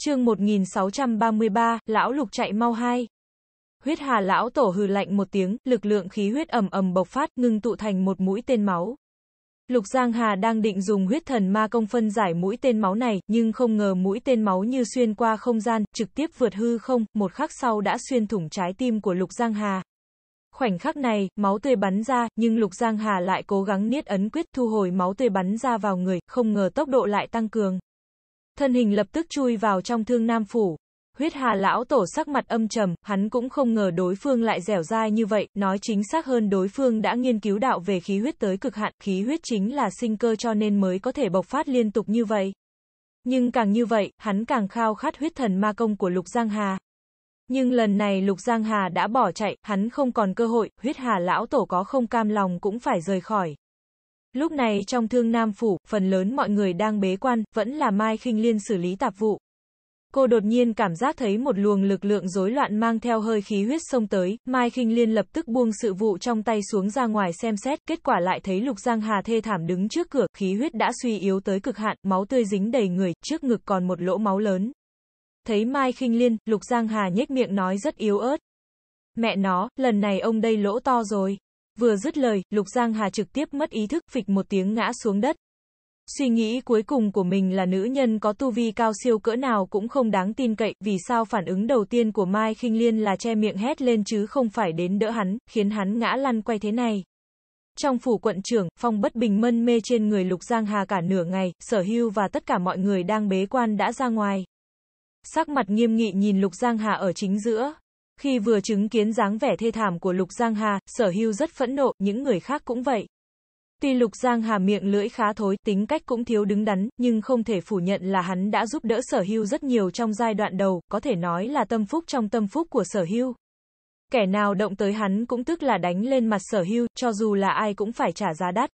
chương 1633, lão lục chạy mau hai. Huyết hà lão tổ hừ lạnh một tiếng, lực lượng khí huyết ầm ầm bộc phát, ngưng tụ thành một mũi tên máu. Lục Giang Hà đang định dùng huyết thần ma công phân giải mũi tên máu này, nhưng không ngờ mũi tên máu như xuyên qua không gian, trực tiếp vượt hư không, một khắc sau đã xuyên thủng trái tim của Lục Giang Hà. Khoảnh khắc này, máu tươi bắn ra, nhưng Lục Giang Hà lại cố gắng niết ấn quyết thu hồi máu tươi bắn ra vào người, không ngờ tốc độ lại tăng cường thân hình lập tức chui vào trong thương nam phủ. Huyết hà lão tổ sắc mặt âm trầm, hắn cũng không ngờ đối phương lại dẻo dai như vậy, nói chính xác hơn đối phương đã nghiên cứu đạo về khí huyết tới cực hạn, khí huyết chính là sinh cơ cho nên mới có thể bộc phát liên tục như vậy. Nhưng càng như vậy, hắn càng khao khát huyết thần ma công của Lục Giang Hà. Nhưng lần này Lục Giang Hà đã bỏ chạy, hắn không còn cơ hội, huyết hà lão tổ có không cam lòng cũng phải rời khỏi. Lúc này trong thương Nam Phủ, phần lớn mọi người đang bế quan, vẫn là Mai khinh Liên xử lý tạp vụ. Cô đột nhiên cảm giác thấy một luồng lực lượng rối loạn mang theo hơi khí huyết xông tới, Mai khinh Liên lập tức buông sự vụ trong tay xuống ra ngoài xem xét, kết quả lại thấy Lục Giang Hà thê thảm đứng trước cửa, khí huyết đã suy yếu tới cực hạn, máu tươi dính đầy người, trước ngực còn một lỗ máu lớn. Thấy Mai khinh Liên, Lục Giang Hà nhếch miệng nói rất yếu ớt. Mẹ nó, lần này ông đây lỗ to rồi. Vừa dứt lời, Lục Giang Hà trực tiếp mất ý thức, phịch một tiếng ngã xuống đất. Suy nghĩ cuối cùng của mình là nữ nhân có tu vi cao siêu cỡ nào cũng không đáng tin cậy, vì sao phản ứng đầu tiên của Mai Khinh Liên là che miệng hét lên chứ không phải đến đỡ hắn, khiến hắn ngã lăn quay thế này. Trong phủ quận trưởng, Phong Bất Bình mân mê trên người Lục Giang Hà cả nửa ngày, sở hưu và tất cả mọi người đang bế quan đã ra ngoài. Sắc mặt nghiêm nghị nhìn Lục Giang Hà ở chính giữa, khi vừa chứng kiến dáng vẻ thê thảm của Lục Giang Hà, sở hưu rất phẫn nộ, những người khác cũng vậy. Tuy Lục Giang Hà miệng lưỡi khá thối, tính cách cũng thiếu đứng đắn, nhưng không thể phủ nhận là hắn đã giúp đỡ sở hưu rất nhiều trong giai đoạn đầu, có thể nói là tâm phúc trong tâm phúc của sở hưu. Kẻ nào động tới hắn cũng tức là đánh lên mặt sở hưu, cho dù là ai cũng phải trả giá đắt.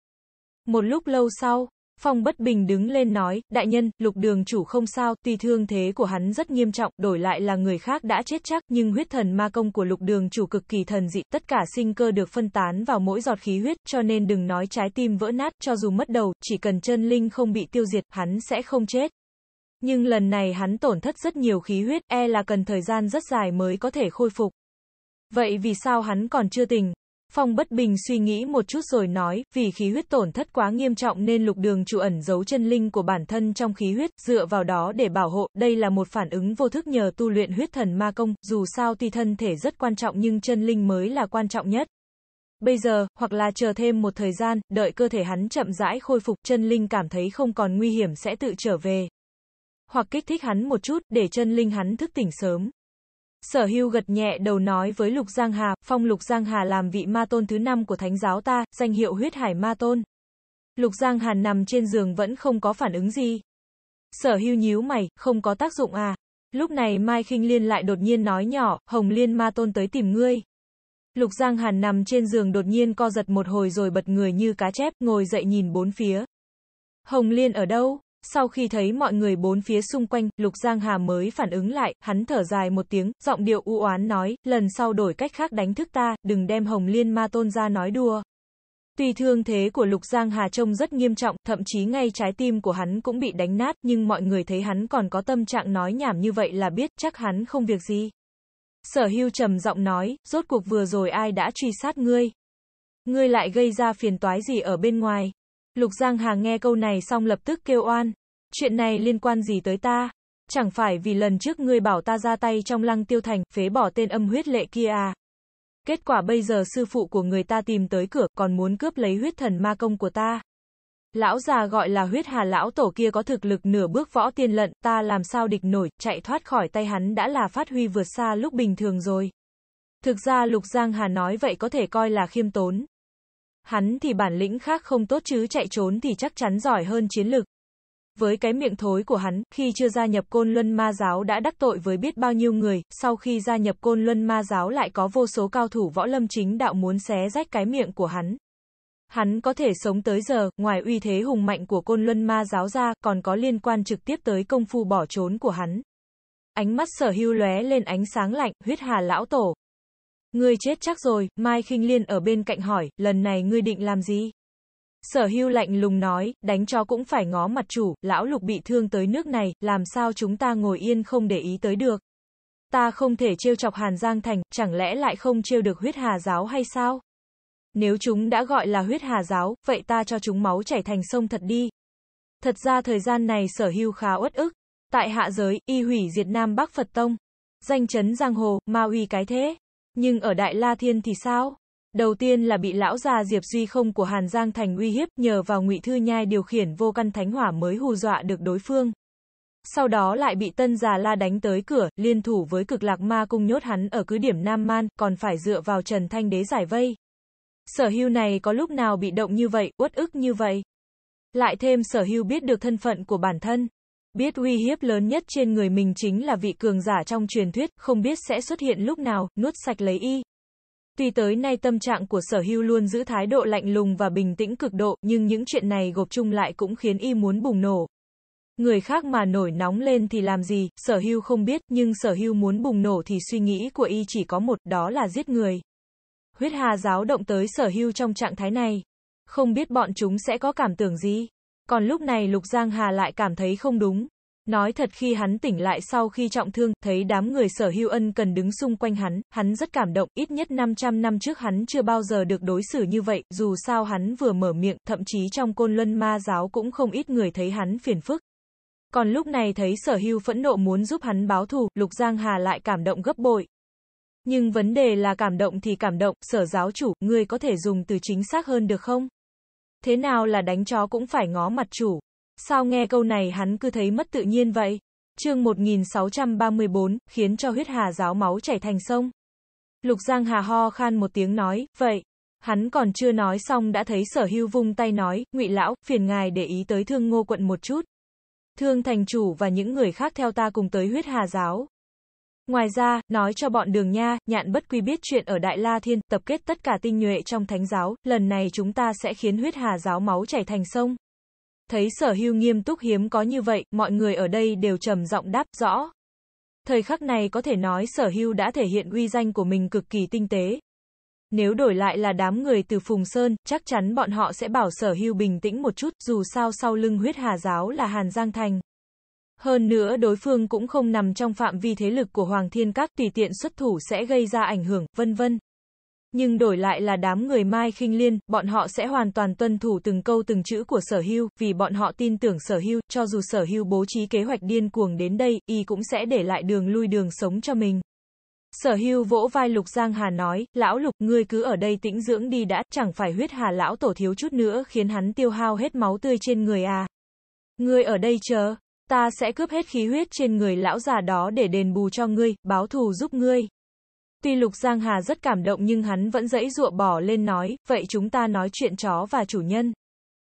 Một lúc lâu sau, Phong bất bình đứng lên nói, đại nhân, lục đường chủ không sao, tuy thương thế của hắn rất nghiêm trọng, đổi lại là người khác đã chết chắc, nhưng huyết thần ma công của lục đường chủ cực kỳ thần dị, tất cả sinh cơ được phân tán vào mỗi giọt khí huyết, cho nên đừng nói trái tim vỡ nát, cho dù mất đầu, chỉ cần chân linh không bị tiêu diệt, hắn sẽ không chết. Nhưng lần này hắn tổn thất rất nhiều khí huyết, e là cần thời gian rất dài mới có thể khôi phục. Vậy vì sao hắn còn chưa tỉnh? Phong bất bình suy nghĩ một chút rồi nói, vì khí huyết tổn thất quá nghiêm trọng nên lục đường chủ ẩn giấu chân linh của bản thân trong khí huyết, dựa vào đó để bảo hộ, đây là một phản ứng vô thức nhờ tu luyện huyết thần ma công, dù sao tuy thân thể rất quan trọng nhưng chân linh mới là quan trọng nhất. Bây giờ, hoặc là chờ thêm một thời gian, đợi cơ thể hắn chậm rãi khôi phục, chân linh cảm thấy không còn nguy hiểm sẽ tự trở về. Hoặc kích thích hắn một chút, để chân linh hắn thức tỉnh sớm. Sở hưu gật nhẹ đầu nói với Lục Giang Hà, phong Lục Giang Hà làm vị ma tôn thứ năm của thánh giáo ta, danh hiệu huyết hải ma tôn. Lục Giang Hà nằm trên giường vẫn không có phản ứng gì. Sở hưu nhíu mày, không có tác dụng à. Lúc này Mai khinh Liên lại đột nhiên nói nhỏ, Hồng Liên ma tôn tới tìm ngươi. Lục Giang Hàn nằm trên giường đột nhiên co giật một hồi rồi bật người như cá chép, ngồi dậy nhìn bốn phía. Hồng Liên ở đâu? Sau khi thấy mọi người bốn phía xung quanh, Lục Giang Hà mới phản ứng lại, hắn thở dài một tiếng, giọng điệu u oán nói, lần sau đổi cách khác đánh thức ta, đừng đem Hồng Liên Ma Tôn ra nói đùa. Tuy thương thế của Lục Giang Hà trông rất nghiêm trọng, thậm chí ngay trái tim của hắn cũng bị đánh nát, nhưng mọi người thấy hắn còn có tâm trạng nói nhảm như vậy là biết, chắc hắn không việc gì. Sở hưu trầm giọng nói, rốt cuộc vừa rồi ai đã truy sát ngươi? Ngươi lại gây ra phiền toái gì ở bên ngoài? Lục Giang Hà nghe câu này xong lập tức kêu oan. Chuyện này liên quan gì tới ta? Chẳng phải vì lần trước ngươi bảo ta ra tay trong lăng tiêu thành, phế bỏ tên âm huyết lệ kia à? Kết quả bây giờ sư phụ của người ta tìm tới cửa, còn muốn cướp lấy huyết thần ma công của ta. Lão già gọi là huyết hà lão tổ kia có thực lực nửa bước võ tiên lận, ta làm sao địch nổi, chạy thoát khỏi tay hắn đã là phát huy vượt xa lúc bình thường rồi. Thực ra Lục Giang Hà nói vậy có thể coi là khiêm tốn, Hắn thì bản lĩnh khác không tốt chứ chạy trốn thì chắc chắn giỏi hơn chiến lực. Với cái miệng thối của hắn, khi chưa gia nhập côn luân ma giáo đã đắc tội với biết bao nhiêu người, sau khi gia nhập côn luân ma giáo lại có vô số cao thủ võ lâm chính đạo muốn xé rách cái miệng của hắn. Hắn có thể sống tới giờ, ngoài uy thế hùng mạnh của côn luân ma giáo ra, còn có liên quan trực tiếp tới công phu bỏ trốn của hắn. Ánh mắt sở hưu lóe lên ánh sáng lạnh, huyết hà lão tổ. Ngươi chết chắc rồi, Mai khinh Liên ở bên cạnh hỏi, lần này ngươi định làm gì? Sở hưu lạnh lùng nói, đánh cho cũng phải ngó mặt chủ, lão lục bị thương tới nước này, làm sao chúng ta ngồi yên không để ý tới được. Ta không thể trêu chọc Hàn Giang Thành, chẳng lẽ lại không trêu được huyết hà giáo hay sao? Nếu chúng đã gọi là huyết hà giáo, vậy ta cho chúng máu chảy thành sông thật đi. Thật ra thời gian này sở hưu khá uất ức. Tại hạ giới, y hủy diệt Nam Bắc Phật Tông. Danh chấn giang hồ, ma uy cái thế. Nhưng ở Đại La Thiên thì sao? Đầu tiên là bị lão già Diệp Duy không của Hàn Giang Thành uy hiếp nhờ vào ngụy Thư Nhai điều khiển vô căn thánh hỏa mới hù dọa được đối phương. Sau đó lại bị tân già la đánh tới cửa, liên thủ với cực lạc ma cung nhốt hắn ở cứ điểm Nam Man, còn phải dựa vào Trần Thanh Đế giải vây. Sở hưu này có lúc nào bị động như vậy, uất ức như vậy. Lại thêm sở hưu biết được thân phận của bản thân, Biết uy hiếp lớn nhất trên người mình chính là vị cường giả trong truyền thuyết, không biết sẽ xuất hiện lúc nào, nuốt sạch lấy y. Tuy tới nay tâm trạng của sở hưu luôn giữ thái độ lạnh lùng và bình tĩnh cực độ, nhưng những chuyện này gộp chung lại cũng khiến y muốn bùng nổ. Người khác mà nổi nóng lên thì làm gì, sở hưu không biết, nhưng sở hưu muốn bùng nổ thì suy nghĩ của y chỉ có một, đó là giết người. Huyết hà giáo động tới sở hưu trong trạng thái này. Không biết bọn chúng sẽ có cảm tưởng gì? Còn lúc này Lục Giang Hà lại cảm thấy không đúng. Nói thật khi hắn tỉnh lại sau khi trọng thương, thấy đám người sở hưu ân cần đứng xung quanh hắn, hắn rất cảm động, ít nhất 500 năm trước hắn chưa bao giờ được đối xử như vậy, dù sao hắn vừa mở miệng, thậm chí trong côn luân ma giáo cũng không ít người thấy hắn phiền phức. Còn lúc này thấy sở hưu phẫn nộ muốn giúp hắn báo thù, Lục Giang Hà lại cảm động gấp bội. Nhưng vấn đề là cảm động thì cảm động, sở giáo chủ, ngươi có thể dùng từ chính xác hơn được không? thế nào là đánh chó cũng phải ngó mặt chủ. Sao nghe câu này hắn cứ thấy mất tự nhiên vậy? Chương 1634, khiến cho huyết hà giáo máu chảy thành sông. Lục Giang Hà ho khan một tiếng nói, vậy. Hắn còn chưa nói xong đã thấy sở hưu vung tay nói, ngụy lão, phiền ngài để ý tới thương ngô quận một chút. Thương thành chủ và những người khác theo ta cùng tới huyết hà giáo. Ngoài ra, nói cho bọn đường nha, nhạn bất quy biết chuyện ở Đại La Thiên, tập kết tất cả tinh nhuệ trong thánh giáo, lần này chúng ta sẽ khiến huyết hà giáo máu chảy thành sông. Thấy sở hưu nghiêm túc hiếm có như vậy, mọi người ở đây đều trầm giọng đáp, rõ. Thời khắc này có thể nói sở hưu đã thể hiện uy danh của mình cực kỳ tinh tế. Nếu đổi lại là đám người từ Phùng Sơn, chắc chắn bọn họ sẽ bảo sở hưu bình tĩnh một chút, dù sao sau lưng huyết hà giáo là Hàn Giang Thành. Hơn nữa đối phương cũng không nằm trong phạm vi thế lực của Hoàng Thiên Các tùy tiện xuất thủ sẽ gây ra ảnh hưởng, vân vân. Nhưng đổi lại là đám người Mai khinh Liên, bọn họ sẽ hoàn toàn tuân thủ từng câu từng chữ của sở hưu, vì bọn họ tin tưởng sở hưu, cho dù sở hưu bố trí kế hoạch điên cuồng đến đây, y cũng sẽ để lại đường lui đường sống cho mình. Sở hưu vỗ vai Lục Giang Hà nói, lão Lục, ngươi cứ ở đây tĩnh dưỡng đi đã, chẳng phải huyết hà lão tổ thiếu chút nữa khiến hắn tiêu hao hết máu tươi trên người à. Ngươi ở đây chờ, ta sẽ cướp hết khí huyết trên người lão già đó để đền bù cho ngươi, báo thù giúp ngươi. Tuy Lục Giang Hà rất cảm động nhưng hắn vẫn dẫy dụa bỏ lên nói, vậy chúng ta nói chuyện chó và chủ nhân.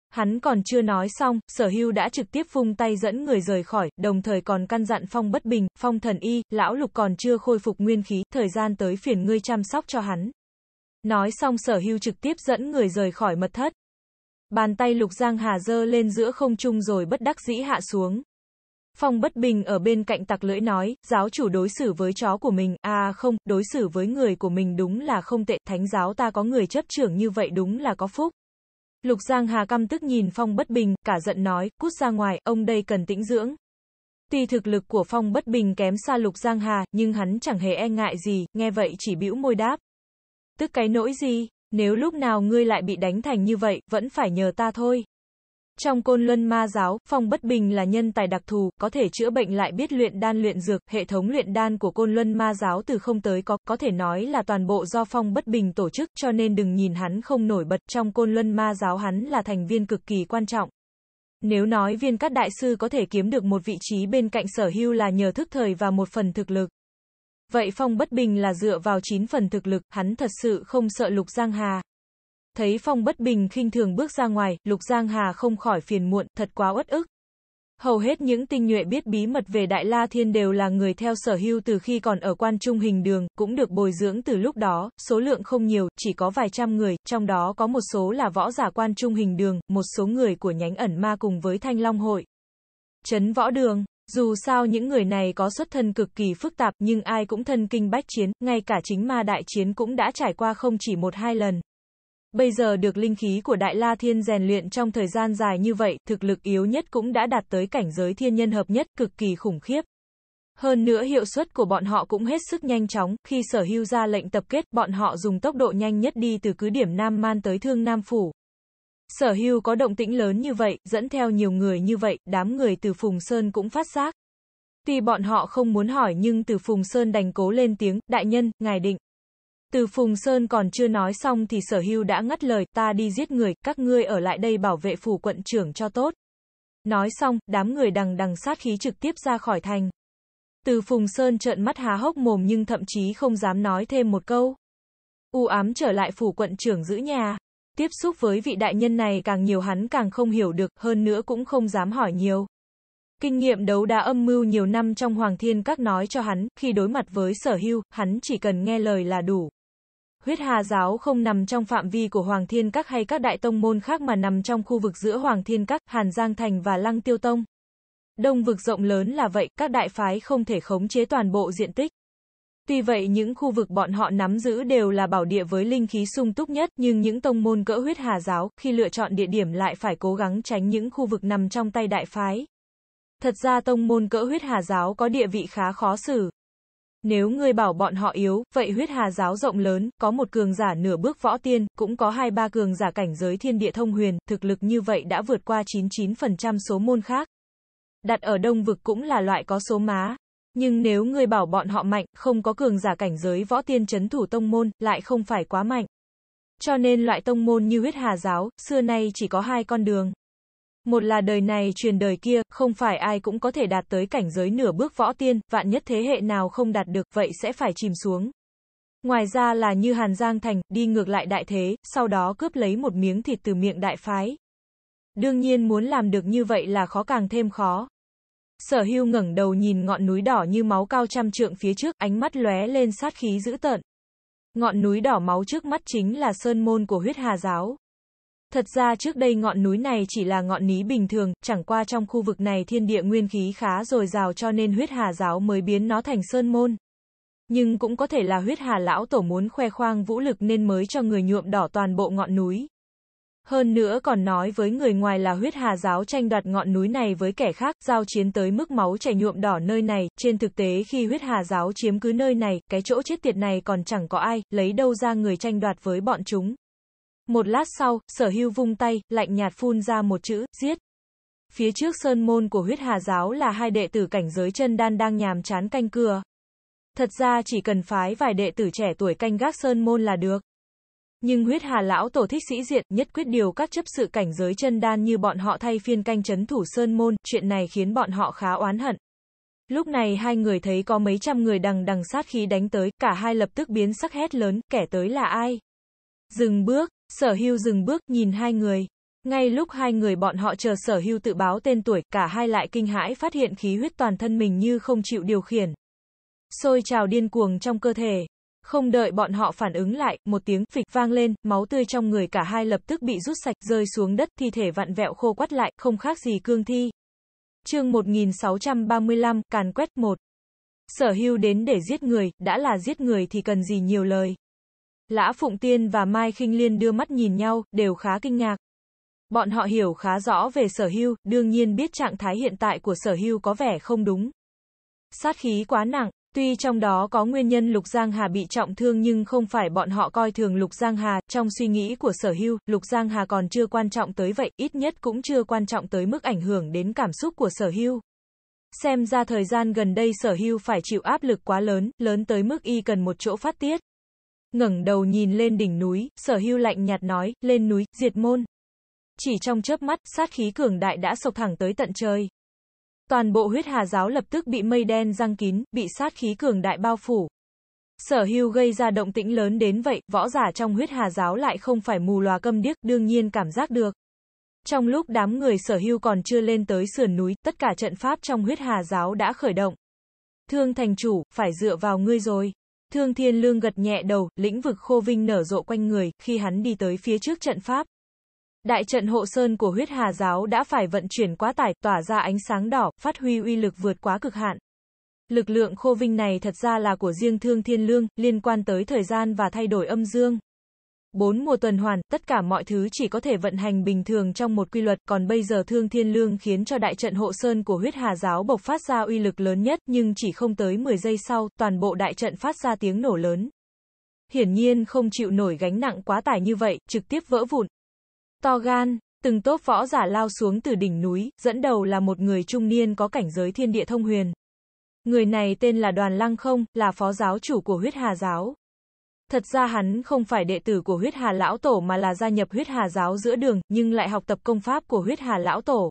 Hắn còn chưa nói xong, sở hưu đã trực tiếp phung tay dẫn người rời khỏi, đồng thời còn căn dặn phong bất bình, phong thần y, lão lục còn chưa khôi phục nguyên khí, thời gian tới phiền ngươi chăm sóc cho hắn. Nói xong sở hưu trực tiếp dẫn người rời khỏi mật thất. Bàn tay lục giang hà dơ lên giữa không trung rồi bất đắc dĩ hạ xuống, Phong bất bình ở bên cạnh tặc lưỡi nói, giáo chủ đối xử với chó của mình, à không, đối xử với người của mình đúng là không tệ, thánh giáo ta có người chấp trưởng như vậy đúng là có phúc. Lục Giang Hà căm tức nhìn Phong bất bình, cả giận nói, cút ra ngoài, ông đây cần tĩnh dưỡng. Tuy thực lực của Phong bất bình kém xa Lục Giang Hà, nhưng hắn chẳng hề e ngại gì, nghe vậy chỉ bĩu môi đáp. Tức cái nỗi gì, nếu lúc nào ngươi lại bị đánh thành như vậy, vẫn phải nhờ ta thôi. Trong côn luân ma giáo, phong bất bình là nhân tài đặc thù, có thể chữa bệnh lại biết luyện đan luyện dược, hệ thống luyện đan của côn luân ma giáo từ không tới có, có thể nói là toàn bộ do phong bất bình tổ chức, cho nên đừng nhìn hắn không nổi bật, trong côn luân ma giáo hắn là thành viên cực kỳ quan trọng. Nếu nói viên các đại sư có thể kiếm được một vị trí bên cạnh sở hưu là nhờ thức thời và một phần thực lực. Vậy Phong Bất Bình là dựa vào 9 phần thực lực, hắn thật sự không sợ Lục Giang Hà, Thấy Phong bất bình khinh thường bước ra ngoài, Lục Giang Hà không khỏi phiền muộn, thật quá uất ức. Hầu hết những tinh nhuệ biết bí mật về Đại La Thiên đều là người theo sở hưu từ khi còn ở quan trung hình đường, cũng được bồi dưỡng từ lúc đó, số lượng không nhiều, chỉ có vài trăm người, trong đó có một số là võ giả quan trung hình đường, một số người của nhánh ẩn ma cùng với Thanh Long Hội. Trấn Võ Đường Dù sao những người này có xuất thân cực kỳ phức tạp nhưng ai cũng thân kinh bách chiến, ngay cả chính ma đại chiến cũng đã trải qua không chỉ một hai lần. Bây giờ được linh khí của Đại La Thiên rèn luyện trong thời gian dài như vậy, thực lực yếu nhất cũng đã đạt tới cảnh giới thiên nhân hợp nhất, cực kỳ khủng khiếp. Hơn nữa hiệu suất của bọn họ cũng hết sức nhanh chóng, khi sở hưu ra lệnh tập kết, bọn họ dùng tốc độ nhanh nhất đi từ cứ điểm Nam Man tới Thương Nam Phủ. Sở hưu có động tĩnh lớn như vậy, dẫn theo nhiều người như vậy, đám người từ Phùng Sơn cũng phát giác. Tuy bọn họ không muốn hỏi nhưng từ Phùng Sơn đành cố lên tiếng, đại nhân, ngài định. Từ Phùng Sơn còn chưa nói xong thì sở hưu đã ngắt lời, ta đi giết người, các ngươi ở lại đây bảo vệ phủ quận trưởng cho tốt. Nói xong, đám người đằng đằng sát khí trực tiếp ra khỏi thành. Từ Phùng Sơn trợn mắt há hốc mồm nhưng thậm chí không dám nói thêm một câu. U ám trở lại phủ quận trưởng giữ nhà. Tiếp xúc với vị đại nhân này càng nhiều hắn càng không hiểu được, hơn nữa cũng không dám hỏi nhiều. Kinh nghiệm đấu đá âm mưu nhiều năm trong Hoàng Thiên Các nói cho hắn, khi đối mặt với sở hưu, hắn chỉ cần nghe lời là đủ. Huyết Hà giáo không nằm trong phạm vi của Hoàng Thiên Các hay các đại tông môn khác mà nằm trong khu vực giữa Hoàng Thiên Các, Hàn Giang Thành và Lăng Tiêu Tông. Đông vực rộng lớn là vậy, các đại phái không thể khống chế toàn bộ diện tích. Tuy vậy những khu vực bọn họ nắm giữ đều là bảo địa với linh khí sung túc nhất, nhưng những tông môn cỡ huyết hà giáo, khi lựa chọn địa điểm lại phải cố gắng tránh những khu vực nằm trong tay đại phái. Thật ra tông môn cỡ huyết hà giáo có địa vị khá khó xử, nếu ngươi bảo bọn họ yếu, vậy huyết hà giáo rộng lớn, có một cường giả nửa bước võ tiên, cũng có hai ba cường giả cảnh giới thiên địa thông huyền, thực lực như vậy đã vượt qua 99% số môn khác. Đặt ở đông vực cũng là loại có số má. Nhưng nếu ngươi bảo bọn họ mạnh, không có cường giả cảnh giới võ tiên chấn thủ tông môn, lại không phải quá mạnh. Cho nên loại tông môn như huyết hà giáo, xưa nay chỉ có hai con đường. Một là đời này truyền đời kia, không phải ai cũng có thể đạt tới cảnh giới nửa bước võ tiên, vạn nhất thế hệ nào không đạt được, vậy sẽ phải chìm xuống. Ngoài ra là như Hàn Giang Thành, đi ngược lại đại thế, sau đó cướp lấy một miếng thịt từ miệng đại phái. Đương nhiên muốn làm được như vậy là khó càng thêm khó. Sở hưu ngẩng đầu nhìn ngọn núi đỏ như máu cao trăm trượng phía trước, ánh mắt lóe lên sát khí dữ tợn. Ngọn núi đỏ máu trước mắt chính là sơn môn của huyết hà giáo. Thật ra trước đây ngọn núi này chỉ là ngọn ní bình thường, chẳng qua trong khu vực này thiên địa nguyên khí khá dồi dào cho nên huyết hà giáo mới biến nó thành sơn môn. Nhưng cũng có thể là huyết hà lão tổ muốn khoe khoang vũ lực nên mới cho người nhuộm đỏ toàn bộ ngọn núi. Hơn nữa còn nói với người ngoài là huyết hà giáo tranh đoạt ngọn núi này với kẻ khác, giao chiến tới mức máu chảy nhuộm đỏ nơi này, trên thực tế khi huyết hà giáo chiếm cứ nơi này, cái chỗ chết tiệt này còn chẳng có ai, lấy đâu ra người tranh đoạt với bọn chúng. Một lát sau, sở hưu vung tay, lạnh nhạt phun ra một chữ, giết. Phía trước sơn môn của huyết hà giáo là hai đệ tử cảnh giới chân đan đang nhàm chán canh cưa. Thật ra chỉ cần phái vài đệ tử trẻ tuổi canh gác sơn môn là được. Nhưng huyết hà lão tổ thích sĩ diện, nhất quyết điều các chấp sự cảnh giới chân đan như bọn họ thay phiên canh chấn thủ sơn môn, chuyện này khiến bọn họ khá oán hận. Lúc này hai người thấy có mấy trăm người đằng đằng sát khí đánh tới, cả hai lập tức biến sắc hét lớn, kẻ tới là ai? Dừng bước, Sở hưu dừng bước, nhìn hai người. Ngay lúc hai người bọn họ chờ sở hưu tự báo tên tuổi, cả hai lại kinh hãi phát hiện khí huyết toàn thân mình như không chịu điều khiển. Sôi trào điên cuồng trong cơ thể. Không đợi bọn họ phản ứng lại, một tiếng phịch vang lên, máu tươi trong người cả hai lập tức bị rút sạch, rơi xuống đất, thi thể vặn vẹo khô quắt lại, không khác gì cương thi. Chương 1635, Càn quét 1. Sở hưu đến để giết người, đã là giết người thì cần gì nhiều lời. Lã Phụng Tiên và Mai Kinh Liên đưa mắt nhìn nhau, đều khá kinh ngạc. Bọn họ hiểu khá rõ về sở hưu, đương nhiên biết trạng thái hiện tại của sở hưu có vẻ không đúng. Sát khí quá nặng, tuy trong đó có nguyên nhân Lục Giang Hà bị trọng thương nhưng không phải bọn họ coi thường Lục Giang Hà, trong suy nghĩ của sở hưu, Lục Giang Hà còn chưa quan trọng tới vậy, ít nhất cũng chưa quan trọng tới mức ảnh hưởng đến cảm xúc của sở hưu. Xem ra thời gian gần đây sở hưu phải chịu áp lực quá lớn, lớn tới mức y cần một chỗ phát tiết ngẩng đầu nhìn lên đỉnh núi, sở hưu lạnh nhạt nói, lên núi, diệt môn. Chỉ trong chớp mắt, sát khí cường đại đã sộc thẳng tới tận trời. Toàn bộ huyết hà giáo lập tức bị mây đen răng kín, bị sát khí cường đại bao phủ. Sở hưu gây ra động tĩnh lớn đến vậy, võ giả trong huyết hà giáo lại không phải mù lòa câm điếc, đương nhiên cảm giác được. Trong lúc đám người sở hưu còn chưa lên tới sườn núi, tất cả trận pháp trong huyết hà giáo đã khởi động. Thương thành chủ, phải dựa vào ngươi rồi. Thương Thiên Lương gật nhẹ đầu, lĩnh vực khô vinh nở rộ quanh người, khi hắn đi tới phía trước trận pháp. Đại trận hộ sơn của huyết hà giáo đã phải vận chuyển quá tải, tỏa ra ánh sáng đỏ, phát huy uy lực vượt quá cực hạn. Lực lượng khô vinh này thật ra là của riêng Thương Thiên Lương, liên quan tới thời gian và thay đổi âm dương. Bốn mùa tuần hoàn, tất cả mọi thứ chỉ có thể vận hành bình thường trong một quy luật, còn bây giờ Thương Thiên Lương khiến cho đại trận hộ sơn của huyết hà giáo bộc phát ra uy lực lớn nhất, nhưng chỉ không tới 10 giây sau, toàn bộ đại trận phát ra tiếng nổ lớn. Hiển nhiên không chịu nổi gánh nặng quá tải như vậy, trực tiếp vỡ vụn. To gan, từng tốp võ giả lao xuống từ đỉnh núi, dẫn đầu là một người trung niên có cảnh giới thiên địa thông huyền. Người này tên là Đoàn Lăng Không, là phó giáo chủ của huyết hà giáo. Thật ra hắn không phải đệ tử của huyết hà lão tổ mà là gia nhập huyết hà giáo giữa đường, nhưng lại học tập công pháp của huyết hà lão tổ.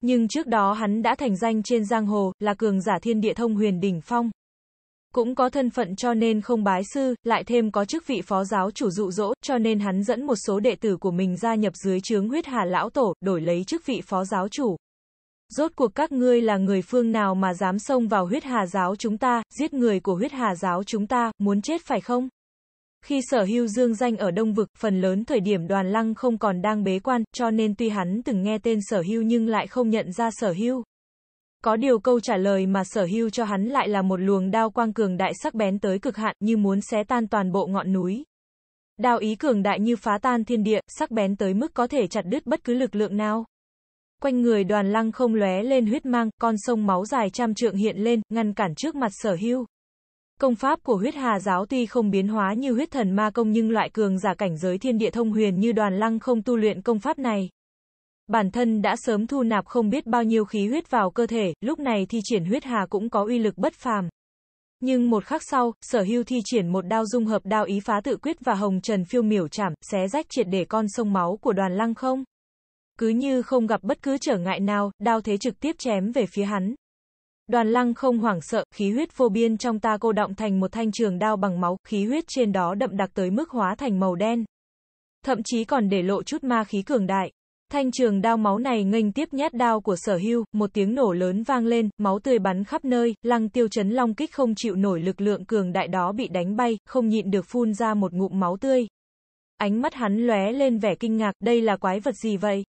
Nhưng trước đó hắn đã thành danh trên giang hồ, là cường giả thiên địa thông huyền đỉnh phong. Cũng có thân phận cho nên không bái sư, lại thêm có chức vị phó giáo chủ dụ dỗ, cho nên hắn dẫn một số đệ tử của mình gia nhập dưới chướng huyết hà lão tổ, đổi lấy chức vị phó giáo chủ. Rốt cuộc các ngươi là người phương nào mà dám xông vào huyết hà giáo chúng ta, giết người của huyết hà giáo chúng ta, muốn chết phải không? Khi sở hưu dương danh ở Đông Vực, phần lớn thời điểm đoàn lăng không còn đang bế quan, cho nên tuy hắn từng nghe tên sở hưu nhưng lại không nhận ra sở hưu. Có điều câu trả lời mà sở hưu cho hắn lại là một luồng đao quang cường đại sắc bén tới cực hạn như muốn xé tan toàn bộ ngọn núi. Đao ý cường đại như phá tan thiên địa, sắc bén tới mức có thể chặt đứt bất cứ lực lượng nào. Quanh người đoàn lăng không lóe lên huyết mang, con sông máu dài trăm trượng hiện lên, ngăn cản trước mặt sở hưu. Công pháp của huyết hà giáo tuy không biến hóa như huyết thần ma công nhưng loại cường giả cảnh giới thiên địa thông huyền như đoàn lăng không tu luyện công pháp này. Bản thân đã sớm thu nạp không biết bao nhiêu khí huyết vào cơ thể, lúc này thi triển huyết hà cũng có uy lực bất phàm. Nhưng một khắc sau, sở hưu thi triển một đao dung hợp đao ý phá tự quyết và hồng trần phiêu miểu chảm, xé rách triệt để con sông máu của đoàn lăng không. Cứ như không gặp bất cứ trở ngại nào, đao thế trực tiếp chém về phía hắn, Đoàn lăng không hoảng sợ, khí huyết vô biên trong ta cô động thành một thanh trường đao bằng máu, khí huyết trên đó đậm đặc tới mức hóa thành màu đen. Thậm chí còn để lộ chút ma khí cường đại. Thanh trường đao máu này nghênh tiếp nhát đao của sở hưu, một tiếng nổ lớn vang lên, máu tươi bắn khắp nơi, lăng tiêu chấn long kích không chịu nổi lực lượng cường đại đó bị đánh bay, không nhịn được phun ra một ngụm máu tươi. Ánh mắt hắn lóe lên vẻ kinh ngạc, đây là quái vật gì vậy?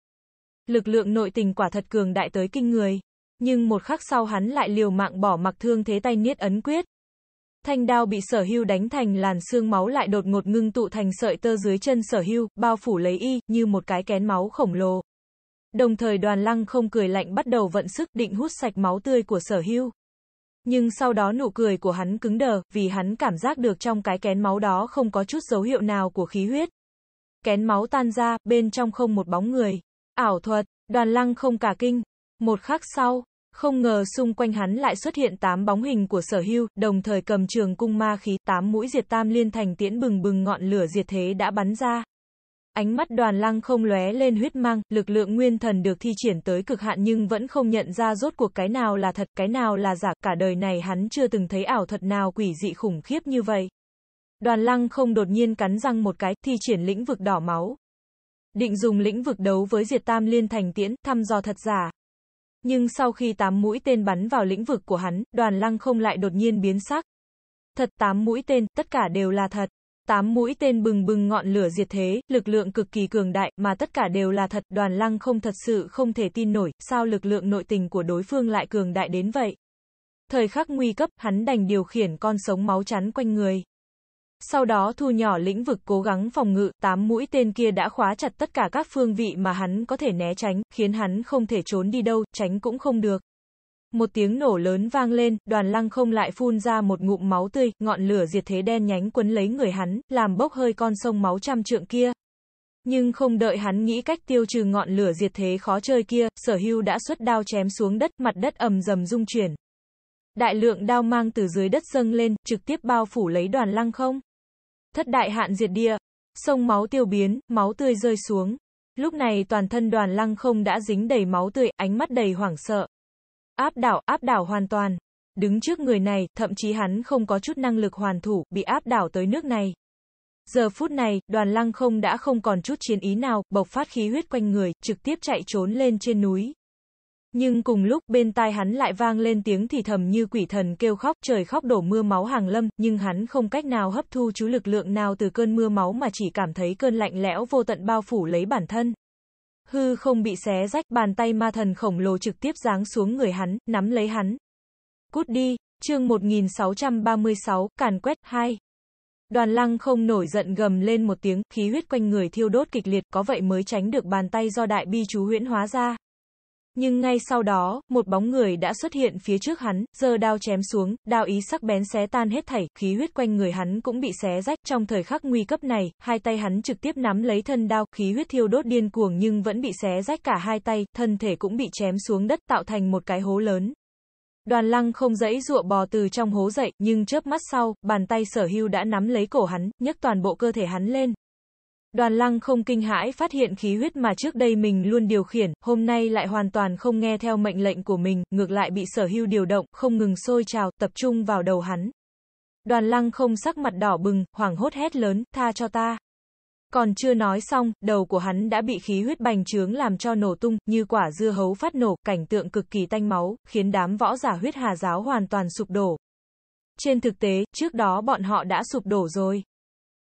Lực lượng nội tình quả thật cường đại tới kinh người nhưng một khắc sau hắn lại liều mạng bỏ mặc thương thế tay niết ấn quyết. Thanh đao bị sở hưu đánh thành làn xương máu lại đột ngột ngưng tụ thành sợi tơ dưới chân sở hưu, bao phủ lấy y, như một cái kén máu khổng lồ. Đồng thời đoàn lăng không cười lạnh bắt đầu vận sức định hút sạch máu tươi của sở hưu. Nhưng sau đó nụ cười của hắn cứng đờ, vì hắn cảm giác được trong cái kén máu đó không có chút dấu hiệu nào của khí huyết. Kén máu tan ra, bên trong không một bóng người. Ảo thuật, đoàn lăng không cả kinh, một khắc sau, không ngờ xung quanh hắn lại xuất hiện tám bóng hình của sở hưu, đồng thời cầm trường cung ma khí, tám mũi diệt tam liên thành tiễn bừng bừng ngọn lửa diệt thế đã bắn ra. Ánh mắt đoàn lăng không lóe lên huyết mang, lực lượng nguyên thần được thi triển tới cực hạn nhưng vẫn không nhận ra rốt cuộc cái nào là thật, cái nào là giả, cả đời này hắn chưa từng thấy ảo thuật nào quỷ dị khủng khiếp như vậy. Đoàn lăng không đột nhiên cắn răng một cái, thi triển lĩnh vực đỏ máu. Định dùng lĩnh vực đấu với diệt tam liên thành tiễn, thăm dò thật giả. Nhưng sau khi tám mũi tên bắn vào lĩnh vực của hắn, đoàn lăng không lại đột nhiên biến sắc. Thật tám mũi tên, tất cả đều là thật. Tám mũi tên bừng bừng ngọn lửa diệt thế, lực lượng cực kỳ cường đại, mà tất cả đều là thật, đoàn lăng không thật sự không thể tin nổi, sao lực lượng nội tình của đối phương lại cường đại đến vậy. Thời khắc nguy cấp, hắn đành điều khiển con sống máu chắn quanh người. Sau đó thu nhỏ lĩnh vực cố gắng phòng ngự, tám mũi tên kia đã khóa chặt tất cả các phương vị mà hắn có thể né tránh, khiến hắn không thể trốn đi đâu, tránh cũng không được. Một tiếng nổ lớn vang lên, đoàn lăng không lại phun ra một ngụm máu tươi, ngọn lửa diệt thế đen nhánh quấn lấy người hắn, làm bốc hơi con sông máu trăm trượng kia. Nhưng không đợi hắn nghĩ cách tiêu trừ ngọn lửa diệt thế khó chơi kia, sở hưu đã xuất đao chém xuống đất, mặt đất ầm rầm rung chuyển. Đại lượng đao mang từ dưới đất dâng lên, trực tiếp bao phủ lấy đoàn lăng không thất đại hạn diệt địa, sông máu tiêu biến, máu tươi rơi xuống. Lúc này toàn thân đoàn lăng không đã dính đầy máu tươi, ánh mắt đầy hoảng sợ. Áp đảo, áp đảo hoàn toàn. Đứng trước người này, thậm chí hắn không có chút năng lực hoàn thủ, bị áp đảo tới nước này. Giờ phút này, đoàn lăng không đã không còn chút chiến ý nào, bộc phát khí huyết quanh người, trực tiếp chạy trốn lên trên núi, nhưng cùng lúc bên tai hắn lại vang lên tiếng thì thầm như quỷ thần kêu khóc trời khóc đổ mưa máu hàng lâm, nhưng hắn không cách nào hấp thu chú lực lượng nào từ cơn mưa máu mà chỉ cảm thấy cơn lạnh lẽo vô tận bao phủ lấy bản thân. Hư không bị xé rách, bàn tay ma thần khổng lồ trực tiếp giáng xuống người hắn, nắm lấy hắn. Cút đi, chương 1636, càn quét, 2. Đoàn lăng không nổi giận gầm lên một tiếng, khí huyết quanh người thiêu đốt kịch liệt, có vậy mới tránh được bàn tay do đại bi chú huyễn hóa ra. Nhưng ngay sau đó, một bóng người đã xuất hiện phía trước hắn, giờ đao chém xuống, đao ý sắc bén xé tan hết thảy, khí huyết quanh người hắn cũng bị xé rách. Trong thời khắc nguy cấp này, hai tay hắn trực tiếp nắm lấy thân đao, khí huyết thiêu đốt điên cuồng nhưng vẫn bị xé rách cả hai tay, thân thể cũng bị chém xuống đất tạo thành một cái hố lớn. Đoàn lăng không dãy dụa bò từ trong hố dậy, nhưng chớp mắt sau, bàn tay sở hưu đã nắm lấy cổ hắn, nhấc toàn bộ cơ thể hắn lên, Đoàn lăng không kinh hãi phát hiện khí huyết mà trước đây mình luôn điều khiển, hôm nay lại hoàn toàn không nghe theo mệnh lệnh của mình, ngược lại bị sở hưu điều động, không ngừng sôi trào, tập trung vào đầu hắn. Đoàn lăng không sắc mặt đỏ bừng, hoảng hốt hét lớn, tha cho ta. Còn chưa nói xong, đầu của hắn đã bị khí huyết bành trướng làm cho nổ tung, như quả dưa hấu phát nổ, cảnh tượng cực kỳ tanh máu, khiến đám võ giả huyết hà giáo hoàn toàn sụp đổ. Trên thực tế, trước đó bọn họ đã sụp đổ rồi.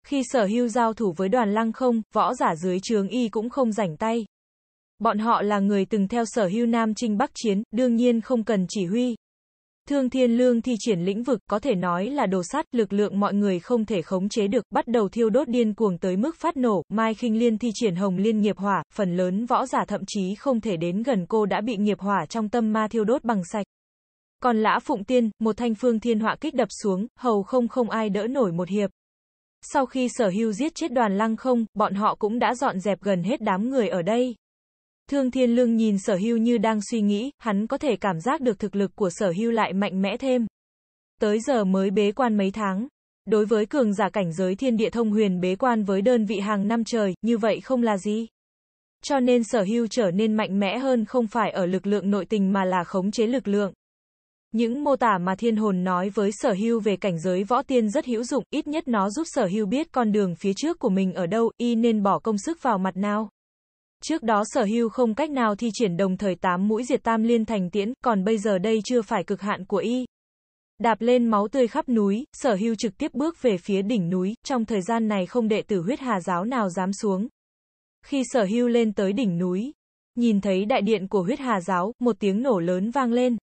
Khi sở hưu giao thủ với đoàn lăng không, võ giả dưới trướng y cũng không rảnh tay. Bọn họ là người từng theo sở hưu Nam Trinh Bắc chiến, đương nhiên không cần chỉ huy. Thương Thiên Lương thi triển lĩnh vực, có thể nói là đồ sát, lực lượng mọi người không thể khống chế được, bắt đầu thiêu đốt điên cuồng tới mức phát nổ, Mai khinh Liên thi triển Hồng Liên nghiệp hỏa, phần lớn võ giả thậm chí không thể đến gần cô đã bị nghiệp hỏa trong tâm ma thiêu đốt bằng sạch. Còn Lã Phụng Tiên, một thanh phương thiên họa kích đập xuống, hầu không không ai đỡ nổi một hiệp. Sau khi sở hưu giết chết đoàn lăng không, bọn họ cũng đã dọn dẹp gần hết đám người ở đây. Thương Thiên Lương nhìn sở hưu như đang suy nghĩ, hắn có thể cảm giác được thực lực của sở hưu lại mạnh mẽ thêm. Tới giờ mới bế quan mấy tháng. Đối với cường giả cảnh giới thiên địa thông huyền bế quan với đơn vị hàng năm trời, như vậy không là gì. Cho nên sở hưu trở nên mạnh mẽ hơn không phải ở lực lượng nội tình mà là khống chế lực lượng. Những mô tả mà thiên hồn nói với sở hưu về cảnh giới võ tiên rất hữu dụng, ít nhất nó giúp sở hưu biết con đường phía trước của mình ở đâu, y nên bỏ công sức vào mặt nào. Trước đó sở hưu không cách nào thi triển đồng thời tám mũi diệt tam liên thành tiễn, còn bây giờ đây chưa phải cực hạn của y. Đạp lên máu tươi khắp núi, sở hưu trực tiếp bước về phía đỉnh núi, trong thời gian này không đệ tử huyết hà giáo nào dám xuống. Khi sở hưu lên tới đỉnh núi, nhìn thấy đại điện của huyết hà giáo, một tiếng nổ lớn vang lên.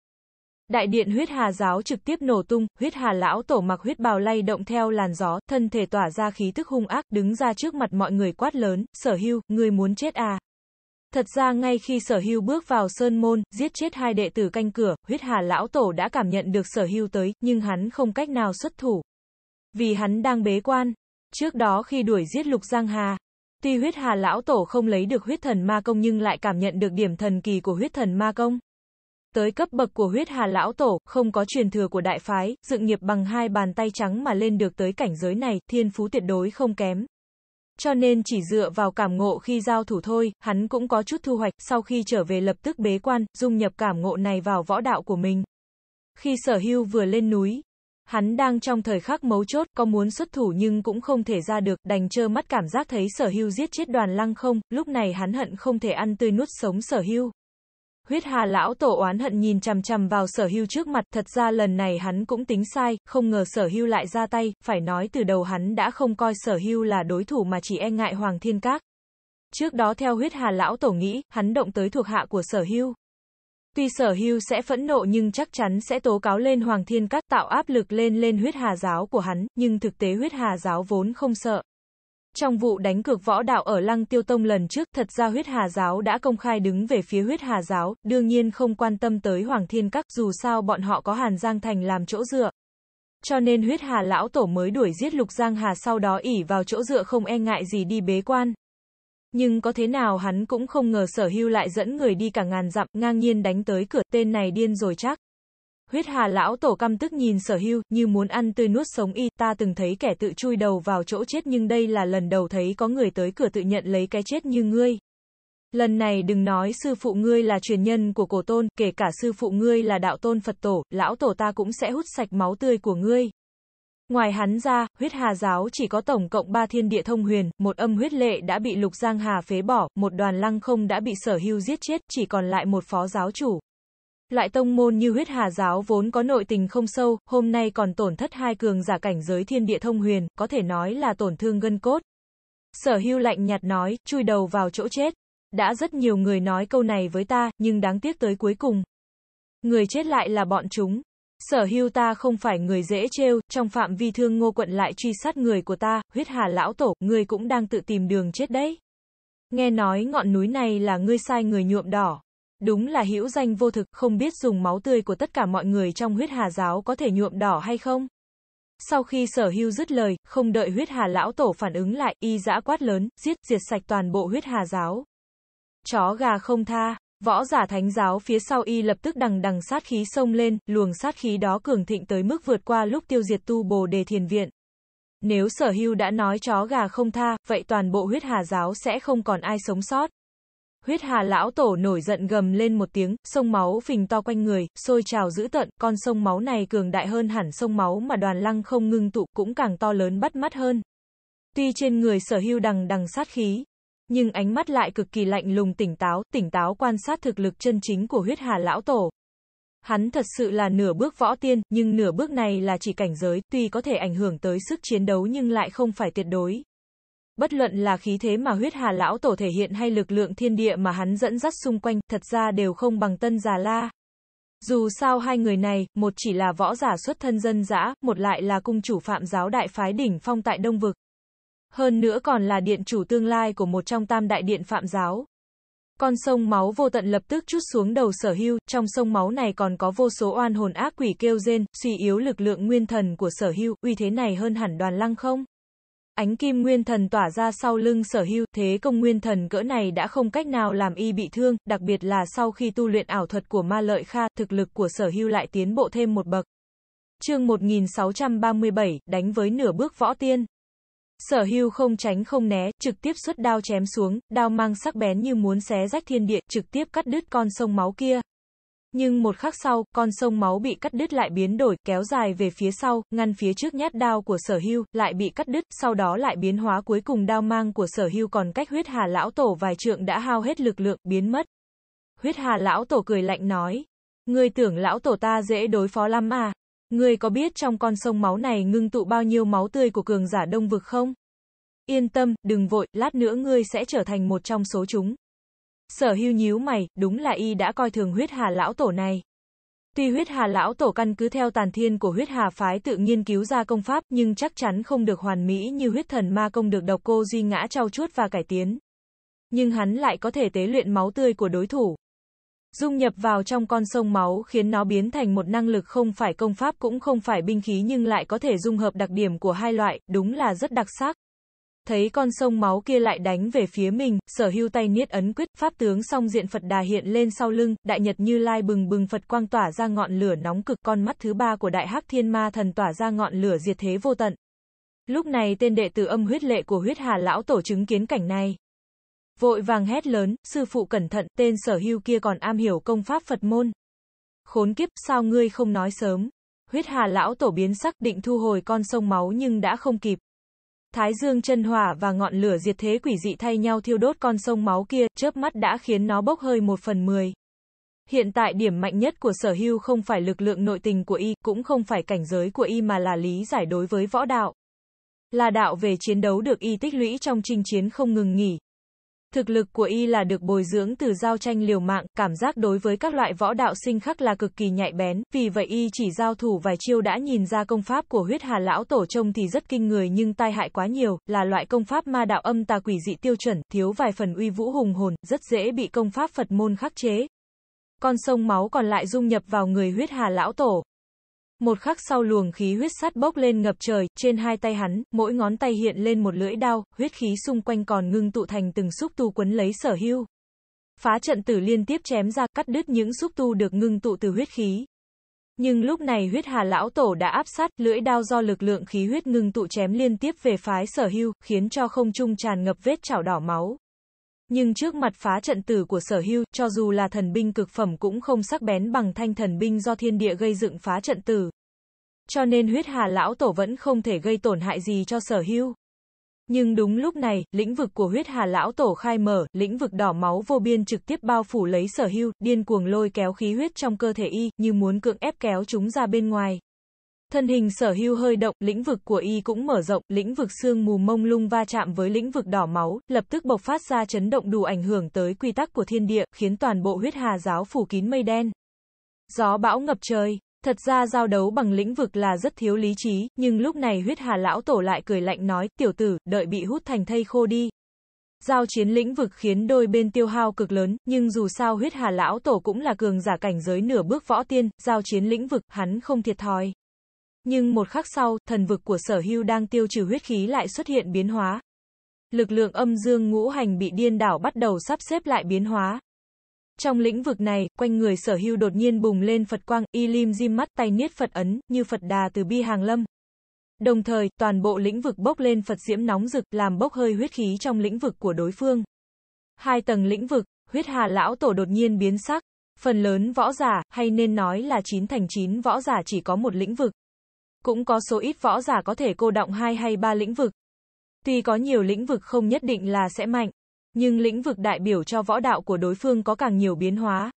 Đại điện huyết hà giáo trực tiếp nổ tung, huyết hà lão tổ mặc huyết bào lay động theo làn gió, thân thể tỏa ra khí tức hung ác, đứng ra trước mặt mọi người quát lớn, sở hưu, người muốn chết à. Thật ra ngay khi sở hưu bước vào sơn môn, giết chết hai đệ tử canh cửa, huyết hà lão tổ đã cảm nhận được sở hưu tới, nhưng hắn không cách nào xuất thủ. Vì hắn đang bế quan. Trước đó khi đuổi giết lục giang hà, tuy huyết hà lão tổ không lấy được huyết thần ma công nhưng lại cảm nhận được điểm thần kỳ của huyết thần ma công. Tới cấp bậc của huyết hà lão tổ, không có truyền thừa của đại phái, sự nghiệp bằng hai bàn tay trắng mà lên được tới cảnh giới này, thiên phú tuyệt đối không kém. Cho nên chỉ dựa vào cảm ngộ khi giao thủ thôi, hắn cũng có chút thu hoạch, sau khi trở về lập tức bế quan, dung nhập cảm ngộ này vào võ đạo của mình. Khi sở hưu vừa lên núi, Hắn đang trong thời khắc mấu chốt, có muốn xuất thủ nhưng cũng không thể ra được, đành trơ mắt cảm giác thấy sở hưu giết chết đoàn lăng không, lúc này hắn hận không thể ăn tươi nuốt sống sở hưu. Huyết hà lão tổ oán hận nhìn chằm chằm vào sở hưu trước mặt, thật ra lần này hắn cũng tính sai, không ngờ sở hưu lại ra tay, phải nói từ đầu hắn đã không coi sở hưu là đối thủ mà chỉ e ngại Hoàng Thiên Các. Trước đó theo huyết hà lão tổ nghĩ, hắn động tới thuộc hạ của sở hưu. Tuy sở hưu sẽ phẫn nộ nhưng chắc chắn sẽ tố cáo lên Hoàng Thiên Các tạo áp lực lên lên huyết hà giáo của hắn, nhưng thực tế huyết hà giáo vốn không sợ. Trong vụ đánh cược võ đạo ở Lăng Tiêu Tông lần trước, thật ra huyết hà giáo đã công khai đứng về phía huyết hà giáo, đương nhiên không quan tâm tới Hoàng Thiên Các, dù sao bọn họ có Hàn Giang Thành làm chỗ dựa. Cho nên huyết hà lão tổ mới đuổi giết Lục Giang Hà sau đó ỉ vào chỗ dựa không e ngại gì đi bế quan. Nhưng có thế nào hắn cũng không ngờ sở hưu lại dẫn người đi cả ngàn dặm, ngang nhiên đánh tới cửa, tên này điên rồi chắc. Huyết hà lão tổ căm tức nhìn sở hưu, như muốn ăn tươi nuốt sống y, ta từng thấy kẻ tự chui đầu vào chỗ chết nhưng đây là lần đầu thấy có người tới cửa tự nhận lấy cái chết như ngươi. Lần này đừng nói sư phụ ngươi là truyền nhân của cổ tôn, kể cả sư phụ ngươi là đạo tôn Phật tổ, lão tổ ta cũng sẽ hút sạch máu tươi của ngươi. Ngoài hắn ra, huyết hà giáo chỉ có tổng cộng ba thiên địa thông huyền, một âm huyết lệ đã bị lục giang hà phế bỏ, một đoàn lăng không đã bị sở hưu giết chết, chỉ còn lại một phó giáo chủ. Loại tông môn như huyết hà giáo vốn có nội tình không sâu, hôm nay còn tổn thất hai cường giả cảnh giới thiên địa thông huyền, có thể nói là tổn thương gân cốt. Sở hưu lạnh nhạt nói, chui đầu vào chỗ chết. Đã rất nhiều người nói câu này với ta, nhưng đáng tiếc tới cuối cùng. Người chết lại là bọn chúng. Sở hưu ta không phải người dễ trêu, trong phạm vi thương ngô quận lại truy sát người của ta, huyết hà lão tổ, ngươi cũng đang tự tìm đường chết đấy. Nghe nói ngọn núi này là ngươi sai người nhuộm đỏ. Đúng là hữu danh vô thực, không biết dùng máu tươi của tất cả mọi người trong huyết hà giáo có thể nhuộm đỏ hay không? Sau khi sở hưu dứt lời, không đợi huyết hà lão tổ phản ứng lại, y dã quát lớn, giết, diệt sạch toàn bộ huyết hà giáo. Chó gà không tha, võ giả thánh giáo phía sau y lập tức đằng đằng sát khí sông lên, luồng sát khí đó cường thịnh tới mức vượt qua lúc tiêu diệt tu bồ đề thiền viện. Nếu sở hưu đã nói chó gà không tha, vậy toàn bộ huyết hà giáo sẽ không còn ai sống sót. Huyết hà lão tổ nổi giận gầm lên một tiếng, sông máu phình to quanh người, sôi trào dữ tận. con sông máu này cường đại hơn hẳn sông máu mà đoàn lăng không ngưng tụ cũng càng to lớn bắt mắt hơn. Tuy trên người sở hưu đằng đằng sát khí, nhưng ánh mắt lại cực kỳ lạnh lùng tỉnh táo, tỉnh táo quan sát thực lực chân chính của huyết hà lão tổ. Hắn thật sự là nửa bước võ tiên, nhưng nửa bước này là chỉ cảnh giới, tuy có thể ảnh hưởng tới sức chiến đấu nhưng lại không phải tuyệt đối. Bất luận là khí thế mà huyết hà lão tổ thể hiện hay lực lượng thiên địa mà hắn dẫn dắt xung quanh, thật ra đều không bằng tân già la. Dù sao hai người này, một chỉ là võ giả xuất thân dân dã, một lại là cung chủ phạm giáo đại phái đỉnh phong tại Đông Vực. Hơn nữa còn là điện chủ tương lai của một trong tam đại điện phạm giáo. Con sông máu vô tận lập tức chút xuống đầu sở hưu, trong sông máu này còn có vô số oan hồn ác quỷ kêu rên, suy yếu lực lượng nguyên thần của sở hưu, uy thế này hơn hẳn đoàn lăng không? Ánh kim nguyên thần tỏa ra sau lưng sở hưu, thế công nguyên thần cỡ này đã không cách nào làm y bị thương, đặc biệt là sau khi tu luyện ảo thuật của ma lợi kha, thực lực của sở hưu lại tiến bộ thêm một bậc. chương 1637, đánh với nửa bước võ tiên. Sở hưu không tránh không né, trực tiếp xuất đao chém xuống, đao mang sắc bén như muốn xé rách thiên địa, trực tiếp cắt đứt con sông máu kia. Nhưng một khắc sau, con sông máu bị cắt đứt lại biến đổi, kéo dài về phía sau, ngăn phía trước nhát đao của sở hưu, lại bị cắt đứt, sau đó lại biến hóa cuối cùng đao mang của sở hưu còn cách huyết hà lão tổ vài trượng đã hao hết lực lượng, biến mất. Huyết hà lão tổ cười lạnh nói, ngươi tưởng lão tổ ta dễ đối phó lắm à? Ngươi có biết trong con sông máu này ngưng tụ bao nhiêu máu tươi của cường giả đông vực không? Yên tâm, đừng vội, lát nữa ngươi sẽ trở thành một trong số chúng. Sở hưu nhíu mày, đúng là y đã coi thường huyết hà lão tổ này. Tuy huyết hà lão tổ căn cứ theo tàn thiên của huyết hà phái tự nghiên cứu ra công pháp nhưng chắc chắn không được hoàn mỹ như huyết thần ma công được độc cô duy ngã trao chuốt và cải tiến. Nhưng hắn lại có thể tế luyện máu tươi của đối thủ. Dung nhập vào trong con sông máu khiến nó biến thành một năng lực không phải công pháp cũng không phải binh khí nhưng lại có thể dung hợp đặc điểm của hai loại, đúng là rất đặc sắc thấy con sông máu kia lại đánh về phía mình, sở hưu tay niết ấn quyết, pháp tướng song diện Phật đà hiện lên sau lưng, đại nhật như lai bừng bừng Phật quang tỏa ra ngọn lửa nóng cực, con mắt thứ ba của đại hắc thiên ma thần tỏa ra ngọn lửa diệt thế vô tận. Lúc này tên đệ tử âm huyết lệ của huyết hà lão tổ chứng kiến cảnh này. Vội vàng hét lớn, sư phụ cẩn thận, tên sở hưu kia còn am hiểu công pháp Phật môn. Khốn kiếp, sao ngươi không nói sớm? Huyết hà lão tổ biến sắc định thu hồi con sông máu nhưng đã không kịp, Thái dương chân hỏa và ngọn lửa diệt thế quỷ dị thay nhau thiêu đốt con sông máu kia, chớp mắt đã khiến nó bốc hơi một phần mười. Hiện tại điểm mạnh nhất của sở hưu không phải lực lượng nội tình của y, cũng không phải cảnh giới của y mà là lý giải đối với võ đạo. Là đạo về chiến đấu được y tích lũy trong chinh chiến không ngừng nghỉ, Thực lực của y là được bồi dưỡng từ giao tranh liều mạng, cảm giác đối với các loại võ đạo sinh khắc là cực kỳ nhạy bén, vì vậy y chỉ giao thủ vài chiêu đã nhìn ra công pháp của huyết hà lão tổ trông thì rất kinh người nhưng tai hại quá nhiều, là loại công pháp ma đạo âm tà quỷ dị tiêu chuẩn, thiếu vài phần uy vũ hùng hồn, rất dễ bị công pháp Phật môn khắc chế. Con sông máu còn lại dung nhập vào người huyết hà lão tổ, một khắc sau luồng khí huyết sắt bốc lên ngập trời, trên hai tay hắn, mỗi ngón tay hiện lên một lưỡi đao, huyết khí xung quanh còn ngưng tụ thành từng xúc tu quấn lấy sở hưu. Phá trận tử liên tiếp chém ra, cắt đứt những xúc tu được ngưng tụ từ huyết khí. Nhưng lúc này huyết hà lão tổ đã áp sát, lưỡi đao do lực lượng khí huyết ngưng tụ chém liên tiếp về phái sở hưu, khiến cho không trung tràn ngập vết chảo đỏ máu. Nhưng trước mặt phá trận tử của sở hưu, cho dù là thần binh cực phẩm cũng không sắc bén bằng thanh thần binh do thiên địa gây dựng phá trận tử. Cho nên huyết hà lão tổ vẫn không thể gây tổn hại gì cho sở hưu. Nhưng đúng lúc này, lĩnh vực của huyết hà lão tổ khai mở, lĩnh vực đỏ máu vô biên trực tiếp bao phủ lấy sở hưu, điên cuồng lôi kéo khí huyết trong cơ thể y, như muốn cưỡng ép kéo chúng ra bên ngoài. Thân hình sở hưu hơi động, lĩnh vực của y cũng mở rộng, lĩnh vực xương mù mông lung va chạm với lĩnh vực đỏ máu, lập tức bộc phát ra chấn động đủ ảnh hưởng tới quy tắc của thiên địa, khiến toàn bộ huyết hà giáo phủ kín mây đen. Gió bão ngập trời, thật ra giao đấu bằng lĩnh vực là rất thiếu lý trí, nhưng lúc này huyết hà lão tổ lại cười lạnh nói, tiểu tử, đợi bị hút thành thây khô đi. Giao chiến lĩnh vực khiến đôi bên tiêu hao cực lớn, nhưng dù sao huyết hà lão tổ cũng là cường giả cảnh giới nửa bước võ tiên, giao chiến lĩnh vực, hắn không thiệt thòi. Nhưng một khắc sau, thần vực của sở hưu đang tiêu trừ huyết khí lại xuất hiện biến hóa. Lực lượng âm dương ngũ hành bị điên đảo bắt đầu sắp xếp lại biến hóa. Trong lĩnh vực này, quanh người sở hưu đột nhiên bùng lên Phật quang, y lim diêm mắt tay niết Phật ấn, như Phật đà từ bi hàng lâm. Đồng thời, toàn bộ lĩnh vực bốc lên Phật diễm nóng rực, làm bốc hơi huyết khí trong lĩnh vực của đối phương. Hai tầng lĩnh vực, huyết hà lão tổ đột nhiên biến sắc. Phần lớn võ giả, hay nên nói là chín thành chín võ giả chỉ có một lĩnh vực cũng có số ít võ giả có thể cô động hai hay ba lĩnh vực. Tuy có nhiều lĩnh vực không nhất định là sẽ mạnh, nhưng lĩnh vực đại biểu cho võ đạo của đối phương có càng nhiều biến hóa.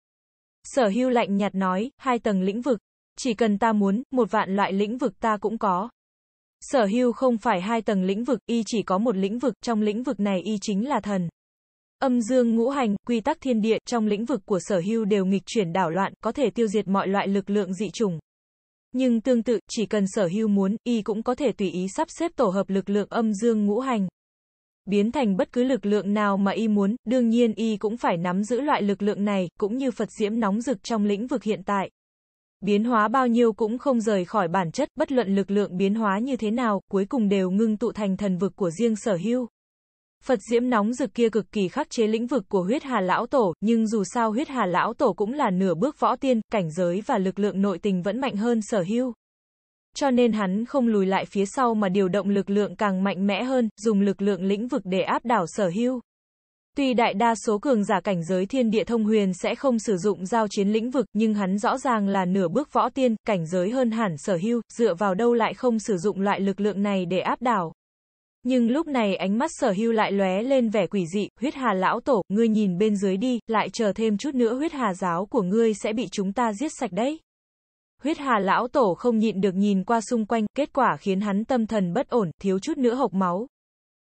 Sở hưu lạnh nhạt nói, hai tầng lĩnh vực, chỉ cần ta muốn, một vạn loại lĩnh vực ta cũng có. Sở hưu không phải hai tầng lĩnh vực, y chỉ có một lĩnh vực, trong lĩnh vực này y chính là thần. Âm dương ngũ hành, quy tắc thiên địa, trong lĩnh vực của sở hưu đều nghịch chuyển đảo loạn, có thể tiêu diệt mọi loại lực lượng dị chủng. Nhưng tương tự, chỉ cần sở hưu muốn, y cũng có thể tùy ý sắp xếp tổ hợp lực lượng âm dương ngũ hành. Biến thành bất cứ lực lượng nào mà y muốn, đương nhiên y cũng phải nắm giữ loại lực lượng này, cũng như Phật diễm nóng rực trong lĩnh vực hiện tại. Biến hóa bao nhiêu cũng không rời khỏi bản chất, bất luận lực lượng biến hóa như thế nào, cuối cùng đều ngưng tụ thành thần vực của riêng sở hưu. Phật diễm nóng rực kia cực kỳ khắc chế lĩnh vực của huyết hà lão tổ, nhưng dù sao huyết hà lão tổ cũng là nửa bước võ tiên, cảnh giới và lực lượng nội tình vẫn mạnh hơn sở hưu. Cho nên hắn không lùi lại phía sau mà điều động lực lượng càng mạnh mẽ hơn, dùng lực lượng lĩnh vực để áp đảo sở hưu. Tuy đại đa số cường giả cảnh giới thiên địa thông huyền sẽ không sử dụng giao chiến lĩnh vực, nhưng hắn rõ ràng là nửa bước võ tiên, cảnh giới hơn hẳn sở hưu, dựa vào đâu lại không sử dụng loại lực lượng này để áp đảo. Nhưng lúc này ánh mắt sở hưu lại lóe lên vẻ quỷ dị, huyết hà lão tổ, ngươi nhìn bên dưới đi, lại chờ thêm chút nữa huyết hà giáo của ngươi sẽ bị chúng ta giết sạch đấy. Huyết hà lão tổ không nhịn được nhìn qua xung quanh, kết quả khiến hắn tâm thần bất ổn, thiếu chút nữa hộc máu.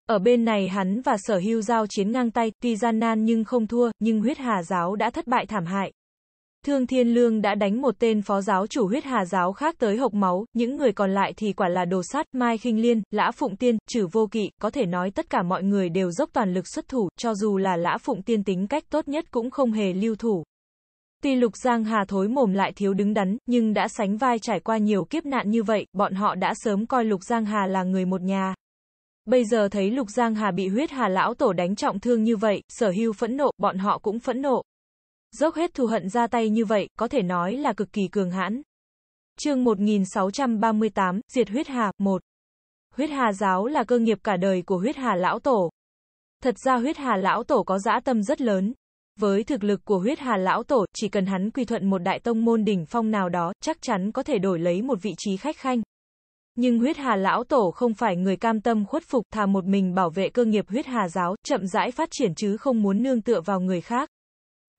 Ở bên này hắn và sở hưu giao chiến ngang tay, tuy gian nan nhưng không thua, nhưng huyết hà giáo đã thất bại thảm hại, Thương Thiên Lương đã đánh một tên phó giáo chủ huyết hà giáo khác tới hộc máu, những người còn lại thì quả là đồ sát, Mai khinh Liên, Lã Phụng Tiên, trừ vô kỵ, có thể nói tất cả mọi người đều dốc toàn lực xuất thủ, cho dù là Lã Phụng Tiên tính cách tốt nhất cũng không hề lưu thủ. Tuy Lục Giang Hà thối mồm lại thiếu đứng đắn, nhưng đã sánh vai trải qua nhiều kiếp nạn như vậy, bọn họ đã sớm coi Lục Giang Hà là người một nhà. Bây giờ thấy Lục Giang Hà bị huyết hà lão tổ đánh trọng thương như vậy, sở hưu phẫn nộ, bọn họ cũng phẫn nộ dốc hết thù hận ra tay như vậy, có thể nói là cực kỳ cường hãn. Chương 1638, Diệt Huyết Hà, 1. Huyết Hà giáo là cơ nghiệp cả đời của Huyết Hà lão tổ. Thật ra Huyết Hà lão tổ có dã tâm rất lớn. Với thực lực của Huyết Hà lão tổ, chỉ cần hắn quy thuận một đại tông môn đỉnh phong nào đó, chắc chắn có thể đổi lấy một vị trí khách khanh. Nhưng Huyết Hà lão tổ không phải người cam tâm khuất phục, thà một mình bảo vệ cơ nghiệp Huyết Hà giáo, chậm rãi phát triển chứ không muốn nương tựa vào người khác.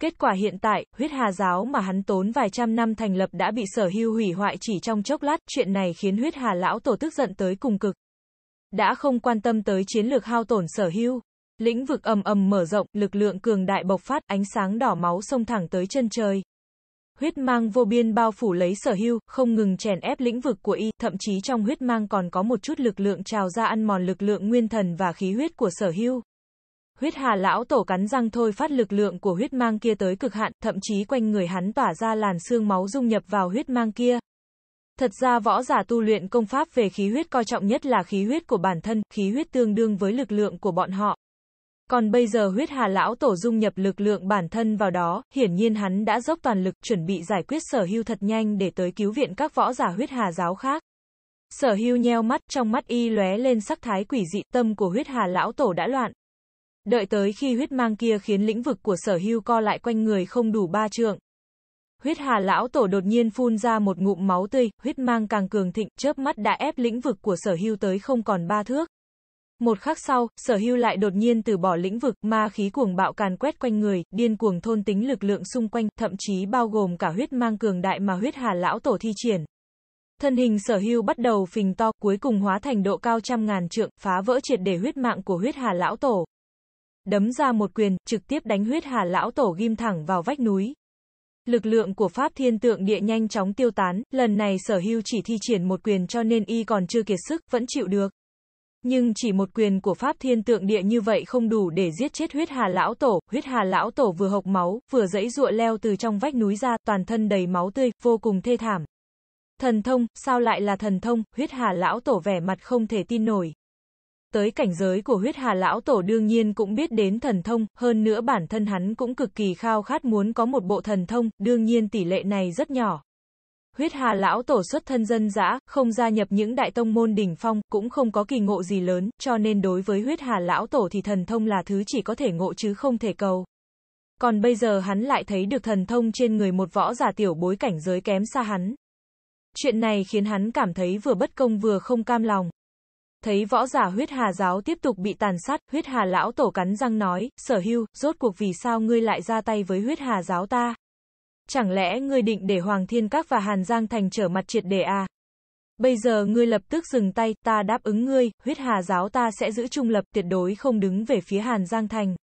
Kết quả hiện tại, huyết hà giáo mà hắn tốn vài trăm năm thành lập đã bị sở hưu hủy hoại chỉ trong chốc lát, chuyện này khiến huyết hà lão tổ tức giận tới cùng cực. Đã không quan tâm tới chiến lược hao tổn sở hưu. Lĩnh vực ầm ầm mở rộng, lực lượng cường đại bộc phát, ánh sáng đỏ máu xông thẳng tới chân trời. Huyết mang vô biên bao phủ lấy sở hưu, không ngừng chèn ép lĩnh vực của y, thậm chí trong huyết mang còn có một chút lực lượng trào ra ăn mòn lực lượng nguyên thần và khí huyết của sở hưu. Huyết hà lão tổ cắn răng thôi phát lực lượng của huyết mang kia tới cực hạn, thậm chí quanh người hắn tỏa ra làn xương máu dung nhập vào huyết mang kia. Thật ra võ giả tu luyện công pháp về khí huyết coi trọng nhất là khí huyết của bản thân, khí huyết tương đương với lực lượng của bọn họ. Còn bây giờ huyết hà lão tổ dung nhập lực lượng bản thân vào đó, hiển nhiên hắn đã dốc toàn lực chuẩn bị giải quyết sở hưu thật nhanh để tới cứu viện các võ giả huyết hà giáo khác. Sở hưu nheo mắt, trong mắt y lóe lên sắc thái quỷ dị, tâm của huyết hà lão tổ đã loạn, Đợi tới khi huyết mang kia khiến lĩnh vực của sở hưu co lại quanh người không đủ ba trượng. Huyết hà lão tổ đột nhiên phun ra một ngụm máu tươi, huyết mang càng cường thịnh, chớp mắt đã ép lĩnh vực của sở hưu tới không còn ba thước. Một khắc sau, sở hưu lại đột nhiên từ bỏ lĩnh vực, ma khí cuồng bạo càn quét quanh người, điên cuồng thôn tính lực lượng xung quanh, thậm chí bao gồm cả huyết mang cường đại mà huyết hà lão tổ thi triển. Thân hình sở hưu bắt đầu phình to, cuối cùng hóa thành độ cao trăm ngàn trượng, phá vỡ triệt để huyết mạng của huyết hà lão tổ đấm ra một quyền, trực tiếp đánh huyết hà lão tổ ghim thẳng vào vách núi. Lực lượng của Pháp Thiên Tượng Địa nhanh chóng tiêu tán, lần này sở hưu chỉ thi triển một quyền cho nên y còn chưa kiệt sức, vẫn chịu được. Nhưng chỉ một quyền của Pháp Thiên Tượng Địa như vậy không đủ để giết chết huyết hà lão tổ, huyết hà lão tổ vừa hộc máu, vừa dẫy ruộ leo từ trong vách núi ra, toàn thân đầy máu tươi, vô cùng thê thảm. Thần thông, sao lại là thần thông, huyết hà lão tổ vẻ mặt không thể tin nổi tới cảnh giới của huyết hà lão tổ đương nhiên cũng biết đến thần thông, hơn nữa bản thân hắn cũng cực kỳ khao khát muốn có một bộ thần thông, đương nhiên tỷ lệ này rất nhỏ. Huyết hà lão tổ xuất thân dân dã, không gia nhập những đại tông môn đỉnh phong, cũng không có kỳ ngộ gì lớn, cho nên đối với huyết hà lão tổ thì thần thông là thứ chỉ có thể ngộ chứ không thể cầu. Còn bây giờ hắn lại thấy được thần thông trên người một võ giả tiểu bối cảnh giới kém xa hắn. Chuyện này khiến hắn cảm thấy vừa bất công vừa không cam lòng. Thấy võ giả huyết hà giáo tiếp tục bị tàn sát, huyết hà lão tổ cắn răng nói, sở hưu, rốt cuộc vì sao ngươi lại ra tay với huyết hà giáo ta? Chẳng lẽ ngươi định để Hoàng Thiên Các và Hàn Giang Thành trở mặt triệt đề à? Bây giờ ngươi lập tức dừng tay, ta đáp ứng ngươi, huyết hà giáo ta sẽ giữ trung lập tuyệt đối không đứng về phía Hàn Giang Thành.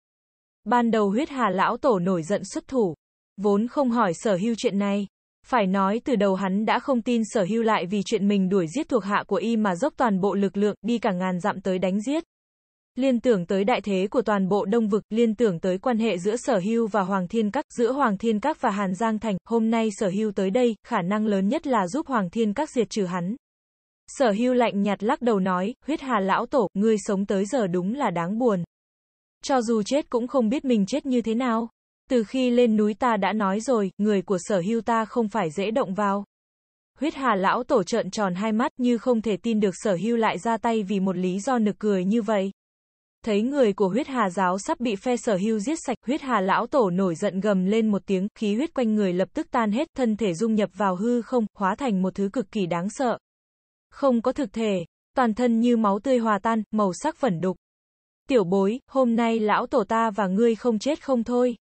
Ban đầu huyết hà lão tổ nổi giận xuất thủ, vốn không hỏi sở hưu chuyện này, phải nói từ đầu hắn đã không tin sở hưu lại vì chuyện mình đuổi giết thuộc hạ của y mà dốc toàn bộ lực lượng đi cả ngàn dặm tới đánh giết. Liên tưởng tới đại thế của toàn bộ Đông Vực, liên tưởng tới quan hệ giữa Sở Hưu và Hoàng Thiên Các, giữa Hoàng Thiên Các và Hàn Giang Thành, hôm nay Sở Hưu tới đây, khả năng lớn nhất là giúp Hoàng Thiên Các diệt trừ hắn. Sở Hưu lạnh nhạt lắc đầu nói, huyết hà lão tổ, ngươi sống tới giờ đúng là đáng buồn. Cho dù chết cũng không biết mình chết như thế nào. Từ khi lên núi ta đã nói rồi, người của sở hưu ta không phải dễ động vào. Huyết hà lão tổ trợn tròn hai mắt như không thể tin được sở hưu lại ra tay vì một lý do nực cười như vậy. Thấy người của huyết hà giáo sắp bị phe sở hưu giết sạch, huyết hà lão tổ nổi giận gầm lên một tiếng, khí huyết quanh người lập tức tan hết, thân thể dung nhập vào hư không, hóa thành một thứ cực kỳ đáng sợ. Không có thực thể, toàn thân như máu tươi hòa tan, màu sắc phẩn đục. Tiểu bối, hôm nay lão tổ ta và ngươi không chết không thôi.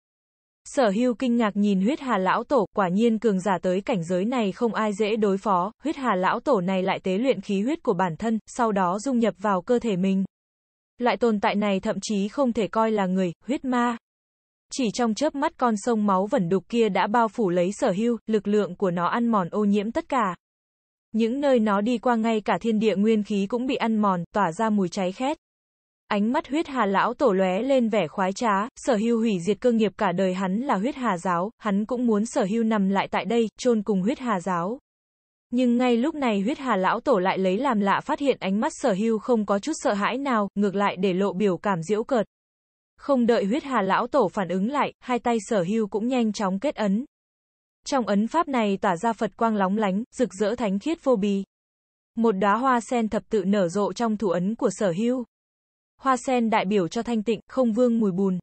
Sở hưu kinh ngạc nhìn huyết hà lão tổ, quả nhiên cường giả tới cảnh giới này không ai dễ đối phó, huyết hà lão tổ này lại tế luyện khí huyết của bản thân, sau đó dung nhập vào cơ thể mình. Loại tồn tại này thậm chí không thể coi là người, huyết ma. Chỉ trong chớp mắt con sông máu vẩn đục kia đã bao phủ lấy sở hưu, lực lượng của nó ăn mòn ô nhiễm tất cả. Những nơi nó đi qua ngay cả thiên địa nguyên khí cũng bị ăn mòn, tỏa ra mùi cháy khét. Ánh mắt huyết hà lão tổ lóe lên vẻ khoái trá, sở hưu hủy diệt cơ nghiệp cả đời hắn là huyết hà giáo, hắn cũng muốn sở hưu nằm lại tại đây, chôn cùng huyết hà giáo. Nhưng ngay lúc này huyết hà lão tổ lại lấy làm lạ phát hiện ánh mắt sở hưu không có chút sợ hãi nào, ngược lại để lộ biểu cảm diễu cợt. Không đợi huyết hà lão tổ phản ứng lại, hai tay sở hưu cũng nhanh chóng kết ấn. Trong ấn pháp này tỏa ra Phật quang lóng lánh, rực rỡ thánh khiết vô bì. Một đóa hoa sen thập tự nở rộ trong thủ ấn của sở hưu. Hoa sen đại biểu cho thanh tịnh, không vương mùi bùn.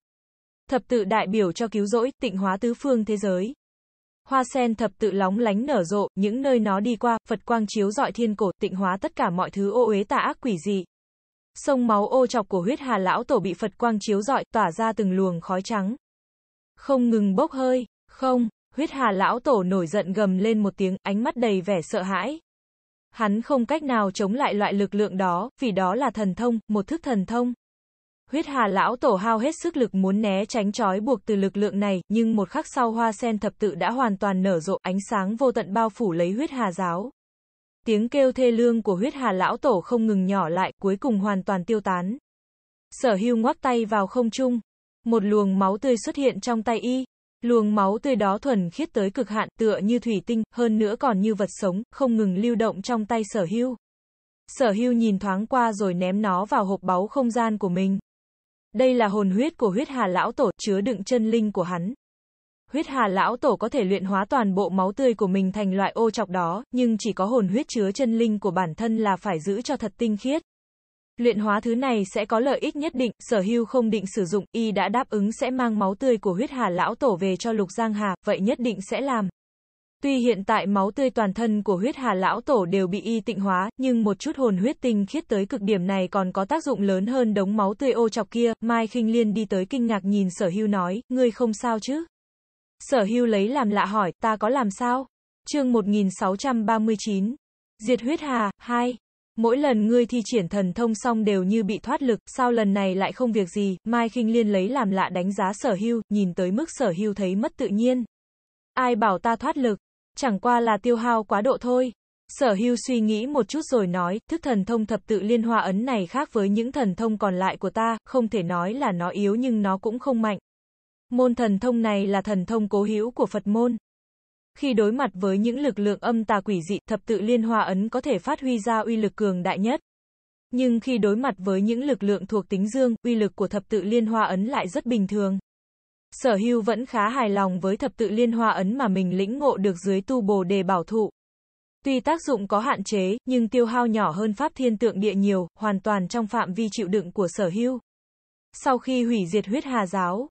Thập tự đại biểu cho cứu rỗi, tịnh hóa tứ phương thế giới. Hoa sen thập tự lóng lánh nở rộ, những nơi nó đi qua, Phật quang chiếu dọi thiên cổ, tịnh hóa tất cả mọi thứ ô uế tà ác quỷ dị. Sông máu ô chọc của huyết hà lão tổ bị Phật quang chiếu dọi, tỏa ra từng luồng khói trắng. Không ngừng bốc hơi, không, huyết hà lão tổ nổi giận gầm lên một tiếng, ánh mắt đầy vẻ sợ hãi. Hắn không cách nào chống lại loại lực lượng đó, vì đó là thần thông, một thức thần thông. Huyết hà lão tổ hao hết sức lực muốn né tránh trói buộc từ lực lượng này, nhưng một khắc sau hoa sen thập tự đã hoàn toàn nở rộ, ánh sáng vô tận bao phủ lấy huyết hà giáo. Tiếng kêu thê lương của huyết hà lão tổ không ngừng nhỏ lại, cuối cùng hoàn toàn tiêu tán. Sở hưu ngoắc tay vào không trung. Một luồng máu tươi xuất hiện trong tay y, Luồng máu tươi đó thuần khiết tới cực hạn, tựa như thủy tinh, hơn nữa còn như vật sống, không ngừng lưu động trong tay sở hưu. Sở hưu nhìn thoáng qua rồi ném nó vào hộp báu không gian của mình. Đây là hồn huyết của huyết hà lão tổ, chứa đựng chân linh của hắn. Huyết hà lão tổ có thể luyện hóa toàn bộ máu tươi của mình thành loại ô chọc đó, nhưng chỉ có hồn huyết chứa chân linh của bản thân là phải giữ cho thật tinh khiết. Luyện hóa thứ này sẽ có lợi ích nhất định, sở hưu không định sử dụng, y đã đáp ứng sẽ mang máu tươi của huyết hà lão tổ về cho lục giang hà, vậy nhất định sẽ làm. Tuy hiện tại máu tươi toàn thân của huyết hà lão tổ đều bị y tịnh hóa, nhưng một chút hồn huyết tinh khiết tới cực điểm này còn có tác dụng lớn hơn đống máu tươi ô chọc kia, Mai khinh Liên đi tới kinh ngạc nhìn sở hưu nói, ngươi không sao chứ? Sở hưu lấy làm lạ hỏi, ta có làm sao? chương 1639, Diệt huyết hà, 2. Mỗi lần ngươi thi triển thần thông xong đều như bị thoát lực, sao lần này lại không việc gì, Mai khinh Liên lấy làm lạ đánh giá sở hưu, nhìn tới mức sở hưu thấy mất tự nhiên. Ai bảo ta thoát lực, chẳng qua là tiêu hao quá độ thôi. Sở hưu suy nghĩ một chút rồi nói, thức thần thông thập tự liên hoa ấn này khác với những thần thông còn lại của ta, không thể nói là nó yếu nhưng nó cũng không mạnh. Môn thần thông này là thần thông cố hữu của Phật môn. Khi đối mặt với những lực lượng âm tà quỷ dị, thập tự liên hoa ấn có thể phát huy ra uy lực cường đại nhất. Nhưng khi đối mặt với những lực lượng thuộc tính dương, uy lực của thập tự liên hoa ấn lại rất bình thường. Sở hưu vẫn khá hài lòng với thập tự liên hoa ấn mà mình lĩnh ngộ được dưới tu bồ đề bảo thụ. Tuy tác dụng có hạn chế, nhưng tiêu hao nhỏ hơn pháp thiên tượng địa nhiều, hoàn toàn trong phạm vi chịu đựng của sở hưu. Sau khi hủy diệt huyết hà giáo,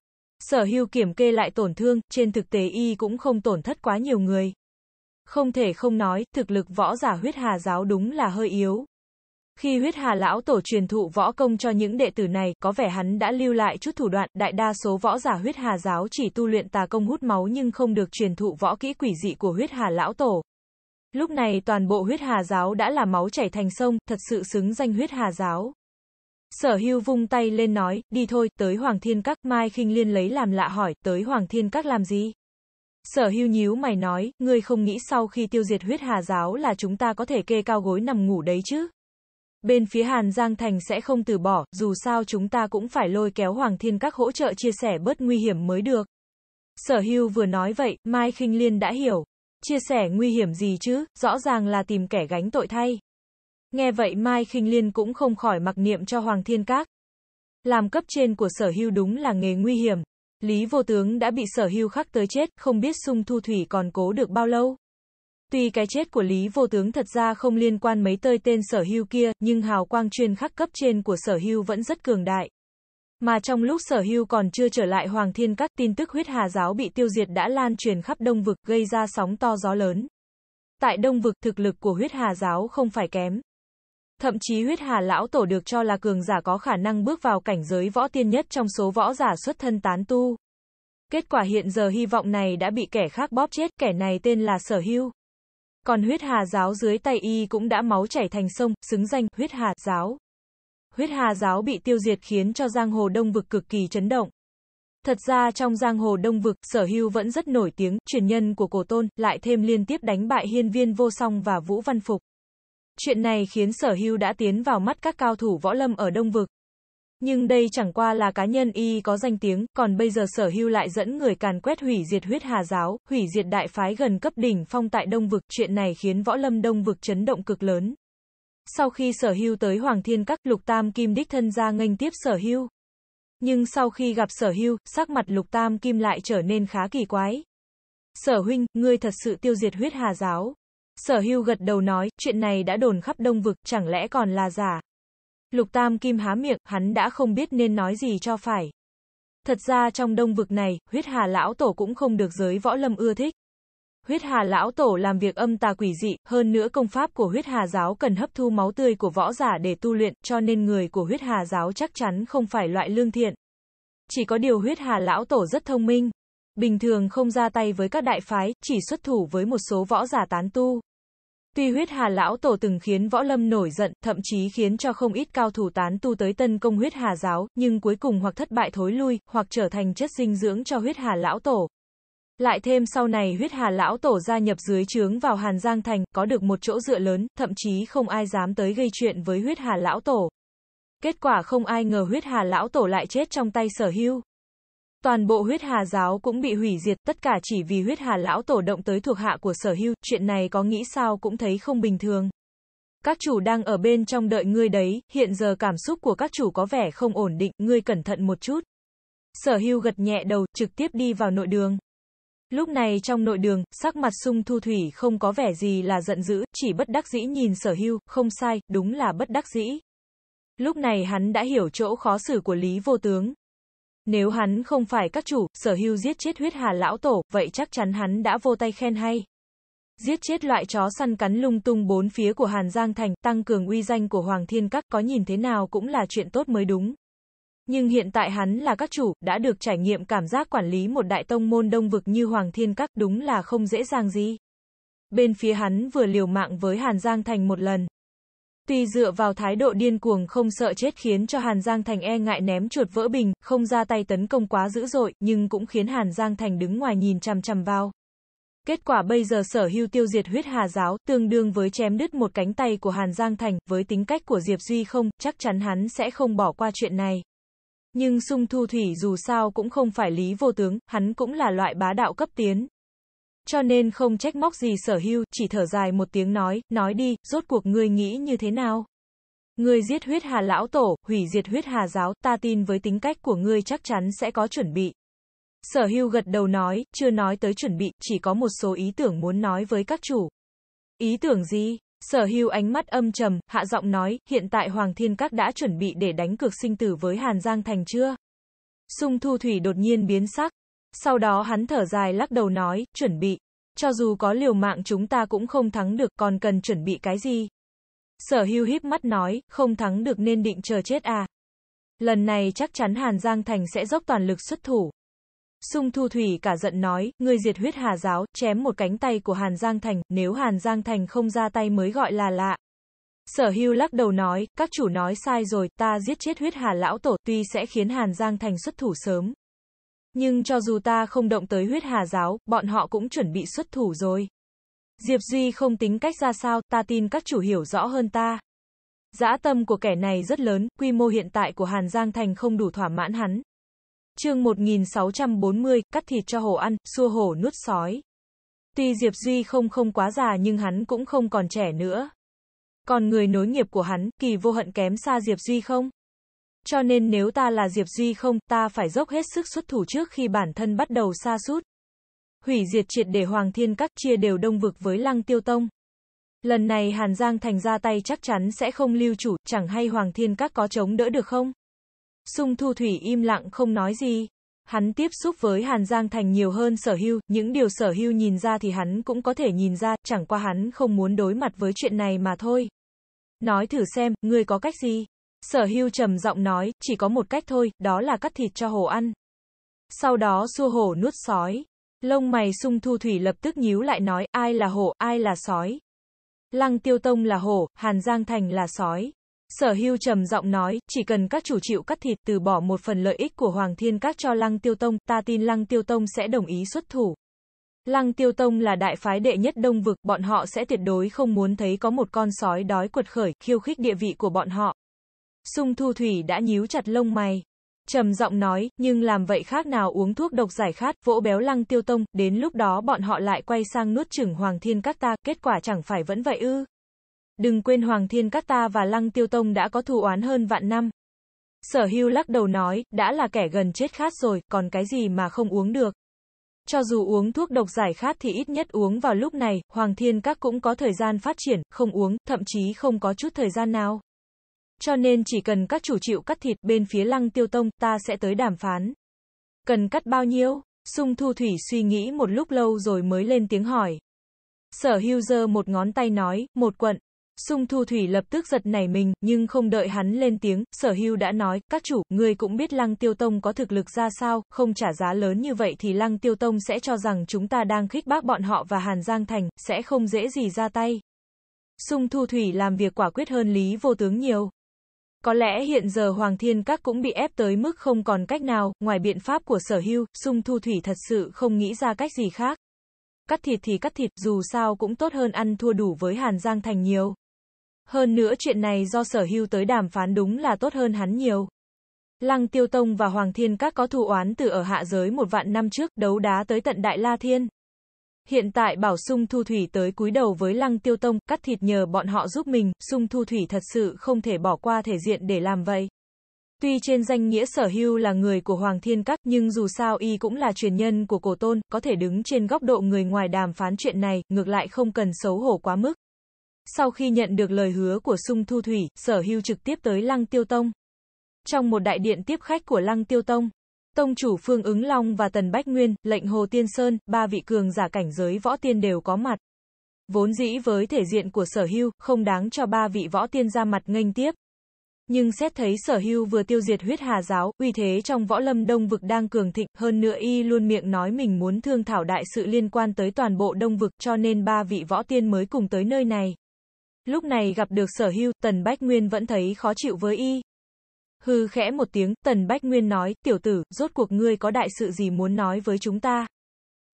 Sở hưu kiểm kê lại tổn thương, trên thực tế y cũng không tổn thất quá nhiều người. Không thể không nói, thực lực võ giả huyết hà giáo đúng là hơi yếu. Khi huyết hà lão tổ truyền thụ võ công cho những đệ tử này, có vẻ hắn đã lưu lại chút thủ đoạn, đại đa số võ giả huyết hà giáo chỉ tu luyện tà công hút máu nhưng không được truyền thụ võ kỹ quỷ dị của huyết hà lão tổ. Lúc này toàn bộ huyết hà giáo đã là máu chảy thành sông, thật sự xứng danh huyết hà giáo. Sở hưu vung tay lên nói, đi thôi, tới Hoàng Thiên Các, Mai khinh Liên lấy làm lạ hỏi, tới Hoàng Thiên Các làm gì? Sở hưu nhíu mày nói, ngươi không nghĩ sau khi tiêu diệt huyết hà giáo là chúng ta có thể kê cao gối nằm ngủ đấy chứ? Bên phía Hàn Giang Thành sẽ không từ bỏ, dù sao chúng ta cũng phải lôi kéo Hoàng Thiên Các hỗ trợ chia sẻ bớt nguy hiểm mới được. Sở hưu vừa nói vậy, Mai khinh Liên đã hiểu. Chia sẻ nguy hiểm gì chứ, rõ ràng là tìm kẻ gánh tội thay. Nghe vậy Mai khinh Liên cũng không khỏi mặc niệm cho Hoàng Thiên Các. Làm cấp trên của sở hưu đúng là nghề nguy hiểm. Lý vô tướng đã bị sở hưu khắc tới chết, không biết sung thu thủy còn cố được bao lâu. Tuy cái chết của Lý vô tướng thật ra không liên quan mấy tơi tên sở hưu kia, nhưng hào quang chuyên khắc cấp trên của sở hưu vẫn rất cường đại. Mà trong lúc sở hưu còn chưa trở lại Hoàng Thiên Các tin tức huyết hà giáo bị tiêu diệt đã lan truyền khắp Đông Vực gây ra sóng to gió lớn. Tại Đông Vực thực lực của huyết hà giáo không phải kém. Thậm chí huyết hà lão tổ được cho là cường giả có khả năng bước vào cảnh giới võ tiên nhất trong số võ giả xuất thân tán tu. Kết quả hiện giờ hy vọng này đã bị kẻ khác bóp chết, kẻ này tên là Sở Hưu. Còn huyết hà giáo dưới tay y cũng đã máu chảy thành sông, xứng danh huyết hà giáo. Huyết hà giáo bị tiêu diệt khiến cho giang hồ đông vực cực kỳ chấn động. Thật ra trong giang hồ đông vực, sở hưu vẫn rất nổi tiếng, truyền nhân của cổ tôn, lại thêm liên tiếp đánh bại hiên viên vô song và vũ văn phục. Chuyện này khiến sở hưu đã tiến vào mắt các cao thủ võ lâm ở Đông Vực. Nhưng đây chẳng qua là cá nhân y có danh tiếng, còn bây giờ sở hưu lại dẫn người càn quét hủy diệt huyết hà giáo, hủy diệt đại phái gần cấp đỉnh phong tại Đông Vực. Chuyện này khiến võ lâm Đông Vực chấn động cực lớn. Sau khi sở hưu tới Hoàng Thiên Các, Lục Tam Kim đích thân ra nghênh tiếp sở hưu. Nhưng sau khi gặp sở hưu, sắc mặt Lục Tam Kim lại trở nên khá kỳ quái. Sở huynh, ngươi thật sự tiêu diệt huyết hà giáo. Sở hưu gật đầu nói, chuyện này đã đồn khắp đông vực, chẳng lẽ còn là giả. Lục Tam Kim há miệng, hắn đã không biết nên nói gì cho phải. Thật ra trong đông vực này, huyết hà lão tổ cũng không được giới võ lâm ưa thích. Huyết hà lão tổ làm việc âm tà quỷ dị, hơn nữa công pháp của huyết hà giáo cần hấp thu máu tươi của võ giả để tu luyện, cho nên người của huyết hà giáo chắc chắn không phải loại lương thiện. Chỉ có điều huyết hà lão tổ rất thông minh. Bình thường không ra tay với các đại phái, chỉ xuất thủ với một số võ giả tán tu. Tuy huyết hà lão tổ từng khiến võ lâm nổi giận, thậm chí khiến cho không ít cao thủ tán tu tới tân công huyết hà giáo, nhưng cuối cùng hoặc thất bại thối lui, hoặc trở thành chất dinh dưỡng cho huyết hà lão tổ. Lại thêm sau này huyết hà lão tổ gia nhập dưới trướng vào Hàn Giang Thành, có được một chỗ dựa lớn, thậm chí không ai dám tới gây chuyện với huyết hà lão tổ. Kết quả không ai ngờ huyết hà lão tổ lại chết trong tay sở hưu. Toàn bộ huyết hà giáo cũng bị hủy diệt, tất cả chỉ vì huyết hà lão tổ động tới thuộc hạ của sở hưu, chuyện này có nghĩ sao cũng thấy không bình thường. Các chủ đang ở bên trong đợi ngươi đấy, hiện giờ cảm xúc của các chủ có vẻ không ổn định, ngươi cẩn thận một chút. Sở hưu gật nhẹ đầu, trực tiếp đi vào nội đường. Lúc này trong nội đường, sắc mặt sung thu thủy không có vẻ gì là giận dữ, chỉ bất đắc dĩ nhìn sở hưu, không sai, đúng là bất đắc dĩ. Lúc này hắn đã hiểu chỗ khó xử của Lý Vô Tướng, nếu hắn không phải các chủ, sở hưu giết chết huyết hà lão tổ, vậy chắc chắn hắn đã vô tay khen hay. Giết chết loại chó săn cắn lung tung bốn phía của Hàn Giang Thành, tăng cường uy danh của Hoàng Thiên Các có nhìn thế nào cũng là chuyện tốt mới đúng. Nhưng hiện tại hắn là các chủ, đã được trải nghiệm cảm giác quản lý một đại tông môn đông vực như Hoàng Thiên Các đúng là không dễ dàng gì. Bên phía hắn vừa liều mạng với Hàn Giang Thành một lần, Tuy dựa vào thái độ điên cuồng không sợ chết khiến cho Hàn Giang Thành e ngại ném chuột vỡ bình, không ra tay tấn công quá dữ dội, nhưng cũng khiến Hàn Giang Thành đứng ngoài nhìn chằm chằm vào. Kết quả bây giờ sở hưu tiêu diệt huyết hà giáo, tương đương với chém đứt một cánh tay của Hàn Giang Thành, với tính cách của Diệp Duy không, chắc chắn hắn sẽ không bỏ qua chuyện này. Nhưng sung thu thủy dù sao cũng không phải lý vô tướng, hắn cũng là loại bá đạo cấp tiến, cho nên không trách móc gì sở hưu, chỉ thở dài một tiếng nói, nói đi, rốt cuộc ngươi nghĩ như thế nào? Ngươi giết huyết hà lão tổ, hủy diệt huyết hà giáo, ta tin với tính cách của ngươi chắc chắn sẽ có chuẩn bị. Sở hưu gật đầu nói, chưa nói tới chuẩn bị, chỉ có một số ý tưởng muốn nói với các chủ. Ý tưởng gì? Sở hưu ánh mắt âm trầm, hạ giọng nói, hiện tại Hoàng Thiên Các đã chuẩn bị để đánh cược sinh tử với Hàn Giang Thành chưa? Sung Thu Thủy đột nhiên biến sắc, sau đó hắn thở dài lắc đầu nói, chuẩn bị. Cho dù có liều mạng chúng ta cũng không thắng được, còn cần chuẩn bị cái gì? Sở hưu híp mắt nói, không thắng được nên định chờ chết à. Lần này chắc chắn Hàn Giang Thành sẽ dốc toàn lực xuất thủ. Sung Thu Thủy cả giận nói, người diệt huyết hà giáo, chém một cánh tay của Hàn Giang Thành, nếu Hàn Giang Thành không ra tay mới gọi là lạ. Sở hưu lắc đầu nói, các chủ nói sai rồi, ta giết chết huyết hà lão tổ, tuy sẽ khiến Hàn Giang Thành xuất thủ sớm. Nhưng cho dù ta không động tới huyết hà giáo, bọn họ cũng chuẩn bị xuất thủ rồi. Diệp Duy không tính cách ra sao, ta tin các chủ hiểu rõ hơn ta. Dã tâm của kẻ này rất lớn, quy mô hiện tại của Hàn Giang Thành không đủ thỏa mãn hắn. chương 1640, cắt thịt cho hổ ăn, xua hổ nuốt sói. Tuy Diệp Duy không không quá già nhưng hắn cũng không còn trẻ nữa. Còn người nối nghiệp của hắn, kỳ vô hận kém xa Diệp Duy không? Cho nên nếu ta là Diệp Duy không, ta phải dốc hết sức xuất thủ trước khi bản thân bắt đầu xa sút Hủy diệt triệt để Hoàng Thiên Các chia đều đông vực với Lăng Tiêu Tông. Lần này Hàn Giang Thành ra tay chắc chắn sẽ không lưu chủ, chẳng hay Hoàng Thiên Các có chống đỡ được không? Sung Thu Thủy im lặng không nói gì. Hắn tiếp xúc với Hàn Giang Thành nhiều hơn sở hưu, những điều sở hưu nhìn ra thì hắn cũng có thể nhìn ra, chẳng qua hắn không muốn đối mặt với chuyện này mà thôi. Nói thử xem, ngươi có cách gì? Sở hưu trầm giọng nói, chỉ có một cách thôi, đó là cắt thịt cho hổ ăn. Sau đó xua hổ nuốt sói. Lông mày sung thu thủy lập tức nhíu lại nói, ai là hổ, ai là sói. Lăng tiêu tông là hổ, Hàn Giang Thành là sói. Sở hưu trầm giọng nói, chỉ cần các chủ chịu cắt thịt từ bỏ một phần lợi ích của Hoàng Thiên Các cho Lăng Tiêu Tông, ta tin Lăng Tiêu Tông sẽ đồng ý xuất thủ. Lăng Tiêu Tông là đại phái đệ nhất đông vực, bọn họ sẽ tuyệt đối không muốn thấy có một con sói đói quật khởi, khiêu khích địa vị của bọn họ. Sung Thu Thủy đã nhíu chặt lông mày. Trầm giọng nói, nhưng làm vậy khác nào uống thuốc độc giải khát, vỗ béo lăng tiêu tông, đến lúc đó bọn họ lại quay sang nuốt chửng Hoàng Thiên Các ta, kết quả chẳng phải vẫn vậy ư. Đừng quên Hoàng Thiên Các ta và Lăng Tiêu Tông đã có thù oán hơn vạn năm. Sở hưu lắc đầu nói, đã là kẻ gần chết khát rồi, còn cái gì mà không uống được. Cho dù uống thuốc độc giải khát thì ít nhất uống vào lúc này, Hoàng Thiên Các cũng có thời gian phát triển, không uống, thậm chí không có chút thời gian nào. Cho nên chỉ cần các chủ chịu cắt thịt bên phía lăng tiêu tông, ta sẽ tới đàm phán. Cần cắt bao nhiêu? Sung Thu Thủy suy nghĩ một lúc lâu rồi mới lên tiếng hỏi. Sở hưu giơ một ngón tay nói, một quận. Sung Thu Thủy lập tức giật nảy mình, nhưng không đợi hắn lên tiếng, sở hưu đã nói, các chủ, người cũng biết Lăng Tiêu Tông có thực lực ra sao, không trả giá lớn như vậy thì Lăng Tiêu Tông sẽ cho rằng chúng ta đang khích bác bọn họ và Hàn Giang Thành, sẽ không dễ gì ra tay. Sung Thu Thủy làm việc quả quyết hơn Lý Vô Tướng nhiều. Có lẽ hiện giờ Hoàng Thiên Các cũng bị ép tới mức không còn cách nào, ngoài biện pháp của sở hưu, sung thu thủy thật sự không nghĩ ra cách gì khác. Cắt thịt thì cắt thịt, dù sao cũng tốt hơn ăn thua đủ với Hàn Giang Thành nhiều. Hơn nữa chuyện này do sở hưu tới đàm phán đúng là tốt hơn hắn nhiều. Lăng Tiêu Tông và Hoàng Thiên Các có thù oán từ ở hạ giới một vạn năm trước, đấu đá tới tận Đại La Thiên. Hiện tại bảo sung thu thủy tới cúi đầu với lăng tiêu tông, cắt thịt nhờ bọn họ giúp mình, sung thu thủy thật sự không thể bỏ qua thể diện để làm vậy. Tuy trên danh nghĩa sở hưu là người của Hoàng Thiên Các nhưng dù sao y cũng là truyền nhân của cổ tôn, có thể đứng trên góc độ người ngoài đàm phán chuyện này, ngược lại không cần xấu hổ quá mức. Sau khi nhận được lời hứa của sung thu thủy, sở hưu trực tiếp tới lăng tiêu tông. Trong một đại điện tiếp khách của lăng tiêu tông, Tông chủ Phương Ứng Long và Tần Bách Nguyên, lệnh Hồ Tiên Sơn, ba vị cường giả cảnh giới võ tiên đều có mặt. Vốn dĩ với thể diện của sở hưu, không đáng cho ba vị võ tiên ra mặt nghênh tiếp. Nhưng xét thấy sở hưu vừa tiêu diệt huyết hà giáo, uy thế trong võ lâm đông vực đang cường thịnh, hơn nữa y luôn miệng nói mình muốn thương thảo đại sự liên quan tới toàn bộ đông vực cho nên ba vị võ tiên mới cùng tới nơi này. Lúc này gặp được sở hưu, tần bách nguyên vẫn thấy khó chịu với y. Hư khẽ một tiếng, Tần Bách Nguyên nói, tiểu tử, rốt cuộc ngươi có đại sự gì muốn nói với chúng ta?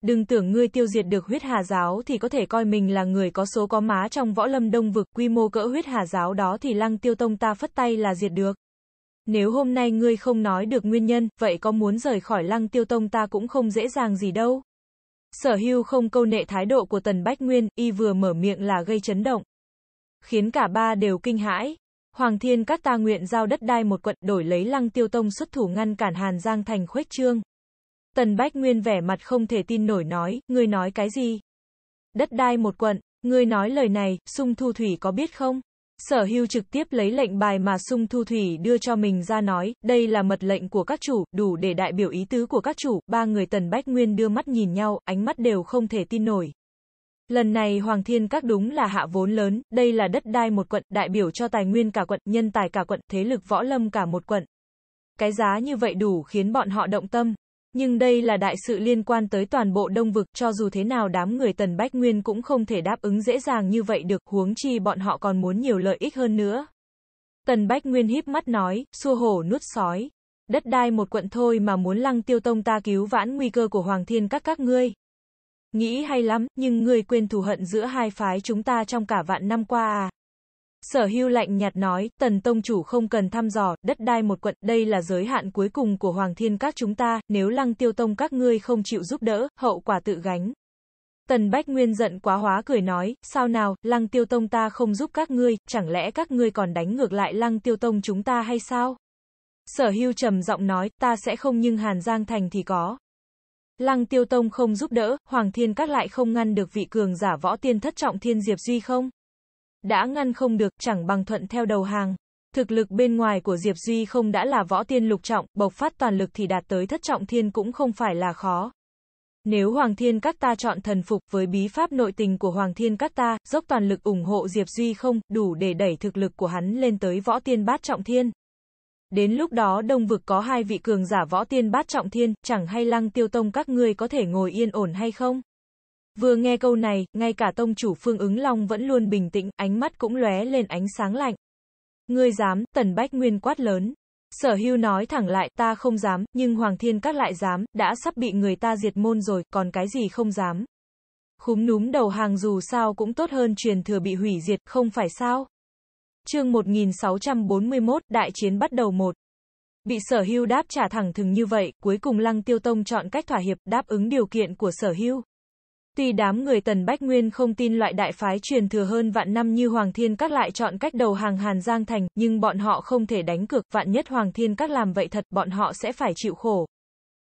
Đừng tưởng ngươi tiêu diệt được huyết hà giáo thì có thể coi mình là người có số có má trong võ lâm đông vực quy mô cỡ huyết hà giáo đó thì lăng tiêu tông ta phất tay là diệt được. Nếu hôm nay ngươi không nói được nguyên nhân, vậy có muốn rời khỏi lăng tiêu tông ta cũng không dễ dàng gì đâu. Sở hưu không câu nệ thái độ của Tần Bách Nguyên, y vừa mở miệng là gây chấn động. Khiến cả ba đều kinh hãi, Hoàng Thiên Các ta nguyện giao đất đai một quận đổi lấy Lăng Tiêu Tông xuất thủ ngăn cản Hàn Giang thành khuếch trương. Tần Bách Nguyên vẻ mặt không thể tin nổi nói, ngươi nói cái gì? Đất đai một quận, ngươi nói lời này, Sung Thu Thủy có biết không? Sở hưu trực tiếp lấy lệnh bài mà Sung Thu Thủy đưa cho mình ra nói, đây là mật lệnh của các chủ, đủ để đại biểu ý tứ của các chủ, ba người Tần Bách Nguyên đưa mắt nhìn nhau, ánh mắt đều không thể tin nổi. Lần này Hoàng Thiên Các đúng là hạ vốn lớn, đây là đất đai một quận, đại biểu cho tài nguyên cả quận, nhân tài cả quận, thế lực võ lâm cả một quận. Cái giá như vậy đủ khiến bọn họ động tâm. Nhưng đây là đại sự liên quan tới toàn bộ đông vực, cho dù thế nào đám người Tần Bách Nguyên cũng không thể đáp ứng dễ dàng như vậy được, huống chi bọn họ còn muốn nhiều lợi ích hơn nữa. Tần Bách Nguyên híp mắt nói, xua hổ nuốt sói. Đất đai một quận thôi mà muốn lăng tiêu tông ta cứu vãn nguy cơ của Hoàng Thiên Các các ngươi. Nghĩ hay lắm, nhưng ngươi quên thù hận giữa hai phái chúng ta trong cả vạn năm qua à. Sở hưu lạnh nhạt nói, tần tông chủ không cần thăm dò, đất đai một quận, đây là giới hạn cuối cùng của Hoàng Thiên các chúng ta, nếu lăng tiêu tông các ngươi không chịu giúp đỡ, hậu quả tự gánh. Tần Bách Nguyên giận quá hóa cười nói, sao nào, lăng tiêu tông ta không giúp các ngươi, chẳng lẽ các ngươi còn đánh ngược lại lăng tiêu tông chúng ta hay sao? Sở hưu trầm giọng nói, ta sẽ không nhưng Hàn Giang Thành thì có. Lăng Tiêu Tông không giúp đỡ, Hoàng Thiên Các lại không ngăn được vị cường giả võ tiên thất trọng Thiên Diệp Duy không? Đã ngăn không được, chẳng bằng thuận theo đầu hàng. Thực lực bên ngoài của Diệp Duy không đã là võ tiên lục trọng, bộc phát toàn lực thì đạt tới thất trọng thiên cũng không phải là khó. Nếu Hoàng Thiên Các ta chọn thần phục với bí pháp nội tình của Hoàng Thiên Các ta, dốc toàn lực ủng hộ Diệp Duy không, đủ để đẩy thực lực của hắn lên tới võ tiên bát trọng thiên. Đến lúc đó đông vực có hai vị cường giả võ tiên bát trọng thiên, chẳng hay lăng tiêu tông các ngươi có thể ngồi yên ổn hay không? Vừa nghe câu này, ngay cả tông chủ phương ứng long vẫn luôn bình tĩnh, ánh mắt cũng lóe lên ánh sáng lạnh. Ngươi dám, tần bách nguyên quát lớn. Sở hưu nói thẳng lại, ta không dám, nhưng Hoàng Thiên các lại dám, đã sắp bị người ta diệt môn rồi, còn cái gì không dám. Khúm núm đầu hàng dù sao cũng tốt hơn truyền thừa bị hủy diệt, không phải sao? Chương 1641, đại chiến bắt đầu một. Bị sở hưu đáp trả thẳng thừng như vậy, cuối cùng Lăng Tiêu Tông chọn cách thỏa hiệp, đáp ứng điều kiện của sở hưu. Tuy đám người Tần Bách Nguyên không tin loại đại phái truyền thừa hơn vạn năm như Hoàng Thiên Các lại chọn cách đầu hàng Hàn Giang Thành, nhưng bọn họ không thể đánh cược, vạn nhất Hoàng Thiên Các làm vậy thật, bọn họ sẽ phải chịu khổ.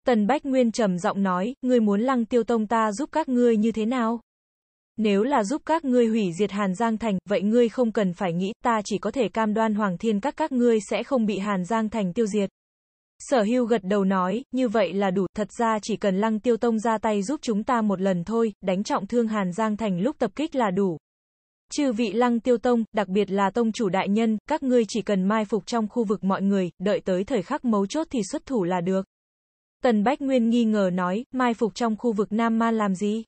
Tần Bách Nguyên trầm giọng nói, ngươi muốn Lăng Tiêu Tông ta giúp các ngươi như thế nào? Nếu là giúp các ngươi hủy diệt Hàn Giang Thành, vậy ngươi không cần phải nghĩ, ta chỉ có thể cam đoan Hoàng Thiên các các ngươi sẽ không bị Hàn Giang Thành tiêu diệt. Sở hưu gật đầu nói, như vậy là đủ, thật ra chỉ cần Lăng Tiêu Tông ra tay giúp chúng ta một lần thôi, đánh trọng thương Hàn Giang Thành lúc tập kích là đủ. Trừ vị Lăng Tiêu Tông, đặc biệt là Tông chủ đại nhân, các ngươi chỉ cần mai phục trong khu vực mọi người, đợi tới thời khắc mấu chốt thì xuất thủ là được. Tần Bách Nguyên nghi ngờ nói, mai phục trong khu vực Nam Ma làm gì?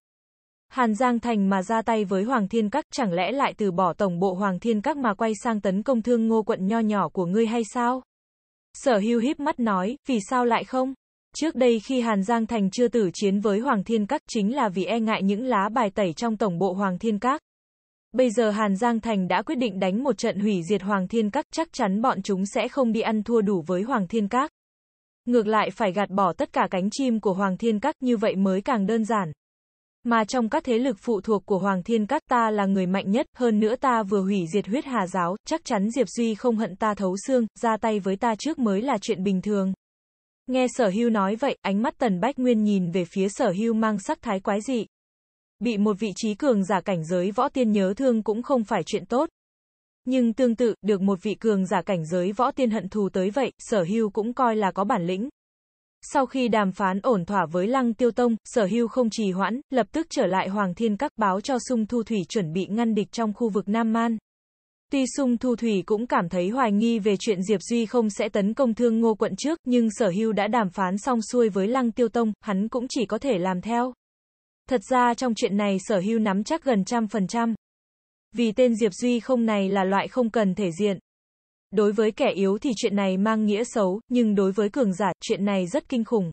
Hàn Giang Thành mà ra tay với Hoàng Thiên Các, chẳng lẽ lại từ bỏ tổng bộ Hoàng Thiên Các mà quay sang tấn công thương ngô quận nho nhỏ của ngươi hay sao? Sở hưu híp mắt nói, vì sao lại không? Trước đây khi Hàn Giang Thành chưa tử chiến với Hoàng Thiên Các chính là vì e ngại những lá bài tẩy trong tổng bộ Hoàng Thiên Các. Bây giờ Hàn Giang Thành đã quyết định đánh một trận hủy diệt Hoàng Thiên Các, chắc chắn bọn chúng sẽ không đi ăn thua đủ với Hoàng Thiên Các. Ngược lại phải gạt bỏ tất cả cánh chim của Hoàng Thiên Các như vậy mới càng đơn giản. Mà trong các thế lực phụ thuộc của Hoàng Thiên Các ta là người mạnh nhất, hơn nữa ta vừa hủy diệt huyết hà giáo, chắc chắn Diệp Duy không hận ta thấu xương, ra tay với ta trước mới là chuyện bình thường. Nghe sở hưu nói vậy, ánh mắt tần bách nguyên nhìn về phía sở hưu mang sắc thái quái dị. Bị một vị trí cường giả cảnh giới võ tiên nhớ thương cũng không phải chuyện tốt. Nhưng tương tự, được một vị cường giả cảnh giới võ tiên hận thù tới vậy, sở hưu cũng coi là có bản lĩnh, sau khi đàm phán ổn thỏa với Lăng Tiêu Tông, Sở Hưu không trì hoãn, lập tức trở lại Hoàng Thiên Các báo cho Sung Thu Thủy chuẩn bị ngăn địch trong khu vực Nam Man. Tuy Sung Thu Thủy cũng cảm thấy hoài nghi về chuyện Diệp Duy không sẽ tấn công thương ngô quận trước, nhưng Sở Hưu đã đàm phán xong xuôi với Lăng Tiêu Tông, hắn cũng chỉ có thể làm theo. Thật ra trong chuyện này Sở Hưu nắm chắc gần trăm phần trăm. Vì tên Diệp Duy không này là loại không cần thể diện, Đối với kẻ yếu thì chuyện này mang nghĩa xấu, nhưng đối với cường giả, chuyện này rất kinh khủng.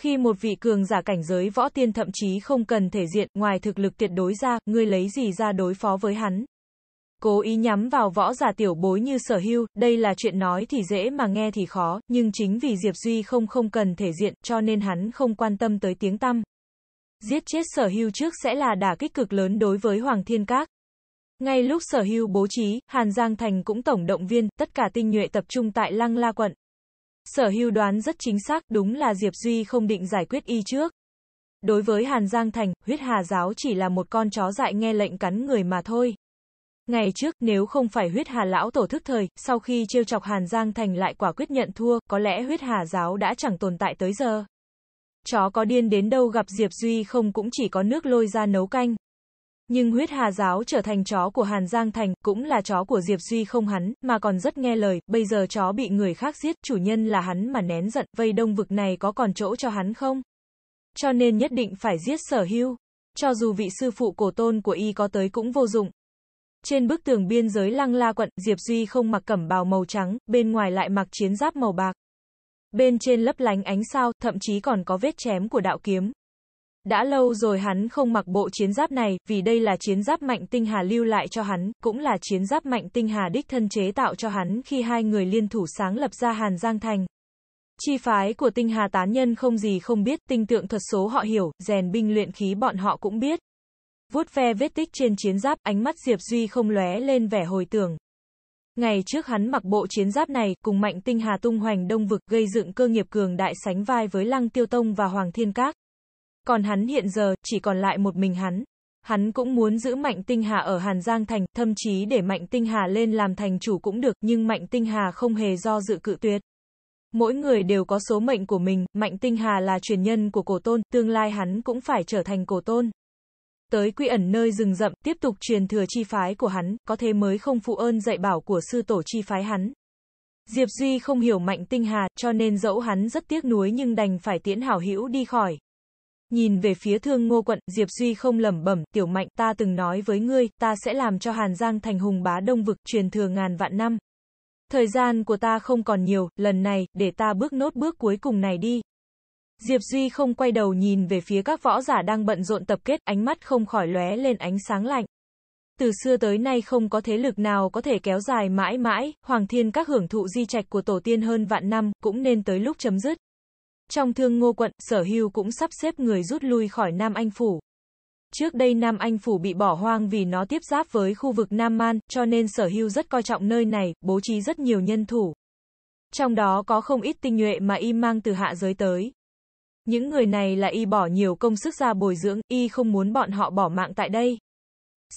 Khi một vị cường giả cảnh giới võ tiên thậm chí không cần thể diện, ngoài thực lực tuyệt đối ra, ngươi lấy gì ra đối phó với hắn? Cố ý nhắm vào võ giả tiểu bối như sở hưu, đây là chuyện nói thì dễ mà nghe thì khó, nhưng chính vì Diệp Duy không không cần thể diện, cho nên hắn không quan tâm tới tiếng tăm. Giết chết sở hưu trước sẽ là đả kích cực lớn đối với Hoàng Thiên Các. Ngay lúc sở hưu bố trí, Hàn Giang Thành cũng tổng động viên, tất cả tinh nhuệ tập trung tại Lăng La Quận. Sở hưu đoán rất chính xác, đúng là Diệp Duy không định giải quyết y trước. Đối với Hàn Giang Thành, huyết hà giáo chỉ là một con chó dại nghe lệnh cắn người mà thôi. Ngày trước, nếu không phải huyết hà lão tổ thức thời, sau khi trêu chọc Hàn Giang Thành lại quả quyết nhận thua, có lẽ huyết hà giáo đã chẳng tồn tại tới giờ. Chó có điên đến đâu gặp Diệp Duy không cũng chỉ có nước lôi ra nấu canh. Nhưng huyết hà giáo trở thành chó của Hàn Giang Thành, cũng là chó của Diệp Duy không hắn, mà còn rất nghe lời, bây giờ chó bị người khác giết, chủ nhân là hắn mà nén giận, vây đông vực này có còn chỗ cho hắn không? Cho nên nhất định phải giết sở hưu. Cho dù vị sư phụ cổ tôn của y có tới cũng vô dụng. Trên bức tường biên giới lăng la quận, Diệp Duy không mặc cẩm bào màu trắng, bên ngoài lại mặc chiến giáp màu bạc. Bên trên lấp lánh ánh sao, thậm chí còn có vết chém của đạo kiếm, đã lâu rồi hắn không mặc bộ chiến giáp này, vì đây là chiến giáp mạnh tinh hà lưu lại cho hắn, cũng là chiến giáp mạnh tinh hà đích thân chế tạo cho hắn khi hai người liên thủ sáng lập ra Hàn Giang Thành. Chi phái của tinh hà tán nhân không gì không biết, tinh tượng thuật số họ hiểu, rèn binh luyện khí bọn họ cũng biết. Vuốt ve vết tích trên chiến giáp, ánh mắt Diệp Duy không lóe lên vẻ hồi tưởng. Ngày trước hắn mặc bộ chiến giáp này, cùng mạnh tinh hà tung hoành đông vực gây dựng cơ nghiệp cường đại sánh vai với Lăng Tiêu Tông và Hoàng Thiên Các. Còn hắn hiện giờ, chỉ còn lại một mình hắn. Hắn cũng muốn giữ Mạnh Tinh Hà ở Hàn Giang Thành, thậm chí để Mạnh Tinh Hà lên làm thành chủ cũng được, nhưng Mạnh Tinh Hà không hề do dự cự tuyệt. Mỗi người đều có số mệnh của mình, Mạnh Tinh Hà là truyền nhân của cổ tôn, tương lai hắn cũng phải trở thành cổ tôn. Tới quy ẩn nơi rừng rậm, tiếp tục truyền thừa chi phái của hắn, có thế mới không phụ ơn dạy bảo của sư tổ chi phái hắn. Diệp Duy không hiểu Mạnh Tinh Hà, cho nên dẫu hắn rất tiếc nuối nhưng đành phải tiễn hảo hữu đi khỏi. Nhìn về phía thương ngô quận, Diệp Duy không lẩm bẩm, tiểu mạnh, ta từng nói với ngươi, ta sẽ làm cho Hàn Giang thành hùng bá đông vực, truyền thừa ngàn vạn năm. Thời gian của ta không còn nhiều, lần này, để ta bước nốt bước cuối cùng này đi. Diệp Duy không quay đầu nhìn về phía các võ giả đang bận rộn tập kết, ánh mắt không khỏi lóe lên ánh sáng lạnh. Từ xưa tới nay không có thế lực nào có thể kéo dài mãi mãi, Hoàng Thiên các hưởng thụ di trạch của tổ tiên hơn vạn năm, cũng nên tới lúc chấm dứt. Trong thương ngô quận, sở hưu cũng sắp xếp người rút lui khỏi Nam Anh Phủ. Trước đây Nam Anh Phủ bị bỏ hoang vì nó tiếp giáp với khu vực Nam Man, cho nên sở hưu rất coi trọng nơi này, bố trí rất nhiều nhân thủ. Trong đó có không ít tinh nhuệ mà y mang từ hạ giới tới. Những người này là y bỏ nhiều công sức ra bồi dưỡng, y không muốn bọn họ bỏ mạng tại đây.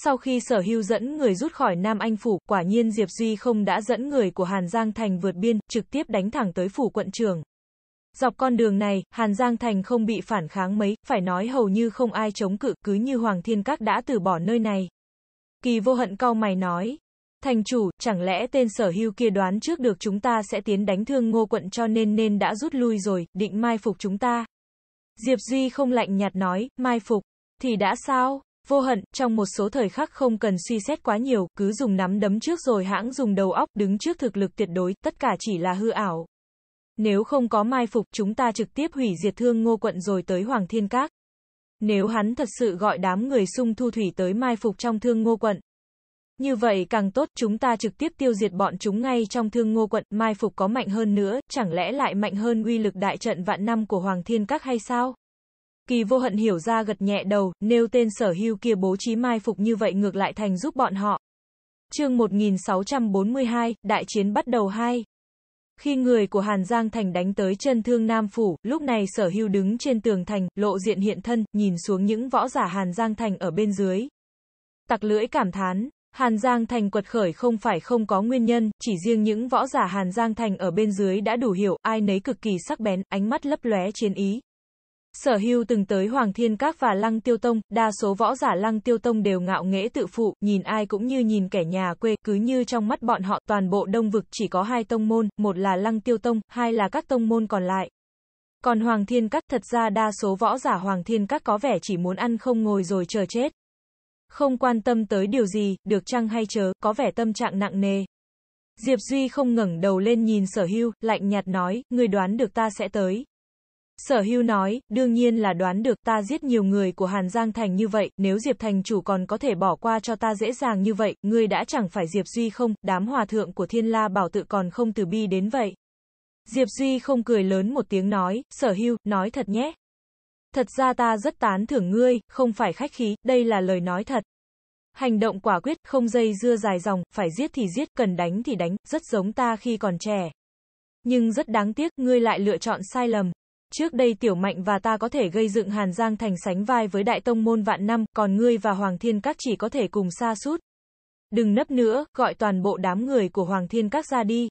Sau khi sở hưu dẫn người rút khỏi Nam Anh Phủ, quả nhiên Diệp Duy không đã dẫn người của Hàn Giang Thành vượt biên, trực tiếp đánh thẳng tới Phủ quận trường. Dọc con đường này, Hàn Giang Thành không bị phản kháng mấy, phải nói hầu như không ai chống cự, cứ như Hoàng Thiên Các đã từ bỏ nơi này. Kỳ vô hận cau mày nói. Thành chủ, chẳng lẽ tên sở hưu kia đoán trước được chúng ta sẽ tiến đánh thương ngô quận cho nên nên đã rút lui rồi, định mai phục chúng ta. Diệp Duy không lạnh nhạt nói, mai phục, thì đã sao? Vô hận, trong một số thời khắc không cần suy xét quá nhiều, cứ dùng nắm đấm trước rồi hãng dùng đầu óc đứng trước thực lực tuyệt đối, tất cả chỉ là hư ảo. Nếu không có mai phục, chúng ta trực tiếp hủy diệt thương ngô quận rồi tới Hoàng Thiên Các. Nếu hắn thật sự gọi đám người sung thu thủy tới mai phục trong thương ngô quận. Như vậy càng tốt, chúng ta trực tiếp tiêu diệt bọn chúng ngay trong thương ngô quận, mai phục có mạnh hơn nữa, chẳng lẽ lại mạnh hơn uy lực đại trận vạn năm của Hoàng Thiên Các hay sao? Kỳ vô hận hiểu ra gật nhẹ đầu, nêu tên sở hưu kia bố trí mai phục như vậy ngược lại thành giúp bọn họ. Chương 1642, Đại chiến bắt đầu hai. Khi người của Hàn Giang Thành đánh tới chân thương Nam Phủ, lúc này sở hưu đứng trên tường thành, lộ diện hiện thân, nhìn xuống những võ giả Hàn Giang Thành ở bên dưới. Tặc lưỡi cảm thán, Hàn Giang Thành quật khởi không phải không có nguyên nhân, chỉ riêng những võ giả Hàn Giang Thành ở bên dưới đã đủ hiểu, ai nấy cực kỳ sắc bén, ánh mắt lấp lóe chiến ý. Sở hưu từng tới Hoàng Thiên Các và Lăng Tiêu Tông, đa số võ giả Lăng Tiêu Tông đều ngạo nghễ tự phụ, nhìn ai cũng như nhìn kẻ nhà quê, cứ như trong mắt bọn họ, toàn bộ đông vực chỉ có hai tông môn, một là Lăng Tiêu Tông, hai là các tông môn còn lại. Còn Hoàng Thiên Các thật ra đa số võ giả Hoàng Thiên Các có vẻ chỉ muốn ăn không ngồi rồi chờ chết. Không quan tâm tới điều gì, được chăng hay chớ, có vẻ tâm trạng nặng nề. Diệp Duy không ngẩng đầu lên nhìn sở hưu, lạnh nhạt nói, người đoán được ta sẽ tới. Sở hưu nói, đương nhiên là đoán được ta giết nhiều người của Hàn Giang Thành như vậy, nếu Diệp Thành chủ còn có thể bỏ qua cho ta dễ dàng như vậy, ngươi đã chẳng phải Diệp Duy không, đám hòa thượng của Thiên La Bảo tự còn không từ bi đến vậy. Diệp Duy không cười lớn một tiếng nói, sở hưu, nói thật nhé. Thật ra ta rất tán thưởng ngươi, không phải khách khí, đây là lời nói thật. Hành động quả quyết, không dây dưa dài dòng, phải giết thì giết, cần đánh thì đánh, rất giống ta khi còn trẻ. Nhưng rất đáng tiếc, ngươi lại lựa chọn sai lầm. Trước đây Tiểu Mạnh và ta có thể gây dựng Hàn Giang thành sánh vai với Đại Tông Môn Vạn Năm, còn ngươi và Hoàng Thiên Các chỉ có thể cùng xa suốt Đừng nấp nữa, gọi toàn bộ đám người của Hoàng Thiên Các ra đi.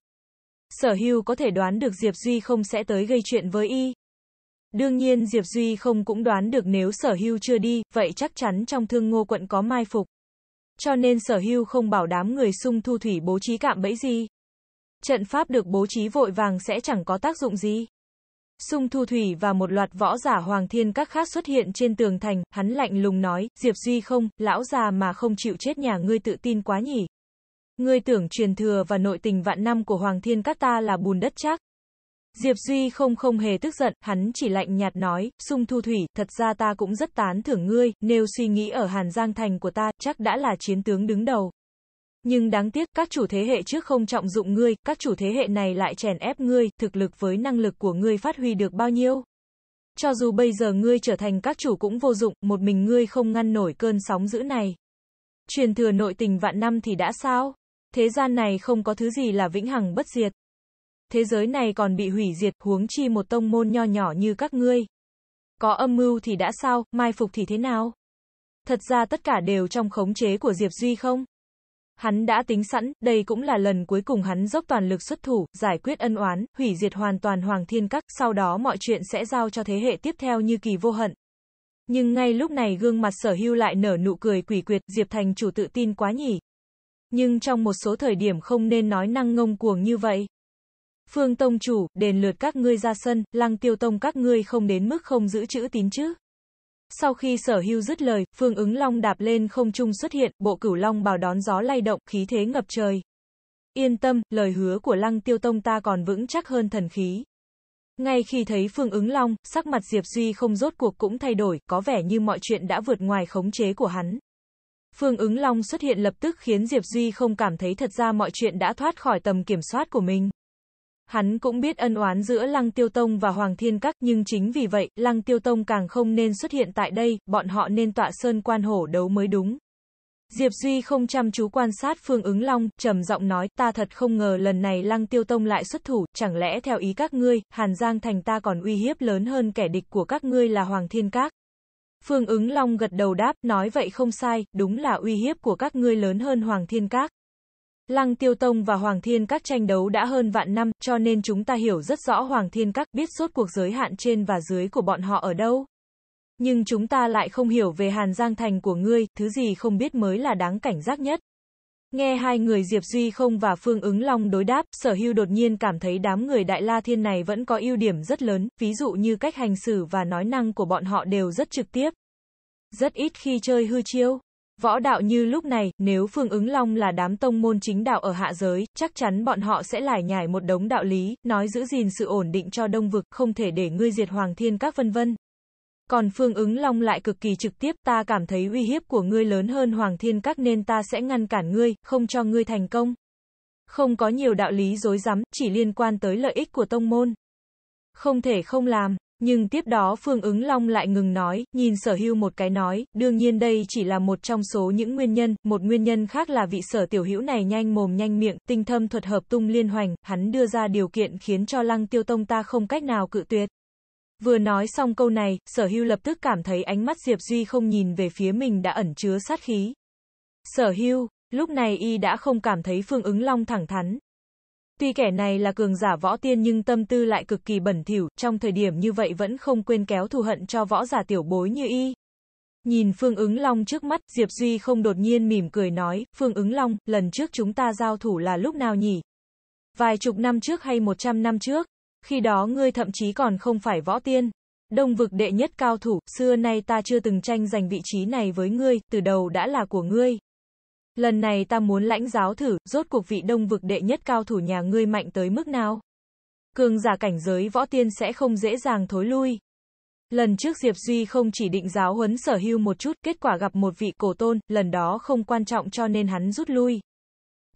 Sở hưu có thể đoán được Diệp Duy không sẽ tới gây chuyện với y. Đương nhiên Diệp Duy không cũng đoán được nếu sở hưu chưa đi, vậy chắc chắn trong thương ngô quận có mai phục. Cho nên sở hưu không bảo đám người sung thu thủy bố trí cạm bẫy gì. Trận pháp được bố trí vội vàng sẽ chẳng có tác dụng gì. Sung Thu Thủy và một loạt võ giả Hoàng Thiên các khác xuất hiện trên tường thành, hắn lạnh lùng nói, Diệp Duy không, lão già mà không chịu chết nhà ngươi tự tin quá nhỉ. Ngươi tưởng truyền thừa và nội tình vạn năm của Hoàng Thiên các ta là bùn đất chắc. Diệp Duy không không hề tức giận, hắn chỉ lạnh nhạt nói, Sung Thu Thủy, thật ra ta cũng rất tán thưởng ngươi, nếu suy nghĩ ở Hàn Giang Thành của ta, chắc đã là chiến tướng đứng đầu. Nhưng đáng tiếc, các chủ thế hệ trước không trọng dụng ngươi, các chủ thế hệ này lại chèn ép ngươi, thực lực với năng lực của ngươi phát huy được bao nhiêu. Cho dù bây giờ ngươi trở thành các chủ cũng vô dụng, một mình ngươi không ngăn nổi cơn sóng dữ này. Truyền thừa nội tình vạn năm thì đã sao? Thế gian này không có thứ gì là vĩnh hằng bất diệt. Thế giới này còn bị hủy diệt, huống chi một tông môn nho nhỏ như các ngươi. Có âm mưu thì đã sao, mai phục thì thế nào? Thật ra tất cả đều trong khống chế của Diệp Duy không? Hắn đã tính sẵn, đây cũng là lần cuối cùng hắn dốc toàn lực xuất thủ, giải quyết ân oán, hủy diệt hoàn toàn Hoàng Thiên Các, sau đó mọi chuyện sẽ giao cho thế hệ tiếp theo như kỳ vô hận. Nhưng ngay lúc này gương mặt sở hưu lại nở nụ cười quỷ quyệt, Diệp Thành chủ tự tin quá nhỉ. Nhưng trong một số thời điểm không nên nói năng ngông cuồng như vậy. Phương Tông Chủ, đền lượt các ngươi ra sân, lăng tiêu tông các ngươi không đến mức không giữ chữ tín chứ. Sau khi sở hưu dứt lời, phương ứng long đạp lên không trung xuất hiện, bộ cửu long bào đón gió lay động, khí thế ngập trời. Yên tâm, lời hứa của lăng tiêu tông ta còn vững chắc hơn thần khí. Ngay khi thấy phương ứng long, sắc mặt Diệp Duy không rốt cuộc cũng thay đổi, có vẻ như mọi chuyện đã vượt ngoài khống chế của hắn. Phương ứng long xuất hiện lập tức khiến Diệp Duy không cảm thấy thật ra mọi chuyện đã thoát khỏi tầm kiểm soát của mình. Hắn cũng biết ân oán giữa Lăng Tiêu Tông và Hoàng Thiên Các nhưng chính vì vậy, Lăng Tiêu Tông càng không nên xuất hiện tại đây, bọn họ nên tọa sơn quan hổ đấu mới đúng. Diệp Duy không chăm chú quan sát Phương ứng long, trầm giọng nói, ta thật không ngờ lần này Lăng Tiêu Tông lại xuất thủ, chẳng lẽ theo ý các ngươi, Hàn Giang thành ta còn uy hiếp lớn hơn kẻ địch của các ngươi là Hoàng Thiên Các. Phương ứng long gật đầu đáp, nói vậy không sai, đúng là uy hiếp của các ngươi lớn hơn Hoàng Thiên Các. Lăng Tiêu Tông và Hoàng Thiên Các tranh đấu đã hơn vạn năm, cho nên chúng ta hiểu rất rõ Hoàng Thiên Các biết suốt cuộc giới hạn trên và dưới của bọn họ ở đâu. Nhưng chúng ta lại không hiểu về Hàn Giang Thành của ngươi, thứ gì không biết mới là đáng cảnh giác nhất. Nghe hai người Diệp Duy không và Phương ứng Long đối đáp, sở hưu đột nhiên cảm thấy đám người Đại La Thiên này vẫn có ưu điểm rất lớn, ví dụ như cách hành xử và nói năng của bọn họ đều rất trực tiếp. Rất ít khi chơi hư chiêu. Võ đạo như lúc này, nếu Phương Ứng Long là đám tông môn chính đạo ở hạ giới, chắc chắn bọn họ sẽ lải nhải một đống đạo lý, nói giữ gìn sự ổn định cho đông vực, không thể để ngươi diệt hoàng thiên các vân vân. Còn Phương Ứng Long lại cực kỳ trực tiếp, ta cảm thấy uy hiếp của ngươi lớn hơn hoàng thiên các nên ta sẽ ngăn cản ngươi, không cho ngươi thành công. Không có nhiều đạo lý dối rắm chỉ liên quan tới lợi ích của tông môn. Không thể không làm. Nhưng tiếp đó Phương ứng long lại ngừng nói, nhìn sở hưu một cái nói, đương nhiên đây chỉ là một trong số những nguyên nhân, một nguyên nhân khác là vị sở tiểu hữu này nhanh mồm nhanh miệng, tinh thâm thuật hợp tung liên hoành, hắn đưa ra điều kiện khiến cho lăng tiêu tông ta không cách nào cự tuyệt. Vừa nói xong câu này, sở hưu lập tức cảm thấy ánh mắt Diệp Duy không nhìn về phía mình đã ẩn chứa sát khí. Sở hưu, lúc này y đã không cảm thấy phương ứng long thẳng thắn, Tuy kẻ này là cường giả võ tiên nhưng tâm tư lại cực kỳ bẩn thỉu, trong thời điểm như vậy vẫn không quên kéo thù hận cho võ giả tiểu bối như y. Nhìn Phương ứng long trước mắt, Diệp Duy không đột nhiên mỉm cười nói, Phương ứng long, lần trước chúng ta giao thủ là lúc nào nhỉ? Vài chục năm trước hay một trăm năm trước? Khi đó ngươi thậm chí còn không phải võ tiên. Đông vực đệ nhất cao thủ, xưa nay ta chưa từng tranh giành vị trí này với ngươi, từ đầu đã là của ngươi lần này ta muốn lãnh giáo thử, rốt cuộc vị đông vực đệ nhất cao thủ nhà ngươi mạnh tới mức nào. Cường giả cảnh giới võ tiên sẽ không dễ dàng thối lui. Lần trước Diệp Duy không chỉ định giáo huấn sở hưu một chút, kết quả gặp một vị cổ tôn, lần đó không quan trọng cho nên hắn rút lui.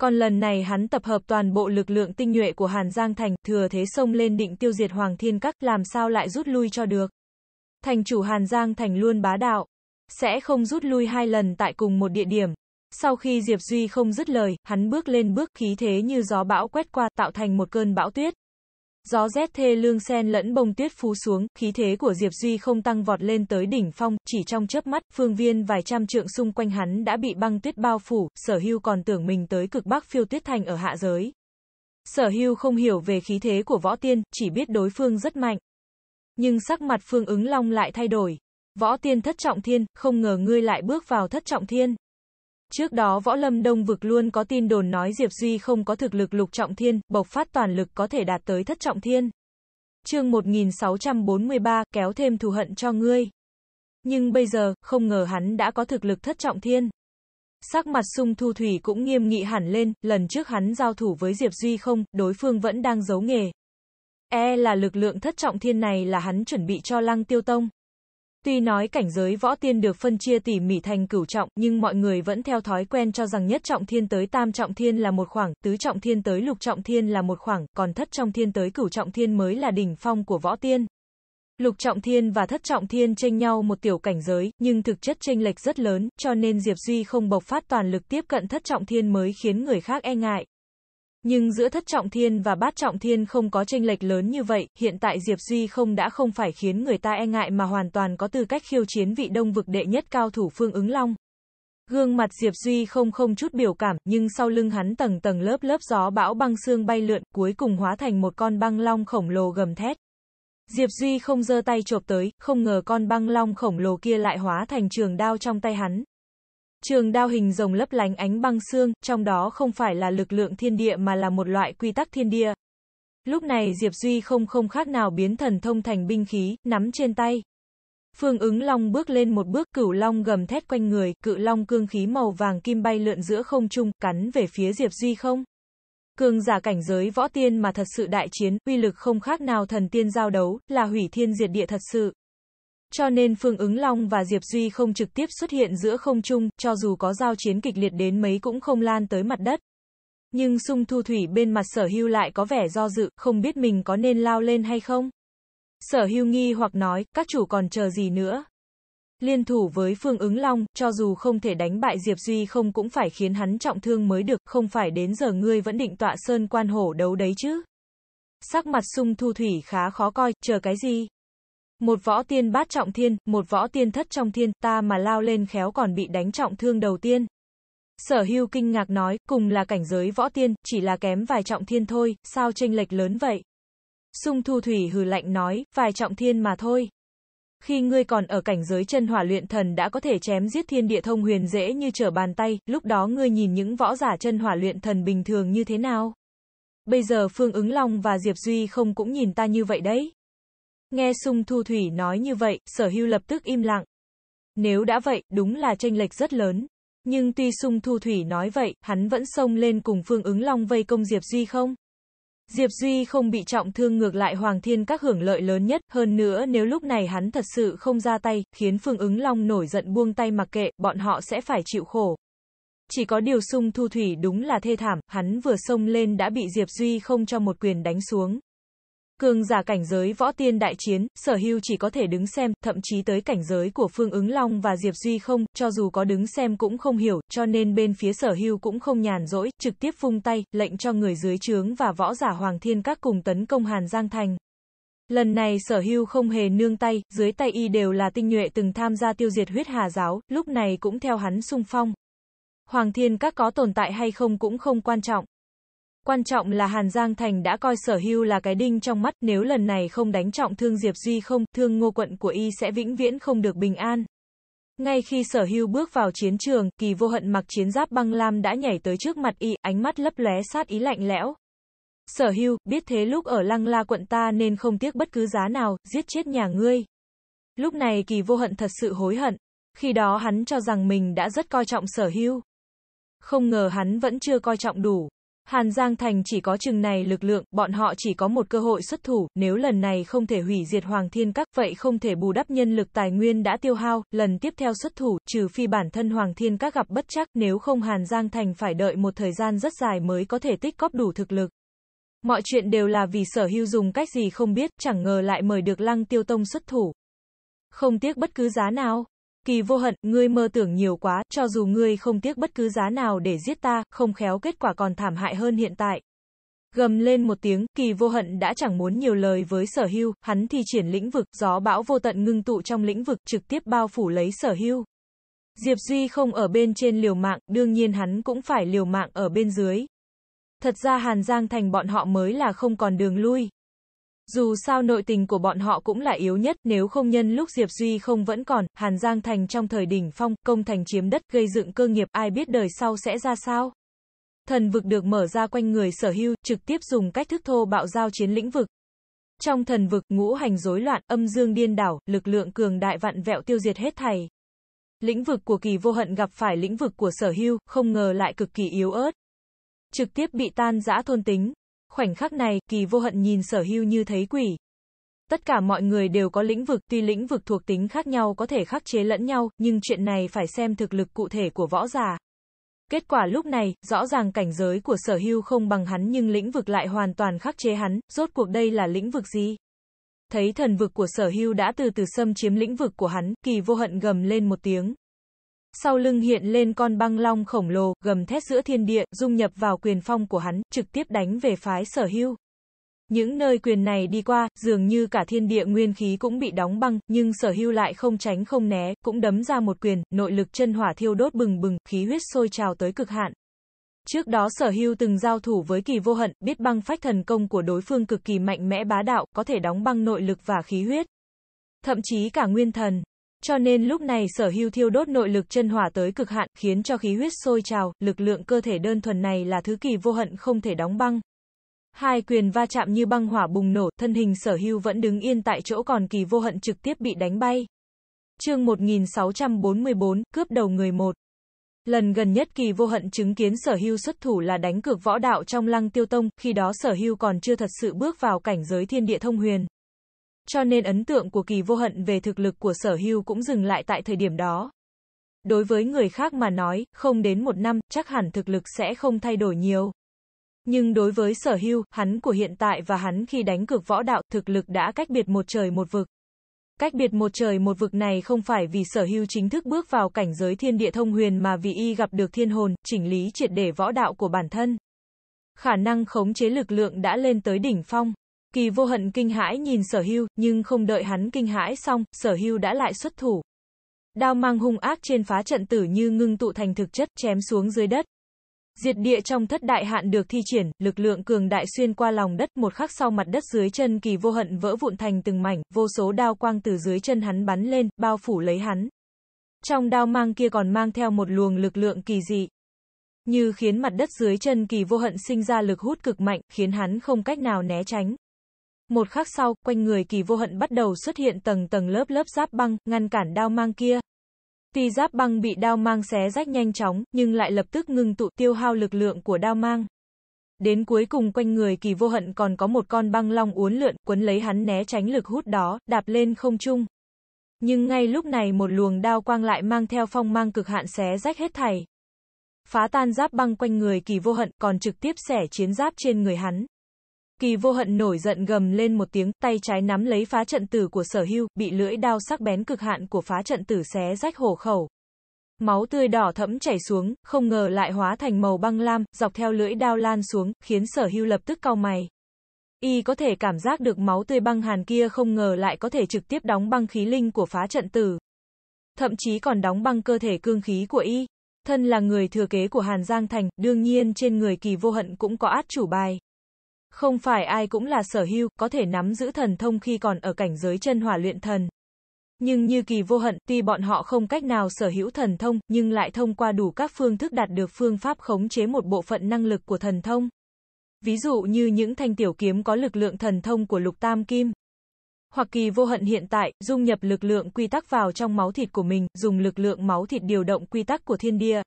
Còn lần này hắn tập hợp toàn bộ lực lượng tinh nhuệ của Hàn Giang Thành, thừa thế xông lên định tiêu diệt Hoàng Thiên Các, làm sao lại rút lui cho được. Thành chủ Hàn Giang Thành luôn bá đạo, sẽ không rút lui hai lần tại cùng một địa điểm. Sau khi Diệp Duy không dứt lời, hắn bước lên bước, khí thế như gió bão quét qua, tạo thành một cơn bão tuyết. Gió rét thê lương sen lẫn bông tuyết phú xuống, khí thế của Diệp Duy không tăng vọt lên tới đỉnh phong, chỉ trong chớp mắt, phương viên vài trăm trượng xung quanh hắn đã bị băng tuyết bao phủ, sở hưu còn tưởng mình tới cực bắc phiêu tuyết thành ở hạ giới. Sở hưu không hiểu về khí thế của võ tiên, chỉ biết đối phương rất mạnh. Nhưng sắc mặt phương ứng long lại thay đổi. Võ tiên thất trọng thiên, không ngờ ngươi lại bước vào thất trọng thiên. Trước đó võ lâm đông vực luôn có tin đồn nói Diệp Duy không có thực lực lục trọng thiên, bộc phát toàn lực có thể đạt tới thất trọng thiên. chương 1643, kéo thêm thù hận cho ngươi. Nhưng bây giờ, không ngờ hắn đã có thực lực thất trọng thiên. Sắc mặt sung thu thủy cũng nghiêm nghị hẳn lên, lần trước hắn giao thủ với Diệp Duy không, đối phương vẫn đang giấu nghề. E là lực lượng thất trọng thiên này là hắn chuẩn bị cho lăng tiêu tông. Tuy nói cảnh giới võ tiên được phân chia tỉ mỉ thành cửu trọng, nhưng mọi người vẫn theo thói quen cho rằng nhất trọng thiên tới tam trọng thiên là một khoảng, tứ trọng thiên tới lục trọng thiên là một khoảng, còn thất trọng thiên tới cửu trọng thiên mới là đỉnh phong của võ tiên. Lục trọng thiên và thất trọng thiên chênh nhau một tiểu cảnh giới, nhưng thực chất chênh lệch rất lớn, cho nên Diệp Duy không bộc phát toàn lực tiếp cận thất trọng thiên mới khiến người khác e ngại. Nhưng giữa thất trọng thiên và bát trọng thiên không có tranh lệch lớn như vậy, hiện tại Diệp Duy không đã không phải khiến người ta e ngại mà hoàn toàn có tư cách khiêu chiến vị đông vực đệ nhất cao thủ phương ứng long. Gương mặt Diệp Duy không không chút biểu cảm, nhưng sau lưng hắn tầng tầng lớp lớp gió bão băng xương bay lượn, cuối cùng hóa thành một con băng long khổng lồ gầm thét. Diệp Duy không giơ tay chộp tới, không ngờ con băng long khổng lồ kia lại hóa thành trường đao trong tay hắn, Trường đao hình rồng lấp lánh ánh băng xương, trong đó không phải là lực lượng thiên địa mà là một loại quy tắc thiên địa. Lúc này Diệp Duy không không khác nào biến thần thông thành binh khí, nắm trên tay. Phương ứng long bước lên một bước, cửu long gầm thét quanh người, cự long cương khí màu vàng kim bay lượn giữa không trung, cắn về phía Diệp Duy không. Cường giả cảnh giới võ tiên mà thật sự đại chiến, uy lực không khác nào thần tiên giao đấu, là hủy thiên diệt địa thật sự. Cho nên Phương Ứng Long và Diệp Duy không trực tiếp xuất hiện giữa không trung, cho dù có giao chiến kịch liệt đến mấy cũng không lan tới mặt đất. Nhưng sung thu thủy bên mặt sở hưu lại có vẻ do dự, không biết mình có nên lao lên hay không. Sở hưu nghi hoặc nói, các chủ còn chờ gì nữa. Liên thủ với Phương ứng Long, cho dù không thể đánh bại Diệp Duy không cũng phải khiến hắn trọng thương mới được, không phải đến giờ ngươi vẫn định tọa sơn quan hổ đấu đấy chứ. Sắc mặt sung thu thủy khá khó coi, chờ cái gì? Một võ tiên bát trọng thiên, một võ tiên thất trong thiên, ta mà lao lên khéo còn bị đánh trọng thương đầu tiên. Sở hưu kinh ngạc nói, cùng là cảnh giới võ tiên, chỉ là kém vài trọng thiên thôi, sao tranh lệch lớn vậy? Sung thu thủy hừ lạnh nói, vài trọng thiên mà thôi. Khi ngươi còn ở cảnh giới chân hỏa luyện thần đã có thể chém giết thiên địa thông huyền dễ như trở bàn tay, lúc đó ngươi nhìn những võ giả chân hỏa luyện thần bình thường như thế nào? Bây giờ Phương ứng long và Diệp Duy không cũng nhìn ta như vậy đấy. Nghe Sung Thu Thủy nói như vậy, sở hưu lập tức im lặng. Nếu đã vậy, đúng là tranh lệch rất lớn. Nhưng tuy Sung Thu Thủy nói vậy, hắn vẫn xông lên cùng Phương ứng Long vây công Diệp Duy không? Diệp Duy không bị trọng thương ngược lại Hoàng Thiên các hưởng lợi lớn nhất, hơn nữa nếu lúc này hắn thật sự không ra tay, khiến Phương ứng Long nổi giận buông tay mặc kệ, bọn họ sẽ phải chịu khổ. Chỉ có điều sung thu thủy đúng là thê thảm, hắn vừa xông lên đã bị Diệp Duy không cho một quyền đánh xuống. Cường giả cảnh giới võ tiên đại chiến, sở hưu chỉ có thể đứng xem, thậm chí tới cảnh giới của Phương ứng Long và Diệp Duy không, cho dù có đứng xem cũng không hiểu, cho nên bên phía sở hưu cũng không nhàn rỗi, trực tiếp phung tay, lệnh cho người dưới trướng và võ giả Hoàng Thiên các cùng tấn công Hàn Giang Thành. Lần này sở hưu không hề nương tay, dưới tay y đều là tinh nhuệ từng tham gia tiêu diệt huyết hà giáo, lúc này cũng theo hắn sung phong. Hoàng thiên các có tồn tại hay không cũng không quan trọng. Quan trọng là Hàn Giang Thành đã coi sở hưu là cái đinh trong mắt, nếu lần này không đánh trọng thương Diệp Duy không, thương ngô quận của y sẽ vĩnh viễn không được bình an. Ngay khi sở hưu bước vào chiến trường, kỳ vô hận mặc chiến giáp băng lam đã nhảy tới trước mặt y, ánh mắt lấp lóe sát ý lạnh lẽo. Sở hưu, biết thế lúc ở lăng la quận ta nên không tiếc bất cứ giá nào, giết chết nhà ngươi. Lúc này kỳ vô hận thật sự hối hận. Khi đó hắn cho rằng mình đã rất coi trọng sở hưu. Không ngờ hắn vẫn chưa coi trọng đủ. Hàn Giang Thành chỉ có chừng này lực lượng, bọn họ chỉ có một cơ hội xuất thủ, nếu lần này không thể hủy diệt Hoàng Thiên Các, vậy không thể bù đắp nhân lực tài nguyên đã tiêu hao, lần tiếp theo xuất thủ, trừ phi bản thân Hoàng Thiên Các gặp bất chắc, nếu không Hàn Giang Thành phải đợi một thời gian rất dài mới có thể tích cóp đủ thực lực. Mọi chuyện đều là vì sở hưu dùng cách gì không biết, chẳng ngờ lại mời được lăng tiêu tông xuất thủ. Không tiếc bất cứ giá nào. Kỳ vô hận, ngươi mơ tưởng nhiều quá, cho dù ngươi không tiếc bất cứ giá nào để giết ta, không khéo kết quả còn thảm hại hơn hiện tại. Gầm lên một tiếng, kỳ vô hận đã chẳng muốn nhiều lời với sở hưu, hắn thì triển lĩnh vực, gió bão vô tận ngưng tụ trong lĩnh vực, trực tiếp bao phủ lấy sở hưu. Diệp Duy không ở bên trên liều mạng, đương nhiên hắn cũng phải liều mạng ở bên dưới. Thật ra Hàn Giang Thành bọn họ mới là không còn đường lui. Dù sao nội tình của bọn họ cũng là yếu nhất, nếu không nhân lúc Diệp Duy không vẫn còn, Hàn Giang Thành trong thời đỉnh phong, công thành chiếm đất, gây dựng cơ nghiệp, ai biết đời sau sẽ ra sao? Thần vực được mở ra quanh người sở hưu, trực tiếp dùng cách thức thô bạo giao chiến lĩnh vực. Trong thần vực, ngũ hành rối loạn, âm dương điên đảo, lực lượng cường đại vạn vẹo tiêu diệt hết thảy. Lĩnh vực của kỳ vô hận gặp phải lĩnh vực của sở hưu, không ngờ lại cực kỳ yếu ớt. Trực tiếp bị tan giã thôn tính, Khoảnh khắc này, kỳ vô hận nhìn sở hưu như thấy quỷ. Tất cả mọi người đều có lĩnh vực, tuy lĩnh vực thuộc tính khác nhau có thể khắc chế lẫn nhau, nhưng chuyện này phải xem thực lực cụ thể của võ giả. Kết quả lúc này, rõ ràng cảnh giới của sở hưu không bằng hắn nhưng lĩnh vực lại hoàn toàn khắc chế hắn, rốt cuộc đây là lĩnh vực gì? Thấy thần vực của sở hưu đã từ từ xâm chiếm lĩnh vực của hắn, kỳ vô hận gầm lên một tiếng. Sau lưng hiện lên con băng long khổng lồ, gầm thét giữa thiên địa, dung nhập vào quyền phong của hắn, trực tiếp đánh về phái sở hưu. Những nơi quyền này đi qua, dường như cả thiên địa nguyên khí cũng bị đóng băng, nhưng sở hưu lại không tránh không né, cũng đấm ra một quyền, nội lực chân hỏa thiêu đốt bừng bừng, khí huyết sôi trào tới cực hạn. Trước đó sở hưu từng giao thủ với kỳ vô hận, biết băng phách thần công của đối phương cực kỳ mạnh mẽ bá đạo, có thể đóng băng nội lực và khí huyết. Thậm chí cả nguyên thần. Cho nên lúc này sở hưu thiêu đốt nội lực chân hỏa tới cực hạn, khiến cho khí huyết sôi trào, lực lượng cơ thể đơn thuần này là thứ kỳ vô hận không thể đóng băng. Hai quyền va chạm như băng hỏa bùng nổ, thân hình sở hưu vẫn đứng yên tại chỗ còn kỳ vô hận trực tiếp bị đánh bay. chương 1644, cướp đầu người một. Lần gần nhất kỳ vô hận chứng kiến sở hưu xuất thủ là đánh cược võ đạo trong lăng tiêu tông, khi đó sở hưu còn chưa thật sự bước vào cảnh giới thiên địa thông huyền cho nên ấn tượng của kỳ vô hận về thực lực của sở hưu cũng dừng lại tại thời điểm đó. Đối với người khác mà nói, không đến một năm, chắc hẳn thực lực sẽ không thay đổi nhiều. Nhưng đối với sở hưu, hắn của hiện tại và hắn khi đánh cược võ đạo, thực lực đã cách biệt một trời một vực. Cách biệt một trời một vực này không phải vì sở hưu chính thức bước vào cảnh giới thiên địa thông huyền mà vì y gặp được thiên hồn, chỉnh lý triệt để võ đạo của bản thân. Khả năng khống chế lực lượng đã lên tới đỉnh phong. Kỳ vô hận kinh hãi nhìn sở hưu, nhưng không đợi hắn kinh hãi xong, sở hưu đã lại xuất thủ. Đao mang hung ác trên phá trận tử như ngưng tụ thành thực chất chém xuống dưới đất. Diệt địa trong thất đại hạn được thi triển, lực lượng cường đại xuyên qua lòng đất một khắc sau mặt đất dưới chân kỳ vô hận vỡ vụn thành từng mảnh, vô số đao quang từ dưới chân hắn bắn lên, bao phủ lấy hắn. Trong đao mang kia còn mang theo một luồng lực lượng kỳ dị. Như khiến mặt đất dưới chân kỳ vô hận sinh ra lực hút cực mạnh, khiến hắn không cách nào né tránh. Một khắc sau, quanh người kỳ vô hận bắt đầu xuất hiện tầng tầng lớp lớp giáp băng, ngăn cản đao mang kia. Tuy giáp băng bị đao mang xé rách nhanh chóng, nhưng lại lập tức ngưng tụ tiêu hao lực lượng của đao mang. Đến cuối cùng quanh người kỳ vô hận còn có một con băng long uốn lượn, quấn lấy hắn né tránh lực hút đó, đạp lên không trung. Nhưng ngay lúc này một luồng đao quang lại mang theo phong mang cực hạn xé rách hết thảy. Phá tan giáp băng quanh người kỳ vô hận còn trực tiếp xẻ chiến giáp trên người hắn. Kỳ vô hận nổi giận gầm lên một tiếng, tay trái nắm lấy phá trận tử của sở hưu, bị lưỡi đao sắc bén cực hạn của phá trận tử xé rách hổ khẩu. Máu tươi đỏ thẫm chảy xuống, không ngờ lại hóa thành màu băng lam, dọc theo lưỡi đao lan xuống, khiến sở hưu lập tức cau mày. Y có thể cảm giác được máu tươi băng hàn kia không ngờ lại có thể trực tiếp đóng băng khí linh của phá trận tử. Thậm chí còn đóng băng cơ thể cương khí của Y. Thân là người thừa kế của Hàn Giang Thành, đương nhiên trên người kỳ vô hận cũng có át chủ bài. Không phải ai cũng là sở hưu có thể nắm giữ thần thông khi còn ở cảnh giới chân hỏa luyện thần. Nhưng như kỳ vô hận, tuy bọn họ không cách nào sở hữu thần thông, nhưng lại thông qua đủ các phương thức đạt được phương pháp khống chế một bộ phận năng lực của thần thông. Ví dụ như những thanh tiểu kiếm có lực lượng thần thông của lục tam kim. Hoặc kỳ vô hận hiện tại, dung nhập lực lượng quy tắc vào trong máu thịt của mình, dùng lực lượng máu thịt điều động quy tắc của thiên địa.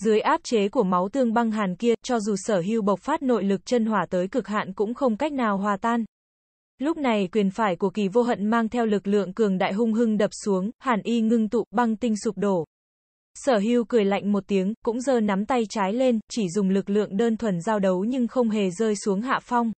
Dưới áp chế của máu tương băng hàn kia, cho dù sở hưu bộc phát nội lực chân hỏa tới cực hạn cũng không cách nào hòa tan. Lúc này quyền phải của kỳ vô hận mang theo lực lượng cường đại hung hưng đập xuống, hàn y ngưng tụ, băng tinh sụp đổ. Sở hưu cười lạnh một tiếng, cũng giơ nắm tay trái lên, chỉ dùng lực lượng đơn thuần giao đấu nhưng không hề rơi xuống hạ phong.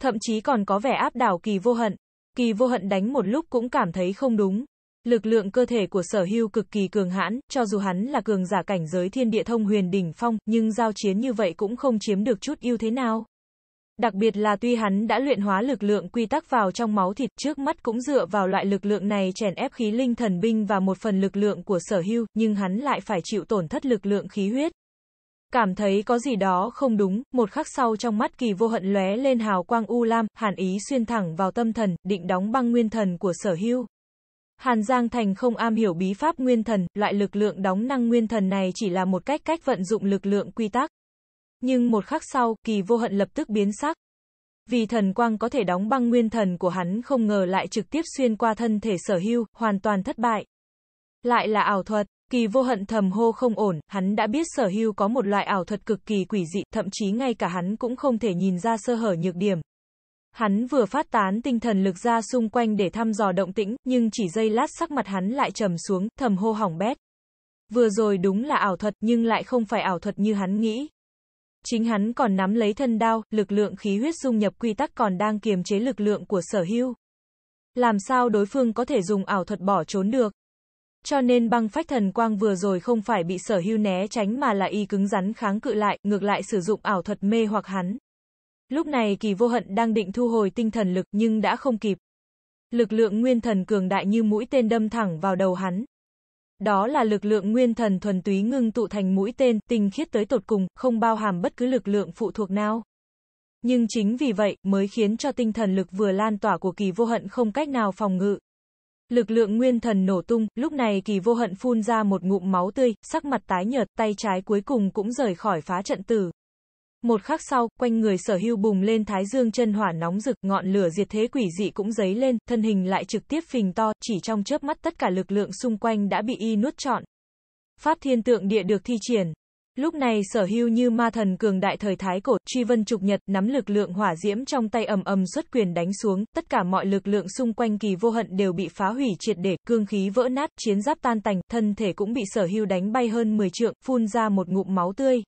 Thậm chí còn có vẻ áp đảo kỳ vô hận. Kỳ vô hận đánh một lúc cũng cảm thấy không đúng, Lực lượng cơ thể của sở hưu cực kỳ cường hãn, cho dù hắn là cường giả cảnh giới thiên địa thông huyền đỉnh phong, nhưng giao chiến như vậy cũng không chiếm được chút ưu thế nào. Đặc biệt là tuy hắn đã luyện hóa lực lượng quy tắc vào trong máu thịt trước mắt cũng dựa vào loại lực lượng này chèn ép khí linh thần binh và một phần lực lượng của sở hưu, nhưng hắn lại phải chịu tổn thất lực lượng khí huyết. Cảm thấy có gì đó không đúng, một khắc sau trong mắt kỳ vô hận lóe lên hào quang u lam, hàn ý xuyên thẳng vào tâm thần, định đóng băng nguyên thần của sở hưu. Hàn Giang Thành không am hiểu bí pháp nguyên thần, loại lực lượng đóng năng nguyên thần này chỉ là một cách cách vận dụng lực lượng quy tắc. Nhưng một khắc sau, kỳ vô hận lập tức biến sắc. Vì thần quang có thể đóng băng nguyên thần của hắn không ngờ lại trực tiếp xuyên qua thân thể sở hưu, hoàn toàn thất bại. Lại là ảo thuật, kỳ vô hận thầm hô không ổn, hắn đã biết sở hưu có một loại ảo thuật cực kỳ quỷ dị, thậm chí ngay cả hắn cũng không thể nhìn ra sơ hở nhược điểm. Hắn vừa phát tán tinh thần lực ra xung quanh để thăm dò động tĩnh, nhưng chỉ giây lát sắc mặt hắn lại trầm xuống, thầm hô hỏng bét. Vừa rồi đúng là ảo thuật nhưng lại không phải ảo thuật như hắn nghĩ. Chính hắn còn nắm lấy thân đao, lực lượng khí huyết dung nhập quy tắc còn đang kiềm chế lực lượng của sở hưu. Làm sao đối phương có thể dùng ảo thuật bỏ trốn được? Cho nên băng phách thần quang vừa rồi không phải bị sở hưu né tránh mà là y cứng rắn kháng cự lại, ngược lại sử dụng ảo thuật mê hoặc hắn. Lúc này kỳ vô hận đang định thu hồi tinh thần lực nhưng đã không kịp. Lực lượng nguyên thần cường đại như mũi tên đâm thẳng vào đầu hắn. Đó là lực lượng nguyên thần thuần túy ngưng tụ thành mũi tên, tinh khiết tới tột cùng, không bao hàm bất cứ lực lượng phụ thuộc nào. Nhưng chính vì vậy mới khiến cho tinh thần lực vừa lan tỏa của kỳ vô hận không cách nào phòng ngự. Lực lượng nguyên thần nổ tung, lúc này kỳ vô hận phun ra một ngụm máu tươi, sắc mặt tái nhợt, tay trái cuối cùng cũng rời khỏi phá trận tử. Một khắc sau, quanh người sở hưu bùng lên thái dương chân hỏa nóng rực, ngọn lửa diệt thế quỷ dị cũng dấy lên, thân hình lại trực tiếp phình to, chỉ trong chớp mắt tất cả lực lượng xung quanh đã bị y nuốt trọn. Pháp thiên tượng địa được thi triển. Lúc này sở hưu như ma thần cường đại thời thái cổ, truy vân trục nhật, nắm lực lượng hỏa diễm trong tay ầm ầm xuất quyền đánh xuống, tất cả mọi lực lượng xung quanh kỳ vô hận đều bị phá hủy triệt để, cương khí vỡ nát, chiến giáp tan tành, thân thể cũng bị sở hưu đánh bay hơn 10 trượng, phun ra một ngụm máu tươi.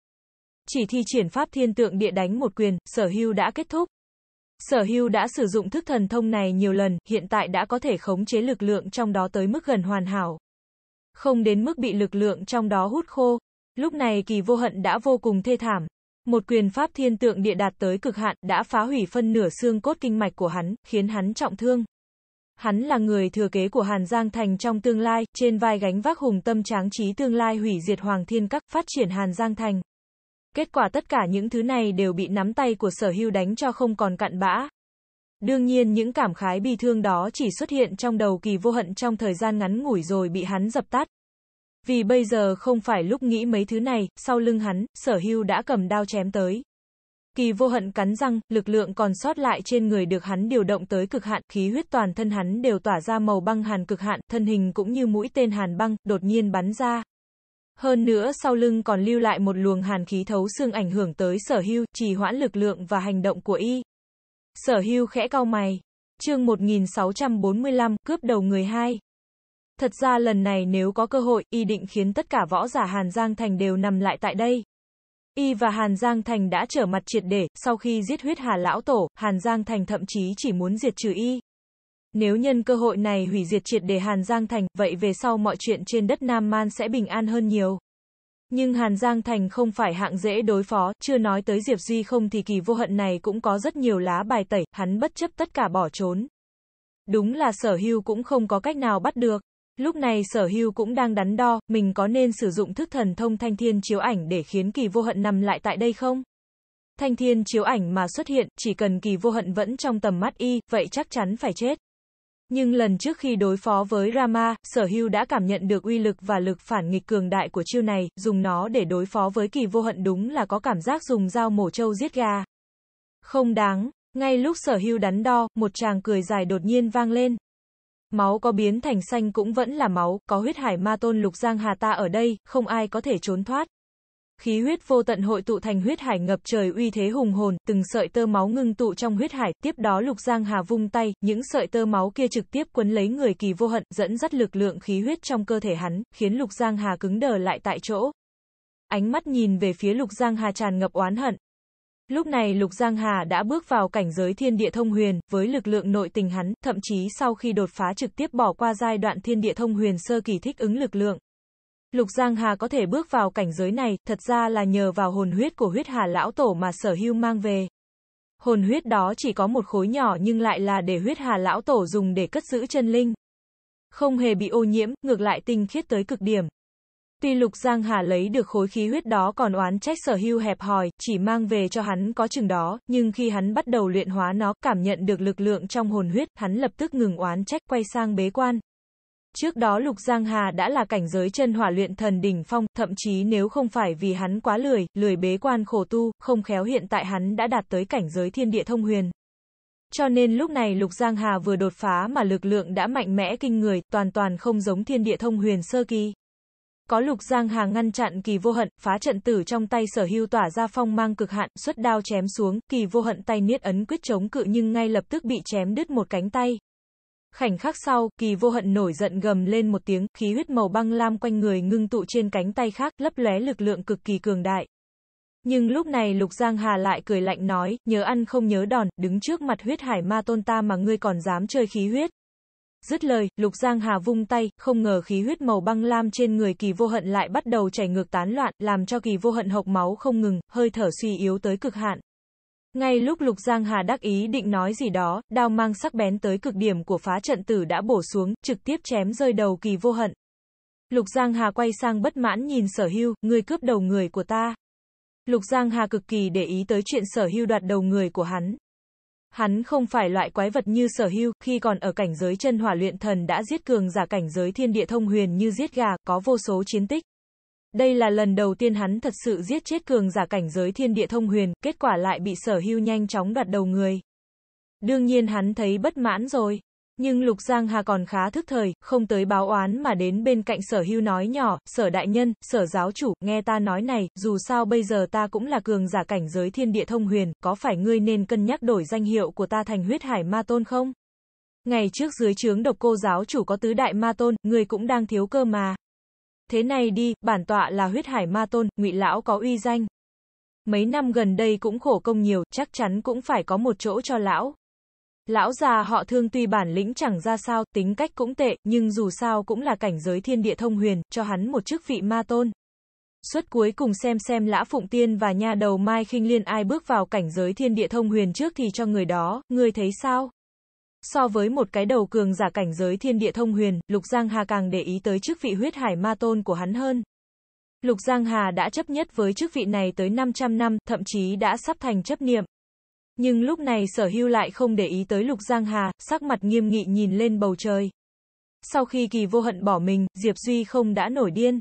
Chỉ thi triển pháp thiên tượng địa đánh một quyền, sở hưu đã kết thúc. Sở hưu đã sử dụng thức thần thông này nhiều lần, hiện tại đã có thể khống chế lực lượng trong đó tới mức gần hoàn hảo. Không đến mức bị lực lượng trong đó hút khô. Lúc này kỳ vô hận đã vô cùng thê thảm. Một quyền pháp thiên tượng địa đạt tới cực hạn đã phá hủy phân nửa xương cốt kinh mạch của hắn, khiến hắn trọng thương. Hắn là người thừa kế của Hàn Giang Thành trong tương lai, trên vai gánh vác hùng tâm tráng trí tương lai hủy diệt Hoàng Thiên Các, phát triển Hàn Giang Thành. Kết quả tất cả những thứ này đều bị nắm tay của sở hưu đánh cho không còn cặn bã. Đương nhiên những cảm khái bi thương đó chỉ xuất hiện trong đầu kỳ vô hận trong thời gian ngắn ngủi rồi bị hắn dập tắt. Vì bây giờ không phải lúc nghĩ mấy thứ này, sau lưng hắn, sở hưu đã cầm đao chém tới. Kỳ vô hận cắn răng, lực lượng còn sót lại trên người được hắn điều động tới cực hạn, khí huyết toàn thân hắn đều tỏa ra màu băng hàn cực hạn, thân hình cũng như mũi tên hàn băng, đột nhiên bắn ra. Hơn nữa sau lưng còn lưu lại một luồng hàn khí thấu xương ảnh hưởng tới sở hưu, trì hoãn lực lượng và hành động của y. Sở hưu khẽ cau mày. chương 1645, cướp đầu người hai. Thật ra lần này nếu có cơ hội, y định khiến tất cả võ giả Hàn Giang Thành đều nằm lại tại đây. Y và Hàn Giang Thành đã trở mặt triệt để, sau khi giết huyết Hà Lão Tổ, Hàn Giang Thành thậm chí chỉ muốn diệt trừ y. Nếu nhân cơ hội này hủy diệt triệt để Hàn Giang Thành, vậy về sau mọi chuyện trên đất Nam Man sẽ bình an hơn nhiều. Nhưng Hàn Giang Thành không phải hạng dễ đối phó, chưa nói tới Diệp Duy không thì kỳ vô hận này cũng có rất nhiều lá bài tẩy, hắn bất chấp tất cả bỏ trốn. Đúng là sở hưu cũng không có cách nào bắt được. Lúc này sở hưu cũng đang đắn đo, mình có nên sử dụng thức thần thông thanh thiên chiếu ảnh để khiến kỳ vô hận nằm lại tại đây không? Thanh thiên chiếu ảnh mà xuất hiện, chỉ cần kỳ vô hận vẫn trong tầm mắt y, vậy chắc chắn phải chết. Nhưng lần trước khi đối phó với Rama, sở hưu đã cảm nhận được uy lực và lực phản nghịch cường đại của chiêu này, dùng nó để đối phó với kỳ vô hận đúng là có cảm giác dùng dao mổ trâu giết gà. Không đáng, ngay lúc sở hưu đắn đo, một chàng cười dài đột nhiên vang lên. Máu có biến thành xanh cũng vẫn là máu, có huyết hải ma tôn lục giang hà ta ở đây, không ai có thể trốn thoát khí huyết vô tận hội tụ thành huyết hải ngập trời uy thế hùng hồn, từng sợi tơ máu ngưng tụ trong huyết hải, tiếp đó Lục Giang Hà vung tay, những sợi tơ máu kia trực tiếp quấn lấy người kỳ vô hận, dẫn dắt lực lượng khí huyết trong cơ thể hắn, khiến Lục Giang Hà cứng đờ lại tại chỗ. Ánh mắt nhìn về phía Lục Giang Hà tràn ngập oán hận. Lúc này Lục Giang Hà đã bước vào cảnh giới thiên địa thông huyền, với lực lượng nội tình hắn, thậm chí sau khi đột phá trực tiếp bỏ qua giai đoạn thiên địa thông huyền sơ kỳ thích ứng lực lượng, Lục Giang Hà có thể bước vào cảnh giới này, thật ra là nhờ vào hồn huyết của huyết hà lão tổ mà sở hưu mang về. Hồn huyết đó chỉ có một khối nhỏ nhưng lại là để huyết hà lão tổ dùng để cất giữ chân linh. Không hề bị ô nhiễm, ngược lại tinh khiết tới cực điểm. Tuy Lục Giang Hà lấy được khối khí huyết đó còn oán trách sở hưu hẹp hòi, chỉ mang về cho hắn có chừng đó, nhưng khi hắn bắt đầu luyện hóa nó, cảm nhận được lực lượng trong hồn huyết, hắn lập tức ngừng oán trách quay sang bế quan, Trước đó Lục Giang Hà đã là cảnh giới chân hỏa luyện thần đỉnh phong, thậm chí nếu không phải vì hắn quá lười, lười bế quan khổ tu, không khéo hiện tại hắn đã đạt tới cảnh giới thiên địa thông huyền. Cho nên lúc này Lục Giang Hà vừa đột phá mà lực lượng đã mạnh mẽ kinh người, toàn toàn không giống thiên địa thông huyền sơ kỳ. Có Lục Giang Hà ngăn chặn kỳ vô hận, phá trận tử trong tay sở hưu tỏa ra phong mang cực hạn, xuất đao chém xuống, kỳ vô hận tay niết ấn quyết chống cự nhưng ngay lập tức bị chém đứt một cánh tay, Khảnh khắc sau, kỳ vô hận nổi giận gầm lên một tiếng, khí huyết màu băng lam quanh người ngưng tụ trên cánh tay khác, lấp lóe lực lượng cực kỳ cường đại. Nhưng lúc này Lục Giang Hà lại cười lạnh nói, nhớ ăn không nhớ đòn, đứng trước mặt huyết hải ma tôn ta mà ngươi còn dám chơi khí huyết. Dứt lời, Lục Giang Hà vung tay, không ngờ khí huyết màu băng lam trên người kỳ vô hận lại bắt đầu chảy ngược tán loạn, làm cho kỳ vô hận hộc máu không ngừng, hơi thở suy yếu tới cực hạn. Ngay lúc Lục Giang Hà đắc ý định nói gì đó, đao mang sắc bén tới cực điểm của phá trận tử đã bổ xuống, trực tiếp chém rơi đầu kỳ vô hận. Lục Giang Hà quay sang bất mãn nhìn sở hưu, người cướp đầu người của ta. Lục Giang Hà cực kỳ để ý tới chuyện sở hưu đoạt đầu người của hắn. Hắn không phải loại quái vật như sở hưu, khi còn ở cảnh giới chân hỏa luyện thần đã giết cường giả cảnh giới thiên địa thông huyền như giết gà, có vô số chiến tích. Đây là lần đầu tiên hắn thật sự giết chết cường giả cảnh giới thiên địa thông huyền, kết quả lại bị sở hưu nhanh chóng đoạt đầu người. Đương nhiên hắn thấy bất mãn rồi. Nhưng Lục Giang Hà còn khá thức thời, không tới báo oán mà đến bên cạnh sở hưu nói nhỏ, sở đại nhân, sở giáo chủ, nghe ta nói này, dù sao bây giờ ta cũng là cường giả cảnh giới thiên địa thông huyền, có phải ngươi nên cân nhắc đổi danh hiệu của ta thành huyết hải ma tôn không? Ngày trước dưới trướng độc cô giáo chủ có tứ đại ma tôn, ngươi cũng đang thiếu cơ mà. Thế này đi, bản tọa là huyết hải ma tôn, ngụy lão có uy danh. Mấy năm gần đây cũng khổ công nhiều, chắc chắn cũng phải có một chỗ cho lão. Lão già họ thương tuy bản lĩnh chẳng ra sao, tính cách cũng tệ, nhưng dù sao cũng là cảnh giới thiên địa thông huyền, cho hắn một chức vị ma tôn. Suốt cuối cùng xem xem Lã Phụng Tiên và nha đầu Mai khinh Liên ai bước vào cảnh giới thiên địa thông huyền trước thì cho người đó, người thấy sao? So với một cái đầu cường giả cảnh giới thiên địa thông huyền, Lục Giang Hà càng để ý tới chức vị huyết hải ma tôn của hắn hơn. Lục Giang Hà đã chấp nhất với chức vị này tới 500 năm, thậm chí đã sắp thành chấp niệm. Nhưng lúc này sở hưu lại không để ý tới Lục Giang Hà, sắc mặt nghiêm nghị nhìn lên bầu trời. Sau khi kỳ vô hận bỏ mình, Diệp Duy không đã nổi điên.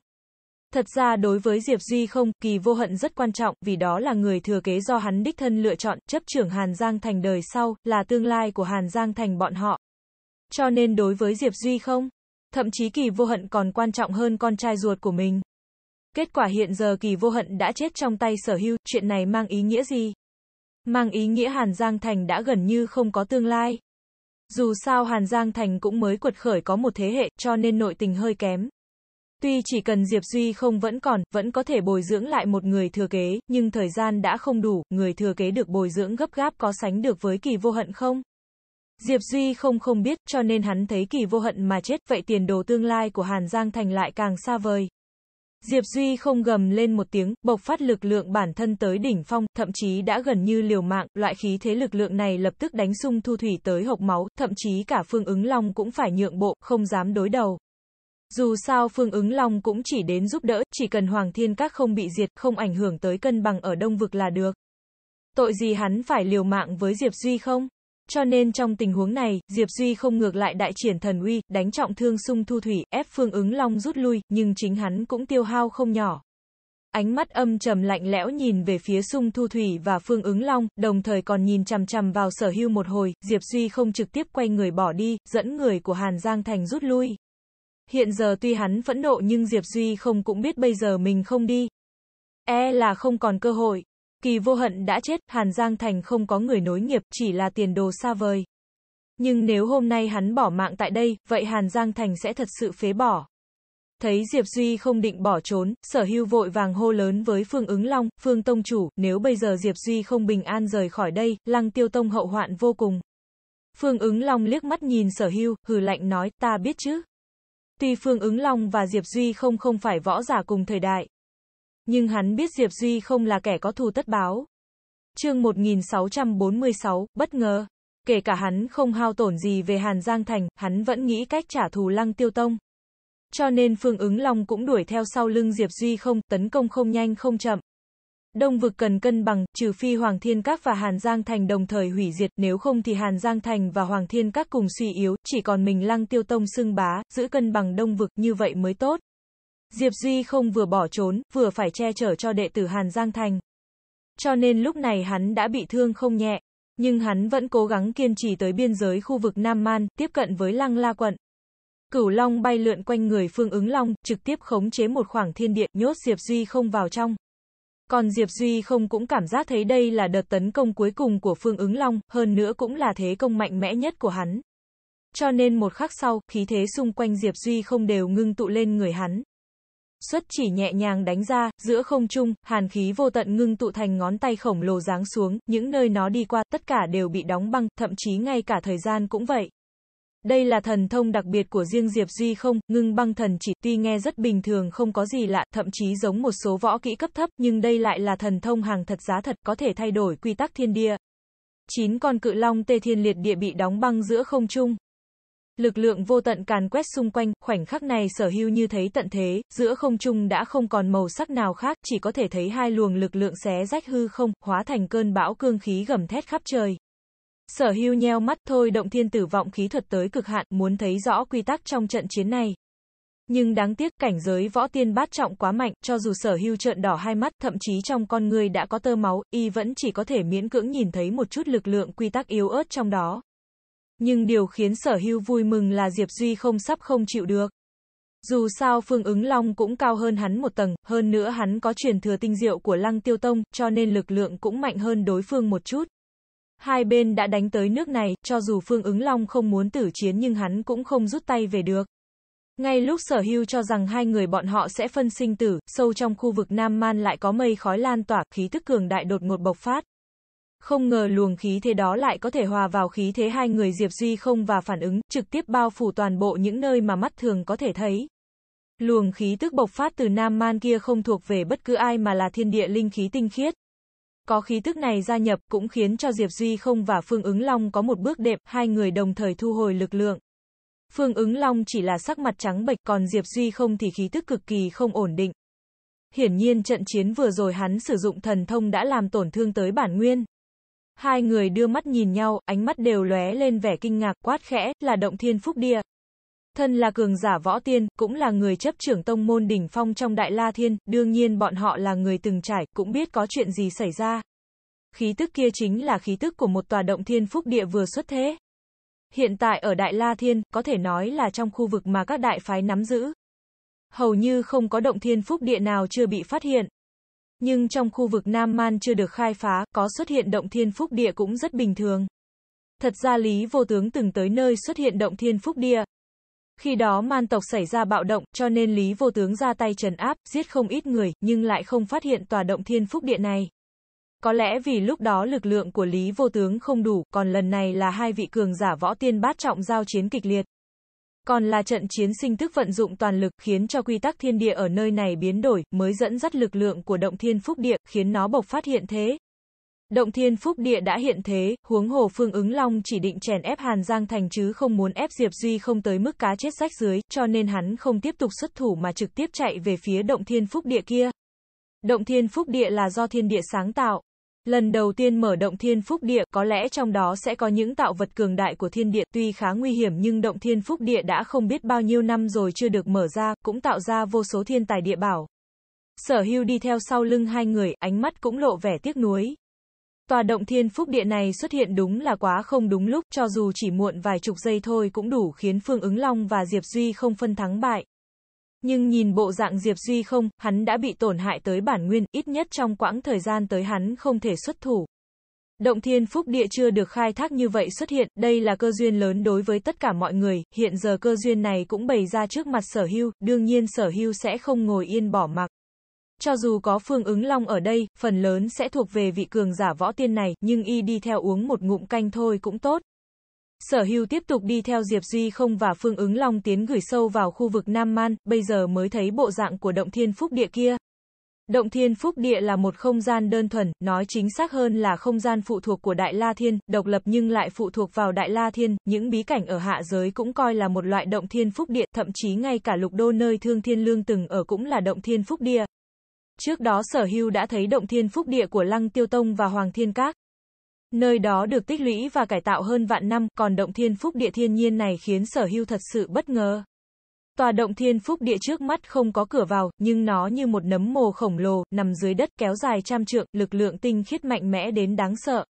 Thật ra đối với Diệp Duy không, kỳ vô hận rất quan trọng, vì đó là người thừa kế do hắn đích thân lựa chọn, chấp trưởng Hàn Giang Thành đời sau, là tương lai của Hàn Giang Thành bọn họ. Cho nên đối với Diệp Duy không, thậm chí kỳ vô hận còn quan trọng hơn con trai ruột của mình. Kết quả hiện giờ kỳ vô hận đã chết trong tay sở hưu, chuyện này mang ý nghĩa gì? Mang ý nghĩa Hàn Giang Thành đã gần như không có tương lai. Dù sao Hàn Giang Thành cũng mới quật khởi có một thế hệ, cho nên nội tình hơi kém. Tuy chỉ cần Diệp Duy không vẫn còn, vẫn có thể bồi dưỡng lại một người thừa kế, nhưng thời gian đã không đủ, người thừa kế được bồi dưỡng gấp gáp có sánh được với kỳ vô hận không? Diệp Duy không không biết, cho nên hắn thấy kỳ vô hận mà chết, vậy tiền đồ tương lai của Hàn Giang Thành lại càng xa vời. Diệp Duy không gầm lên một tiếng, bộc phát lực lượng bản thân tới đỉnh phong, thậm chí đã gần như liều mạng, loại khí thế lực lượng này lập tức đánh sung thu thủy tới hộc máu, thậm chí cả phương ứng long cũng phải nhượng bộ, không dám đối đầu. Dù sao Phương ứng Long cũng chỉ đến giúp đỡ, chỉ cần Hoàng Thiên Các không bị diệt, không ảnh hưởng tới cân bằng ở Đông Vực là được. Tội gì hắn phải liều mạng với Diệp Duy không? Cho nên trong tình huống này, Diệp Duy không ngược lại đại triển thần uy, đánh trọng thương sung thu thủy, ép Phương ứng Long rút lui, nhưng chính hắn cũng tiêu hao không nhỏ. Ánh mắt âm trầm lạnh lẽo nhìn về phía sung thu thủy và phương ứng long, đồng thời còn nhìn chằm chằm vào sở hưu một hồi, Diệp Duy không trực tiếp quay người bỏ đi, dẫn người của Hàn Giang Thành rút lui. Hiện giờ tuy hắn phẫn nộ nhưng Diệp Duy không cũng biết bây giờ mình không đi. E là không còn cơ hội. Kỳ vô hận đã chết, Hàn Giang Thành không có người nối nghiệp, chỉ là tiền đồ xa vời. Nhưng nếu hôm nay hắn bỏ mạng tại đây, vậy Hàn Giang Thành sẽ thật sự phế bỏ. Thấy Diệp Duy không định bỏ trốn, sở hưu vội vàng hô lớn với Phương ứng long, Phương Tông Chủ, nếu bây giờ Diệp Duy không bình an rời khỏi đây, lăng tiêu tông hậu hoạn vô cùng. Phương ứng long liếc mắt nhìn sở hưu, hừ lạnh nói, ta biết chứ. Tuy Phương Ứng Long và Diệp Duy không không phải võ giả cùng thời đại. Nhưng hắn biết Diệp Duy không là kẻ có thù tất báo. chương 1646, bất ngờ. Kể cả hắn không hao tổn gì về Hàn Giang Thành, hắn vẫn nghĩ cách trả thù lăng tiêu tông. Cho nên Phương Ứng Long cũng đuổi theo sau lưng Diệp Duy không, tấn công không nhanh không chậm. Đông vực cần cân bằng, trừ phi Hoàng Thiên Các và Hàn Giang Thành đồng thời hủy diệt, nếu không thì Hàn Giang Thành và Hoàng Thiên Các cùng suy yếu, chỉ còn mình Lăng Tiêu Tông xưng bá, giữ cân bằng Đông vực như vậy mới tốt. Diệp Duy không vừa bỏ trốn, vừa phải che chở cho đệ tử Hàn Giang Thành. Cho nên lúc này hắn đã bị thương không nhẹ, nhưng hắn vẫn cố gắng kiên trì tới biên giới khu vực Nam Man, tiếp cận với Lăng La Quận. Cửu Long bay lượn quanh người Phương Ứng Long, trực tiếp khống chế một khoảng thiên địa, nhốt Diệp Duy không vào trong. Còn Diệp Duy không cũng cảm giác thấy đây là đợt tấn công cuối cùng của Phương Ứng Long, hơn nữa cũng là thế công mạnh mẽ nhất của hắn. Cho nên một khắc sau, khí thế xung quanh Diệp Duy không đều ngưng tụ lên người hắn. Xuất chỉ nhẹ nhàng đánh ra, giữa không trung, hàn khí vô tận ngưng tụ thành ngón tay khổng lồ giáng xuống, những nơi nó đi qua, tất cả đều bị đóng băng, thậm chí ngay cả thời gian cũng vậy. Đây là thần thông đặc biệt của riêng Diệp Duy không, ngưng băng thần chỉ tuy nghe rất bình thường không có gì lạ, thậm chí giống một số võ kỹ cấp thấp, nhưng đây lại là thần thông hàng thật giá thật có thể thay đổi quy tắc thiên địa. 9 con cự long tê thiên liệt địa bị đóng băng giữa không trung. Lực lượng vô tận càn quét xung quanh, khoảnh khắc này sở hưu như thấy tận thế, giữa không trung đã không còn màu sắc nào khác, chỉ có thể thấy hai luồng lực lượng xé rách hư không, hóa thành cơn bão cương khí gầm thét khắp trời. Sở hưu nheo mắt thôi động thiên tử vọng khí thuật tới cực hạn, muốn thấy rõ quy tắc trong trận chiến này. Nhưng đáng tiếc cảnh giới võ tiên bát trọng quá mạnh, cho dù sở hưu trợn đỏ hai mắt, thậm chí trong con người đã có tơ máu, y vẫn chỉ có thể miễn cưỡng nhìn thấy một chút lực lượng quy tắc yếu ớt trong đó. Nhưng điều khiến sở hưu vui mừng là Diệp Duy không sắp không chịu được. Dù sao Phương ứng Long cũng cao hơn hắn một tầng, hơn nữa hắn có truyền thừa tinh diệu của Lăng Tiêu Tông, cho nên lực lượng cũng mạnh hơn đối phương một chút. Hai bên đã đánh tới nước này, cho dù Phương ứng long không muốn tử chiến nhưng hắn cũng không rút tay về được. Ngay lúc sở hưu cho rằng hai người bọn họ sẽ phân sinh tử, sâu trong khu vực Nam Man lại có mây khói lan tỏa, khí thức cường đại đột ngột bộc phát. Không ngờ luồng khí thế đó lại có thể hòa vào khí thế hai người Diệp Duy không và phản ứng, trực tiếp bao phủ toàn bộ những nơi mà mắt thường có thể thấy. Luồng khí tức bộc phát từ Nam Man kia không thuộc về bất cứ ai mà là thiên địa linh khí tinh khiết. Có khí tức này gia nhập cũng khiến cho Diệp Duy không và Phương ứng long có một bước đệm, hai người đồng thời thu hồi lực lượng. Phương ứng long chỉ là sắc mặt trắng bệch còn Diệp Duy không thì khí tức cực kỳ không ổn định. Hiển nhiên trận chiến vừa rồi hắn sử dụng thần thông đã làm tổn thương tới bản nguyên. Hai người đưa mắt nhìn nhau, ánh mắt đều lóe lên vẻ kinh ngạc quát khẽ, là động thiên phúc địa. Thân là cường giả võ tiên, cũng là người chấp trưởng tông môn đỉnh phong trong Đại La Thiên, đương nhiên bọn họ là người từng trải, cũng biết có chuyện gì xảy ra. Khí tức kia chính là khí tức của một tòa động thiên phúc địa vừa xuất thế. Hiện tại ở Đại La Thiên, có thể nói là trong khu vực mà các đại phái nắm giữ. Hầu như không có động thiên phúc địa nào chưa bị phát hiện. Nhưng trong khu vực Nam Man chưa được khai phá, có xuất hiện động thiên phúc địa cũng rất bình thường. Thật ra Lý Vô Tướng từng tới nơi xuất hiện động thiên phúc địa, khi đó man tộc xảy ra bạo động, cho nên Lý Vô Tướng ra tay trấn áp, giết không ít người, nhưng lại không phát hiện tòa động thiên phúc điện này. Có lẽ vì lúc đó lực lượng của Lý Vô Tướng không đủ, còn lần này là hai vị cường giả võ tiên bát trọng giao chiến kịch liệt. Còn là trận chiến sinh thức vận dụng toàn lực khiến cho quy tắc thiên địa ở nơi này biến đổi, mới dẫn dắt lực lượng của động thiên phúc địa, khiến nó bộc phát hiện thế, Động thiên phúc địa đã hiện thế, huống hồ Phương ứng Long chỉ định chèn ép Hàn Giang Thành chứ không muốn ép Diệp Duy không tới mức cá chết sách dưới, cho nên hắn không tiếp tục xuất thủ mà trực tiếp chạy về phía động thiên phúc địa kia. Động thiên phúc địa là do thiên địa sáng tạo. Lần đầu tiên mở động thiên phúc địa, có lẽ trong đó sẽ có những tạo vật cường đại của thiên địa, tuy khá nguy hiểm nhưng động thiên phúc địa đã không biết bao nhiêu năm rồi chưa được mở ra, cũng tạo ra vô số thiên tài địa bảo. Sở hưu đi theo sau lưng hai người, ánh mắt cũng lộ vẻ tiếc nuối, Tòa động thiên phúc địa này xuất hiện đúng là quá không đúng lúc, cho dù chỉ muộn vài chục giây thôi cũng đủ khiến Phương Ứng Long và Diệp Duy không phân thắng bại. Nhưng nhìn bộ dạng Diệp Duy không, hắn đã bị tổn hại tới bản nguyên, ít nhất trong quãng thời gian tới hắn không thể xuất thủ. Động thiên phúc địa chưa được khai thác như vậy xuất hiện, đây là cơ duyên lớn đối với tất cả mọi người, hiện giờ cơ duyên này cũng bày ra trước mặt sở hưu, đương nhiên sở hưu sẽ không ngồi yên bỏ mặc. Cho dù có Phương ứng long ở đây, phần lớn sẽ thuộc về vị cường giả võ tiên này, nhưng y đi theo uống một ngụm canh thôi cũng tốt. Sở hưu tiếp tục đi theo Diệp Duy không và Phương ứng long tiến gửi sâu vào khu vực Nam Man, bây giờ mới thấy bộ dạng của động thiên phúc địa kia. Động thiên phúc địa là một không gian đơn thuần, nói chính xác hơn là không gian phụ thuộc của Đại La Thiên, độc lập nhưng lại phụ thuộc vào Đại La Thiên, những bí cảnh ở hạ giới cũng coi là một loại động thiên phúc địa, thậm chí ngay cả lục đô nơi thương thiên lương từng ở cũng là động thiên phúc địa. Trước đó sở hưu đã thấy động thiên phúc địa của Lăng Tiêu Tông và Hoàng Thiên Các. Nơi đó được tích lũy và cải tạo hơn vạn năm, còn động thiên phúc địa thiên nhiên này khiến sở hưu thật sự bất ngờ. Tòa động thiên phúc địa trước mắt không có cửa vào, nhưng nó như một nấm mồ khổng lồ, nằm dưới đất kéo dài trăm trượng, lực lượng tinh khiết mạnh mẽ đến đáng sợ.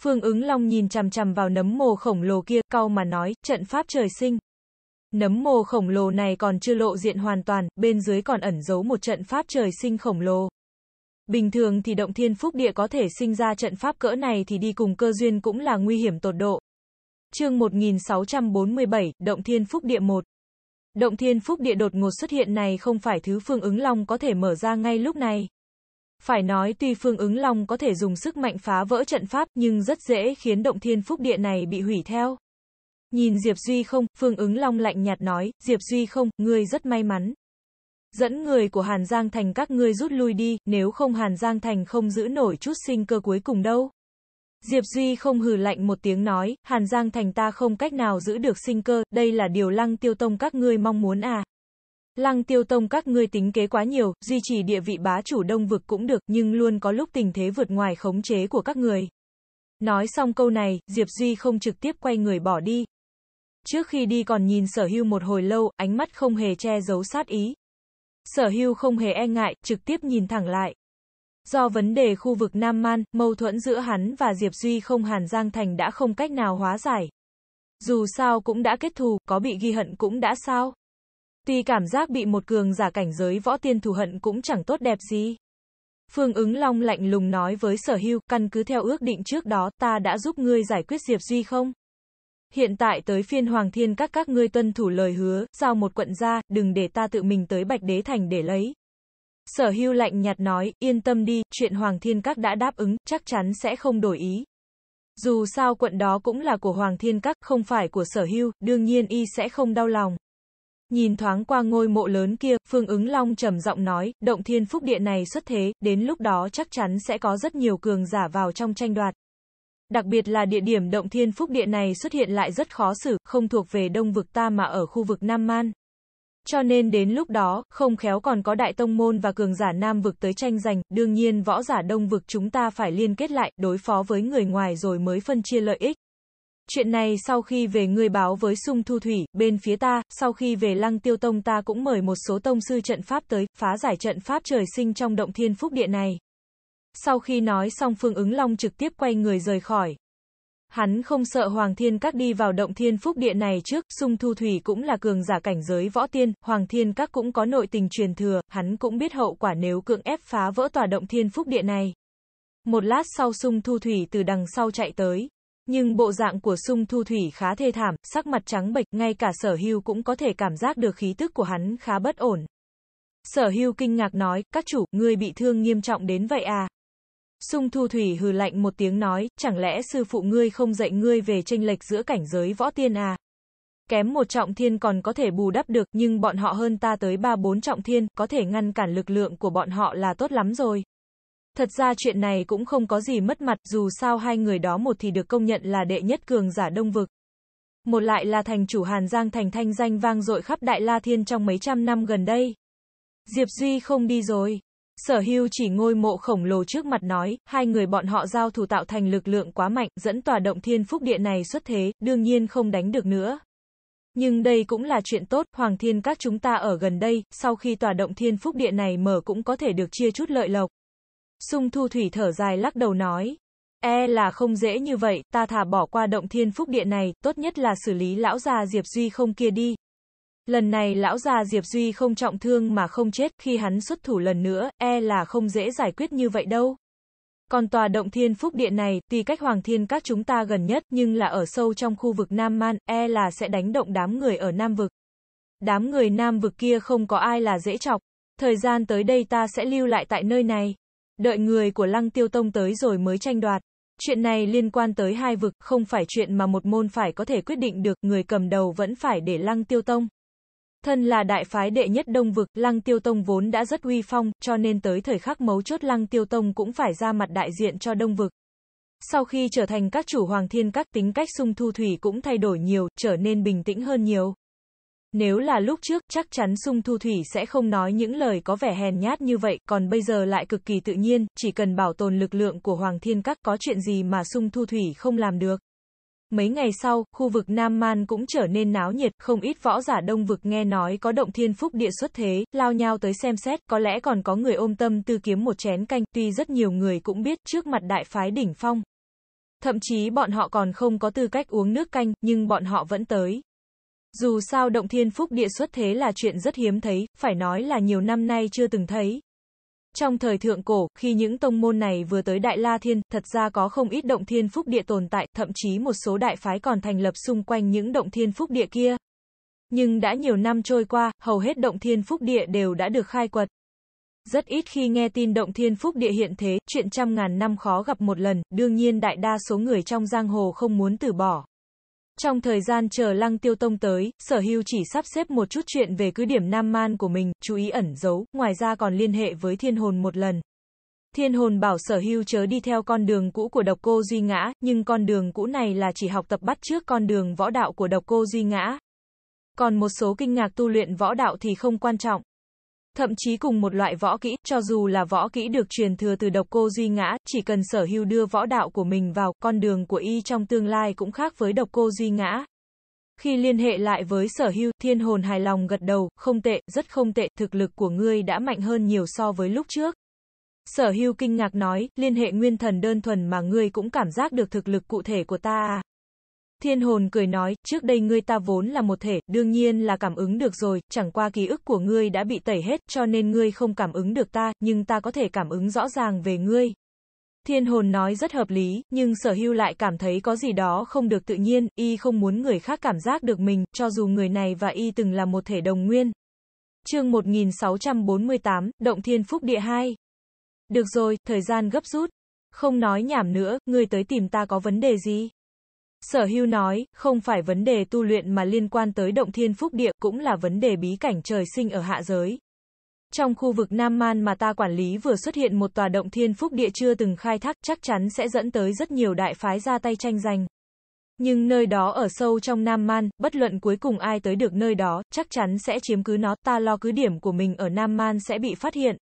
Phương ứng long nhìn chằm chằm vào nấm mồ khổng lồ kia, cau mà nói, trận pháp trời sinh. Nấm mồ khổng lồ này còn chưa lộ diện hoàn toàn, bên dưới còn ẩn giấu một trận pháp trời sinh khổng lồ. Bình thường thì động thiên phúc địa có thể sinh ra trận pháp cỡ này thì đi cùng cơ duyên cũng là nguy hiểm tột độ. chương 1647, Động thiên phúc địa 1 Động thiên phúc địa đột ngột xuất hiện này không phải thứ phương ứng long có thể mở ra ngay lúc này. Phải nói tuy phương ứng long có thể dùng sức mạnh phá vỡ trận pháp nhưng rất dễ khiến động thiên phúc địa này bị hủy theo. Nhìn Diệp Duy không, Phương ứng long lạnh nhạt nói, Diệp Duy không, ngươi rất may mắn. Dẫn người của Hàn Giang Thành các ngươi rút lui đi, nếu không Hàn Giang Thành không giữ nổi chút sinh cơ cuối cùng đâu. Diệp Duy không hừ lạnh một tiếng nói, Hàn Giang Thành ta không cách nào giữ được sinh cơ, đây là điều lăng tiêu tông các ngươi mong muốn à. Lăng tiêu tông các ngươi tính kế quá nhiều, duy trì địa vị bá chủ đông vực cũng được, nhưng luôn có lúc tình thế vượt ngoài khống chế của các người. Nói xong câu này, Diệp Duy không trực tiếp quay người bỏ đi, Trước khi đi còn nhìn sở hưu một hồi lâu, ánh mắt không hề che giấu sát ý. Sở hưu không hề e ngại, trực tiếp nhìn thẳng lại. Do vấn đề khu vực Nam Man, mâu thuẫn giữa hắn và Diệp Duy không Hàn Giang Thành đã không cách nào hóa giải. Dù sao cũng đã kết thù, có bị ghi hận cũng đã sao. Tuy cảm giác bị một cường giả cảnh giới võ tiên thù hận cũng chẳng tốt đẹp gì. Phương ứng long lạnh lùng nói với sở hưu, căn cứ theo ước định trước đó, ta đã giúp ngươi giải quyết Diệp Duy không? hiện tại tới phiên Hoàng Thiên các các ngươi tuân thủ lời hứa, giao một quận ra, đừng để ta tự mình tới Bạch Đế Thành để lấy. Sở hưu lạnh nhạt nói, yên tâm đi, chuyện Hoàng Thiên Các đã đáp ứng, chắc chắn sẽ không đổi ý. Dù sao quận đó cũng là của Hoàng Thiên Các, không phải của sở hưu, đương nhiên y sẽ không đau lòng. Nhìn thoáng qua ngôi mộ lớn kia, Phương ứng long trầm giọng nói, động thiên phúc địa này xuất thế, đến lúc đó chắc chắn sẽ có rất nhiều cường giả vào trong tranh đoạt. Đặc biệt là địa điểm động thiên phúc địa này xuất hiện lại rất khó xử, không thuộc về đông vực ta mà ở khu vực Nam Man. Cho nên đến lúc đó, không khéo còn có đại tông môn và cường giả nam vực tới tranh giành, đương nhiên võ giả đông vực chúng ta phải liên kết lại, đối phó với người ngoài rồi mới phân chia lợi ích. Chuyện này sau khi về người báo với sung thu thủy, bên phía ta, sau khi về lăng tiêu tông ta cũng mời một số tông sư trận pháp tới, phá giải trận pháp trời sinh trong động thiên phúc địa này. Sau khi nói xong Phương ứng long trực tiếp quay người rời khỏi. Hắn không sợ Hoàng Thiên Các đi vào động thiên phúc địa này trước, Sung Thu Thủy cũng là cường giả cảnh giới võ tiên, Hoàng Thiên Các cũng có nội tình truyền thừa, hắn cũng biết hậu quả nếu cưỡng ép phá vỡ tòa động thiên phúc địa này. Một lát sau Sung Thu Thủy từ đằng sau chạy tới, nhưng bộ dạng của Sung Thu Thủy khá thê thảm, sắc mặt trắng bệch, ngay cả sở hưu cũng có thể cảm giác được khí tức của hắn khá bất ổn. Sở hưu kinh ngạc nói, các chủ, ngươi bị thương nghiêm trọng đến vậy à? Sung Thu Thủy hừ lạnh một tiếng nói, chẳng lẽ sư phụ ngươi không dạy ngươi về tranh lệch giữa cảnh giới võ tiên à? Kém một trọng thiên còn có thể bù đắp được, nhưng bọn họ hơn ta tới ba bốn trọng thiên, có thể ngăn cản lực lượng của bọn họ là tốt lắm rồi. Thật ra chuyện này cũng không có gì mất mặt, dù sao hai người đó một thì được công nhận là đệ nhất cường giả đông vực. Một lại là thành chủ Hàn Giang thành thanh danh vang dội khắp Đại La Thiên trong mấy trăm năm gần đây. Diệp Duy không đi rồi. Sở hưu chỉ ngôi mộ khổng lồ trước mặt nói, hai người bọn họ giao thủ tạo thành lực lượng quá mạnh, dẫn tòa động thiên phúc địa này xuất thế, đương nhiên không đánh được nữa. Nhưng đây cũng là chuyện tốt, Hoàng Thiên các chúng ta ở gần đây, sau khi tòa động thiên phúc địa này mở cũng có thể được chia chút lợi lộc. Sung Thu Thủy thở dài lắc đầu nói, e là không dễ như vậy, ta thả bỏ qua động thiên phúc địa này, tốt nhất là xử lý lão già Diệp Duy không kia đi, Lần này lão già Diệp Duy không trọng thương mà không chết, khi hắn xuất thủ lần nữa, e là không dễ giải quyết như vậy đâu. Còn tòa động thiên phúc điện này, tuy cách hoàng thiên các chúng ta gần nhất, nhưng là ở sâu trong khu vực Nam Man, e là sẽ đánh động đám người ở Nam Vực. Đám người Nam Vực kia không có ai là dễ chọc. Thời gian tới đây ta sẽ lưu lại tại nơi này. Đợi người của Lăng Tiêu Tông tới rồi mới tranh đoạt. Chuyện này liên quan tới hai vực, không phải chuyện mà một môn phải có thể quyết định được, người cầm đầu vẫn phải để Lăng Tiêu Tông. Thân là đại phái đệ nhất đông vực, Lăng Tiêu Tông vốn đã rất uy phong, cho nên tới thời khắc mấu chốt Lăng Tiêu Tông cũng phải ra mặt đại diện cho đông vực. Sau khi trở thành các chủ hoàng thiên các tính cách sung thu thủy cũng thay đổi nhiều, trở nên bình tĩnh hơn nhiều. Nếu là lúc trước, chắc chắn sung thu thủy sẽ không nói những lời có vẻ hèn nhát như vậy, còn bây giờ lại cực kỳ tự nhiên, chỉ cần bảo tồn lực lượng của hoàng thiên các có chuyện gì mà sung thu thủy không làm được. Mấy ngày sau, khu vực Nam Man cũng trở nên náo nhiệt, không ít võ giả đông vực nghe nói có động thiên phúc địa xuất thế, lao nhau tới xem xét, có lẽ còn có người ôm tâm tư kiếm một chén canh, tuy rất nhiều người cũng biết trước mặt đại phái đỉnh phong. Thậm chí bọn họ còn không có tư cách uống nước canh, nhưng bọn họ vẫn tới. Dù sao động thiên phúc địa xuất thế là chuyện rất hiếm thấy, phải nói là nhiều năm nay chưa từng thấy, trong thời thượng cổ, khi những tông môn này vừa tới Đại La Thiên, thật ra có không ít động thiên phúc địa tồn tại, thậm chí một số đại phái còn thành lập xung quanh những động thiên phúc địa kia. Nhưng đã nhiều năm trôi qua, hầu hết động thiên phúc địa đều đã được khai quật. Rất ít khi nghe tin động thiên phúc địa hiện thế, chuyện trăm ngàn năm khó gặp một lần, đương nhiên đại đa số người trong giang hồ không muốn từ bỏ. Trong thời gian chờ Lăng Tiêu Tông tới, sở hưu chỉ sắp xếp một chút chuyện về cứ điểm Nam Man của mình, chú ý ẩn giấu, ngoài ra còn liên hệ với thiên hồn một lần. Thiên hồn bảo sở hưu chớ đi theo con đường cũ của độc cô Duy Ngã, nhưng con đường cũ này là chỉ học tập bắt trước con đường võ đạo của độc cô Duy Ngã. Còn một số kinh ngạc tu luyện võ đạo thì không quan trọng. Thậm chí cùng một loại võ kỹ, cho dù là võ kỹ được truyền thừa từ độc cô Duy Ngã, chỉ cần sở hưu đưa võ đạo của mình vào, con đường của y trong tương lai cũng khác với độc cô Duy Ngã. Khi liên hệ lại với sở hưu, thiên hồn hài lòng gật đầu, không tệ, rất không tệ, thực lực của ngươi đã mạnh hơn nhiều so với lúc trước. Sở hưu kinh ngạc nói, liên hệ nguyên thần đơn thuần mà ngươi cũng cảm giác được thực lực cụ thể của ta à. Thiên hồn cười nói, trước đây ngươi ta vốn là một thể, đương nhiên là cảm ứng được rồi, chẳng qua ký ức của ngươi đã bị tẩy hết, cho nên ngươi không cảm ứng được ta, nhưng ta có thể cảm ứng rõ ràng về ngươi. Thiên hồn nói rất hợp lý, nhưng sở hưu lại cảm thấy có gì đó không được tự nhiên, y không muốn người khác cảm giác được mình, cho dù người này và y từng là một thể đồng nguyên. chương 1648, Động Thiên Phúc Địa 2 Được rồi, thời gian gấp rút. Không nói nhảm nữa, ngươi tới tìm ta có vấn đề gì? Sở hưu nói, không phải vấn đề tu luyện mà liên quan tới động thiên phúc địa, cũng là vấn đề bí cảnh trời sinh ở hạ giới. Trong khu vực Nam Man mà ta quản lý vừa xuất hiện một tòa động thiên phúc địa chưa từng khai thác, chắc chắn sẽ dẫn tới rất nhiều đại phái ra tay tranh giành. Nhưng nơi đó ở sâu trong Nam Man, bất luận cuối cùng ai tới được nơi đó, chắc chắn sẽ chiếm cứ nó, ta lo cứ điểm của mình ở Nam Man sẽ bị phát hiện.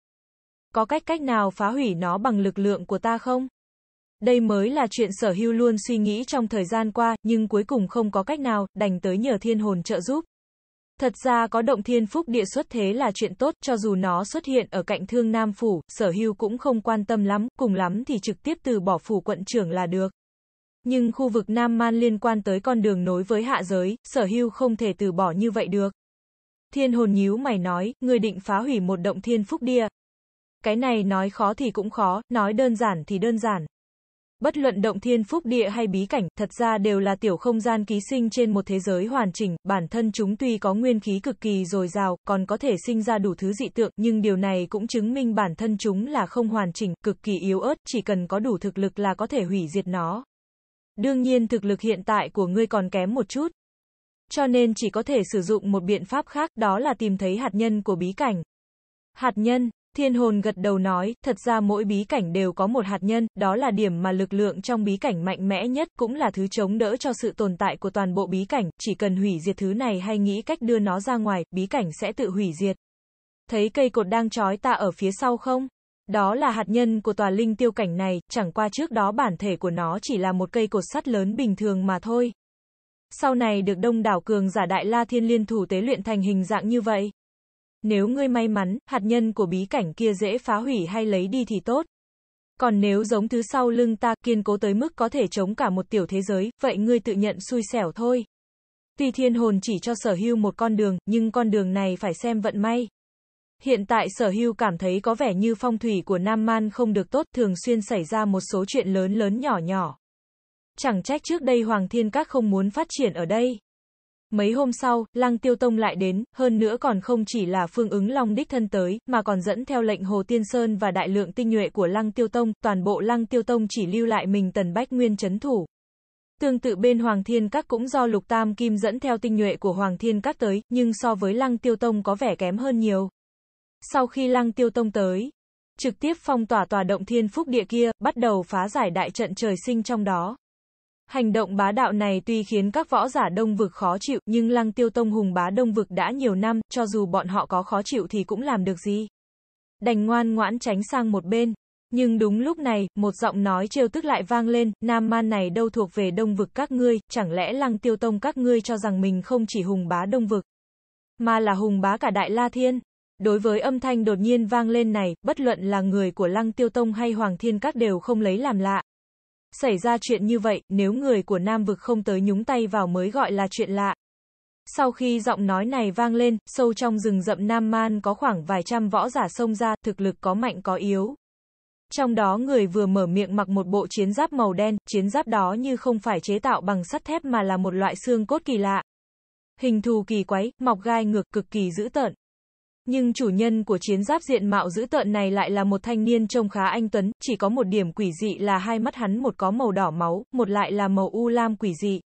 Có cách cách nào phá hủy nó bằng lực lượng của ta không? Đây mới là chuyện sở hưu luôn suy nghĩ trong thời gian qua, nhưng cuối cùng không có cách nào, đành tới nhờ thiên hồn trợ giúp. Thật ra có động thiên phúc địa xuất thế là chuyện tốt, cho dù nó xuất hiện ở cạnh thương Nam Phủ, sở hưu cũng không quan tâm lắm, cùng lắm thì trực tiếp từ bỏ phủ quận trưởng là được. Nhưng khu vực Nam Man liên quan tới con đường nối với hạ giới, sở hưu không thể từ bỏ như vậy được. Thiên hồn nhíu mày nói, người định phá hủy một động thiên phúc địa. Cái này nói khó thì cũng khó, nói đơn giản thì đơn giản. Bất luận động thiên phúc địa hay bí cảnh, thật ra đều là tiểu không gian ký sinh trên một thế giới hoàn chỉnh, bản thân chúng tuy có nguyên khí cực kỳ dồi dào, còn có thể sinh ra đủ thứ dị tượng, nhưng điều này cũng chứng minh bản thân chúng là không hoàn chỉnh, cực kỳ yếu ớt, chỉ cần có đủ thực lực là có thể hủy diệt nó. Đương nhiên thực lực hiện tại của ngươi còn kém một chút. Cho nên chỉ có thể sử dụng một biện pháp khác, đó là tìm thấy hạt nhân của bí cảnh. Hạt nhân Thiên hồn gật đầu nói, thật ra mỗi bí cảnh đều có một hạt nhân, đó là điểm mà lực lượng trong bí cảnh mạnh mẽ nhất, cũng là thứ chống đỡ cho sự tồn tại của toàn bộ bí cảnh, chỉ cần hủy diệt thứ này hay nghĩ cách đưa nó ra ngoài, bí cảnh sẽ tự hủy diệt. Thấy cây cột đang trói ta ở phía sau không? Đó là hạt nhân của tòa linh tiêu cảnh này, chẳng qua trước đó bản thể của nó chỉ là một cây cột sắt lớn bình thường mà thôi. Sau này được đông đảo cường giả đại la thiên liên thủ tế luyện thành hình dạng như vậy. Nếu ngươi may mắn, hạt nhân của bí cảnh kia dễ phá hủy hay lấy đi thì tốt. Còn nếu giống thứ sau lưng ta, kiên cố tới mức có thể chống cả một tiểu thế giới, vậy ngươi tự nhận xui xẻo thôi. Tuy thiên hồn chỉ cho sở hưu một con đường, nhưng con đường này phải xem vận may. Hiện tại sở hưu cảm thấy có vẻ như phong thủy của Nam Man không được tốt, thường xuyên xảy ra một số chuyện lớn lớn nhỏ nhỏ. Chẳng trách trước đây Hoàng Thiên Các không muốn phát triển ở đây. Mấy hôm sau, Lăng Tiêu Tông lại đến, hơn nữa còn không chỉ là phương ứng Long đích thân tới, mà còn dẫn theo lệnh Hồ Tiên Sơn và đại lượng tinh nhuệ của Lăng Tiêu Tông, toàn bộ Lăng Tiêu Tông chỉ lưu lại mình Tần Bách Nguyên chấn thủ. Tương tự bên Hoàng Thiên Các cũng do Lục Tam Kim dẫn theo tinh nhuệ của Hoàng Thiên Các tới, nhưng so với Lăng Tiêu Tông có vẻ kém hơn nhiều. Sau khi Lăng Tiêu Tông tới, trực tiếp phong tỏa tòa động thiên phúc địa kia, bắt đầu phá giải đại trận trời sinh trong đó. Hành động bá đạo này tuy khiến các võ giả đông vực khó chịu, nhưng lăng tiêu tông hùng bá đông vực đã nhiều năm, cho dù bọn họ có khó chịu thì cũng làm được gì. Đành ngoan ngoãn tránh sang một bên. Nhưng đúng lúc này, một giọng nói trêu tức lại vang lên, nam man này đâu thuộc về đông vực các ngươi, chẳng lẽ lăng tiêu tông các ngươi cho rằng mình không chỉ hùng bá đông vực, mà là hùng bá cả đại la thiên. Đối với âm thanh đột nhiên vang lên này, bất luận là người của lăng tiêu tông hay hoàng thiên các đều không lấy làm lạ. Xảy ra chuyện như vậy, nếu người của Nam vực không tới nhúng tay vào mới gọi là chuyện lạ. Sau khi giọng nói này vang lên, sâu trong rừng rậm Nam Man có khoảng vài trăm võ giả xông ra, thực lực có mạnh có yếu. Trong đó người vừa mở miệng mặc một bộ chiến giáp màu đen, chiến giáp đó như không phải chế tạo bằng sắt thép mà là một loại xương cốt kỳ lạ. Hình thù kỳ quái, mọc gai ngược cực kỳ dữ tợn, nhưng chủ nhân của chiến giáp diện mạo dữ tợn này lại là một thanh niên trông khá anh tuấn, chỉ có một điểm quỷ dị là hai mắt hắn một có màu đỏ máu, một lại là màu u lam quỷ dị.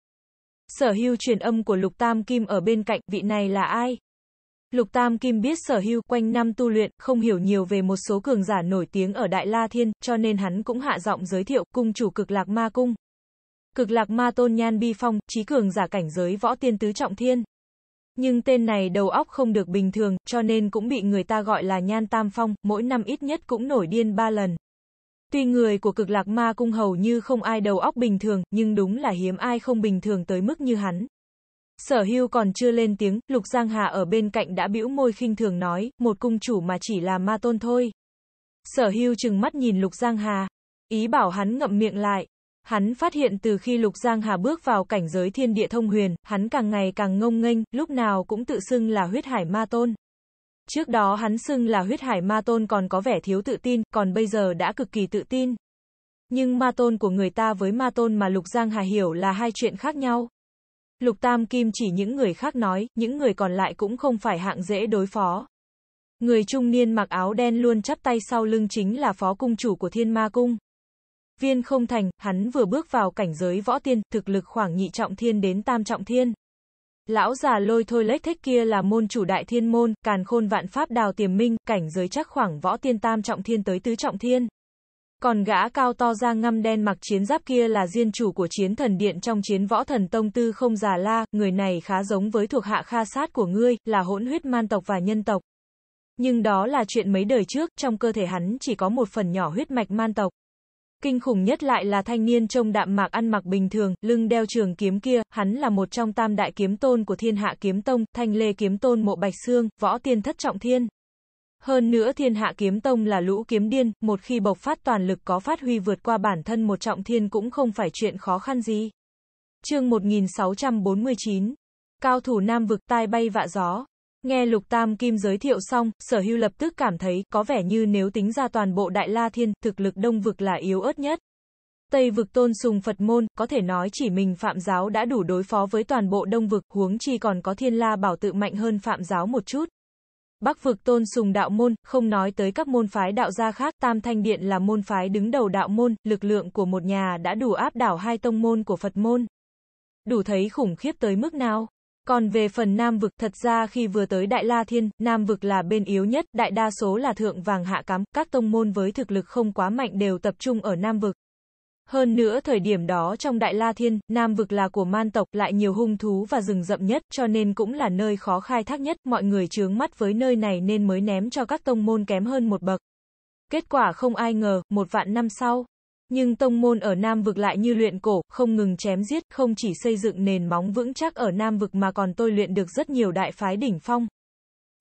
Sở hưu truyền âm của Lục Tam Kim ở bên cạnh, vị này là ai? Lục Tam Kim biết sở hưu quanh năm tu luyện, không hiểu nhiều về một số cường giả nổi tiếng ở Đại La Thiên, cho nên hắn cũng hạ giọng giới thiệu cung chủ cực lạc ma cung. Cực lạc ma tôn nhan bi phong, trí cường giả cảnh giới võ tiên tứ trọng thiên. Nhưng tên này đầu óc không được bình thường, cho nên cũng bị người ta gọi là Nhan Tam Phong, mỗi năm ít nhất cũng nổi điên ba lần. Tuy người của cực lạc ma cung hầu như không ai đầu óc bình thường, nhưng đúng là hiếm ai không bình thường tới mức như hắn. Sở hưu còn chưa lên tiếng, Lục Giang Hà ở bên cạnh đã bĩu môi khinh thường nói, một cung chủ mà chỉ là ma tôn thôi. Sở hưu chừng mắt nhìn Lục Giang Hà, ý bảo hắn ngậm miệng lại. Hắn phát hiện từ khi Lục Giang Hà bước vào cảnh giới thiên địa thông huyền, hắn càng ngày càng ngông nghênh, lúc nào cũng tự xưng là huyết hải ma tôn. Trước đó hắn xưng là huyết hải ma tôn còn có vẻ thiếu tự tin, còn bây giờ đã cực kỳ tự tin. Nhưng ma tôn của người ta với ma tôn mà Lục Giang Hà hiểu là hai chuyện khác nhau. Lục Tam Kim chỉ những người khác nói, những người còn lại cũng không phải hạng dễ đối phó. Người trung niên mặc áo đen luôn chắp tay sau lưng chính là phó cung chủ của thiên ma cung viên không thành, hắn vừa bước vào cảnh giới võ tiên, thực lực khoảng nhị trọng thiên đến tam trọng thiên. Lão già lôi thôi lếch thích kia là môn chủ đại thiên môn, càn khôn vạn pháp đào tiềm minh, cảnh giới chắc khoảng võ tiên tam trọng thiên tới tứ trọng thiên. Còn gã cao to da ngăm đen mặc chiến giáp kia là diên chủ của chiến thần điện trong chiến võ thần tông tư không già la, người này khá giống với thuộc hạ kha sát của ngươi, là hỗn huyết man tộc và nhân tộc. Nhưng đó là chuyện mấy đời trước, trong cơ thể hắn chỉ có một phần nhỏ huyết mạch man tộc. Kinh khủng nhất lại là thanh niên trông đạm mạc ăn mặc bình thường, lưng đeo trường kiếm kia, hắn là một trong tam đại kiếm tôn của thiên hạ kiếm tông, thanh lê kiếm tôn mộ bạch xương, võ tiên thất trọng thiên. Hơn nữa thiên hạ kiếm tông là lũ kiếm điên, một khi bộc phát toàn lực có phát huy vượt qua bản thân một trọng thiên cũng không phải chuyện khó khăn gì. chương 1649 Cao thủ Nam vực tai bay vạ gió Nghe Lục Tam Kim giới thiệu xong, sở hưu lập tức cảm thấy có vẻ như nếu tính ra toàn bộ Đại La Thiên, thực lực đông vực là yếu ớt nhất. Tây vực tôn sùng Phật môn, có thể nói chỉ mình Phạm giáo đã đủ đối phó với toàn bộ đông vực, huống chi còn có thiên la bảo tự mạnh hơn Phạm giáo một chút. Bắc vực tôn sùng đạo môn, không nói tới các môn phái đạo gia khác, Tam Thanh Điện là môn phái đứng đầu đạo môn, lực lượng của một nhà đã đủ áp đảo hai tông môn của Phật môn. Đủ thấy khủng khiếp tới mức nào? Còn về phần Nam vực, thật ra khi vừa tới Đại La Thiên, Nam vực là bên yếu nhất, đại đa số là thượng vàng hạ cám, các tông môn với thực lực không quá mạnh đều tập trung ở Nam vực. Hơn nữa thời điểm đó trong Đại La Thiên, Nam vực là của man tộc lại nhiều hung thú và rừng rậm nhất, cho nên cũng là nơi khó khai thác nhất, mọi người chướng mắt với nơi này nên mới ném cho các tông môn kém hơn một bậc. Kết quả không ai ngờ, một vạn năm sau, nhưng tông môn ở Nam vực lại như luyện cổ, không ngừng chém giết, không chỉ xây dựng nền móng vững chắc ở Nam vực mà còn tôi luyện được rất nhiều đại phái đỉnh phong.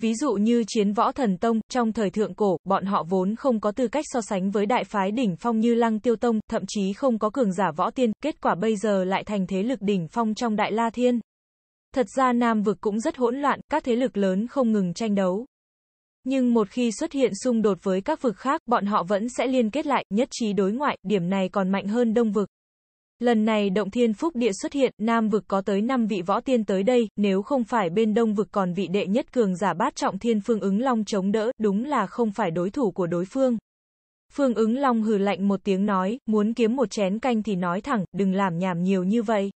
Ví dụ như chiến võ thần tông, trong thời thượng cổ, bọn họ vốn không có tư cách so sánh với đại phái đỉnh phong như lăng tiêu tông, thậm chí không có cường giả võ tiên, kết quả bây giờ lại thành thế lực đỉnh phong trong đại la thiên. Thật ra Nam vực cũng rất hỗn loạn, các thế lực lớn không ngừng tranh đấu. Nhưng một khi xuất hiện xung đột với các vực khác, bọn họ vẫn sẽ liên kết lại, nhất trí đối ngoại, điểm này còn mạnh hơn đông vực. Lần này động thiên phúc địa xuất hiện, nam vực có tới 5 vị võ tiên tới đây, nếu không phải bên đông vực còn vị đệ nhất cường giả bát trọng thiên phương ứng long chống đỡ, đúng là không phải đối thủ của đối phương. Phương ứng long hừ lạnh một tiếng nói, muốn kiếm một chén canh thì nói thẳng, đừng làm nhảm nhiều như vậy.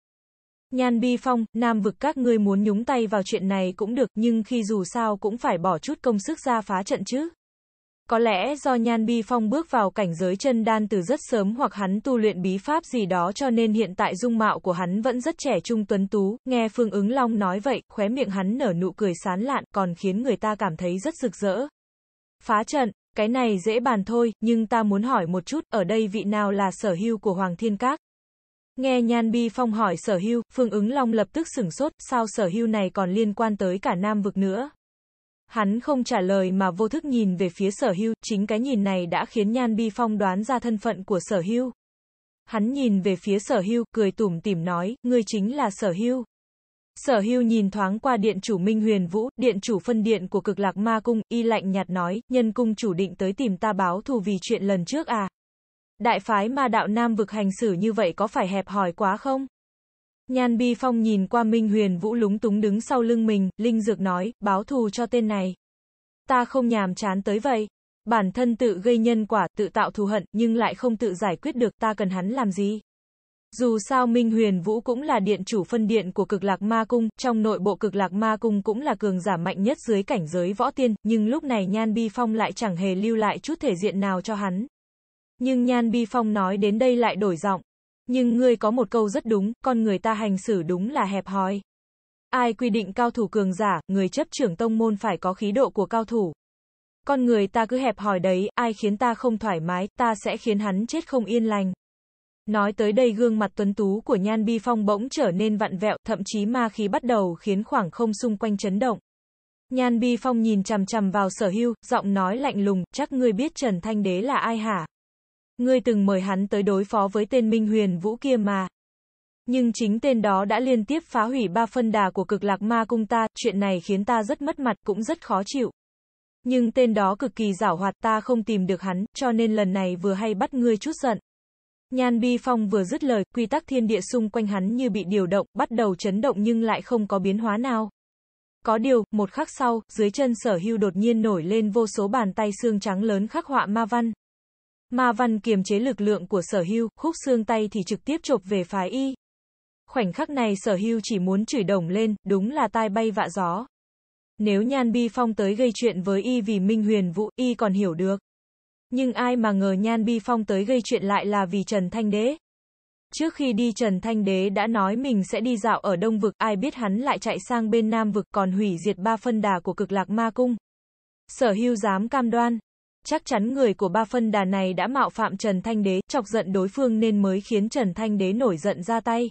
Nhan Bi Phong, Nam vực các ngươi muốn nhúng tay vào chuyện này cũng được, nhưng khi dù sao cũng phải bỏ chút công sức ra phá trận chứ. Có lẽ do Nhan Bi Phong bước vào cảnh giới chân đan từ rất sớm hoặc hắn tu luyện bí pháp gì đó cho nên hiện tại dung mạo của hắn vẫn rất trẻ trung tuấn tú, nghe Phương ứng long nói vậy, khóe miệng hắn nở nụ cười sán lạn còn khiến người ta cảm thấy rất rực rỡ. Phá trận, cái này dễ bàn thôi, nhưng ta muốn hỏi một chút, ở đây vị nào là sở hưu của Hoàng Thiên Các? Nghe Nhan Bi Phong hỏi sở hưu, Phương ứng Long lập tức sửng sốt, sao sở hưu này còn liên quan tới cả Nam vực nữa. Hắn không trả lời mà vô thức nhìn về phía sở hưu, chính cái nhìn này đã khiến Nhan Bi Phong đoán ra thân phận của sở hưu. Hắn nhìn về phía sở hưu, cười tủm tỉm nói, ngươi chính là sở hưu. Sở hưu nhìn thoáng qua điện chủ Minh Huyền Vũ, điện chủ phân điện của cực lạc ma cung, y lạnh nhạt nói, nhân cung chủ định tới tìm ta báo thù vì chuyện lần trước à đại phái ma đạo Nam vực hành xử như vậy có phải hẹp hòi quá không? Nhan Bi Phong nhìn qua Minh Huyền Vũ lúng túng đứng sau lưng mình, Linh Dược nói, báo thù cho tên này. Ta không nhàm chán tới vậy. Bản thân tự gây nhân quả, tự tạo thù hận, nhưng lại không tự giải quyết được ta cần hắn làm gì. Dù sao Minh Huyền Vũ cũng là điện chủ phân điện của cực lạc ma cung, trong nội bộ cực lạc ma cung cũng là cường giả mạnh nhất dưới cảnh giới võ tiên, nhưng lúc này Nhan Bi Phong lại chẳng hề lưu lại chút thể diện nào cho hắn. Nhưng Nhan Bi Phong nói đến đây lại đổi giọng. Nhưng ngươi có một câu rất đúng, con người ta hành xử đúng là hẹp hòi. Ai quy định cao thủ cường giả, người chấp trưởng tông môn phải có khí độ của cao thủ. Con người ta cứ hẹp hòi đấy, ai khiến ta không thoải mái, ta sẽ khiến hắn chết không yên lành. Nói tới đây gương mặt tuấn tú của Nhan Bi Phong bỗng trở nên vặn vẹo, thậm chí ma khí bắt đầu khiến khoảng không xung quanh chấn động. Nhan Bi Phong nhìn chằm chằm vào sở hưu, giọng nói lạnh lùng, chắc ngươi biết Trần Thanh Đế là ai hả? Ngươi từng mời hắn tới đối phó với tên Minh Huyền Vũ kia mà. Nhưng chính tên đó đã liên tiếp phá hủy ba phân đà của cực lạc ma cung ta, chuyện này khiến ta rất mất mặt cũng rất khó chịu. Nhưng tên đó cực kỳ giảo hoạt ta không tìm được hắn, cho nên lần này vừa hay bắt ngươi chút giận. Nhan Bi Phong vừa dứt lời, quy tắc thiên địa xung quanh hắn như bị điều động, bắt đầu chấn động nhưng lại không có biến hóa nào. Có điều, một khắc sau, dưới chân sở hưu đột nhiên nổi lên vô số bàn tay xương trắng lớn khắc họa ma văn. Ma văn kiềm chế lực lượng của sở hưu, khúc xương tay thì trực tiếp chộp về phái y. Khoảnh khắc này sở hưu chỉ muốn chửi đồng lên, đúng là tai bay vạ gió. Nếu Nhan Bi Phong tới gây chuyện với y vì Minh Huyền Vũ, y còn hiểu được. Nhưng ai mà ngờ Nhan Bi Phong tới gây chuyện lại là vì Trần Thanh Đế. Trước khi đi Trần Thanh Đế đã nói mình sẽ đi dạo ở Đông Vực, ai biết hắn lại chạy sang bên Nam Vực còn hủy diệt ba phân đà của cực lạc ma cung. Sở hưu dám cam đoan, Chắc chắn người của ba phân đà này đã mạo phạm Trần Thanh Đế, chọc giận đối phương nên mới khiến Trần Thanh Đế nổi giận ra tay.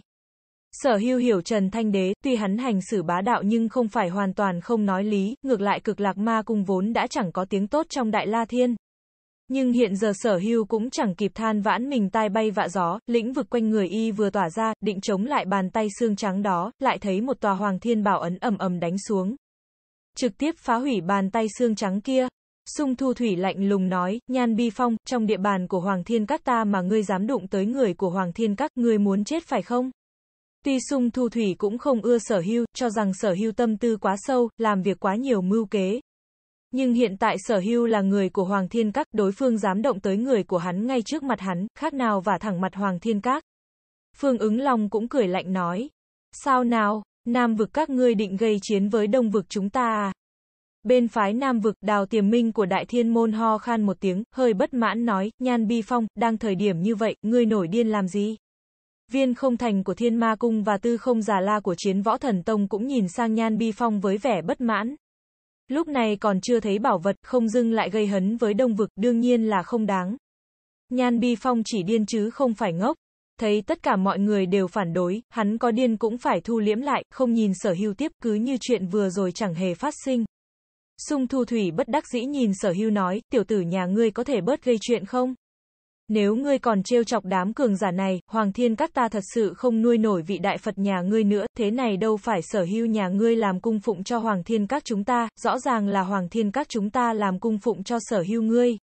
Sở hưu hiểu Trần Thanh Đế, tuy hắn hành xử bá đạo nhưng không phải hoàn toàn không nói lý, ngược lại cực lạc ma cung vốn đã chẳng có tiếng tốt trong Đại La Thiên. Nhưng hiện giờ sở hưu cũng chẳng kịp than vãn mình tai bay vạ gió, lĩnh vực quanh người y vừa tỏa ra, định chống lại bàn tay xương trắng đó, lại thấy một tòa hoàng thiên bảo ấn ầm ầm đánh xuống. Trực tiếp phá hủy bàn tay xương trắng kia. Sung Thu Thủy lạnh lùng nói, Nhan Bi Phong, trong địa bàn của Hoàng Thiên Các ta mà ngươi dám đụng tới người của Hoàng Thiên Các, ngươi muốn chết phải không? Tuy Sung Thu Thủy cũng không ưa sở hưu, cho rằng sở hưu tâm tư quá sâu, làm việc quá nhiều mưu kế. Nhưng hiện tại sở hưu là người của Hoàng Thiên Các, đối phương dám động tới người của hắn ngay trước mặt hắn, khác nào và thẳng mặt Hoàng Thiên Các. Phương ứng lòng cũng cười lạnh nói. Sao nào, Nam vực các ngươi định gây chiến với Đông vực chúng ta à? Bên phái Nam vực, Đào Tiềm Minh của Đại Thiên Môn ho khan một tiếng, hơi bất mãn nói, Nhan Bi Phong, đang thời điểm như vậy, ngươi nổi điên làm gì? Viên không thành của Thiên Ma Cung và tư không giả la của Chiến Võ Thần Tông cũng nhìn sang Nhan Bi Phong với vẻ bất mãn. Lúc này còn chưa thấy bảo vật, không dưng lại gây hấn với Đông vực, đương nhiên là không đáng. Nhan Bi Phong chỉ điên chứ không phải ngốc. Thấy tất cả mọi người đều phản đối, hắn có điên cũng phải thu liễm lại, không nhìn sở hưu tiếp cứ như chuyện vừa rồi chẳng hề phát sinh. Sung thu thủy bất đắc dĩ nhìn sở hưu nói, tiểu tử nhà ngươi có thể bớt gây chuyện không? Nếu ngươi còn trêu chọc đám cường giả này, Hoàng Thiên Các ta thật sự không nuôi nổi vị đại Phật nhà ngươi nữa, thế này đâu phải sở hưu nhà ngươi làm cung phụng cho Hoàng Thiên Các chúng ta, rõ ràng là Hoàng Thiên Các chúng ta làm cung phụng cho sở hưu ngươi.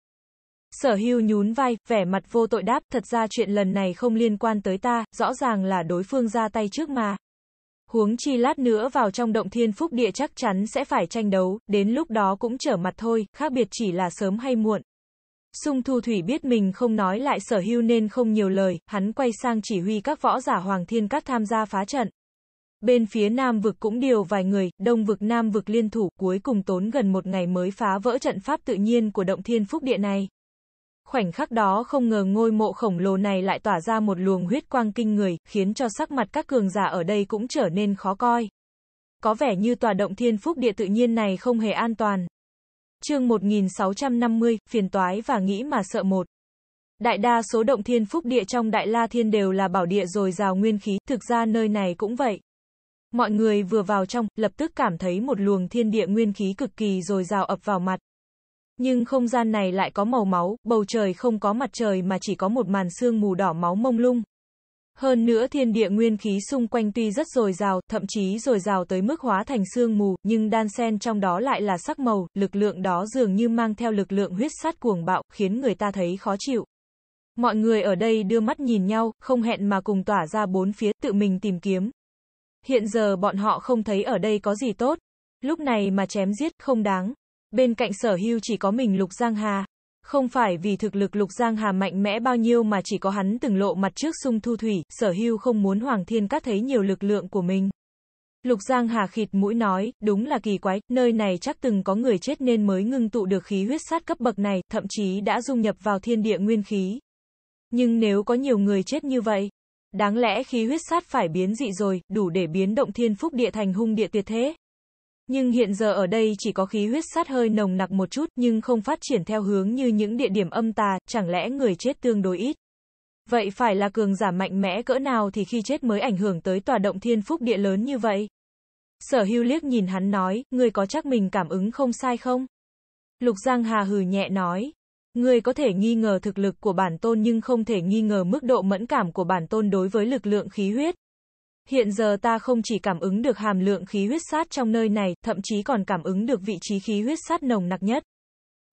Sở hưu nhún vai, vẻ mặt vô tội đáp, thật ra chuyện lần này không liên quan tới ta, rõ ràng là đối phương ra tay trước mà huống chi lát nữa vào trong động thiên phúc địa chắc chắn sẽ phải tranh đấu, đến lúc đó cũng trở mặt thôi, khác biệt chỉ là sớm hay muộn. Sung Thu Thủy biết mình không nói lại sở hưu nên không nhiều lời, hắn quay sang chỉ huy các võ giả Hoàng Thiên Các tham gia phá trận. Bên phía Nam vực cũng điều vài người, Đông vực Nam vực liên thủ, cuối cùng tốn gần một ngày mới phá vỡ trận pháp tự nhiên của động thiên phúc địa này. Khoảnh khắc đó không ngờ ngôi mộ khổng lồ này lại tỏa ra một luồng huyết quang kinh người, khiến cho sắc mặt các cường giả ở đây cũng trở nên khó coi. Có vẻ như tòa động thiên phúc địa tự nhiên này không hề an toàn. chương 1650, phiền toái và nghĩ mà sợ một. Đại đa số động thiên phúc địa trong Đại La Thiên đều là bảo địa rồi rào nguyên khí, thực ra nơi này cũng vậy. Mọi người vừa vào trong, lập tức cảm thấy một luồng thiên địa nguyên khí cực kỳ rồi rào ập vào mặt nhưng không gian này lại có màu máu, bầu trời không có mặt trời mà chỉ có một màn sương mù đỏ máu mông lung. Hơn nữa thiên địa nguyên khí xung quanh tuy rất dồi dào, thậm chí dồi dào tới mức hóa thành sương mù, nhưng đan sen trong đó lại là sắc màu, lực lượng đó dường như mang theo lực lượng huyết sát cuồng bạo, khiến người ta thấy khó chịu. Mọi người ở đây đưa mắt nhìn nhau, không hẹn mà cùng tỏa ra bốn phía, tự mình tìm kiếm. Hiện giờ bọn họ không thấy ở đây có gì tốt. Lúc này mà chém giết, không đáng. Bên cạnh sở hưu chỉ có mình Lục Giang Hà. Không phải vì thực lực Lục Giang Hà mạnh mẽ bao nhiêu mà chỉ có hắn từng lộ mặt trước sung thu thủy, sở hưu không muốn Hoàng Thiên Cát thấy nhiều lực lượng của mình. Lục Giang Hà khịt mũi nói, đúng là kỳ quái, nơi này chắc từng có người chết nên mới ngưng tụ được khí huyết sát cấp bậc này, thậm chí đã dung nhập vào thiên địa nguyên khí. Nhưng nếu có nhiều người chết như vậy, đáng lẽ khí huyết sát phải biến dị rồi, đủ để biến động thiên phúc địa thành hung địa tuyệt thế. Nhưng hiện giờ ở đây chỉ có khí huyết sát hơi nồng nặc một chút nhưng không phát triển theo hướng như những địa điểm âm tà, chẳng lẽ người chết tương đối ít. Vậy phải là cường giả mạnh mẽ cỡ nào thì khi chết mới ảnh hưởng tới tòa động thiên phúc địa lớn như vậy? Sở hưu liếc nhìn hắn nói, người có chắc mình cảm ứng không sai không? Lục Giang Hà hừ nhẹ nói, người có thể nghi ngờ thực lực của bản tôn nhưng không thể nghi ngờ mức độ mẫn cảm của bản tôn đối với lực lượng khí huyết, Hiện giờ ta không chỉ cảm ứng được hàm lượng khí huyết sát trong nơi này, thậm chí còn cảm ứng được vị trí khí huyết sát nồng nặc nhất.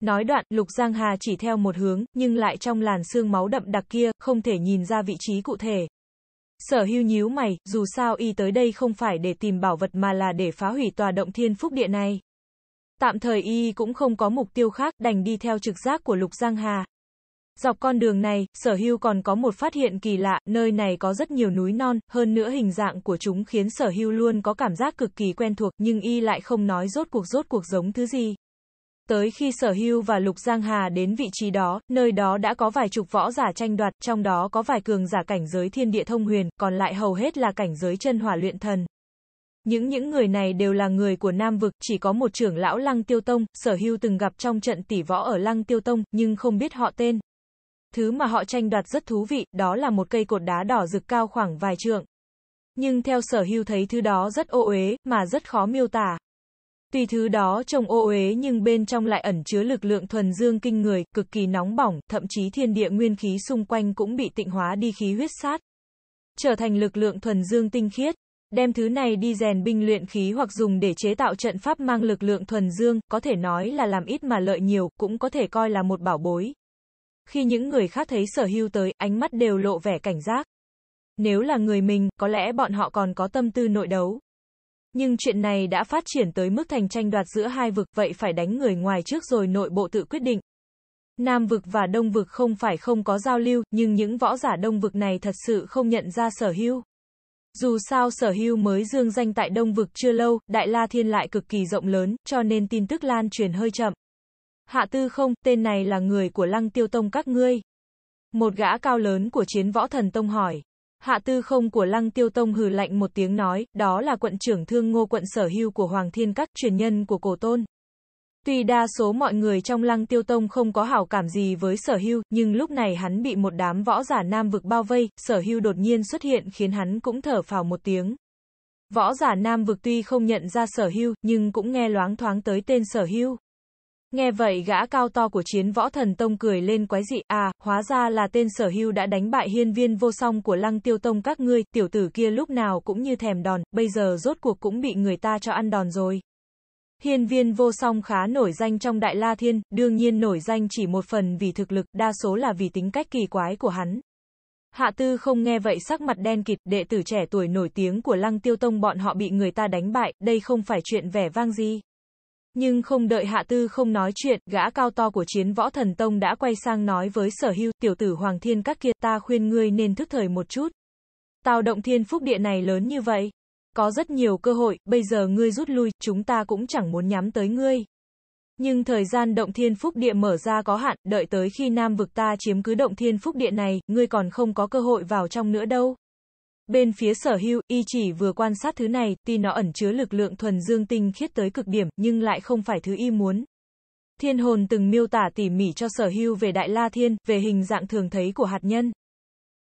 Nói đoạn, Lục Giang Hà chỉ theo một hướng, nhưng lại trong làn xương máu đậm đặc kia, không thể nhìn ra vị trí cụ thể. Sở hưu nhíu mày, dù sao y tới đây không phải để tìm bảo vật mà là để phá hủy tòa động thiên phúc địa này. Tạm thời y cũng không có mục tiêu khác, đành đi theo trực giác của Lục Giang Hà. Dọc con đường này, sở hưu còn có một phát hiện kỳ lạ, nơi này có rất nhiều núi non, hơn nữa hình dạng của chúng khiến sở hưu luôn có cảm giác cực kỳ quen thuộc, nhưng y lại không nói rốt cuộc rốt cuộc giống thứ gì. Tới khi sở hưu và Lục Giang Hà đến vị trí đó, nơi đó đã có vài chục võ giả tranh đoạt, trong đó có vài cường giả cảnh giới thiên địa thông huyền, còn lại hầu hết là cảnh giới chân hỏa luyện thần. Những những người này đều là người của Nam Vực, chỉ có một trưởng lão Lăng Tiêu Tông, sở hưu từng gặp trong trận tỷ võ ở Lăng Tiêu Tông, nhưng không biết họ tên, Thứ mà họ tranh đoạt rất thú vị, đó là một cây cột đá đỏ rực cao khoảng vài trượng. Nhưng theo sở hưu thấy thứ đó rất ô uế, mà rất khó miêu tả. Tuy thứ đó trông ô uế nhưng bên trong lại ẩn chứa lực lượng thuần dương kinh người, cực kỳ nóng bỏng, thậm chí thiên địa nguyên khí xung quanh cũng bị tịnh hóa đi khí huyết sát. Trở thành lực lượng thuần dương tinh khiết. Đem thứ này đi rèn binh luyện khí hoặc dùng để chế tạo trận pháp mang lực lượng thuần dương, có thể nói là làm ít mà lợi nhiều, cũng có thể coi là một bảo bối. Khi những người khác thấy sở hưu tới, ánh mắt đều lộ vẻ cảnh giác. Nếu là người mình, có lẽ bọn họ còn có tâm tư nội đấu. Nhưng chuyện này đã phát triển tới mức thành tranh đoạt giữa hai vực, vậy phải đánh người ngoài trước rồi nội bộ tự quyết định. Nam vực và Đông vực không phải không có giao lưu, nhưng những võ giả Đông vực này thật sự không nhận ra sở hưu. Dù sao sở hưu mới dương danh tại Đông vực chưa lâu, Đại La Thiên lại cực kỳ rộng lớn, cho nên tin tức lan truyền hơi chậm. Hạ tư không, tên này là người của lăng tiêu tông các ngươi. Một gã cao lớn của chiến võ thần tông hỏi. Hạ tư không của lăng tiêu tông hừ lạnh một tiếng nói, đó là quận trưởng thương ngô quận sở hưu của Hoàng Thiên Các, truyền nhân của cổ tôn. Tuy đa số mọi người trong lăng tiêu tông không có hảo cảm gì với sở hưu, nhưng lúc này hắn bị một đám võ giả nam vực bao vây, sở hưu đột nhiên xuất hiện khiến hắn cũng thở phào một tiếng. Võ giả nam vực tuy không nhận ra sở hưu, nhưng cũng nghe loáng thoáng tới tên sở hưu. Nghe vậy gã cao to của chiến võ thần tông cười lên quái dị, à, hóa ra là tên sở hưu đã đánh bại hiên viên vô song của lăng tiêu tông các ngươi, tiểu tử kia lúc nào cũng như thèm đòn, bây giờ rốt cuộc cũng bị người ta cho ăn đòn rồi. Hiên viên vô song khá nổi danh trong Đại La Thiên, đương nhiên nổi danh chỉ một phần vì thực lực, đa số là vì tính cách kỳ quái của hắn. Hạ tư không nghe vậy sắc mặt đen kịt, đệ tử trẻ tuổi nổi tiếng của lăng tiêu tông bọn họ bị người ta đánh bại, đây không phải chuyện vẻ vang gì. Nhưng không đợi hạ tư không nói chuyện, gã cao to của chiến võ thần tông đã quay sang nói với sở hưu, tiểu tử Hoàng Thiên các kia ta khuyên ngươi nên thức thời một chút. Tào động thiên phúc địa này lớn như vậy. Có rất nhiều cơ hội, bây giờ ngươi rút lui, chúng ta cũng chẳng muốn nhắm tới ngươi. Nhưng thời gian động thiên phúc địa mở ra có hạn, đợi tới khi Nam vực ta chiếm cứ động thiên phúc địa này, ngươi còn không có cơ hội vào trong nữa đâu. Bên phía sở hưu, y chỉ vừa quan sát thứ này, tuy nó ẩn chứa lực lượng thuần dương tinh khiết tới cực điểm, nhưng lại không phải thứ y muốn. Thiên hồn từng miêu tả tỉ mỉ cho sở hưu về đại la thiên, về hình dạng thường thấy của hạt nhân.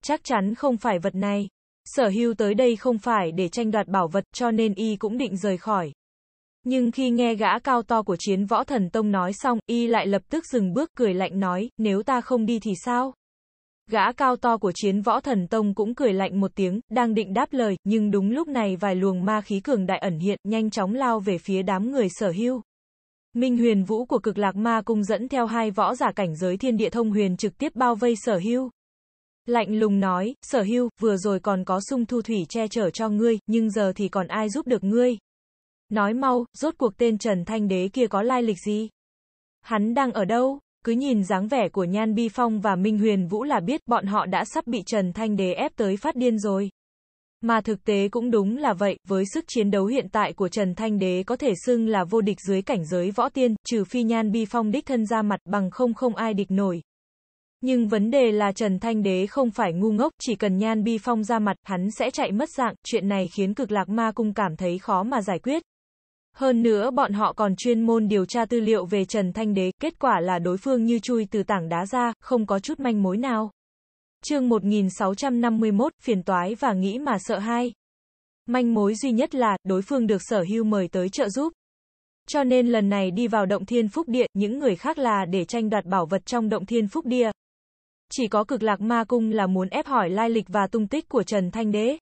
Chắc chắn không phải vật này. Sở hưu tới đây không phải để tranh đoạt bảo vật cho nên y cũng định rời khỏi. Nhưng khi nghe gã cao to của chiến võ thần tông nói xong, y lại lập tức dừng bước cười lạnh nói, nếu ta không đi thì sao? Gã cao to của chiến võ thần tông cũng cười lạnh một tiếng, đang định đáp lời, nhưng đúng lúc này vài luồng ma khí cường đại ẩn hiện, nhanh chóng lao về phía đám người sở hưu. Minh huyền vũ của cực lạc ma cung dẫn theo hai võ giả cảnh giới thiên địa thông huyền trực tiếp bao vây sở hưu. Lạnh lùng nói, sở hưu, vừa rồi còn có sung thu thủy che chở cho ngươi, nhưng giờ thì còn ai giúp được ngươi. Nói mau, rốt cuộc tên Trần Thanh Đế kia có lai lịch gì? Hắn đang ở đâu? Cứ nhìn dáng vẻ của Nhan Bi Phong và Minh Huyền Vũ là biết bọn họ đã sắp bị Trần Thanh Đế ép tới phát điên rồi. Mà thực tế cũng đúng là vậy, với sức chiến đấu hiện tại của Trần Thanh Đế có thể xưng là vô địch dưới cảnh giới võ tiên, trừ phi Nhan Bi Phong đích thân ra mặt bằng không không ai địch nổi. Nhưng vấn đề là Trần Thanh Đế không phải ngu ngốc, chỉ cần Nhan Bi Phong ra mặt, hắn sẽ chạy mất dạng, chuyện này khiến cực lạc ma cung cảm thấy khó mà giải quyết. Hơn nữa bọn họ còn chuyên môn điều tra tư liệu về Trần Thanh Đế, kết quả là đối phương như chui từ tảng đá ra, không có chút manh mối nào. Chương 1651, phiền toái và nghĩ mà sợ hai. Manh mối duy nhất là, đối phương được sở hưu mời tới trợ giúp. Cho nên lần này đi vào động thiên phúc địa, những người khác là để tranh đoạt bảo vật trong động thiên phúc địa. Chỉ có cực lạc ma cung là muốn ép hỏi lai lịch và tung tích của Trần Thanh Đế.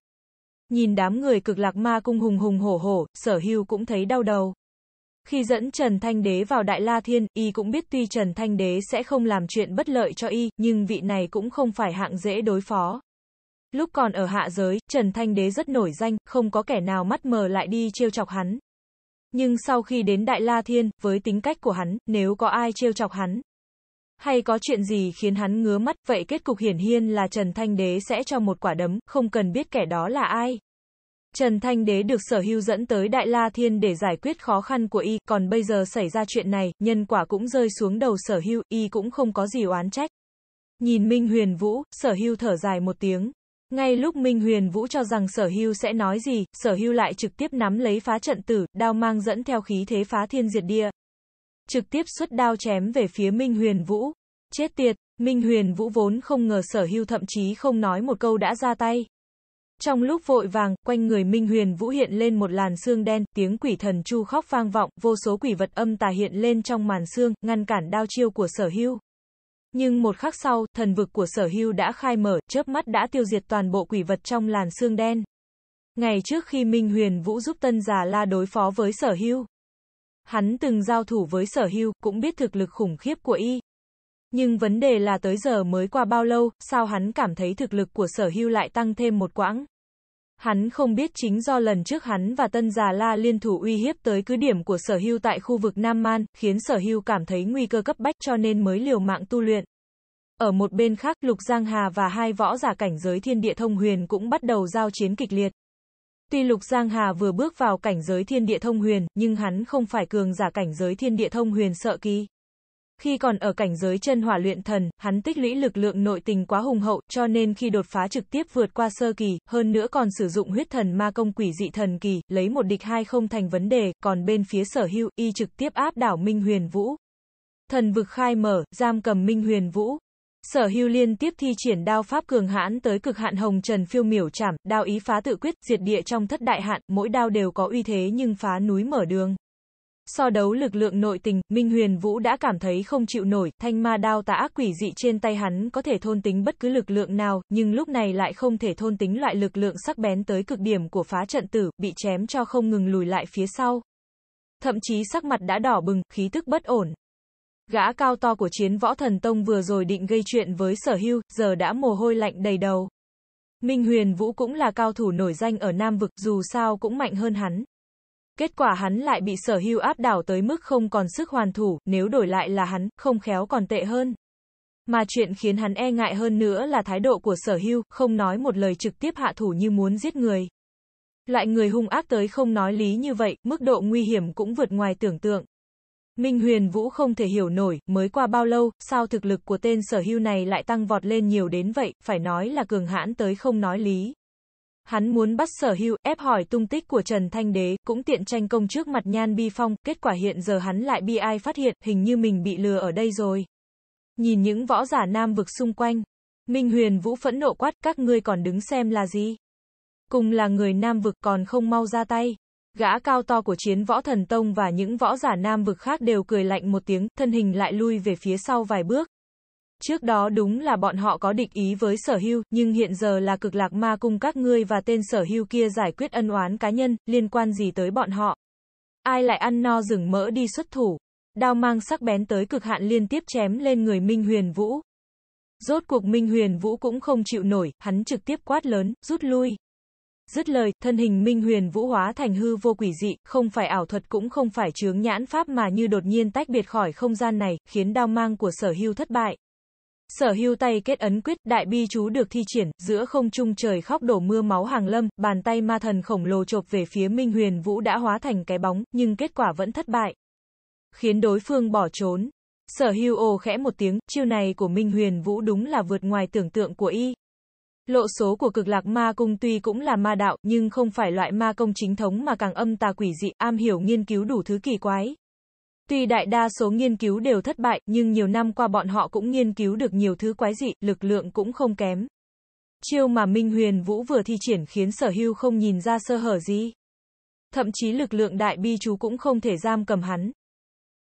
Nhìn đám người cực lạc ma cung hùng hùng hổ hổ, sở hưu cũng thấy đau đầu. Khi dẫn Trần Thanh Đế vào Đại La Thiên, y cũng biết tuy Trần Thanh Đế sẽ không làm chuyện bất lợi cho y, nhưng vị này cũng không phải hạng dễ đối phó. Lúc còn ở hạ giới, Trần Thanh Đế rất nổi danh, không có kẻ nào mắt mờ lại đi trêu chọc hắn. Nhưng sau khi đến Đại La Thiên, với tính cách của hắn, nếu có ai trêu chọc hắn, hay có chuyện gì khiến hắn ngứa mắt, vậy kết cục hiển hiên là Trần Thanh Đế sẽ cho một quả đấm, không cần biết kẻ đó là ai. Trần Thanh Đế được sở hưu dẫn tới Đại La Thiên để giải quyết khó khăn của y, còn bây giờ xảy ra chuyện này, nhân quả cũng rơi xuống đầu sở hưu, y cũng không có gì oán trách. Nhìn Minh Huyền Vũ, sở hưu thở dài một tiếng. Ngay lúc Minh Huyền Vũ cho rằng sở hưu sẽ nói gì, sở hưu lại trực tiếp nắm lấy phá trận tử, đao mang dẫn theo khí thế phá thiên diệt địa, trực tiếp xuất đao chém về phía Minh Huyền Vũ. Chết tiệt, Minh Huyền Vũ vốn không ngờ sở hưu thậm chí không nói một câu đã ra tay. Trong lúc vội vàng, quanh người Minh Huyền Vũ hiện lên một làn xương đen, tiếng quỷ thần chu khóc vang vọng, vô số quỷ vật âm tà hiện lên trong màn xương, ngăn cản đao chiêu của sở hưu. Nhưng một khắc sau, thần vực của sở hưu đã khai mở, chớp mắt đã tiêu diệt toàn bộ quỷ vật trong làn xương đen. Ngày trước khi Minh Huyền Vũ giúp tân giả la đối phó với sở hưu, Hắn từng giao thủ với sở hưu, cũng biết thực lực khủng khiếp của y. Nhưng vấn đề là tới giờ mới qua bao lâu, sao hắn cảm thấy thực lực của sở hưu lại tăng thêm một quãng. Hắn không biết chính do lần trước hắn và Tân Già La liên thủ uy hiếp tới cứ điểm của sở hưu tại khu vực Nam Man, khiến sở hưu cảm thấy nguy cơ cấp bách cho nên mới liều mạng tu luyện. Ở một bên khác, Lục Giang Hà và hai võ giả cảnh giới thiên địa thông huyền cũng bắt đầu giao chiến kịch liệt. Tuy Lục Giang Hà vừa bước vào cảnh giới thiên địa thông huyền, nhưng hắn không phải cường giả cảnh giới thiên địa thông huyền sợ kỳ. Khi còn ở cảnh giới chân hỏa luyện thần, hắn tích lũy lực lượng nội tình quá hùng hậu, cho nên khi đột phá trực tiếp vượt qua sơ kỳ, hơn nữa còn sử dụng huyết thần ma công quỷ dị thần kỳ, lấy một địch hai không thành vấn đề, còn bên phía sở hưu, y trực tiếp áp đảo Minh Huyền Vũ. Thần vực khai mở, giam cầm Minh Huyền Vũ. Sở hưu liên tiếp thi triển đao pháp cường hãn tới cực hạn hồng trần phiêu miểu chảm, đao ý phá tự quyết, diệt địa trong thất đại hạn, mỗi đao đều có uy thế nhưng phá núi mở đường. So đấu lực lượng nội tình, Minh Huyền Vũ đã cảm thấy không chịu nổi, thanh ma đao tà ác quỷ dị trên tay hắn có thể thôn tính bất cứ lực lượng nào, nhưng lúc này lại không thể thôn tính loại lực lượng sắc bén tới cực điểm của phá trận tử, bị chém cho không ngừng lùi lại phía sau. Thậm chí sắc mặt đã đỏ bừng, khí tức bất ổn. Gã cao to của chiến võ thần tông vừa rồi định gây chuyện với sở hưu, giờ đã mồ hôi lạnh đầy đầu. Minh Huyền Vũ cũng là cao thủ nổi danh ở Nam Vực dù sao cũng mạnh hơn hắn. Kết quả hắn lại bị sở hưu áp đảo tới mức không còn sức hoàn thủ, nếu đổi lại là hắn, không khéo còn tệ hơn. Mà chuyện khiến hắn e ngại hơn nữa là thái độ của sở hưu, không nói một lời trực tiếp hạ thủ như muốn giết người. Loại người hung ác tới không nói lý như vậy, mức độ nguy hiểm cũng vượt ngoài tưởng tượng. Minh Huyền Vũ không thể hiểu nổi, mới qua bao lâu, sao thực lực của tên sở hưu này lại tăng vọt lên nhiều đến vậy, phải nói là cường hãn tới không nói lý. Hắn muốn bắt sở hưu, ép hỏi tung tích của Trần Thanh Đế, cũng tiện tranh công trước mặt nhan bi phong, kết quả hiện giờ hắn lại bị ai phát hiện, hình như mình bị lừa ở đây rồi. Nhìn những võ giả nam vực xung quanh, Minh Huyền Vũ phẫn nộ quát, các ngươi còn đứng xem là gì? Cùng là người nam vực còn không mau ra tay. Gã cao to của chiến võ thần tông và những võ giả nam vực khác đều cười lạnh một tiếng, thân hình lại lui về phía sau vài bước. Trước đó đúng là bọn họ có địch ý với sở hưu, nhưng hiện giờ là cực lạc ma cung các ngươi và tên sở hưu kia giải quyết ân oán cá nhân, liên quan gì tới bọn họ. Ai lại ăn no rừng mỡ đi xuất thủ. Đao mang sắc bén tới cực hạn liên tiếp chém lên người Minh Huyền Vũ. Rốt cuộc Minh Huyền Vũ cũng không chịu nổi, hắn trực tiếp quát lớn, rút lui. Dứt lời, thân hình Minh Huyền Vũ hóa thành hư vô quỷ dị, không phải ảo thuật cũng không phải chướng nhãn pháp mà như đột nhiên tách biệt khỏi không gian này, khiến đao mang của sở hưu thất bại. Sở hưu tay kết ấn quyết, đại bi chú được thi triển, giữa không trung trời khóc đổ mưa máu hàng lâm, bàn tay ma thần khổng lồ chộp về phía Minh Huyền Vũ đã hóa thành cái bóng, nhưng kết quả vẫn thất bại. Khiến đối phương bỏ trốn. Sở hưu ồ khẽ một tiếng, chiêu này của Minh Huyền Vũ đúng là vượt ngoài tưởng tượng của y. Lộ số của cực lạc ma cung tuy cũng là ma đạo, nhưng không phải loại ma công chính thống mà càng âm tà quỷ dị, am hiểu nghiên cứu đủ thứ kỳ quái. Tuy đại đa số nghiên cứu đều thất bại, nhưng nhiều năm qua bọn họ cũng nghiên cứu được nhiều thứ quái dị, lực lượng cũng không kém. Chiêu mà Minh Huyền Vũ vừa thi triển khiến sở hưu không nhìn ra sơ hở gì. Thậm chí lực lượng đại bi chú cũng không thể giam cầm hắn.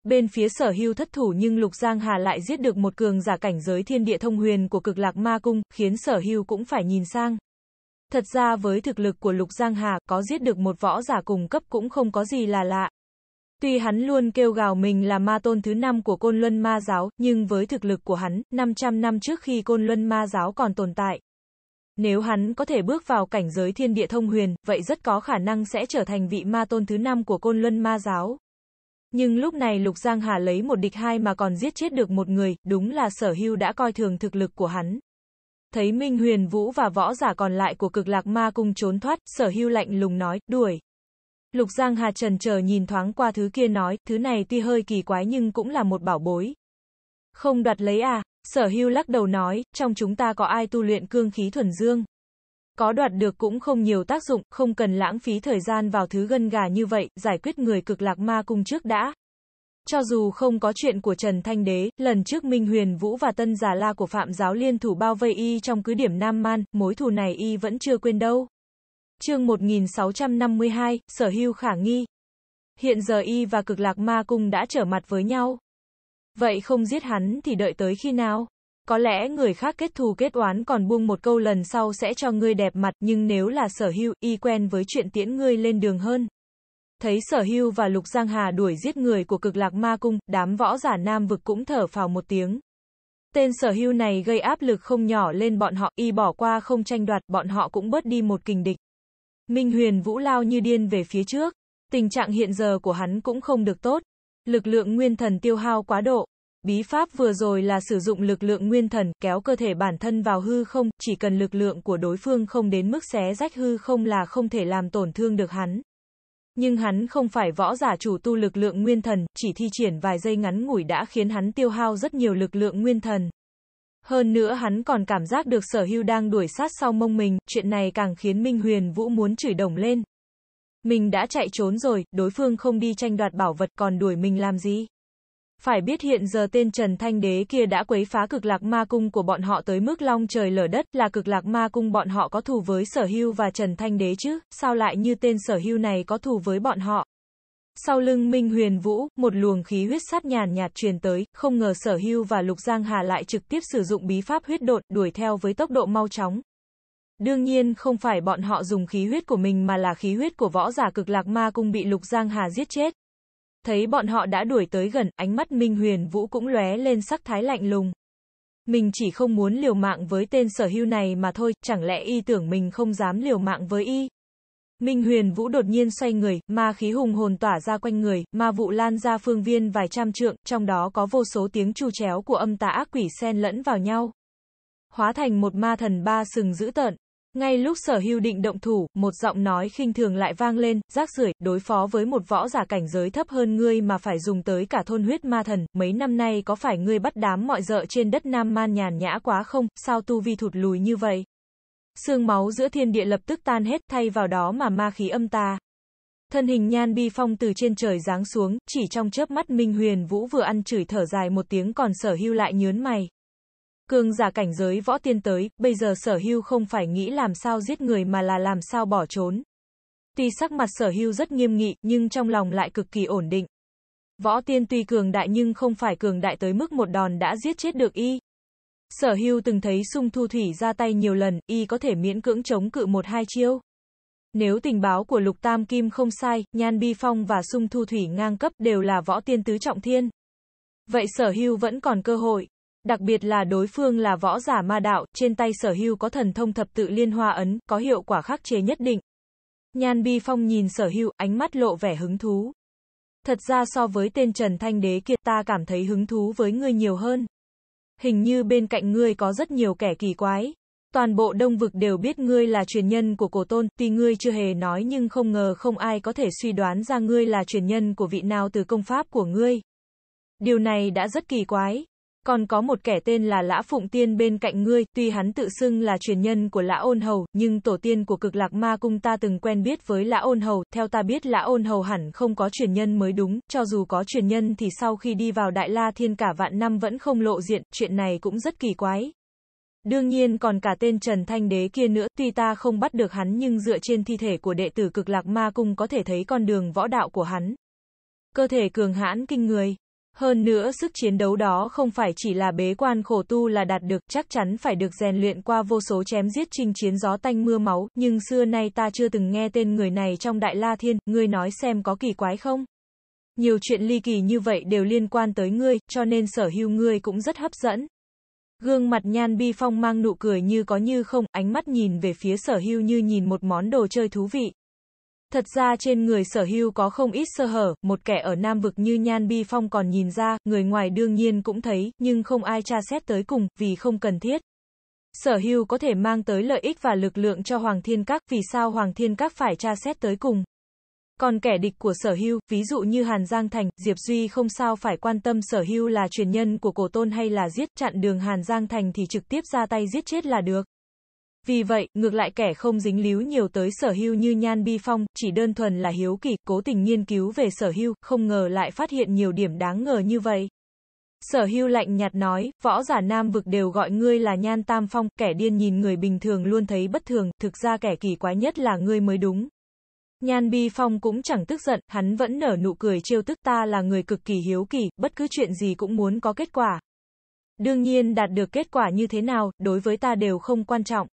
Bên phía sở hưu thất thủ nhưng Lục Giang Hà lại giết được một cường giả cảnh giới thiên địa thông huyền của cực lạc ma cung, khiến sở hưu cũng phải nhìn sang. Thật ra với thực lực của Lục Giang Hà, có giết được một võ giả cùng cấp cũng không có gì là lạ. Tuy hắn luôn kêu gào mình là ma tôn thứ năm của côn luân ma giáo, nhưng với thực lực của hắn, 500 năm trước khi côn luân ma giáo còn tồn tại. Nếu hắn có thể bước vào cảnh giới thiên địa thông huyền, vậy rất có khả năng sẽ trở thành vị ma tôn thứ năm của côn luân ma giáo. Nhưng lúc này Lục Giang Hà lấy một địch hai mà còn giết chết được một người, đúng là sở hưu đã coi thường thực lực của hắn. Thấy Minh Huyền Vũ và võ giả còn lại của cực lạc ma cung trốn thoát, sở hưu lạnh lùng nói, đuổi. Lục Giang Hà trần chờ nhìn thoáng qua thứ kia nói, thứ này tuy hơi kỳ quái nhưng cũng là một bảo bối. Không đoạt lấy à, sở hưu lắc đầu nói, trong chúng ta có ai tu luyện cương khí thuần dương. Có đoạt được cũng không nhiều tác dụng, không cần lãng phí thời gian vào thứ gân gà như vậy, giải quyết người cực lạc ma cung trước đã. Cho dù không có chuyện của Trần Thanh Đế, lần trước Minh Huyền Vũ và Tân Giả La của Phạm Giáo Liên thủ bao vây y trong cứ điểm Nam Man, mối thù này y vẫn chưa quên đâu. Chương 1652, Sở hưu khả nghi. Hiện giờ y và cực lạc ma cung đã trở mặt với nhau. Vậy không giết hắn thì đợi tới khi nào? Có lẽ người khác kết thù kết oán còn buông một câu lần sau sẽ cho ngươi đẹp mặt, nhưng nếu là sở hưu, y quen với chuyện tiễn ngươi lên đường hơn. Thấy sở hưu và Lục Giang Hà đuổi giết người của cực lạc ma cung, đám võ giả nam vực cũng thở phào một tiếng. Tên sở hưu này gây áp lực không nhỏ lên bọn họ, y bỏ qua không tranh đoạt, bọn họ cũng bớt đi một kình địch. Minh Huyền Vũ lao như điên về phía trước, tình trạng hiện giờ của hắn cũng không được tốt. Lực lượng nguyên thần tiêu hao quá độ, Bí pháp vừa rồi là sử dụng lực lượng nguyên thần, kéo cơ thể bản thân vào hư không, chỉ cần lực lượng của đối phương không đến mức xé rách hư không là không thể làm tổn thương được hắn. Nhưng hắn không phải võ giả chủ tu lực lượng nguyên thần, chỉ thi triển vài giây ngắn ngủi đã khiến hắn tiêu hao rất nhiều lực lượng nguyên thần. Hơn nữa hắn còn cảm giác được sở hưu đang đuổi sát sau mông mình, chuyện này càng khiến Minh Huyền Vũ muốn chửi đồng lên. Mình đã chạy trốn rồi, đối phương không đi tranh đoạt bảo vật còn đuổi mình làm gì? Phải biết hiện giờ tên Trần Thanh Đế kia đã quấy phá cực lạc ma cung của bọn họ tới mức long trời lở đất là cực lạc ma cung bọn họ có thù với sở hưu và Trần Thanh Đế chứ, sao lại như tên sở hưu này có thù với bọn họ. Sau lưng Minh Huyền Vũ, một luồng khí huyết sát nhàn nhạt truyền tới, không ngờ sở hưu và Lục Giang Hà lại trực tiếp sử dụng bí pháp huyết đột đuổi theo với tốc độ mau chóng. Đương nhiên không phải bọn họ dùng khí huyết của mình mà là khí huyết của võ giả cực lạc ma cung bị Lục Giang Hà giết chết, Thấy bọn họ đã đuổi tới gần, ánh mắt Minh Huyền Vũ cũng lóe lên sắc thái lạnh lùng. Mình chỉ không muốn liều mạng với tên sở hưu này mà thôi, chẳng lẽ y tưởng mình không dám liều mạng với y. Minh Huyền Vũ đột nhiên xoay người, ma khí hùng hồn tỏa ra quanh người, ma vụ lan ra phương viên vài trăm trượng, trong đó có vô số tiếng chu chéo của âm tà ác quỷ xen lẫn vào nhau. Hóa thành một ma thần ba sừng dữ tợn, ngay lúc sở hưu định động thủ, một giọng nói khinh thường lại vang lên, rác rưởi đối phó với một võ giả cảnh giới thấp hơn ngươi mà phải dùng tới cả thôn huyết ma thần, mấy năm nay có phải ngươi bắt đám mọi dợ trên đất Nam Man nhàn nhã quá không, sao tu vi thụt lùi như vậy? Sương máu giữa thiên địa lập tức tan hết thay vào đó mà ma khí âm ta. Thân hình nhan bi phong từ trên trời giáng xuống, chỉ trong chớp mắt Minh Huyền Vũ vừa ăn chửi thở dài một tiếng còn sở hưu lại nhớn mày. Cường giả cảnh giới võ tiên tới, bây giờ sở hưu không phải nghĩ làm sao giết người mà là làm sao bỏ trốn. Tuy sắc mặt sở hưu rất nghiêm nghị, nhưng trong lòng lại cực kỳ ổn định. Võ tiên tuy cường đại nhưng không phải cường đại tới mức một đòn đã giết chết được y. Sở hưu từng thấy sung thu thủy ra tay nhiều lần, y có thể miễn cưỡng chống cự một hai chiêu. Nếu tình báo của lục tam kim không sai, nhan bi phong và sung thu thủy ngang cấp đều là võ tiên tứ trọng thiên. Vậy sở hưu vẫn còn cơ hội. Đặc biệt là đối phương là võ giả ma đạo, trên tay sở hưu có thần thông thập tự liên hoa ấn, có hiệu quả khắc chế nhất định. Nhan Bi Phong nhìn sở hưu, ánh mắt lộ vẻ hứng thú. Thật ra so với tên Trần Thanh Đế kia ta cảm thấy hứng thú với ngươi nhiều hơn. Hình như bên cạnh ngươi có rất nhiều kẻ kỳ quái. Toàn bộ đông vực đều biết ngươi là truyền nhân của cổ tôn, tuy ngươi chưa hề nói nhưng không ngờ không ai có thể suy đoán ra ngươi là truyền nhân của vị nào từ công pháp của ngươi. Điều này đã rất kỳ quái. Còn có một kẻ tên là Lã Phụng Tiên bên cạnh ngươi, tuy hắn tự xưng là truyền nhân của Lã Ôn Hầu, nhưng tổ tiên của cực lạc ma cung ta từng quen biết với Lã Ôn Hầu, theo ta biết Lã Ôn Hầu hẳn không có truyền nhân mới đúng, cho dù có truyền nhân thì sau khi đi vào Đại La Thiên cả vạn năm vẫn không lộ diện, chuyện này cũng rất kỳ quái. Đương nhiên còn cả tên Trần Thanh Đế kia nữa, tuy ta không bắt được hắn nhưng dựa trên thi thể của đệ tử cực lạc ma cung có thể thấy con đường võ đạo của hắn. Cơ thể cường hãn kinh người. Hơn nữa sức chiến đấu đó không phải chỉ là bế quan khổ tu là đạt được, chắc chắn phải được rèn luyện qua vô số chém giết chinh chiến gió tanh mưa máu, nhưng xưa nay ta chưa từng nghe tên người này trong Đại La Thiên, ngươi nói xem có kỳ quái không? Nhiều chuyện ly kỳ như vậy đều liên quan tới ngươi, cho nên sở hưu ngươi cũng rất hấp dẫn. Gương mặt nhan bi phong mang nụ cười như có như không, ánh mắt nhìn về phía sở hưu như nhìn một món đồ chơi thú vị, Thật ra trên người sở hưu có không ít sơ hở, một kẻ ở Nam vực như Nhan Bi Phong còn nhìn ra, người ngoài đương nhiên cũng thấy, nhưng không ai tra xét tới cùng, vì không cần thiết. Sở hưu có thể mang tới lợi ích và lực lượng cho Hoàng Thiên Các, vì sao Hoàng Thiên Các phải tra xét tới cùng. Còn kẻ địch của sở hưu, ví dụ như Hàn Giang Thành, Diệp Duy không sao phải quan tâm sở hưu là truyền nhân của cổ tôn hay là giết chặn đường Hàn Giang Thành thì trực tiếp ra tay giết chết là được. Vì vậy, ngược lại kẻ không dính líu nhiều tới sở hưu như Nhan Bi Phong, chỉ đơn thuần là hiếu kỳ, cố tình nghiên cứu về sở hưu, không ngờ lại phát hiện nhiều điểm đáng ngờ như vậy. Sở hưu lạnh nhạt nói, võ giả nam vực đều gọi ngươi là Nhan Tam Phong, kẻ điên nhìn người bình thường luôn thấy bất thường, thực ra kẻ kỳ quái nhất là ngươi mới đúng. Nhan Bi Phong cũng chẳng tức giận, hắn vẫn nở nụ cười trêu tức ta là người cực kỳ hiếu kỳ, bất cứ chuyện gì cũng muốn có kết quả. Đương nhiên đạt được kết quả như thế nào, đối với ta đều không quan trọng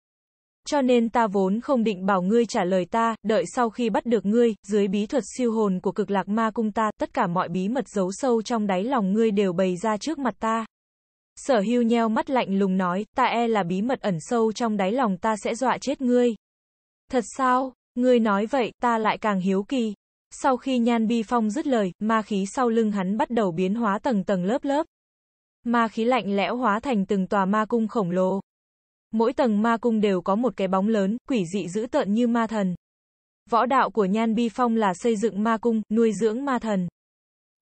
cho nên ta vốn không định bảo ngươi trả lời ta, đợi sau khi bắt được ngươi, dưới bí thuật siêu hồn của cực lạc ma cung ta, tất cả mọi bí mật giấu sâu trong đáy lòng ngươi đều bày ra trước mặt ta. Sở hưu nheo mắt lạnh lùng nói, ta e là bí mật ẩn sâu trong đáy lòng ta sẽ dọa chết ngươi. Thật sao, ngươi nói vậy, ta lại càng hiếu kỳ. Sau khi nhan bi phong dứt lời, ma khí sau lưng hắn bắt đầu biến hóa tầng tầng lớp lớp. Ma khí lạnh lẽo hóa thành từng tòa ma cung khổng lồ. Mỗi tầng ma cung đều có một cái bóng lớn, quỷ dị dữ tợn như ma thần. Võ đạo của Nhan Bi Phong là xây dựng ma cung, nuôi dưỡng ma thần.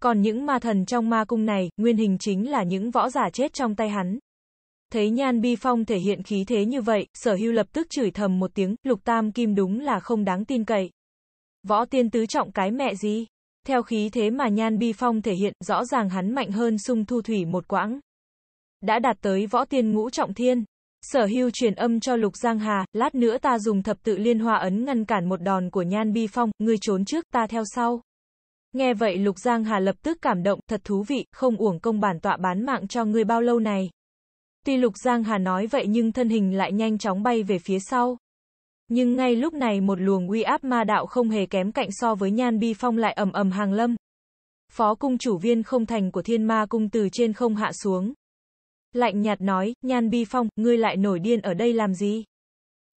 Còn những ma thần trong ma cung này, nguyên hình chính là những võ giả chết trong tay hắn. Thấy Nhan Bi Phong thể hiện khí thế như vậy, sở hưu lập tức chửi thầm một tiếng, lục tam kim đúng là không đáng tin cậy. Võ tiên tứ trọng cái mẹ gì? Theo khí thế mà Nhan Bi Phong thể hiện, rõ ràng hắn mạnh hơn sung thu thủy một quãng. Đã đạt tới võ tiên ngũ trọng thiên. Sở hưu truyền âm cho Lục Giang Hà, lát nữa ta dùng thập tự liên hoa ấn ngăn cản một đòn của nhan bi phong, ngươi trốn trước, ta theo sau. Nghe vậy Lục Giang Hà lập tức cảm động, thật thú vị, không uổng công bản tọa bán mạng cho ngươi bao lâu này. Tuy Lục Giang Hà nói vậy nhưng thân hình lại nhanh chóng bay về phía sau. Nhưng ngay lúc này một luồng uy áp ma đạo không hề kém cạnh so với nhan bi phong lại ầm ầm hàng lâm. Phó cung chủ viên không thành của thiên ma cung từ trên không hạ xuống lạnh nhạt nói, Nhan Bi Phong, ngươi lại nổi điên ở đây làm gì?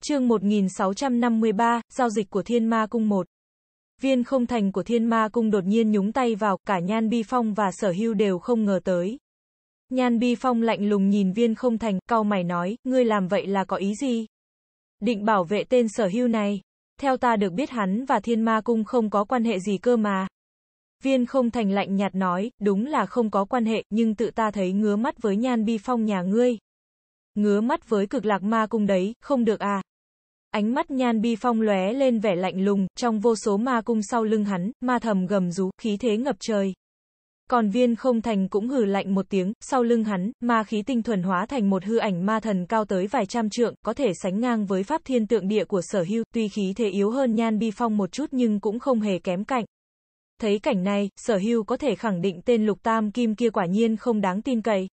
Chương 1653, giao dịch của Thiên Ma Cung 1. Viên không thành của Thiên Ma Cung đột nhiên nhúng tay vào, cả Nhan Bi Phong và Sở Hưu đều không ngờ tới. Nhan Bi Phong lạnh lùng nhìn Viên không thành, cau mày nói, ngươi làm vậy là có ý gì? Định bảo vệ tên Sở Hưu này. Theo ta được biết hắn và Thiên Ma Cung không có quan hệ gì cơ mà. Viên không thành lạnh nhạt nói, đúng là không có quan hệ, nhưng tự ta thấy ngứa mắt với nhan bi phong nhà ngươi. Ngứa mắt với cực lạc ma cung đấy, không được à. Ánh mắt nhan bi phong lóe lên vẻ lạnh lùng, trong vô số ma cung sau lưng hắn, ma thầm gầm rú, khí thế ngập trời. Còn viên không thành cũng hử lạnh một tiếng, sau lưng hắn, ma khí tinh thuần hóa thành một hư ảnh ma thần cao tới vài trăm trượng, có thể sánh ngang với pháp thiên tượng địa của sở hưu, tuy khí thế yếu hơn nhan bi phong một chút nhưng cũng không hề kém cạnh. Thấy cảnh này, sở hưu có thể khẳng định tên lục tam kim kia quả nhiên không đáng tin cậy.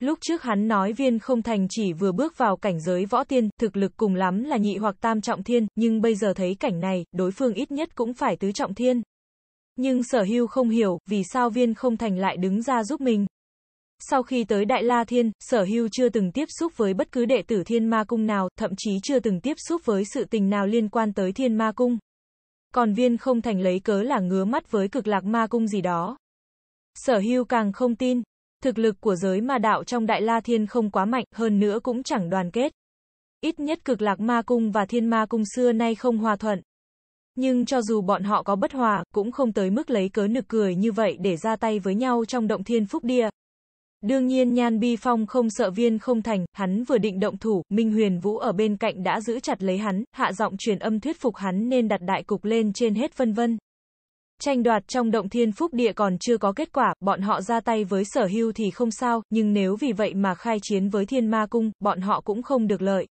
Lúc trước hắn nói viên không thành chỉ vừa bước vào cảnh giới võ tiên, thực lực cùng lắm là nhị hoặc tam trọng thiên, nhưng bây giờ thấy cảnh này, đối phương ít nhất cũng phải tứ trọng thiên. Nhưng sở hưu không hiểu, vì sao viên không thành lại đứng ra giúp mình. Sau khi tới Đại La Thiên, sở hưu chưa từng tiếp xúc với bất cứ đệ tử Thiên Ma Cung nào, thậm chí chưa từng tiếp xúc với sự tình nào liên quan tới Thiên Ma Cung còn viên không thành lấy cớ là ngứa mắt với cực lạc ma cung gì đó. Sở hưu càng không tin, thực lực của giới ma đạo trong Đại La Thiên không quá mạnh, hơn nữa cũng chẳng đoàn kết. Ít nhất cực lạc ma cung và thiên ma cung xưa nay không hòa thuận. Nhưng cho dù bọn họ có bất hòa, cũng không tới mức lấy cớ nực cười như vậy để ra tay với nhau trong động thiên phúc địa. Đương nhiên Nhan Bi Phong không sợ viên không thành, hắn vừa định động thủ, Minh Huyền Vũ ở bên cạnh đã giữ chặt lấy hắn, hạ giọng truyền âm thuyết phục hắn nên đặt đại cục lên trên hết vân vân. Tranh đoạt trong động thiên phúc địa còn chưa có kết quả, bọn họ ra tay với sở hưu thì không sao, nhưng nếu vì vậy mà khai chiến với thiên ma cung, bọn họ cũng không được lợi.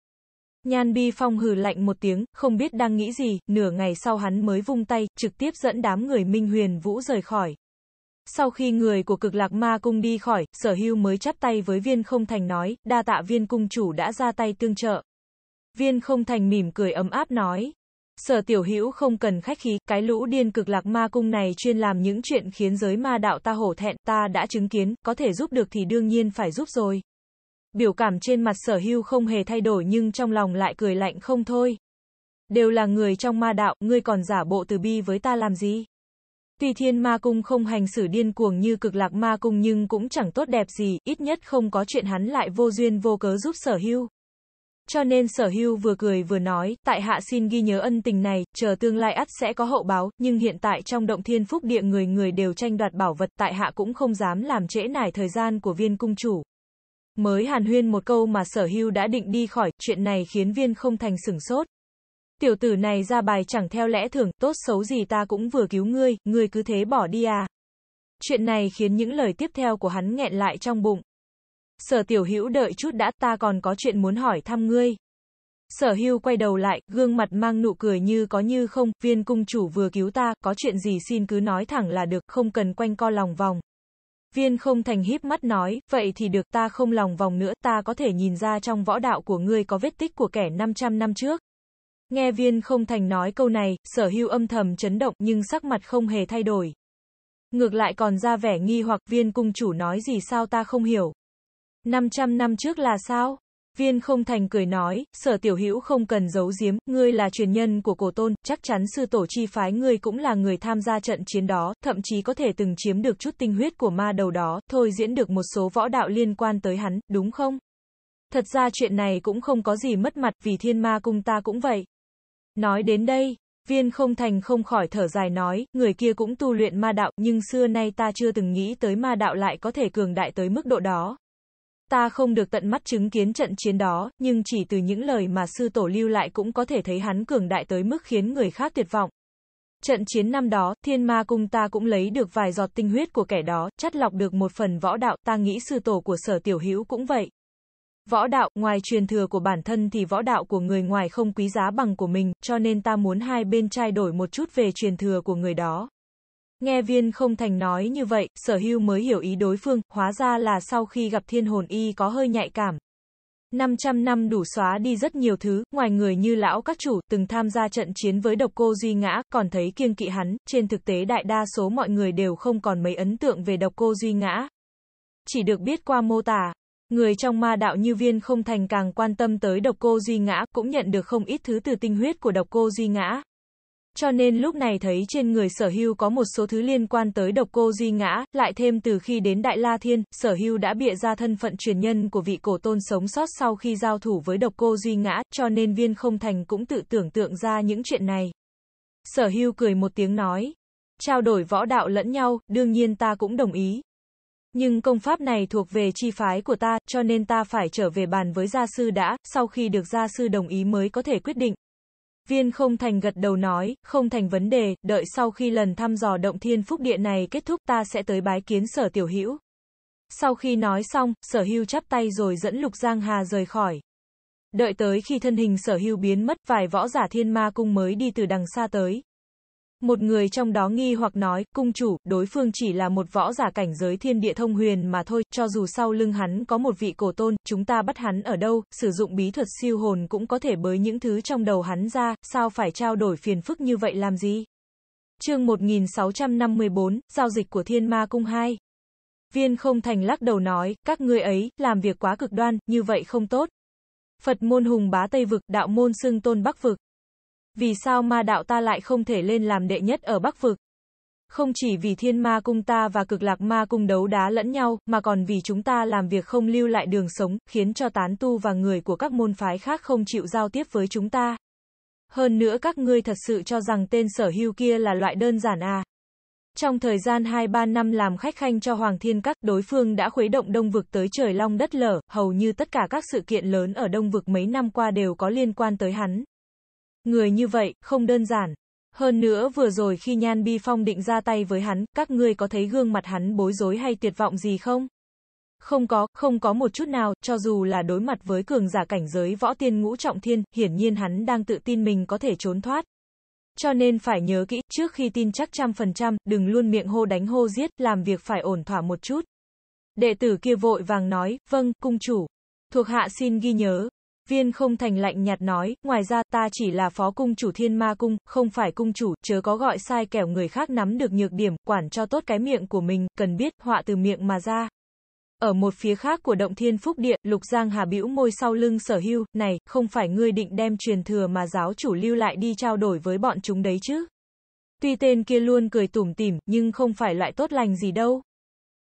Nhan Bi Phong hừ lạnh một tiếng, không biết đang nghĩ gì, nửa ngày sau hắn mới vung tay, trực tiếp dẫn đám người Minh Huyền Vũ rời khỏi. Sau khi người của cực lạc ma cung đi khỏi, sở hưu mới chắp tay với viên không thành nói, đa tạ viên cung chủ đã ra tay tương trợ. Viên không thành mỉm cười ấm áp nói. Sở tiểu hữu không cần khách khí, cái lũ điên cực lạc ma cung này chuyên làm những chuyện khiến giới ma đạo ta hổ thẹn, ta đã chứng kiến, có thể giúp được thì đương nhiên phải giúp rồi. Biểu cảm trên mặt sở hưu không hề thay đổi nhưng trong lòng lại cười lạnh không thôi. Đều là người trong ma đạo, ngươi còn giả bộ từ bi với ta làm gì? Tuy thiên ma cung không hành xử điên cuồng như cực lạc ma cung nhưng cũng chẳng tốt đẹp gì, ít nhất không có chuyện hắn lại vô duyên vô cớ giúp sở hưu. Cho nên sở hưu vừa cười vừa nói, tại hạ xin ghi nhớ ân tình này, chờ tương lai ắt sẽ có hậu báo, nhưng hiện tại trong động thiên phúc địa người người đều tranh đoạt bảo vật tại hạ cũng không dám làm trễ nải thời gian của viên cung chủ. Mới hàn huyên một câu mà sở hưu đã định đi khỏi, chuyện này khiến viên không thành sửng sốt. Tiểu tử này ra bài chẳng theo lẽ thường, tốt xấu gì ta cũng vừa cứu ngươi, ngươi cứ thế bỏ đi à. Chuyện này khiến những lời tiếp theo của hắn nghẹn lại trong bụng. Sở tiểu hữu đợi chút đã, ta còn có chuyện muốn hỏi thăm ngươi. Sở hưu quay đầu lại, gương mặt mang nụ cười như có như không, viên cung chủ vừa cứu ta, có chuyện gì xin cứ nói thẳng là được, không cần quanh co lòng vòng. Viên không thành híp mắt nói, vậy thì được ta không lòng vòng nữa, ta có thể nhìn ra trong võ đạo của ngươi có vết tích của kẻ 500 năm trước. Nghe viên không thành nói câu này, sở hưu âm thầm chấn động nhưng sắc mặt không hề thay đổi. Ngược lại còn ra vẻ nghi hoặc viên cung chủ nói gì sao ta không hiểu. 500 năm trước là sao? Viên không thành cười nói, sở tiểu hữu không cần giấu giếm, ngươi là truyền nhân của cổ tôn, chắc chắn sư tổ chi phái ngươi cũng là người tham gia trận chiến đó, thậm chí có thể từng chiếm được chút tinh huyết của ma đầu đó, thôi diễn được một số võ đạo liên quan tới hắn, đúng không? Thật ra chuyện này cũng không có gì mất mặt vì thiên ma cung ta cũng vậy. Nói đến đây, viên không thành không khỏi thở dài nói, người kia cũng tu luyện ma đạo, nhưng xưa nay ta chưa từng nghĩ tới ma đạo lại có thể cường đại tới mức độ đó. Ta không được tận mắt chứng kiến trận chiến đó, nhưng chỉ từ những lời mà sư tổ lưu lại cũng có thể thấy hắn cường đại tới mức khiến người khác tuyệt vọng. Trận chiến năm đó, thiên ma cung ta cũng lấy được vài giọt tinh huyết của kẻ đó, chắt lọc được một phần võ đạo, ta nghĩ sư tổ của sở tiểu hữu cũng vậy. Võ đạo, ngoài truyền thừa của bản thân thì võ đạo của người ngoài không quý giá bằng của mình, cho nên ta muốn hai bên trai đổi một chút về truyền thừa của người đó. Nghe viên không thành nói như vậy, sở hưu mới hiểu ý đối phương, hóa ra là sau khi gặp thiên hồn y có hơi nhạy cảm. 500 năm đủ xóa đi rất nhiều thứ, ngoài người như lão các chủ, từng tham gia trận chiến với độc cô Duy Ngã, còn thấy kiêng kỵ hắn, trên thực tế đại đa số mọi người đều không còn mấy ấn tượng về độc cô Duy Ngã. Chỉ được biết qua mô tả, Người trong ma đạo như viên không thành càng quan tâm tới độc cô Duy Ngã, cũng nhận được không ít thứ từ tinh huyết của độc cô Duy Ngã. Cho nên lúc này thấy trên người sở hưu có một số thứ liên quan tới độc cô Duy Ngã, lại thêm từ khi đến Đại La Thiên, sở hưu đã bịa ra thân phận truyền nhân của vị cổ tôn sống sót sau khi giao thủ với độc cô Duy Ngã, cho nên viên không thành cũng tự tưởng tượng ra những chuyện này. Sở hưu cười một tiếng nói. Trao đổi võ đạo lẫn nhau, đương nhiên ta cũng đồng ý nhưng công pháp này thuộc về chi phái của ta, cho nên ta phải trở về bàn với gia sư đã, sau khi được gia sư đồng ý mới có thể quyết định. Viên không thành gật đầu nói, không thành vấn đề, đợi sau khi lần thăm dò động thiên phúc địa này kết thúc ta sẽ tới bái kiến sở tiểu hữu. Sau khi nói xong, sở hưu chắp tay rồi dẫn Lục Giang Hà rời khỏi. Đợi tới khi thân hình sở hưu biến mất, vài võ giả thiên ma cung mới đi từ đằng xa tới. Một người trong đó nghi hoặc nói, cung chủ, đối phương chỉ là một võ giả cảnh giới thiên địa thông huyền mà thôi, cho dù sau lưng hắn có một vị cổ tôn, chúng ta bắt hắn ở đâu, sử dụng bí thuật siêu hồn cũng có thể bới những thứ trong đầu hắn ra, sao phải trao đổi phiền phức như vậy làm gì? Chương 1654, Giao dịch của Thiên Ma Cung 2 Viên không thành lắc đầu nói, các ngươi ấy, làm việc quá cực đoan, như vậy không tốt. Phật môn hùng bá Tây Vực, đạo môn xưng tôn Bắc Vực vì sao ma đạo ta lại không thể lên làm đệ nhất ở Bắc Vực? Không chỉ vì thiên ma cung ta và cực lạc ma cung đấu đá lẫn nhau, mà còn vì chúng ta làm việc không lưu lại đường sống, khiến cho tán tu và người của các môn phái khác không chịu giao tiếp với chúng ta. Hơn nữa các ngươi thật sự cho rằng tên sở hưu kia là loại đơn giản à. Trong thời gian 2-3 năm làm khách khanh cho Hoàng Thiên Các, đối phương đã khuấy động Đông Vực tới trời long đất lở, hầu như tất cả các sự kiện lớn ở Đông Vực mấy năm qua đều có liên quan tới hắn. Người như vậy, không đơn giản. Hơn nữa vừa rồi khi Nhan Bi Phong định ra tay với hắn, các ngươi có thấy gương mặt hắn bối rối hay tuyệt vọng gì không? Không có, không có một chút nào, cho dù là đối mặt với cường giả cảnh giới võ tiên ngũ trọng thiên, hiển nhiên hắn đang tự tin mình có thể trốn thoát. Cho nên phải nhớ kỹ, trước khi tin chắc trăm phần trăm, đừng luôn miệng hô đánh hô giết, làm việc phải ổn thỏa một chút. Đệ tử kia vội vàng nói, vâng, cung chủ. Thuộc hạ xin ghi nhớ, Viên không thành lạnh nhạt nói, ngoài ra ta chỉ là phó cung chủ thiên ma cung, không phải cung chủ, chớ có gọi sai kẻo người khác nắm được nhược điểm, quản cho tốt cái miệng của mình, cần biết, họa từ miệng mà ra. Ở một phía khác của động thiên phúc địa, Lục Giang Hà bĩu môi sau lưng sở hưu, này, không phải ngươi định đem truyền thừa mà giáo chủ lưu lại đi trao đổi với bọn chúng đấy chứ. Tuy tên kia luôn cười tủm tỉm, nhưng không phải loại tốt lành gì đâu.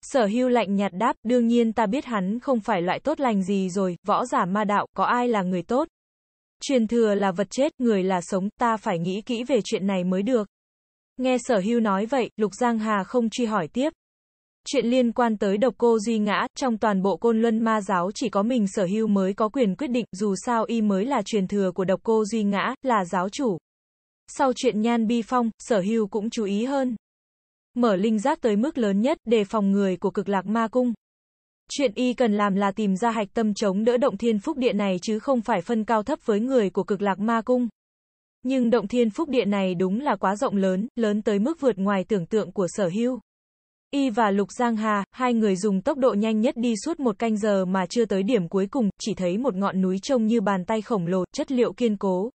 Sở hưu lạnh nhạt đáp, đương nhiên ta biết hắn không phải loại tốt lành gì rồi, võ giả ma đạo, có ai là người tốt? Truyền thừa là vật chết, người là sống, ta phải nghĩ kỹ về chuyện này mới được. Nghe sở hưu nói vậy, Lục Giang Hà không truy hỏi tiếp. Chuyện liên quan tới độc cô Duy Ngã, trong toàn bộ côn luân ma giáo chỉ có mình sở hưu mới có quyền quyết định, dù sao y mới là truyền thừa của độc cô Duy Ngã, là giáo chủ. Sau chuyện nhan bi phong, sở hưu cũng chú ý hơn. Mở linh giác tới mức lớn nhất để phòng người của cực lạc ma cung. Chuyện y cần làm là tìm ra hạch tâm chống đỡ động thiên phúc địa này chứ không phải phân cao thấp với người của cực lạc ma cung. Nhưng động thiên phúc địa này đúng là quá rộng lớn, lớn tới mức vượt ngoài tưởng tượng của sở hưu. Y và Lục Giang Hà, hai người dùng tốc độ nhanh nhất đi suốt một canh giờ mà chưa tới điểm cuối cùng, chỉ thấy một ngọn núi trông như bàn tay khổng lồ, chất liệu kiên cố.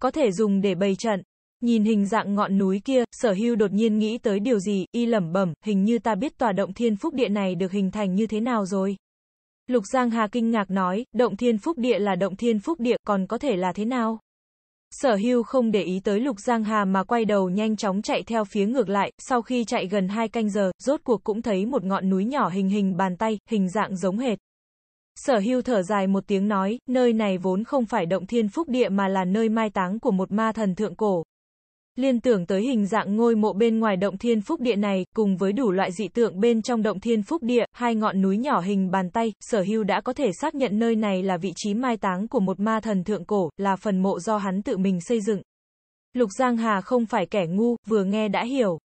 Có thể dùng để bày trận. Nhìn hình dạng ngọn núi kia, sở hưu đột nhiên nghĩ tới điều gì, y lẩm bẩm, hình như ta biết tòa động thiên phúc địa này được hình thành như thế nào rồi. Lục Giang Hà kinh ngạc nói, động thiên phúc địa là động thiên phúc địa, còn có thể là thế nào? Sở hưu không để ý tới Lục Giang Hà mà quay đầu nhanh chóng chạy theo phía ngược lại, sau khi chạy gần hai canh giờ, rốt cuộc cũng thấy một ngọn núi nhỏ hình hình bàn tay, hình dạng giống hệt. Sở hưu thở dài một tiếng nói, nơi này vốn không phải động thiên phúc địa mà là nơi mai táng của một ma thần thượng cổ, Liên tưởng tới hình dạng ngôi mộ bên ngoài động thiên phúc địa này, cùng với đủ loại dị tượng bên trong động thiên phúc địa, hai ngọn núi nhỏ hình bàn tay, sở hưu đã có thể xác nhận nơi này là vị trí mai táng của một ma thần thượng cổ, là phần mộ do hắn tự mình xây dựng. Lục Giang Hà không phải kẻ ngu, vừa nghe đã hiểu.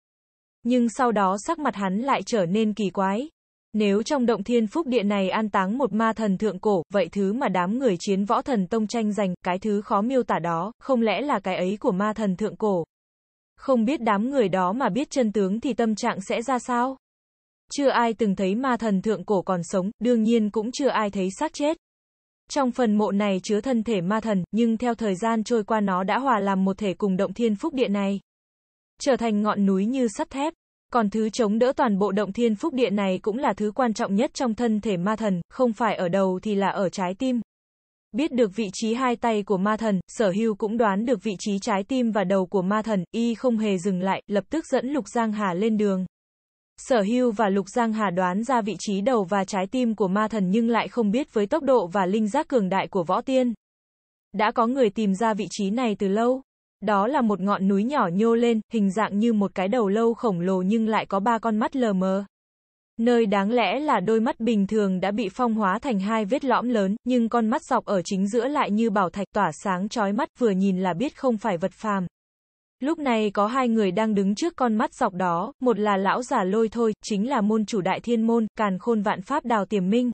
Nhưng sau đó sắc mặt hắn lại trở nên kỳ quái. Nếu trong động thiên phúc địa này an táng một ma thần thượng cổ, vậy thứ mà đám người chiến võ thần tông tranh giành, cái thứ khó miêu tả đó, không lẽ là cái ấy của ma thần thượng cổ? Không biết đám người đó mà biết chân tướng thì tâm trạng sẽ ra sao? Chưa ai từng thấy ma thần thượng cổ còn sống, đương nhiên cũng chưa ai thấy xác chết. Trong phần mộ này chứa thân thể ma thần, nhưng theo thời gian trôi qua nó đã hòa làm một thể cùng động thiên phúc địa này. Trở thành ngọn núi như sắt thép. Còn thứ chống đỡ toàn bộ động thiên phúc địa này cũng là thứ quan trọng nhất trong thân thể ma thần, không phải ở đầu thì là ở trái tim, Biết được vị trí hai tay của ma thần, sở hưu cũng đoán được vị trí trái tim và đầu của ma thần, y không hề dừng lại, lập tức dẫn Lục Giang Hà lên đường. Sở hưu và Lục Giang Hà đoán ra vị trí đầu và trái tim của ma thần nhưng lại không biết với tốc độ và linh giác cường đại của võ tiên. Đã có người tìm ra vị trí này từ lâu. Đó là một ngọn núi nhỏ nhô lên, hình dạng như một cái đầu lâu khổng lồ nhưng lại có ba con mắt lờ mờ. Nơi đáng lẽ là đôi mắt bình thường đã bị phong hóa thành hai vết lõm lớn, nhưng con mắt dọc ở chính giữa lại như bảo thạch tỏa sáng chói mắt, vừa nhìn là biết không phải vật phàm. Lúc này có hai người đang đứng trước con mắt dọc đó, một là lão giả lôi thôi, chính là môn chủ đại thiên môn, càn khôn vạn pháp đào tiềm minh.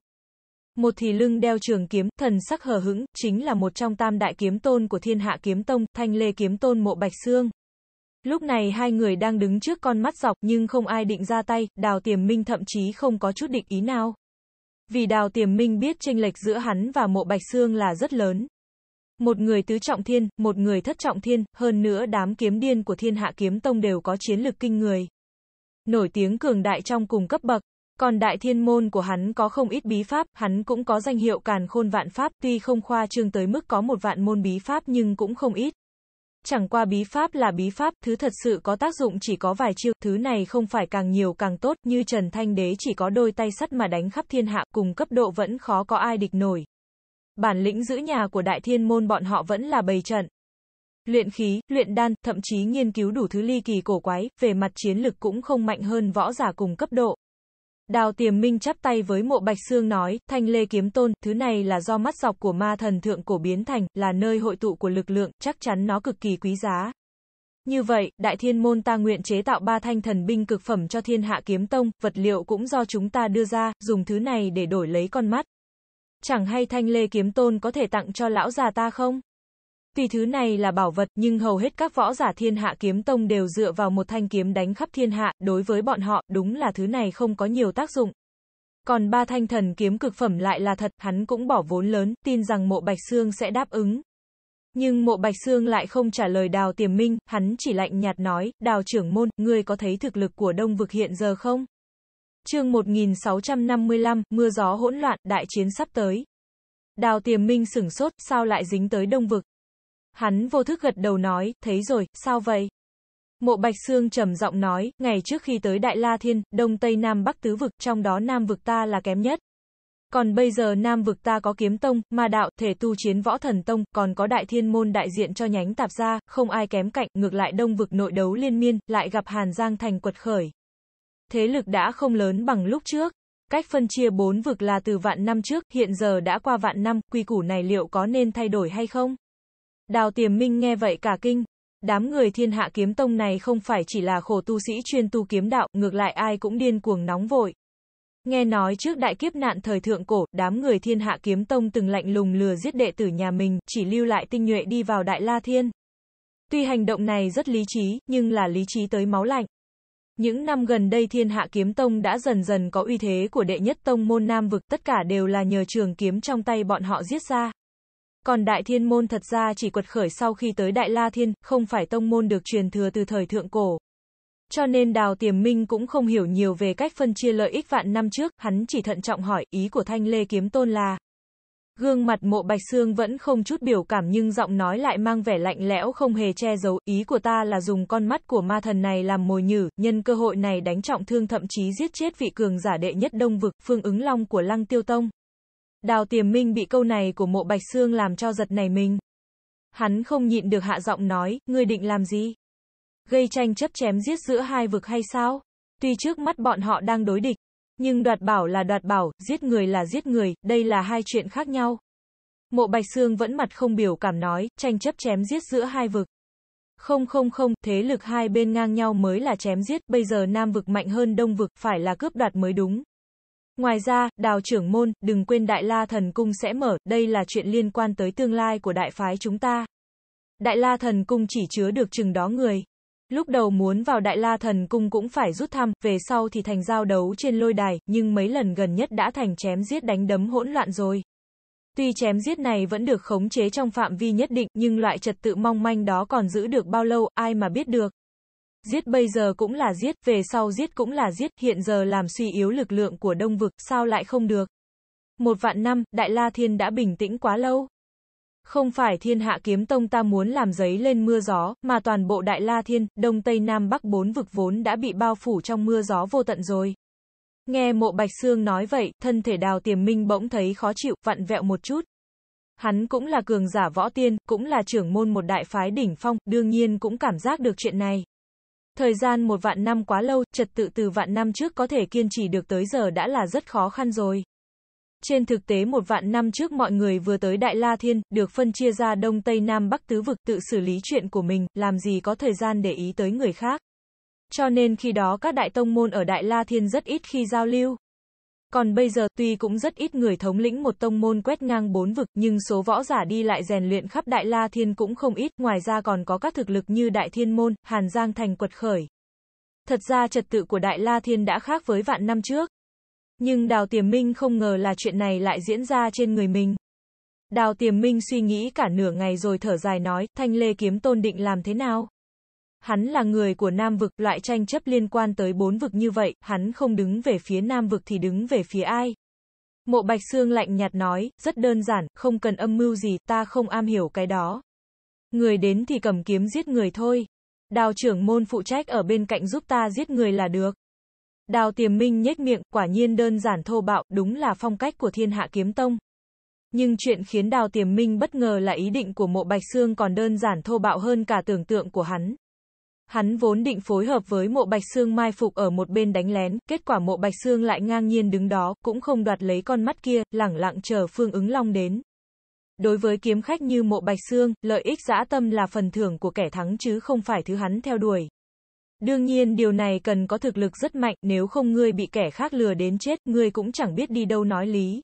Một thì lưng đeo trường kiếm, thần sắc hờ hững, chính là một trong tam đại kiếm tôn của thiên hạ kiếm tông, thanh lê kiếm tôn mộ bạch xương. Lúc này hai người đang đứng trước con mắt dọc nhưng không ai định ra tay, đào tiềm minh thậm chí không có chút định ý nào. Vì đào tiềm minh biết chênh lệch giữa hắn và mộ bạch xương là rất lớn. Một người tứ trọng thiên, một người thất trọng thiên, hơn nữa đám kiếm điên của thiên hạ kiếm tông đều có chiến lực kinh người. Nổi tiếng cường đại trong cùng cấp bậc, còn đại thiên môn của hắn có không ít bí pháp, hắn cũng có danh hiệu càn khôn vạn pháp tuy không khoa trương tới mức có một vạn môn bí pháp nhưng cũng không ít. Chẳng qua bí pháp là bí pháp, thứ thật sự có tác dụng chỉ có vài chiêu, thứ này không phải càng nhiều càng tốt, như Trần Thanh Đế chỉ có đôi tay sắt mà đánh khắp thiên hạ, cùng cấp độ vẫn khó có ai địch nổi. Bản lĩnh giữ nhà của đại thiên môn bọn họ vẫn là bầy trận. Luyện khí, luyện đan, thậm chí nghiên cứu đủ thứ ly kỳ cổ quái, về mặt chiến lực cũng không mạnh hơn võ giả cùng cấp độ. Đào tiềm minh chắp tay với mộ bạch xương nói, thanh lê kiếm tôn, thứ này là do mắt dọc của ma thần thượng cổ biến thành, là nơi hội tụ của lực lượng, chắc chắn nó cực kỳ quý giá. Như vậy, đại thiên môn ta nguyện chế tạo ba thanh thần binh cực phẩm cho thiên hạ kiếm tông, vật liệu cũng do chúng ta đưa ra, dùng thứ này để đổi lấy con mắt. Chẳng hay thanh lê kiếm tôn có thể tặng cho lão già ta không? Tuy thứ này là bảo vật, nhưng hầu hết các võ giả thiên hạ kiếm tông đều dựa vào một thanh kiếm đánh khắp thiên hạ, đối với bọn họ, đúng là thứ này không có nhiều tác dụng. Còn ba thanh thần kiếm cực phẩm lại là thật, hắn cũng bỏ vốn lớn, tin rằng mộ Bạch xương sẽ đáp ứng. Nhưng mộ Bạch xương lại không trả lời đào tiềm minh, hắn chỉ lạnh nhạt nói, đào trưởng môn, ngươi có thấy thực lực của đông vực hiện giờ không? chương 1655, mưa gió hỗn loạn, đại chiến sắp tới. Đào tiềm minh sửng sốt, sao lại dính tới đông vực? Hắn vô thức gật đầu nói, thấy rồi, sao vậy? Mộ Bạch Sương trầm giọng nói, ngày trước khi tới Đại La Thiên, Đông Tây Nam Bắc tứ vực, trong đó Nam vực ta là kém nhất. Còn bây giờ Nam vực ta có kiếm tông, ma đạo, thể tu chiến võ thần tông, còn có đại thiên môn đại diện cho nhánh tạp gia, không ai kém cạnh, ngược lại Đông vực nội đấu liên miên, lại gặp Hàn Giang thành quật khởi. Thế lực đã không lớn bằng lúc trước. Cách phân chia bốn vực là từ vạn năm trước, hiện giờ đã qua vạn năm, quy củ này liệu có nên thay đổi hay không? Đào Tiềm Minh nghe vậy cả kinh. Đám người thiên hạ kiếm tông này không phải chỉ là khổ tu sĩ chuyên tu kiếm đạo, ngược lại ai cũng điên cuồng nóng vội. Nghe nói trước đại kiếp nạn thời thượng cổ, đám người thiên hạ kiếm tông từng lạnh lùng lừa giết đệ tử nhà mình, chỉ lưu lại tinh nhuệ đi vào đại la thiên. Tuy hành động này rất lý trí, nhưng là lý trí tới máu lạnh. Những năm gần đây thiên hạ kiếm tông đã dần dần có uy thế của đệ nhất tông môn nam vực, tất cả đều là nhờ trường kiếm trong tay bọn họ giết ra. Còn Đại Thiên Môn thật ra chỉ quật khởi sau khi tới Đại La Thiên, không phải tông môn được truyền thừa từ thời thượng cổ. Cho nên Đào Tiềm Minh cũng không hiểu nhiều về cách phân chia lợi ích vạn năm trước, hắn chỉ thận trọng hỏi ý của Thanh Lê Kiếm Tôn là. Gương mặt mộ bạch xương vẫn không chút biểu cảm nhưng giọng nói lại mang vẻ lạnh lẽo không hề che giấu, ý của ta là dùng con mắt của ma thần này làm mồi nhử, nhân cơ hội này đánh trọng thương thậm chí giết chết vị cường giả đệ nhất đông vực, phương ứng long của lăng tiêu tông. Đào tiềm minh bị câu này của mộ bạch xương làm cho giật này mình. Hắn không nhịn được hạ giọng nói, ngươi định làm gì? Gây tranh chấp chém giết giữa hai vực hay sao? Tuy trước mắt bọn họ đang đối địch, nhưng đoạt bảo là đoạt bảo, giết người là giết người, đây là hai chuyện khác nhau. Mộ Bạch xương vẫn mặt không biểu cảm nói, tranh chấp chém giết giữa hai vực. Không không không, thế lực hai bên ngang nhau mới là chém giết, bây giờ Nam vực mạnh hơn Đông vực, phải là cướp đoạt mới đúng. Ngoài ra, đào trưởng môn, đừng quên Đại La Thần Cung sẽ mở, đây là chuyện liên quan tới tương lai của đại phái chúng ta. Đại La Thần Cung chỉ chứa được chừng đó người. Lúc đầu muốn vào Đại La Thần Cung cũng phải rút thăm, về sau thì thành giao đấu trên lôi đài, nhưng mấy lần gần nhất đã thành chém giết đánh đấm hỗn loạn rồi. Tuy chém giết này vẫn được khống chế trong phạm vi nhất định, nhưng loại trật tự mong manh đó còn giữ được bao lâu, ai mà biết được. Giết bây giờ cũng là giết, về sau giết cũng là giết, hiện giờ làm suy yếu lực lượng của đông vực, sao lại không được? Một vạn năm, Đại La Thiên đã bình tĩnh quá lâu. Không phải thiên hạ kiếm tông ta muốn làm giấy lên mưa gió, mà toàn bộ Đại La Thiên, Đông Tây Nam Bắc bốn vực vốn đã bị bao phủ trong mưa gió vô tận rồi. Nghe mộ Bạch Sương nói vậy, thân thể đào tiềm minh bỗng thấy khó chịu, vặn vẹo một chút. Hắn cũng là cường giả võ tiên, cũng là trưởng môn một đại phái đỉnh phong, đương nhiên cũng cảm giác được chuyện này. Thời gian một vạn năm quá lâu, trật tự từ vạn năm trước có thể kiên trì được tới giờ đã là rất khó khăn rồi. Trên thực tế một vạn năm trước mọi người vừa tới Đại La Thiên, được phân chia ra Đông Tây Nam Bắc Tứ Vực tự xử lý chuyện của mình, làm gì có thời gian để ý tới người khác. Cho nên khi đó các đại tông môn ở Đại La Thiên rất ít khi giao lưu. Còn bây giờ tuy cũng rất ít người thống lĩnh một tông môn quét ngang bốn vực, nhưng số võ giả đi lại rèn luyện khắp Đại La Thiên cũng không ít, ngoài ra còn có các thực lực như Đại Thiên Môn, Hàn Giang Thành quật khởi. Thật ra trật tự của Đại La Thiên đã khác với vạn năm trước. Nhưng Đào Tiềm Minh không ngờ là chuyện này lại diễn ra trên người mình. Đào Tiềm Minh suy nghĩ cả nửa ngày rồi thở dài nói, Thanh Lê Kiếm Tôn định làm thế nào? Hắn là người của Nam vực, loại tranh chấp liên quan tới bốn vực như vậy, hắn không đứng về phía Nam vực thì đứng về phía ai? Mộ Bạch Sương lạnh nhạt nói, rất đơn giản, không cần âm mưu gì, ta không am hiểu cái đó. Người đến thì cầm kiếm giết người thôi. Đào trưởng môn phụ trách ở bên cạnh giúp ta giết người là được. Đào tiềm minh nhếch miệng, quả nhiên đơn giản thô bạo, đúng là phong cách của thiên hạ kiếm tông. Nhưng chuyện khiến đào tiềm minh bất ngờ là ý định của mộ bạch xương còn đơn giản thô bạo hơn cả tưởng tượng của hắn. Hắn vốn định phối hợp với mộ bạch xương mai phục ở một bên đánh lén, kết quả mộ bạch xương lại ngang nhiên đứng đó, cũng không đoạt lấy con mắt kia, lẳng lặng chờ phương ứng long đến. Đối với kiếm khách như mộ bạch xương, lợi ích dã tâm là phần thưởng của kẻ thắng chứ không phải thứ hắn theo đuổi. Đương nhiên điều này cần có thực lực rất mạnh, nếu không ngươi bị kẻ khác lừa đến chết, ngươi cũng chẳng biết đi đâu nói lý.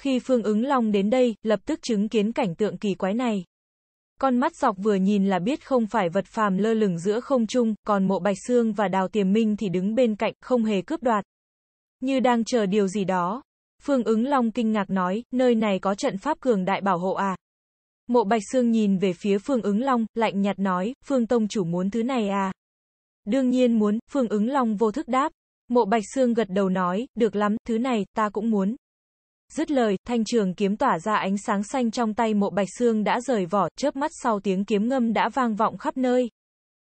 Khi Phương ứng Long đến đây, lập tức chứng kiến cảnh tượng kỳ quái này. Con mắt dọc vừa nhìn là biết không phải vật phàm lơ lửng giữa không trung, còn mộ bạch xương và đào tiềm minh thì đứng bên cạnh, không hề cướp đoạt. Như đang chờ điều gì đó. Phương ứng long kinh ngạc nói, nơi này có trận pháp cường đại bảo hộ à. Mộ bạch xương nhìn về phía phương ứng long, lạnh nhạt nói, phương tông chủ muốn thứ này à. Đương nhiên muốn, phương ứng long vô thức đáp. Mộ bạch xương gật đầu nói, được lắm, thứ này, ta cũng muốn. Dứt lời, thanh trường kiếm tỏa ra ánh sáng xanh trong tay mộ bạch xương đã rời vỏ, chớp mắt sau tiếng kiếm ngâm đã vang vọng khắp nơi.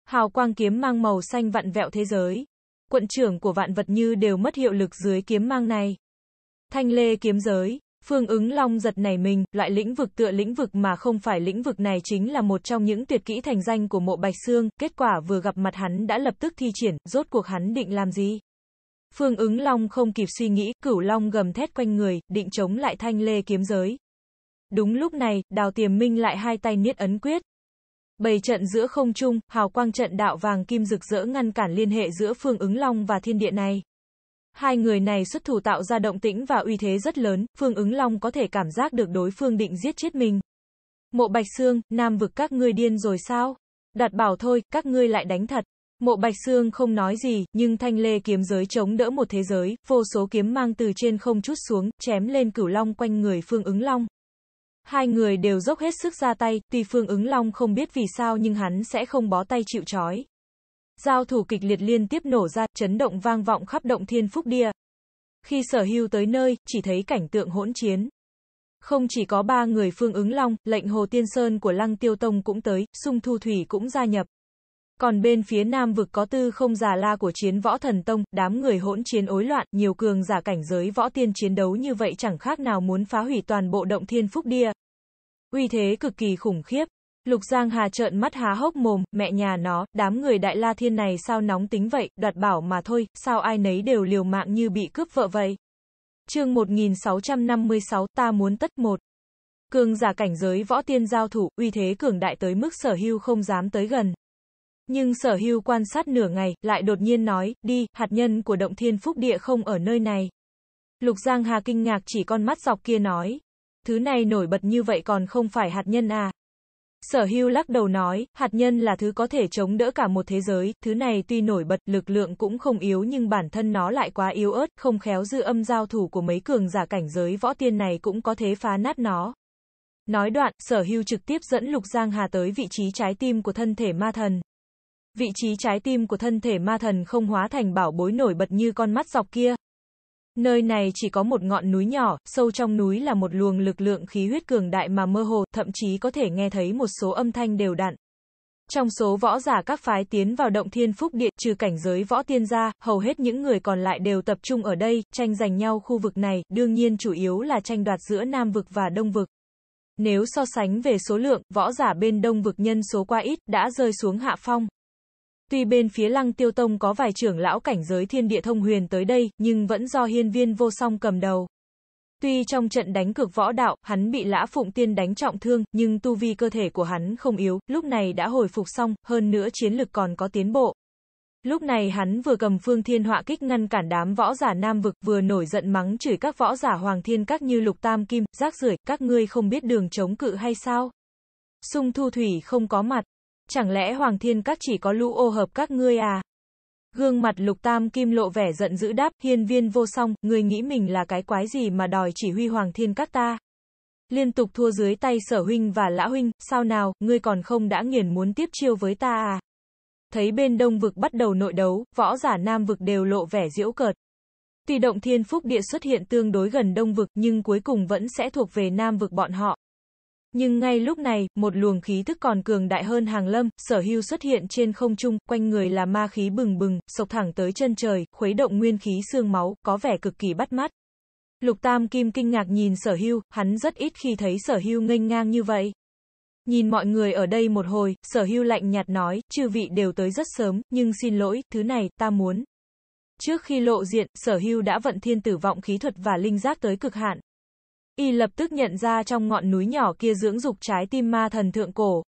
Hào quang kiếm mang màu xanh vặn vẹo thế giới. Quận trưởng của vạn vật như đều mất hiệu lực dưới kiếm mang này. Thanh lê kiếm giới, phương ứng long giật này mình, loại lĩnh vực tựa lĩnh vực mà không phải lĩnh vực này chính là một trong những tuyệt kỹ thành danh của mộ bạch xương, kết quả vừa gặp mặt hắn đã lập tức thi triển, rốt cuộc hắn định làm gì? Phương ứng long không kịp suy nghĩ, cửu long gầm thét quanh người, định chống lại thanh lê kiếm giới. Đúng lúc này, đào tiềm minh lại hai tay niết ấn quyết. Bày trận giữa không trung, hào quang trận đạo vàng kim rực rỡ ngăn cản liên hệ giữa phương ứng long và thiên địa này. Hai người này xuất thủ tạo ra động tĩnh và uy thế rất lớn, phương ứng long có thể cảm giác được đối phương định giết chết mình. Mộ Bạch Sương, Nam vực các ngươi điên rồi sao? Đặt bảo thôi, các ngươi lại đánh thật. Mộ Bạch Sương không nói gì, nhưng thanh lê kiếm giới chống đỡ một thế giới, vô số kiếm mang từ trên không chút xuống, chém lên cửu long quanh người Phương ứng long. Hai người đều dốc hết sức ra tay, tuy Phương ứng long không biết vì sao nhưng hắn sẽ không bó tay chịu chói. Giao thủ kịch liệt liên tiếp nổ ra, chấn động vang vọng khắp động thiên phúc địa. Khi sở hưu tới nơi, chỉ thấy cảnh tượng hỗn chiến. Không chỉ có ba người Phương ứng long, lệnh Hồ Tiên Sơn của Lăng Tiêu Tông cũng tới, Sung Thu Thủy cũng gia nhập. Còn bên phía nam vực có tư không già la của chiến võ thần tông, đám người hỗn chiến ối loạn, nhiều cường giả cảnh giới võ tiên chiến đấu như vậy chẳng khác nào muốn phá hủy toàn bộ động thiên phúc đia Uy thế cực kỳ khủng khiếp. Lục Giang Hà trợn mắt há hốc mồm, mẹ nhà nó, đám người đại la thiên này sao nóng tính vậy, đoạt bảo mà thôi, sao ai nấy đều liều mạng như bị cướp vợ vậy. chương 1656 ta muốn tất một. Cường giả cảnh giới võ tiên giao thủ, uy thế cường đại tới mức sở hưu không dám tới gần. Nhưng sở hưu quan sát nửa ngày, lại đột nhiên nói, đi, hạt nhân của động thiên phúc địa không ở nơi này. Lục Giang Hà kinh ngạc chỉ con mắt dọc kia nói. Thứ này nổi bật như vậy còn không phải hạt nhân à. Sở hưu lắc đầu nói, hạt nhân là thứ có thể chống đỡ cả một thế giới, thứ này tuy nổi bật, lực lượng cũng không yếu nhưng bản thân nó lại quá yếu ớt, không khéo dư âm giao thủ của mấy cường giả cảnh giới võ tiên này cũng có thế phá nát nó. Nói đoạn, sở hưu trực tiếp dẫn Lục Giang Hà tới vị trí trái tim của thân thể ma thần vị trí trái tim của thân thể ma thần không hóa thành bảo bối nổi bật như con mắt dọc kia. Nơi này chỉ có một ngọn núi nhỏ, sâu trong núi là một luồng lực lượng khí huyết cường đại mà mơ hồ, thậm chí có thể nghe thấy một số âm thanh đều đặn. Trong số võ giả các phái tiến vào động thiên phúc điện trừ cảnh giới võ tiên gia, hầu hết những người còn lại đều tập trung ở đây, tranh giành nhau khu vực này, đương nhiên chủ yếu là tranh đoạt giữa Nam vực và Đông vực. Nếu so sánh về số lượng, võ giả bên Đông vực nhân số quá ít, đã rơi xuống hạ phong. Tuy bên phía lăng tiêu tông có vài trưởng lão cảnh giới thiên địa thông huyền tới đây, nhưng vẫn do hiên viên vô song cầm đầu. Tuy trong trận đánh cược võ đạo, hắn bị lã phụng tiên đánh trọng thương, nhưng tu vi cơ thể của hắn không yếu, lúc này đã hồi phục xong, hơn nữa chiến lực còn có tiến bộ. Lúc này hắn vừa cầm phương thiên họa kích ngăn cản đám võ giả nam vực, vừa nổi giận mắng chửi các võ giả hoàng thiên các như lục tam kim, rác rưởi các ngươi không biết đường chống cự hay sao? Sung thu thủy không có mặt, Chẳng lẽ Hoàng Thiên Các chỉ có lũ ô hợp các ngươi à? Gương mặt lục tam kim lộ vẻ giận dữ đáp, hiên viên vô song, người nghĩ mình là cái quái gì mà đòi chỉ huy Hoàng Thiên Các ta? Liên tục thua dưới tay sở huynh và lã huynh, sao nào, ngươi còn không đã nghiền muốn tiếp chiêu với ta à? Thấy bên đông vực bắt đầu nội đấu, võ giả nam vực đều lộ vẻ diễu cợt. tùy động thiên phúc địa xuất hiện tương đối gần đông vực nhưng cuối cùng vẫn sẽ thuộc về nam vực bọn họ. Nhưng ngay lúc này, một luồng khí thức còn cường đại hơn hàng lâm, sở hưu xuất hiện trên không trung, quanh người là ma khí bừng bừng, sộc thẳng tới chân trời, khuấy động nguyên khí xương máu, có vẻ cực kỳ bắt mắt. Lục Tam Kim kinh ngạc nhìn sở hưu, hắn rất ít khi thấy sở hưu nghênh ngang như vậy. Nhìn mọi người ở đây một hồi, sở hưu lạnh nhạt nói, chư vị đều tới rất sớm, nhưng xin lỗi, thứ này, ta muốn. Trước khi lộ diện, sở hưu đã vận thiên tử vọng khí thuật và linh giác tới cực hạn, Y lập tức nhận ra trong ngọn núi nhỏ kia dưỡng dục trái tim ma thần thượng cổ.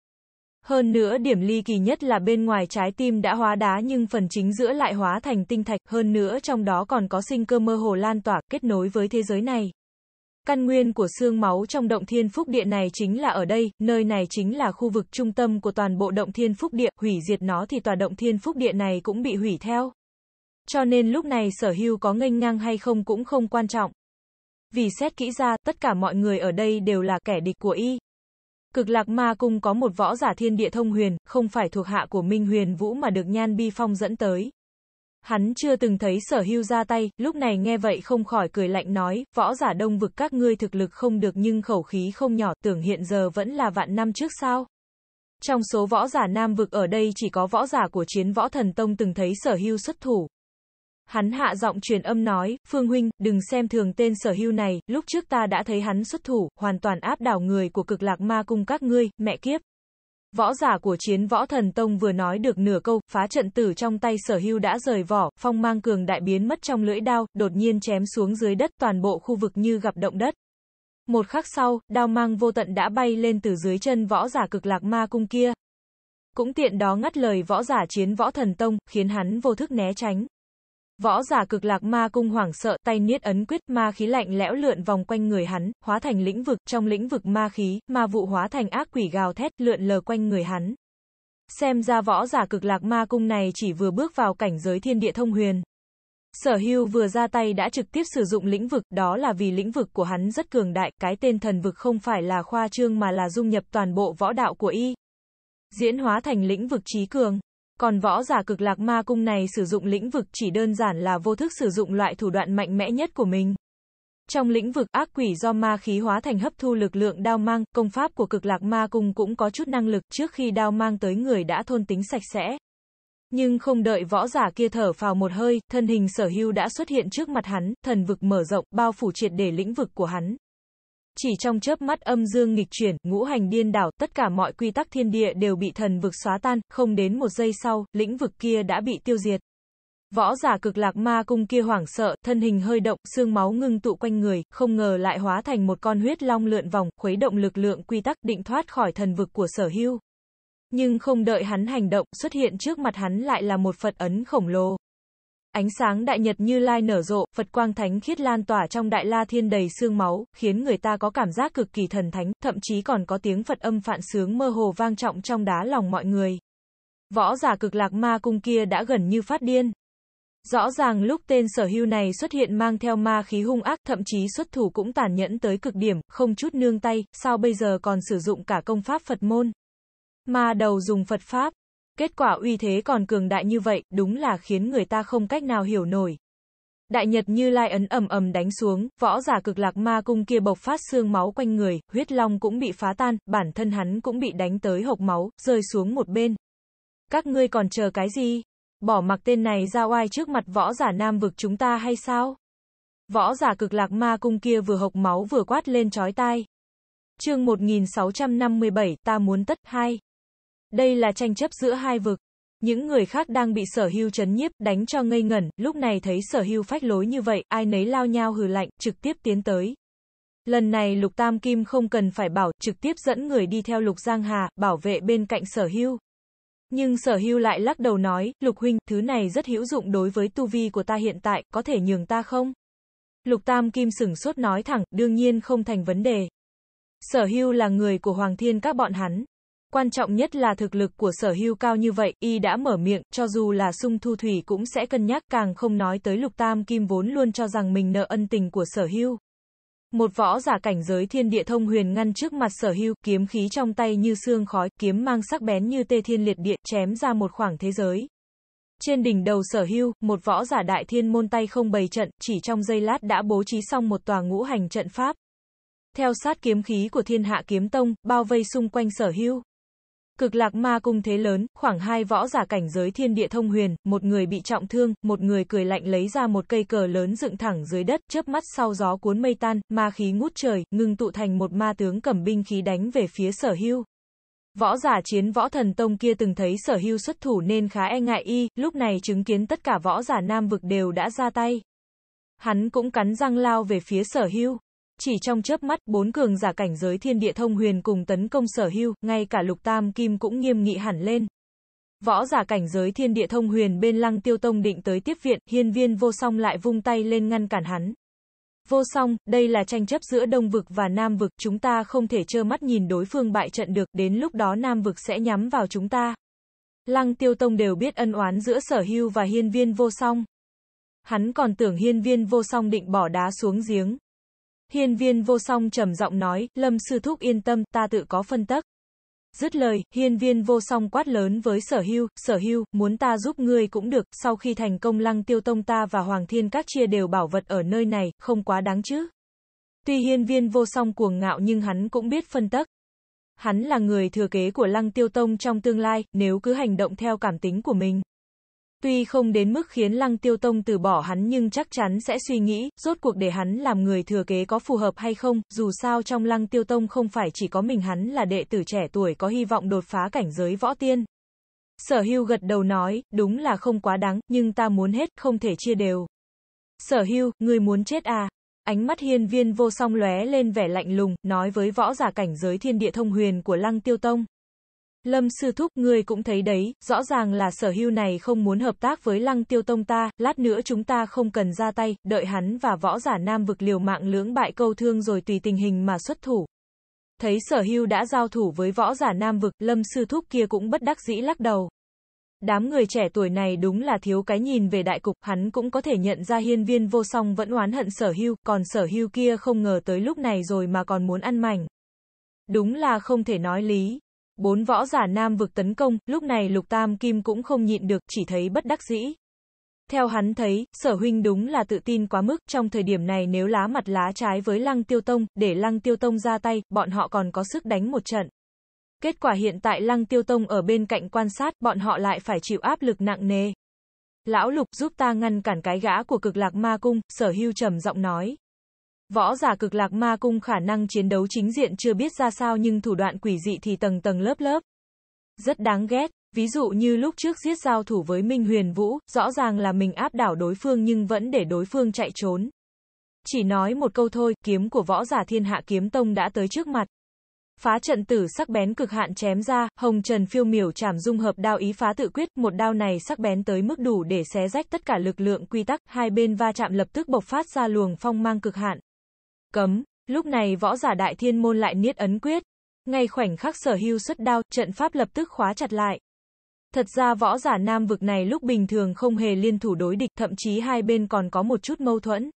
Hơn nữa điểm ly kỳ nhất là bên ngoài trái tim đã hóa đá nhưng phần chính giữa lại hóa thành tinh thạch, hơn nữa trong đó còn có sinh cơ mơ hồ lan tỏa, kết nối với thế giới này. Căn nguyên của xương máu trong động thiên phúc địa này chính là ở đây, nơi này chính là khu vực trung tâm của toàn bộ động thiên phúc địa, hủy diệt nó thì tòa động thiên phúc địa này cũng bị hủy theo. Cho nên lúc này sở hưu có nghênh ngang hay không cũng không quan trọng. Vì xét kỹ ra, tất cả mọi người ở đây đều là kẻ địch của y. Cực lạc ma cung có một võ giả thiên địa thông huyền, không phải thuộc hạ của Minh Huyền Vũ mà được Nhan Bi Phong dẫn tới. Hắn chưa từng thấy sở hưu ra tay, lúc này nghe vậy không khỏi cười lạnh nói, võ giả đông vực các ngươi thực lực không được nhưng khẩu khí không nhỏ tưởng hiện giờ vẫn là vạn năm trước sao. Trong số võ giả nam vực ở đây chỉ có võ giả của chiến võ thần tông từng thấy sở hưu xuất thủ. Hắn hạ giọng truyền âm nói, Phương Huynh, đừng xem thường tên sở hưu này, lúc trước ta đã thấy hắn xuất thủ, hoàn toàn áp đảo người của cực lạc ma cung các ngươi, mẹ kiếp. Võ giả của chiến võ thần tông vừa nói được nửa câu, phá trận tử trong tay sở hưu đã rời vỏ, phong mang cường đại biến mất trong lưỡi đao, đột nhiên chém xuống dưới đất, toàn bộ khu vực như gặp động đất. Một khắc sau, đao mang vô tận đã bay lên từ dưới chân võ giả cực lạc ma cung kia. Cũng tiện đó ngắt lời võ giả chiến võ thần tông, khiến hắn vô thức né tránh. Võ giả cực lạc ma cung hoảng sợ, tay niết ấn quyết, ma khí lạnh lẽo lượn vòng quanh người hắn, hóa thành lĩnh vực, trong lĩnh vực ma khí, ma vụ hóa thành ác quỷ gào thét, lượn lờ quanh người hắn. Xem ra võ giả cực lạc ma cung này chỉ vừa bước vào cảnh giới thiên địa thông huyền. Sở hưu vừa ra tay đã trực tiếp sử dụng lĩnh vực, đó là vì lĩnh vực của hắn rất cường đại, cái tên thần vực không phải là khoa trương mà là dung nhập toàn bộ võ đạo của y. Diễn hóa thành lĩnh vực trí cường. Còn võ giả cực lạc ma cung này sử dụng lĩnh vực chỉ đơn giản là vô thức sử dụng loại thủ đoạn mạnh mẽ nhất của mình. Trong lĩnh vực ác quỷ do ma khí hóa thành hấp thu lực lượng đao mang, công pháp của cực lạc ma cung cũng có chút năng lực trước khi đao mang tới người đã thôn tính sạch sẽ. Nhưng không đợi võ giả kia thở phào một hơi, thân hình sở hưu đã xuất hiện trước mặt hắn, thần vực mở rộng, bao phủ triệt để lĩnh vực của hắn chỉ trong chớp mắt âm dương nghịch chuyển, ngũ hành điên đảo, tất cả mọi quy tắc thiên địa đều bị thần vực xóa tan, không đến một giây sau, lĩnh vực kia đã bị tiêu diệt. Võ giả cực lạc ma cung kia hoảng sợ, thân hình hơi động, xương máu ngưng tụ quanh người, không ngờ lại hóa thành một con huyết long lượn vòng, khuấy động lực lượng quy tắc định thoát khỏi thần vực của sở hưu. Nhưng không đợi hắn hành động, xuất hiện trước mặt hắn lại là một Phật ấn khổng lồ. Ánh sáng đại nhật như lai nở rộ, Phật quang thánh khiết lan tỏa trong đại la thiên đầy xương máu, khiến người ta có cảm giác cực kỳ thần thánh, thậm chí còn có tiếng Phật âm phạn sướng mơ hồ vang trọng trong đá lòng mọi người. Võ giả cực lạc ma cung kia đã gần như phát điên. Rõ ràng lúc tên sở hưu này xuất hiện mang theo ma khí hung ác, thậm chí xuất thủ cũng tàn nhẫn tới cực điểm, không chút nương tay, sao bây giờ còn sử dụng cả công pháp Phật môn. Ma đầu dùng Phật pháp, Kết quả uy thế còn cường đại như vậy, đúng là khiến người ta không cách nào hiểu nổi. Đại Nhật Như Lai ấn ầm ầm đánh xuống, võ giả cực lạc ma cung kia bộc phát xương máu quanh người, huyết long cũng bị phá tan, bản thân hắn cũng bị đánh tới hộc máu, rơi xuống một bên. Các ngươi còn chờ cái gì? Bỏ mặc tên này ra oai trước mặt võ giả nam vực chúng ta hay sao? Võ giả cực lạc ma cung kia vừa hộc máu vừa quát lên chói tai. Chương 1657, ta muốn tất hai. Đây là tranh chấp giữa hai vực. Những người khác đang bị sở hưu chấn nhiếp, đánh cho ngây ngẩn, lúc này thấy sở hưu phách lối như vậy, ai nấy lao nhau hừ lạnh, trực tiếp tiến tới. Lần này Lục Tam Kim không cần phải bảo, trực tiếp dẫn người đi theo Lục Giang Hà, bảo vệ bên cạnh sở hưu. Nhưng sở hưu lại lắc đầu nói, Lục Huynh, thứ này rất hữu dụng đối với tu vi của ta hiện tại, có thể nhường ta không? Lục Tam Kim sửng sốt nói thẳng, đương nhiên không thành vấn đề. Sở hưu là người của Hoàng Thiên các bọn hắn, quan trọng nhất là thực lực của sở hưu cao như vậy, y đã mở miệng, cho dù là sung thu thủy cũng sẽ cân nhắc, càng không nói tới lục tam kim vốn luôn cho rằng mình nợ ân tình của sở hưu. Một võ giả cảnh giới thiên địa thông huyền ngăn trước mặt sở hưu, kiếm khí trong tay như xương khói, kiếm mang sắc bén như tê thiên liệt điện chém ra một khoảng thế giới. Trên đỉnh đầu sở hưu, một võ giả đại thiên môn tay không bày trận, chỉ trong giây lát đã bố trí xong một tòa ngũ hành trận pháp. Theo sát kiếm khí của thiên hạ kiếm tông, bao vây xung quanh sở hưu. Cực lạc ma cung thế lớn, khoảng hai võ giả cảnh giới thiên địa thông huyền, một người bị trọng thương, một người cười lạnh lấy ra một cây cờ lớn dựng thẳng dưới đất, chớp mắt sau gió cuốn mây tan, ma khí ngút trời, ngưng tụ thành một ma tướng cầm binh khí đánh về phía sở hưu. Võ giả chiến võ thần tông kia từng thấy sở hưu xuất thủ nên khá e ngại y, lúc này chứng kiến tất cả võ giả nam vực đều đã ra tay. Hắn cũng cắn răng lao về phía sở hưu. Chỉ trong chớp mắt, bốn cường giả cảnh giới thiên địa thông huyền cùng tấn công sở hưu, ngay cả lục tam kim cũng nghiêm nghị hẳn lên. Võ giả cảnh giới thiên địa thông huyền bên lăng tiêu tông định tới tiếp viện, hiên viên vô song lại vung tay lên ngăn cản hắn. Vô song, đây là tranh chấp giữa Đông Vực và Nam Vực, chúng ta không thể trơ mắt nhìn đối phương bại trận được, đến lúc đó Nam Vực sẽ nhắm vào chúng ta. Lăng tiêu tông đều biết ân oán giữa sở hưu và hiên viên vô song. Hắn còn tưởng hiên viên vô song định bỏ đá xuống giếng. Hiên viên vô song trầm giọng nói, lâm sư thúc yên tâm, ta tự có phân tắc. Dứt lời, hiên viên vô song quát lớn với sở hưu, sở hưu, muốn ta giúp ngươi cũng được, sau khi thành công lăng tiêu tông ta và hoàng thiên các chia đều bảo vật ở nơi này, không quá đáng chứ. Tuy hiên viên vô song cuồng ngạo nhưng hắn cũng biết phân tắc. Hắn là người thừa kế của lăng tiêu tông trong tương lai, nếu cứ hành động theo cảm tính của mình, Tuy không đến mức khiến Lăng Tiêu Tông từ bỏ hắn nhưng chắc chắn sẽ suy nghĩ, rốt cuộc để hắn làm người thừa kế có phù hợp hay không, dù sao trong Lăng Tiêu Tông không phải chỉ có mình hắn là đệ tử trẻ tuổi có hy vọng đột phá cảnh giới võ tiên. Sở hưu gật đầu nói, đúng là không quá đáng, nhưng ta muốn hết, không thể chia đều. Sở hưu, người muốn chết à? Ánh mắt hiên viên vô song lóe lên vẻ lạnh lùng, nói với võ giả cảnh giới thiên địa thông huyền của Lăng Tiêu Tông. Lâm Sư Thúc, người cũng thấy đấy, rõ ràng là sở hưu này không muốn hợp tác với lăng tiêu tông ta, lát nữa chúng ta không cần ra tay, đợi hắn và võ giả nam vực liều mạng lưỡng bại câu thương rồi tùy tình hình mà xuất thủ. Thấy sở hưu đã giao thủ với võ giả nam vực, Lâm Sư Thúc kia cũng bất đắc dĩ lắc đầu. Đám người trẻ tuổi này đúng là thiếu cái nhìn về đại cục, hắn cũng có thể nhận ra hiên viên vô song vẫn oán hận sở hưu, còn sở hưu kia không ngờ tới lúc này rồi mà còn muốn ăn mảnh. Đúng là không thể nói lý, Bốn võ giả nam vực tấn công, lúc này lục tam kim cũng không nhịn được, chỉ thấy bất đắc dĩ. Theo hắn thấy, sở huynh đúng là tự tin quá mức, trong thời điểm này nếu lá mặt lá trái với lăng tiêu tông, để lăng tiêu tông ra tay, bọn họ còn có sức đánh một trận. Kết quả hiện tại lăng tiêu tông ở bên cạnh quan sát, bọn họ lại phải chịu áp lực nặng nề. Lão lục giúp ta ngăn cản cái gã của cực lạc ma cung, sở hưu trầm giọng nói. Võ giả cực lạc ma cung khả năng chiến đấu chính diện chưa biết ra sao nhưng thủ đoạn quỷ dị thì tầng tầng lớp lớp. Rất đáng ghét, ví dụ như lúc trước giết giao thủ với Minh Huyền Vũ, rõ ràng là mình áp đảo đối phương nhưng vẫn để đối phương chạy trốn. Chỉ nói một câu thôi, kiếm của võ giả thiên hạ kiếm tông đã tới trước mặt. Phá trận tử sắc bén cực hạn chém ra, hồng trần phiêu miểu chảm dung hợp đao ý phá tự quyết, một đao này sắc bén tới mức đủ để xé rách tất cả lực lượng quy tắc, hai bên va chạm lập tức bộc phát ra luồng phong mang cực hạn cấm, lúc này võ giả đại thiên môn lại niết ấn quyết. Ngay khoảnh khắc sở hưu xuất đao, trận pháp lập tức khóa chặt lại. Thật ra võ giả nam vực này lúc bình thường không hề liên thủ đối địch, thậm chí hai bên còn có một chút mâu thuẫn.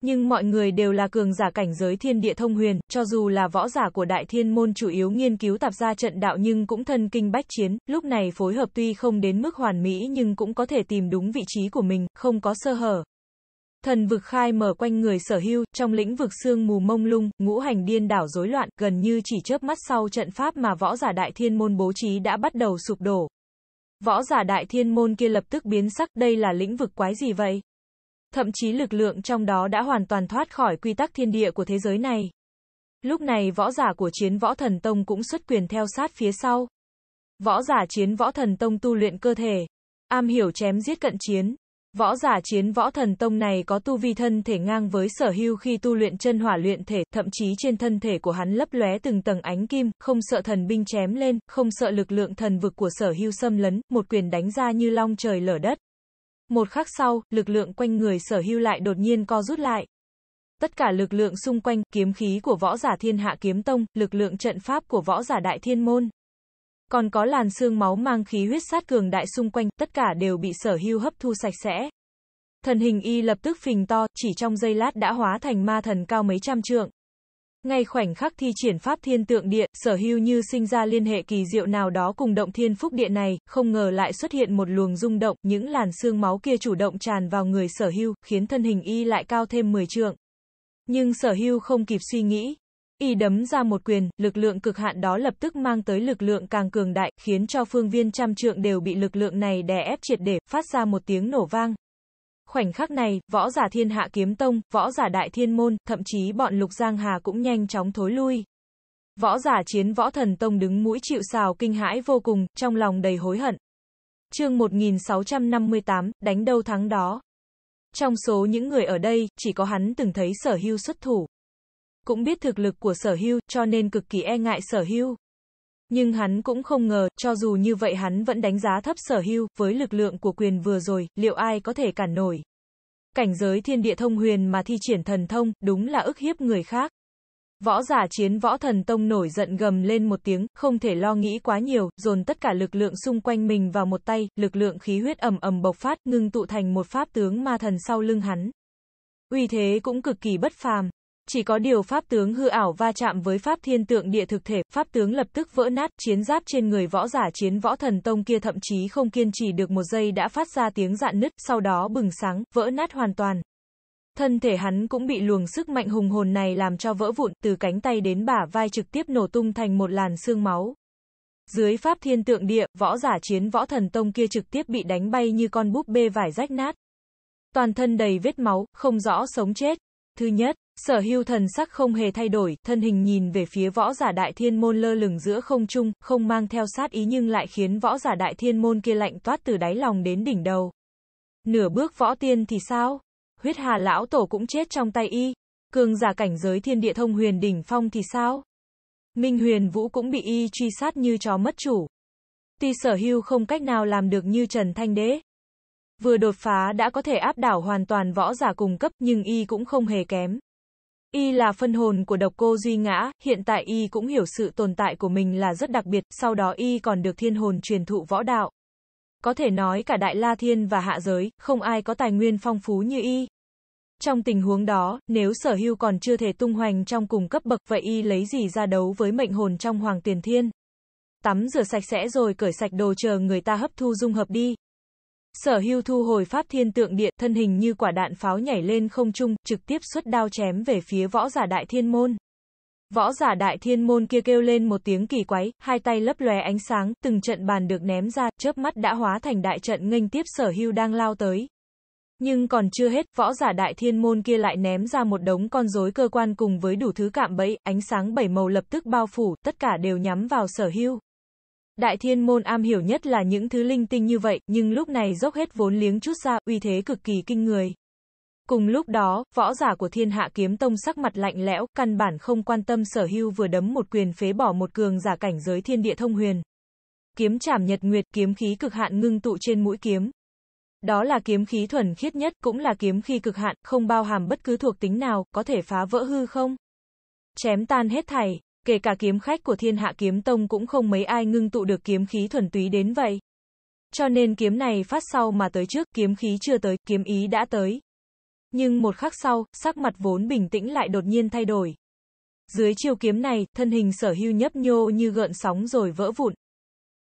Nhưng mọi người đều là cường giả cảnh giới thiên địa thông huyền, cho dù là võ giả của đại thiên môn chủ yếu nghiên cứu tạp gia trận đạo nhưng cũng thân kinh bách chiến, lúc này phối hợp tuy không đến mức hoàn mỹ nhưng cũng có thể tìm đúng vị trí của mình, không có sơ hở. Thần vực khai mở quanh người sở hưu, trong lĩnh vực sương mù mông lung, ngũ hành điên đảo rối loạn, gần như chỉ chớp mắt sau trận pháp mà võ giả đại thiên môn bố trí đã bắt đầu sụp đổ. Võ giả đại thiên môn kia lập tức biến sắc, đây là lĩnh vực quái gì vậy? Thậm chí lực lượng trong đó đã hoàn toàn thoát khỏi quy tắc thiên địa của thế giới này. Lúc này võ giả của chiến võ thần tông cũng xuất quyền theo sát phía sau. Võ giả chiến võ thần tông tu luyện cơ thể, am hiểu chém giết cận chiến, Võ giả chiến võ thần tông này có tu vi thân thể ngang với sở hưu khi tu luyện chân hỏa luyện thể, thậm chí trên thân thể của hắn lấp lóe từng tầng ánh kim, không sợ thần binh chém lên, không sợ lực lượng thần vực của sở hưu xâm lấn, một quyền đánh ra như long trời lở đất. Một khắc sau, lực lượng quanh người sở hưu lại đột nhiên co rút lại. Tất cả lực lượng xung quanh, kiếm khí của võ giả thiên hạ kiếm tông, lực lượng trận pháp của võ giả đại thiên môn, còn có làn xương máu mang khí huyết sát cường đại xung quanh, tất cả đều bị sở hưu hấp thu sạch sẽ. Thần hình y lập tức phình to, chỉ trong giây lát đã hóa thành ma thần cao mấy trăm trượng. Ngay khoảnh khắc thi triển pháp thiên tượng địa, sở hưu như sinh ra liên hệ kỳ diệu nào đó cùng động thiên phúc địa này, không ngờ lại xuất hiện một luồng rung động, những làn xương máu kia chủ động tràn vào người sở hưu, khiến thân hình y lại cao thêm 10 trượng. Nhưng sở hưu không kịp suy nghĩ, Y đấm ra một quyền, lực lượng cực hạn đó lập tức mang tới lực lượng càng cường đại, khiến cho phương viên trăm trượng đều bị lực lượng này đè ép triệt để, phát ra một tiếng nổ vang. Khoảnh khắc này, võ giả thiên hạ kiếm tông, võ giả đại thiên môn, thậm chí bọn lục giang hà cũng nhanh chóng thối lui. Võ giả chiến võ thần tông đứng mũi chịu sào kinh hãi vô cùng, trong lòng đầy hối hận. chương 1658, đánh đâu thắng đó. Trong số những người ở đây, chỉ có hắn từng thấy sở hưu xuất thủ cũng biết thực lực của sở hưu, cho nên cực kỳ e ngại sở hưu. Nhưng hắn cũng không ngờ, cho dù như vậy hắn vẫn đánh giá thấp sở hưu, với lực lượng của quyền vừa rồi, liệu ai có thể cản nổi. Cảnh giới thiên địa thông huyền mà thi triển thần thông, đúng là ức hiếp người khác. Võ giả chiến võ thần tông nổi giận gầm lên một tiếng, không thể lo nghĩ quá nhiều, dồn tất cả lực lượng xung quanh mình vào một tay, lực lượng khí huyết ầm ầm bộc phát, ngưng tụ thành một pháp tướng ma thần sau lưng hắn. Uy thế cũng cực kỳ bất phàm. Chỉ có điều pháp tướng hư ảo va chạm với pháp thiên tượng địa thực thể, pháp tướng lập tức vỡ nát, chiến giáp trên người võ giả chiến võ thần tông kia thậm chí không kiên trì được một giây đã phát ra tiếng dạn nứt, sau đó bừng sáng, vỡ nát hoàn toàn. Thân thể hắn cũng bị luồng sức mạnh hùng hồn này làm cho vỡ vụn, từ cánh tay đến bả vai trực tiếp nổ tung thành một làn xương máu. Dưới pháp thiên tượng địa, võ giả chiến võ thần tông kia trực tiếp bị đánh bay như con búp bê vải rách nát. Toàn thân đầy vết máu, không rõ sống chết. Thứ nhất, Sở hưu thần sắc không hề thay đổi, thân hình nhìn về phía võ giả đại thiên môn lơ lửng giữa không trung, không mang theo sát ý nhưng lại khiến võ giả đại thiên môn kia lạnh toát từ đáy lòng đến đỉnh đầu. Nửa bước võ tiên thì sao? Huyết hà lão tổ cũng chết trong tay y. Cường giả cảnh giới thiên địa thông huyền đỉnh phong thì sao? Minh huyền vũ cũng bị y truy sát như chó mất chủ. Tuy sở hưu không cách nào làm được như Trần Thanh Đế, Vừa đột phá đã có thể áp đảo hoàn toàn võ giả cùng cấp nhưng y cũng không hề kém. Y là phân hồn của độc cô Duy Ngã, hiện tại Y cũng hiểu sự tồn tại của mình là rất đặc biệt, sau đó Y còn được thiên hồn truyền thụ võ đạo. Có thể nói cả Đại La Thiên và Hạ Giới, không ai có tài nguyên phong phú như Y. Trong tình huống đó, nếu sở hưu còn chưa thể tung hoành trong cùng cấp bậc vậy Y lấy gì ra đấu với mệnh hồn trong Hoàng Tiền Thiên? Tắm rửa sạch sẽ rồi cởi sạch đồ chờ người ta hấp thu dung hợp đi. Sở hưu thu hồi pháp thiên tượng điện, thân hình như quả đạn pháo nhảy lên không trung, trực tiếp xuất đao chém về phía võ giả đại thiên môn. Võ giả đại thiên môn kia kêu lên một tiếng kỳ quái, hai tay lấp lòe ánh sáng, từng trận bàn được ném ra, chớp mắt đã hóa thành đại trận nghênh tiếp sở hưu đang lao tới. Nhưng còn chưa hết, võ giả đại thiên môn kia lại ném ra một đống con rối cơ quan cùng với đủ thứ cạm bẫy, ánh sáng bảy màu lập tức bao phủ, tất cả đều nhắm vào sở hưu. Đại thiên môn am hiểu nhất là những thứ linh tinh như vậy, nhưng lúc này dốc hết vốn liếng chút ra, uy thế cực kỳ kinh người. Cùng lúc đó, võ giả của thiên hạ kiếm tông sắc mặt lạnh lẽo, căn bản không quan tâm sở hưu vừa đấm một quyền phế bỏ một cường giả cảnh giới thiên địa thông huyền. Kiếm chảm nhật nguyệt kiếm khí cực hạn ngưng tụ trên mũi kiếm. Đó là kiếm khí thuần khiết nhất, cũng là kiếm khi cực hạn, không bao hàm bất cứ thuộc tính nào, có thể phá vỡ hư không? Chém tan hết thảy, kể cả kiếm khách của thiên hạ kiếm tông cũng không mấy ai ngưng tụ được kiếm khí thuần túy đến vậy. Cho nên kiếm này phát sau mà tới trước, kiếm khí chưa tới, kiếm ý đã tới. Nhưng một khắc sau, sắc mặt vốn bình tĩnh lại đột nhiên thay đổi. Dưới chiêu kiếm này, thân hình sở hưu nhấp nhô như gợn sóng rồi vỡ vụn.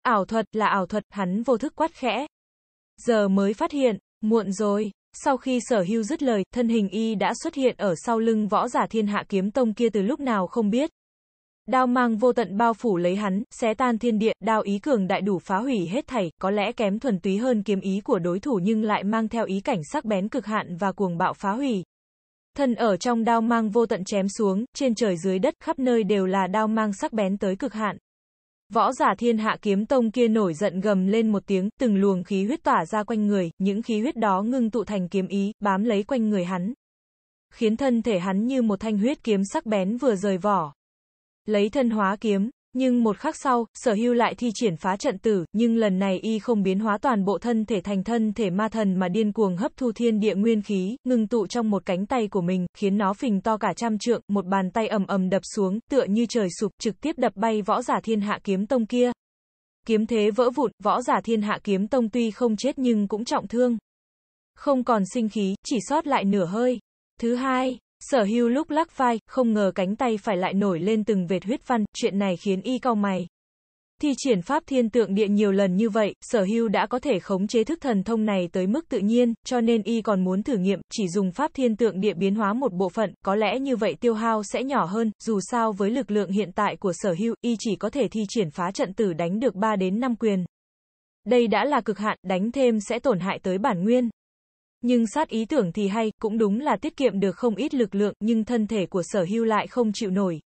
Ảo thuật là ảo thuật, hắn vô thức quát khẽ. Giờ mới phát hiện, muộn rồi. Sau khi sở hưu dứt lời, thân hình y đã xuất hiện ở sau lưng võ giả thiên hạ kiếm tông kia từ lúc nào không biết. Đao mang vô tận bao phủ lấy hắn, xé tan thiên địa, đao ý cường đại đủ phá hủy hết thảy, có lẽ kém thuần túy hơn kiếm ý của đối thủ nhưng lại mang theo ý cảnh sắc bén cực hạn và cuồng bạo phá hủy. Thần ở trong đao mang vô tận chém xuống, trên trời dưới đất khắp nơi đều là đao mang sắc bén tới cực hạn. Võ giả thiên hạ kiếm tông kia nổi giận gầm lên một tiếng, từng luồng khí huyết tỏa ra quanh người, những khí huyết đó ngưng tụ thành kiếm ý, bám lấy quanh người hắn. Khiến thân thể hắn như một thanh huyết kiếm sắc bén vừa rời vỏ, lấy thân hóa kiếm, nhưng một khắc sau, sở hưu lại thi triển phá trận tử, nhưng lần này y không biến hóa toàn bộ thân thể thành thân thể ma thần mà điên cuồng hấp thu thiên địa nguyên khí, ngừng tụ trong một cánh tay của mình, khiến nó phình to cả trăm trượng, một bàn tay ầm ầm đập xuống, tựa như trời sụp, trực tiếp đập bay võ giả thiên hạ kiếm tông kia. Kiếm thế vỡ vụn, võ giả thiên hạ kiếm tông tuy không chết nhưng cũng trọng thương. Không còn sinh khí, chỉ sót lại nửa hơi. Thứ hai, Sở hưu lúc lắc vai, không ngờ cánh tay phải lại nổi lên từng vệt huyết văn, chuyện này khiến y cau mày. Thi triển pháp thiên tượng địa nhiều lần như vậy, sở hưu đã có thể khống chế thức thần thông này tới mức tự nhiên, cho nên y còn muốn thử nghiệm, chỉ dùng pháp thiên tượng địa biến hóa một bộ phận, có lẽ như vậy tiêu hao sẽ nhỏ hơn, dù sao với lực lượng hiện tại của sở hưu, y chỉ có thể thi triển phá trận tử đánh được 3 đến 5 quyền. Đây đã là cực hạn, đánh thêm sẽ tổn hại tới bản nguyên. Nhưng sát ý tưởng thì hay, cũng đúng là tiết kiệm được không ít lực lượng, nhưng thân thể của sở hưu lại không chịu nổi.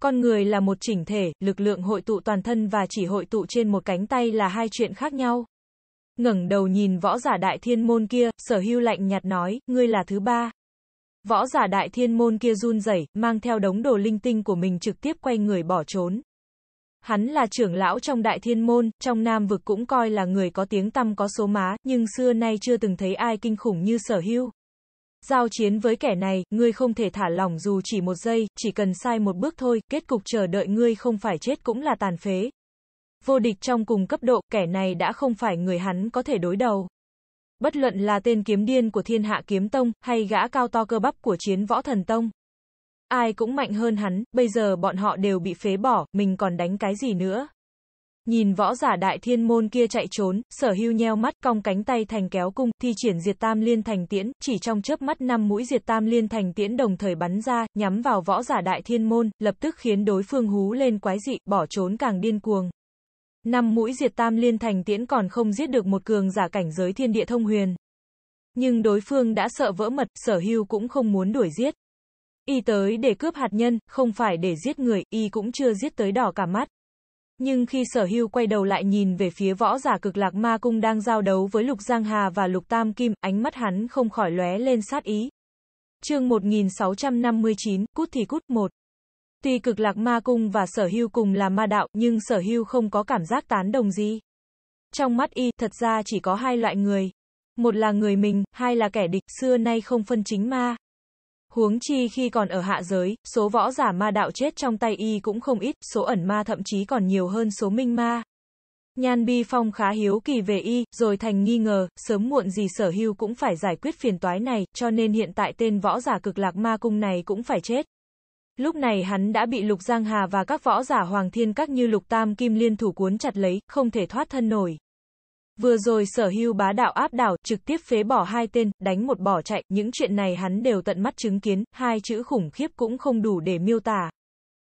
Con người là một chỉnh thể, lực lượng hội tụ toàn thân và chỉ hội tụ trên một cánh tay là hai chuyện khác nhau. ngẩng đầu nhìn võ giả đại thiên môn kia, sở hưu lạnh nhạt nói, ngươi là thứ ba. Võ giả đại thiên môn kia run rẩy, mang theo đống đồ linh tinh của mình trực tiếp quay người bỏ trốn. Hắn là trưởng lão trong đại thiên môn, trong nam vực cũng coi là người có tiếng tăm có số má, nhưng xưa nay chưa từng thấy ai kinh khủng như sở hưu. Giao chiến với kẻ này, ngươi không thể thả lỏng dù chỉ một giây, chỉ cần sai một bước thôi, kết cục chờ đợi ngươi không phải chết cũng là tàn phế. Vô địch trong cùng cấp độ, kẻ này đã không phải người hắn có thể đối đầu. Bất luận là tên kiếm điên của thiên hạ kiếm tông, hay gã cao to cơ bắp của chiến võ thần tông, ai cũng mạnh hơn hắn, bây giờ bọn họ đều bị phế bỏ, mình còn đánh cái gì nữa. Nhìn võ giả đại thiên môn kia chạy trốn, sở hưu nheo mắt, cong cánh tay thành kéo cung, thi triển diệt tam liên thành tiễn, chỉ trong chớp mắt năm mũi diệt tam liên thành tiễn đồng thời bắn ra, nhắm vào võ giả đại thiên môn, lập tức khiến đối phương hú lên quái dị, bỏ trốn càng điên cuồng. Năm mũi diệt tam liên thành tiễn còn không giết được một cường giả cảnh giới thiên địa thông huyền. Nhưng đối phương đã sợ vỡ mật, sở hưu cũng không muốn đuổi giết. Y tới để cướp hạt nhân, không phải để giết người, Y cũng chưa giết tới đỏ cả mắt. Nhưng khi sở hưu quay đầu lại nhìn về phía võ giả cực lạc ma cung đang giao đấu với Lục Giang Hà và Lục Tam Kim, ánh mắt hắn không khỏi lóe lên sát ý. chương 1659, cút thì cút, một. Tuy cực lạc ma cung và sở hưu cùng là ma đạo, nhưng sở hưu không có cảm giác tán đồng gì. Trong mắt y, thật ra chỉ có hai loại người. Một là người mình, hai là kẻ địch, xưa nay không phân chính ma. Huống chi khi còn ở hạ giới, số võ giả ma đạo chết trong tay y cũng không ít, số ẩn ma thậm chí còn nhiều hơn số minh ma. Nhan Bi Phong khá hiếu kỳ về y, rồi thành nghi ngờ, sớm muộn gì sở hưu cũng phải giải quyết phiền toái này, cho nên hiện tại tên võ giả cực lạc ma cung này cũng phải chết. Lúc này hắn đã bị Lục Giang Hà và các võ giả Hoàng Thiên Các như Lục Tam Kim liên thủ cuốn chặt lấy, không thể thoát thân nổi. Vừa rồi sở hưu bá đạo áp đảo, trực tiếp phế bỏ hai tên, đánh một bỏ chạy, những chuyện này hắn đều tận mắt chứng kiến, hai chữ khủng khiếp cũng không đủ để miêu tả.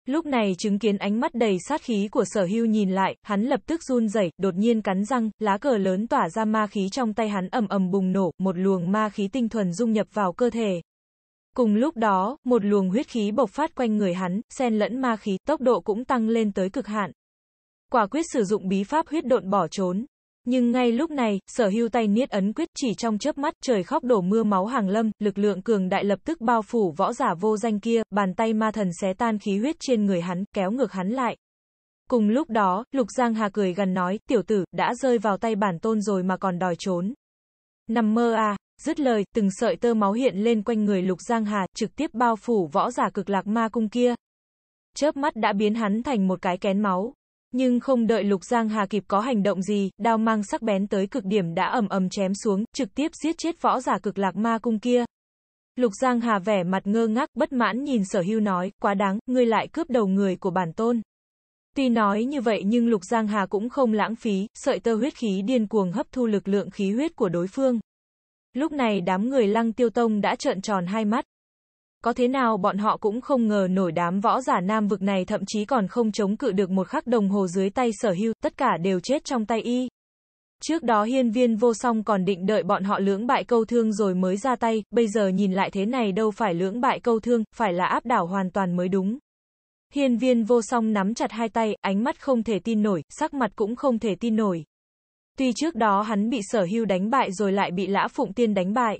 Lúc này chứng kiến ánh mắt đầy sát khí của sở hưu nhìn lại, hắn lập tức run rẩy, đột nhiên cắn răng, lá cờ lớn tỏa ra ma khí trong tay hắn ầm ầm bùng nổ, một luồng ma khí tinh thuần dung nhập vào cơ thể. Cùng lúc đó, một luồng huyết khí bộc phát quanh người hắn, xen lẫn ma khí, tốc độ cũng tăng lên tới cực hạn. Quả quyết sử dụng bí pháp huyết độn bỏ trốn, nhưng ngay lúc này, sở hưu tay niết ấn quyết chỉ trong chớp mắt trời khóc đổ mưa máu hàng lâm, lực lượng cường đại lập tức bao phủ võ giả vô danh kia, bàn tay ma thần xé tan khí huyết trên người hắn, kéo ngược hắn lại. Cùng lúc đó, Lục Giang Hà cười gần nói, tiểu tử, đã rơi vào tay bản tôn rồi mà còn đòi trốn. Nằm mơ à, dứt lời, từng sợi tơ máu hiện lên quanh người Lục Giang Hà, trực tiếp bao phủ võ giả cực lạc ma cung kia. Chớp mắt đã biến hắn thành một cái kén máu, nhưng không đợi Lục Giang Hà kịp có hành động gì, đao mang sắc bén tới cực điểm đã ầm ầm chém xuống, trực tiếp giết chết võ giả cực lạc ma cung kia. Lục Giang Hà vẻ mặt ngơ ngác, bất mãn nhìn sở hưu nói, quá đáng, ngươi lại cướp đầu người của bản tôn. Tuy nói như vậy nhưng Lục Giang Hà cũng không lãng phí, sợi tơ huyết khí điên cuồng hấp thu lực lượng khí huyết của đối phương. Lúc này đám người lăng tiêu tông đã trợn tròn hai mắt. Có thế nào bọn họ cũng không ngờ nổi đám võ giả nam vực này thậm chí còn không chống cự được một khắc đồng hồ dưới tay sở hưu, tất cả đều chết trong tay y. Trước đó hiên viên vô song còn định đợi bọn họ lưỡng bại câu thương rồi mới ra tay, bây giờ nhìn lại thế này đâu phải lưỡng bại câu thương, phải là áp đảo hoàn toàn mới đúng. Hiên viên vô song nắm chặt hai tay, ánh mắt không thể tin nổi, sắc mặt cũng không thể tin nổi. Tuy trước đó hắn bị sở hưu đánh bại rồi lại bị lã phụng tiên đánh bại.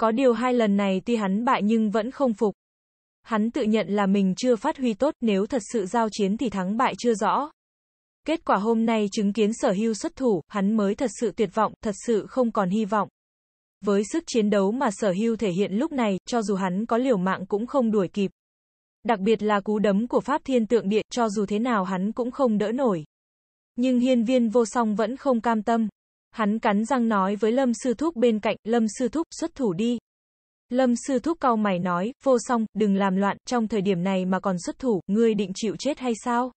Có điều hai lần này tuy hắn bại nhưng vẫn không phục. Hắn tự nhận là mình chưa phát huy tốt nếu thật sự giao chiến thì thắng bại chưa rõ. Kết quả hôm nay chứng kiến sở hưu xuất thủ, hắn mới thật sự tuyệt vọng, thật sự không còn hy vọng. Với sức chiến đấu mà sở hưu thể hiện lúc này, cho dù hắn có liều mạng cũng không đuổi kịp. Đặc biệt là cú đấm của Pháp Thiên Tượng Điện, cho dù thế nào hắn cũng không đỡ nổi. Nhưng hiên viên vô song vẫn không cam tâm. Hắn cắn răng nói với Lâm Sư Thúc bên cạnh, Lâm Sư Thúc, xuất thủ đi. Lâm Sư Thúc cau mày nói, vô song, đừng làm loạn, trong thời điểm này mà còn xuất thủ, ngươi định chịu chết hay sao?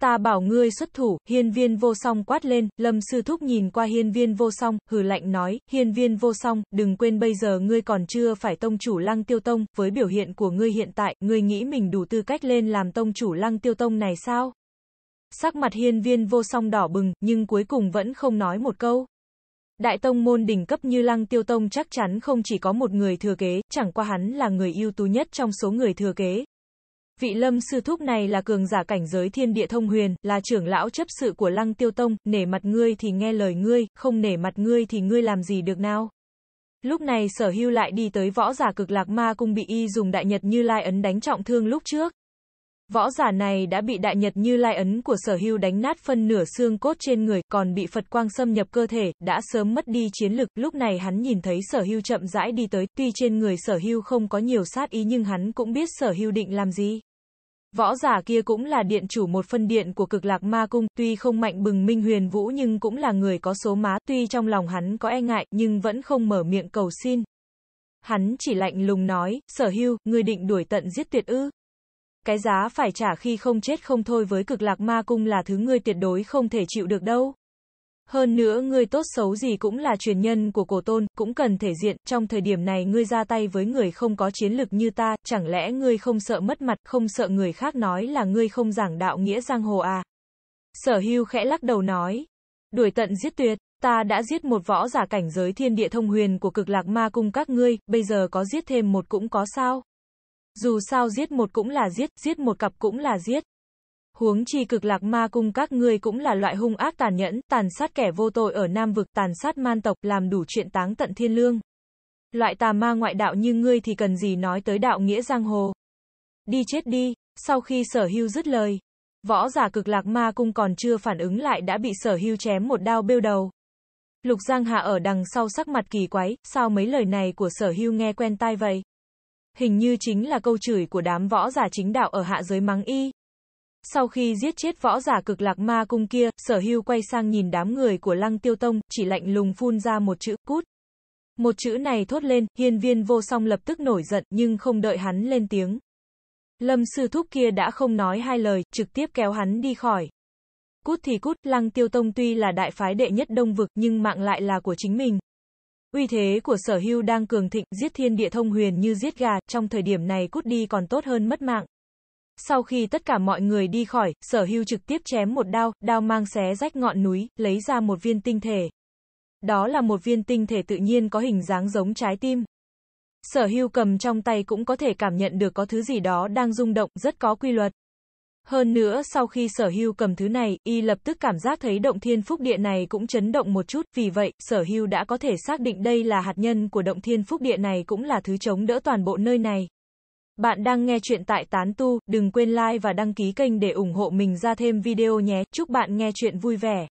Ta bảo ngươi xuất thủ, hiên viên vô song quát lên, lâm sư thúc nhìn qua hiên viên vô song, hừ lạnh nói, hiên viên vô song, đừng quên bây giờ ngươi còn chưa phải tông chủ lăng tiêu tông, với biểu hiện của ngươi hiện tại, ngươi nghĩ mình đủ tư cách lên làm tông chủ lăng tiêu tông này sao? Sắc mặt hiên viên vô song đỏ bừng, nhưng cuối cùng vẫn không nói một câu. Đại tông môn đỉnh cấp như lăng tiêu tông chắc chắn không chỉ có một người thừa kế, chẳng qua hắn là người ưu tú nhất trong số người thừa kế. Vị lâm sư thúc này là cường giả cảnh giới thiên địa thông huyền, là trưởng lão chấp sự của lăng tiêu tông, nể mặt ngươi thì nghe lời ngươi, không nể mặt ngươi thì ngươi làm gì được nào. Lúc này sở hưu lại đi tới võ giả cực lạc ma cung bị y dùng đại nhật như lai ấn đánh trọng thương lúc trước. Võ giả này đã bị đại nhật như lai ấn của sở hưu đánh nát phân nửa xương cốt trên người, còn bị Phật quang xâm nhập cơ thể, đã sớm mất đi chiến lực. Lúc này hắn nhìn thấy sở hưu chậm rãi đi tới, tuy trên người sở hưu không có nhiều sát ý nhưng hắn cũng biết sở hưu định làm gì. Võ giả kia cũng là điện chủ một phân điện của cực lạc ma cung, tuy không mạnh bừng minh huyền vũ nhưng cũng là người có số má, tuy trong lòng hắn có e ngại, nhưng vẫn không mở miệng cầu xin. Hắn chỉ lạnh lùng nói, sở hưu, người định đuổi tận giết tuyệt ư, cái giá phải trả khi không chết không thôi với cực lạc ma cung là thứ ngươi tuyệt đối không thể chịu được đâu. Hơn nữa ngươi tốt xấu gì cũng là truyền nhân của cổ tôn, cũng cần thể diện, trong thời điểm này ngươi ra tay với người không có chiến lực như ta, chẳng lẽ ngươi không sợ mất mặt, không sợ người khác nói là ngươi không giảng đạo nghĩa giang hồ à? Sở hưu khẽ lắc đầu nói, đuổi tận giết tuyệt, ta đã giết một võ giả cảnh giới thiên địa thông huyền của cực lạc ma cung các ngươi, bây giờ có giết thêm một cũng có sao? Dù sao giết một cũng là giết, giết một cặp cũng là giết. Huống chi cực lạc ma cung các ngươi cũng là loại hung ác tàn nhẫn, tàn sát kẻ vô tội ở Nam vực, tàn sát man tộc, làm đủ chuyện táng tận thiên lương. Loại tà ma ngoại đạo như ngươi thì cần gì nói tới đạo nghĩa giang hồ. Đi chết đi, sau khi sở hưu dứt lời, võ giả cực lạc ma cung còn chưa phản ứng lại đã bị sở hưu chém một đao bêu đầu. Lục Giang Hạ ở đằng sau sắc mặt kỳ quái, sao mấy lời này của sở hưu nghe quen tai vậy? hình như chính là câu chửi của đám võ giả chính đạo ở hạ giới mắng y. Sau khi giết chết võ giả cực lạc ma cung kia, sở hưu quay sang nhìn đám người của lăng tiêu tông, chỉ lạnh lùng phun ra một chữ cút. Một chữ này thốt lên, hiên viên vô song lập tức nổi giận nhưng không đợi hắn lên tiếng. Lâm sư thúc kia đã không nói hai lời, trực tiếp kéo hắn đi khỏi. Cút thì cút, lăng tiêu tông tuy là đại phái đệ nhất đông vực nhưng mạng lại là của chính mình, Uy thế của sở hưu đang cường thịnh, giết thiên địa thông huyền như giết gà, trong thời điểm này cút đi còn tốt hơn mất mạng. Sau khi tất cả mọi người đi khỏi, sở hưu trực tiếp chém một đao, đao mang xé rách ngọn núi, lấy ra một viên tinh thể. Đó là một viên tinh thể tự nhiên có hình dáng giống trái tim. Sở hưu cầm trong tay cũng có thể cảm nhận được có thứ gì đó đang rung động, rất có quy luật. Hơn nữa sau khi sở hưu cầm thứ này, y lập tức cảm giác thấy động thiên phúc địa này cũng chấn động một chút, vì vậy, sở hưu đã có thể xác định đây là hạt nhân của động thiên phúc địa này cũng là thứ chống đỡ toàn bộ nơi này. Bạn đang nghe chuyện tại Tán Tu, đừng quên like và đăng ký kênh để ủng hộ mình ra thêm video nhé, chúc bạn nghe chuyện vui vẻ.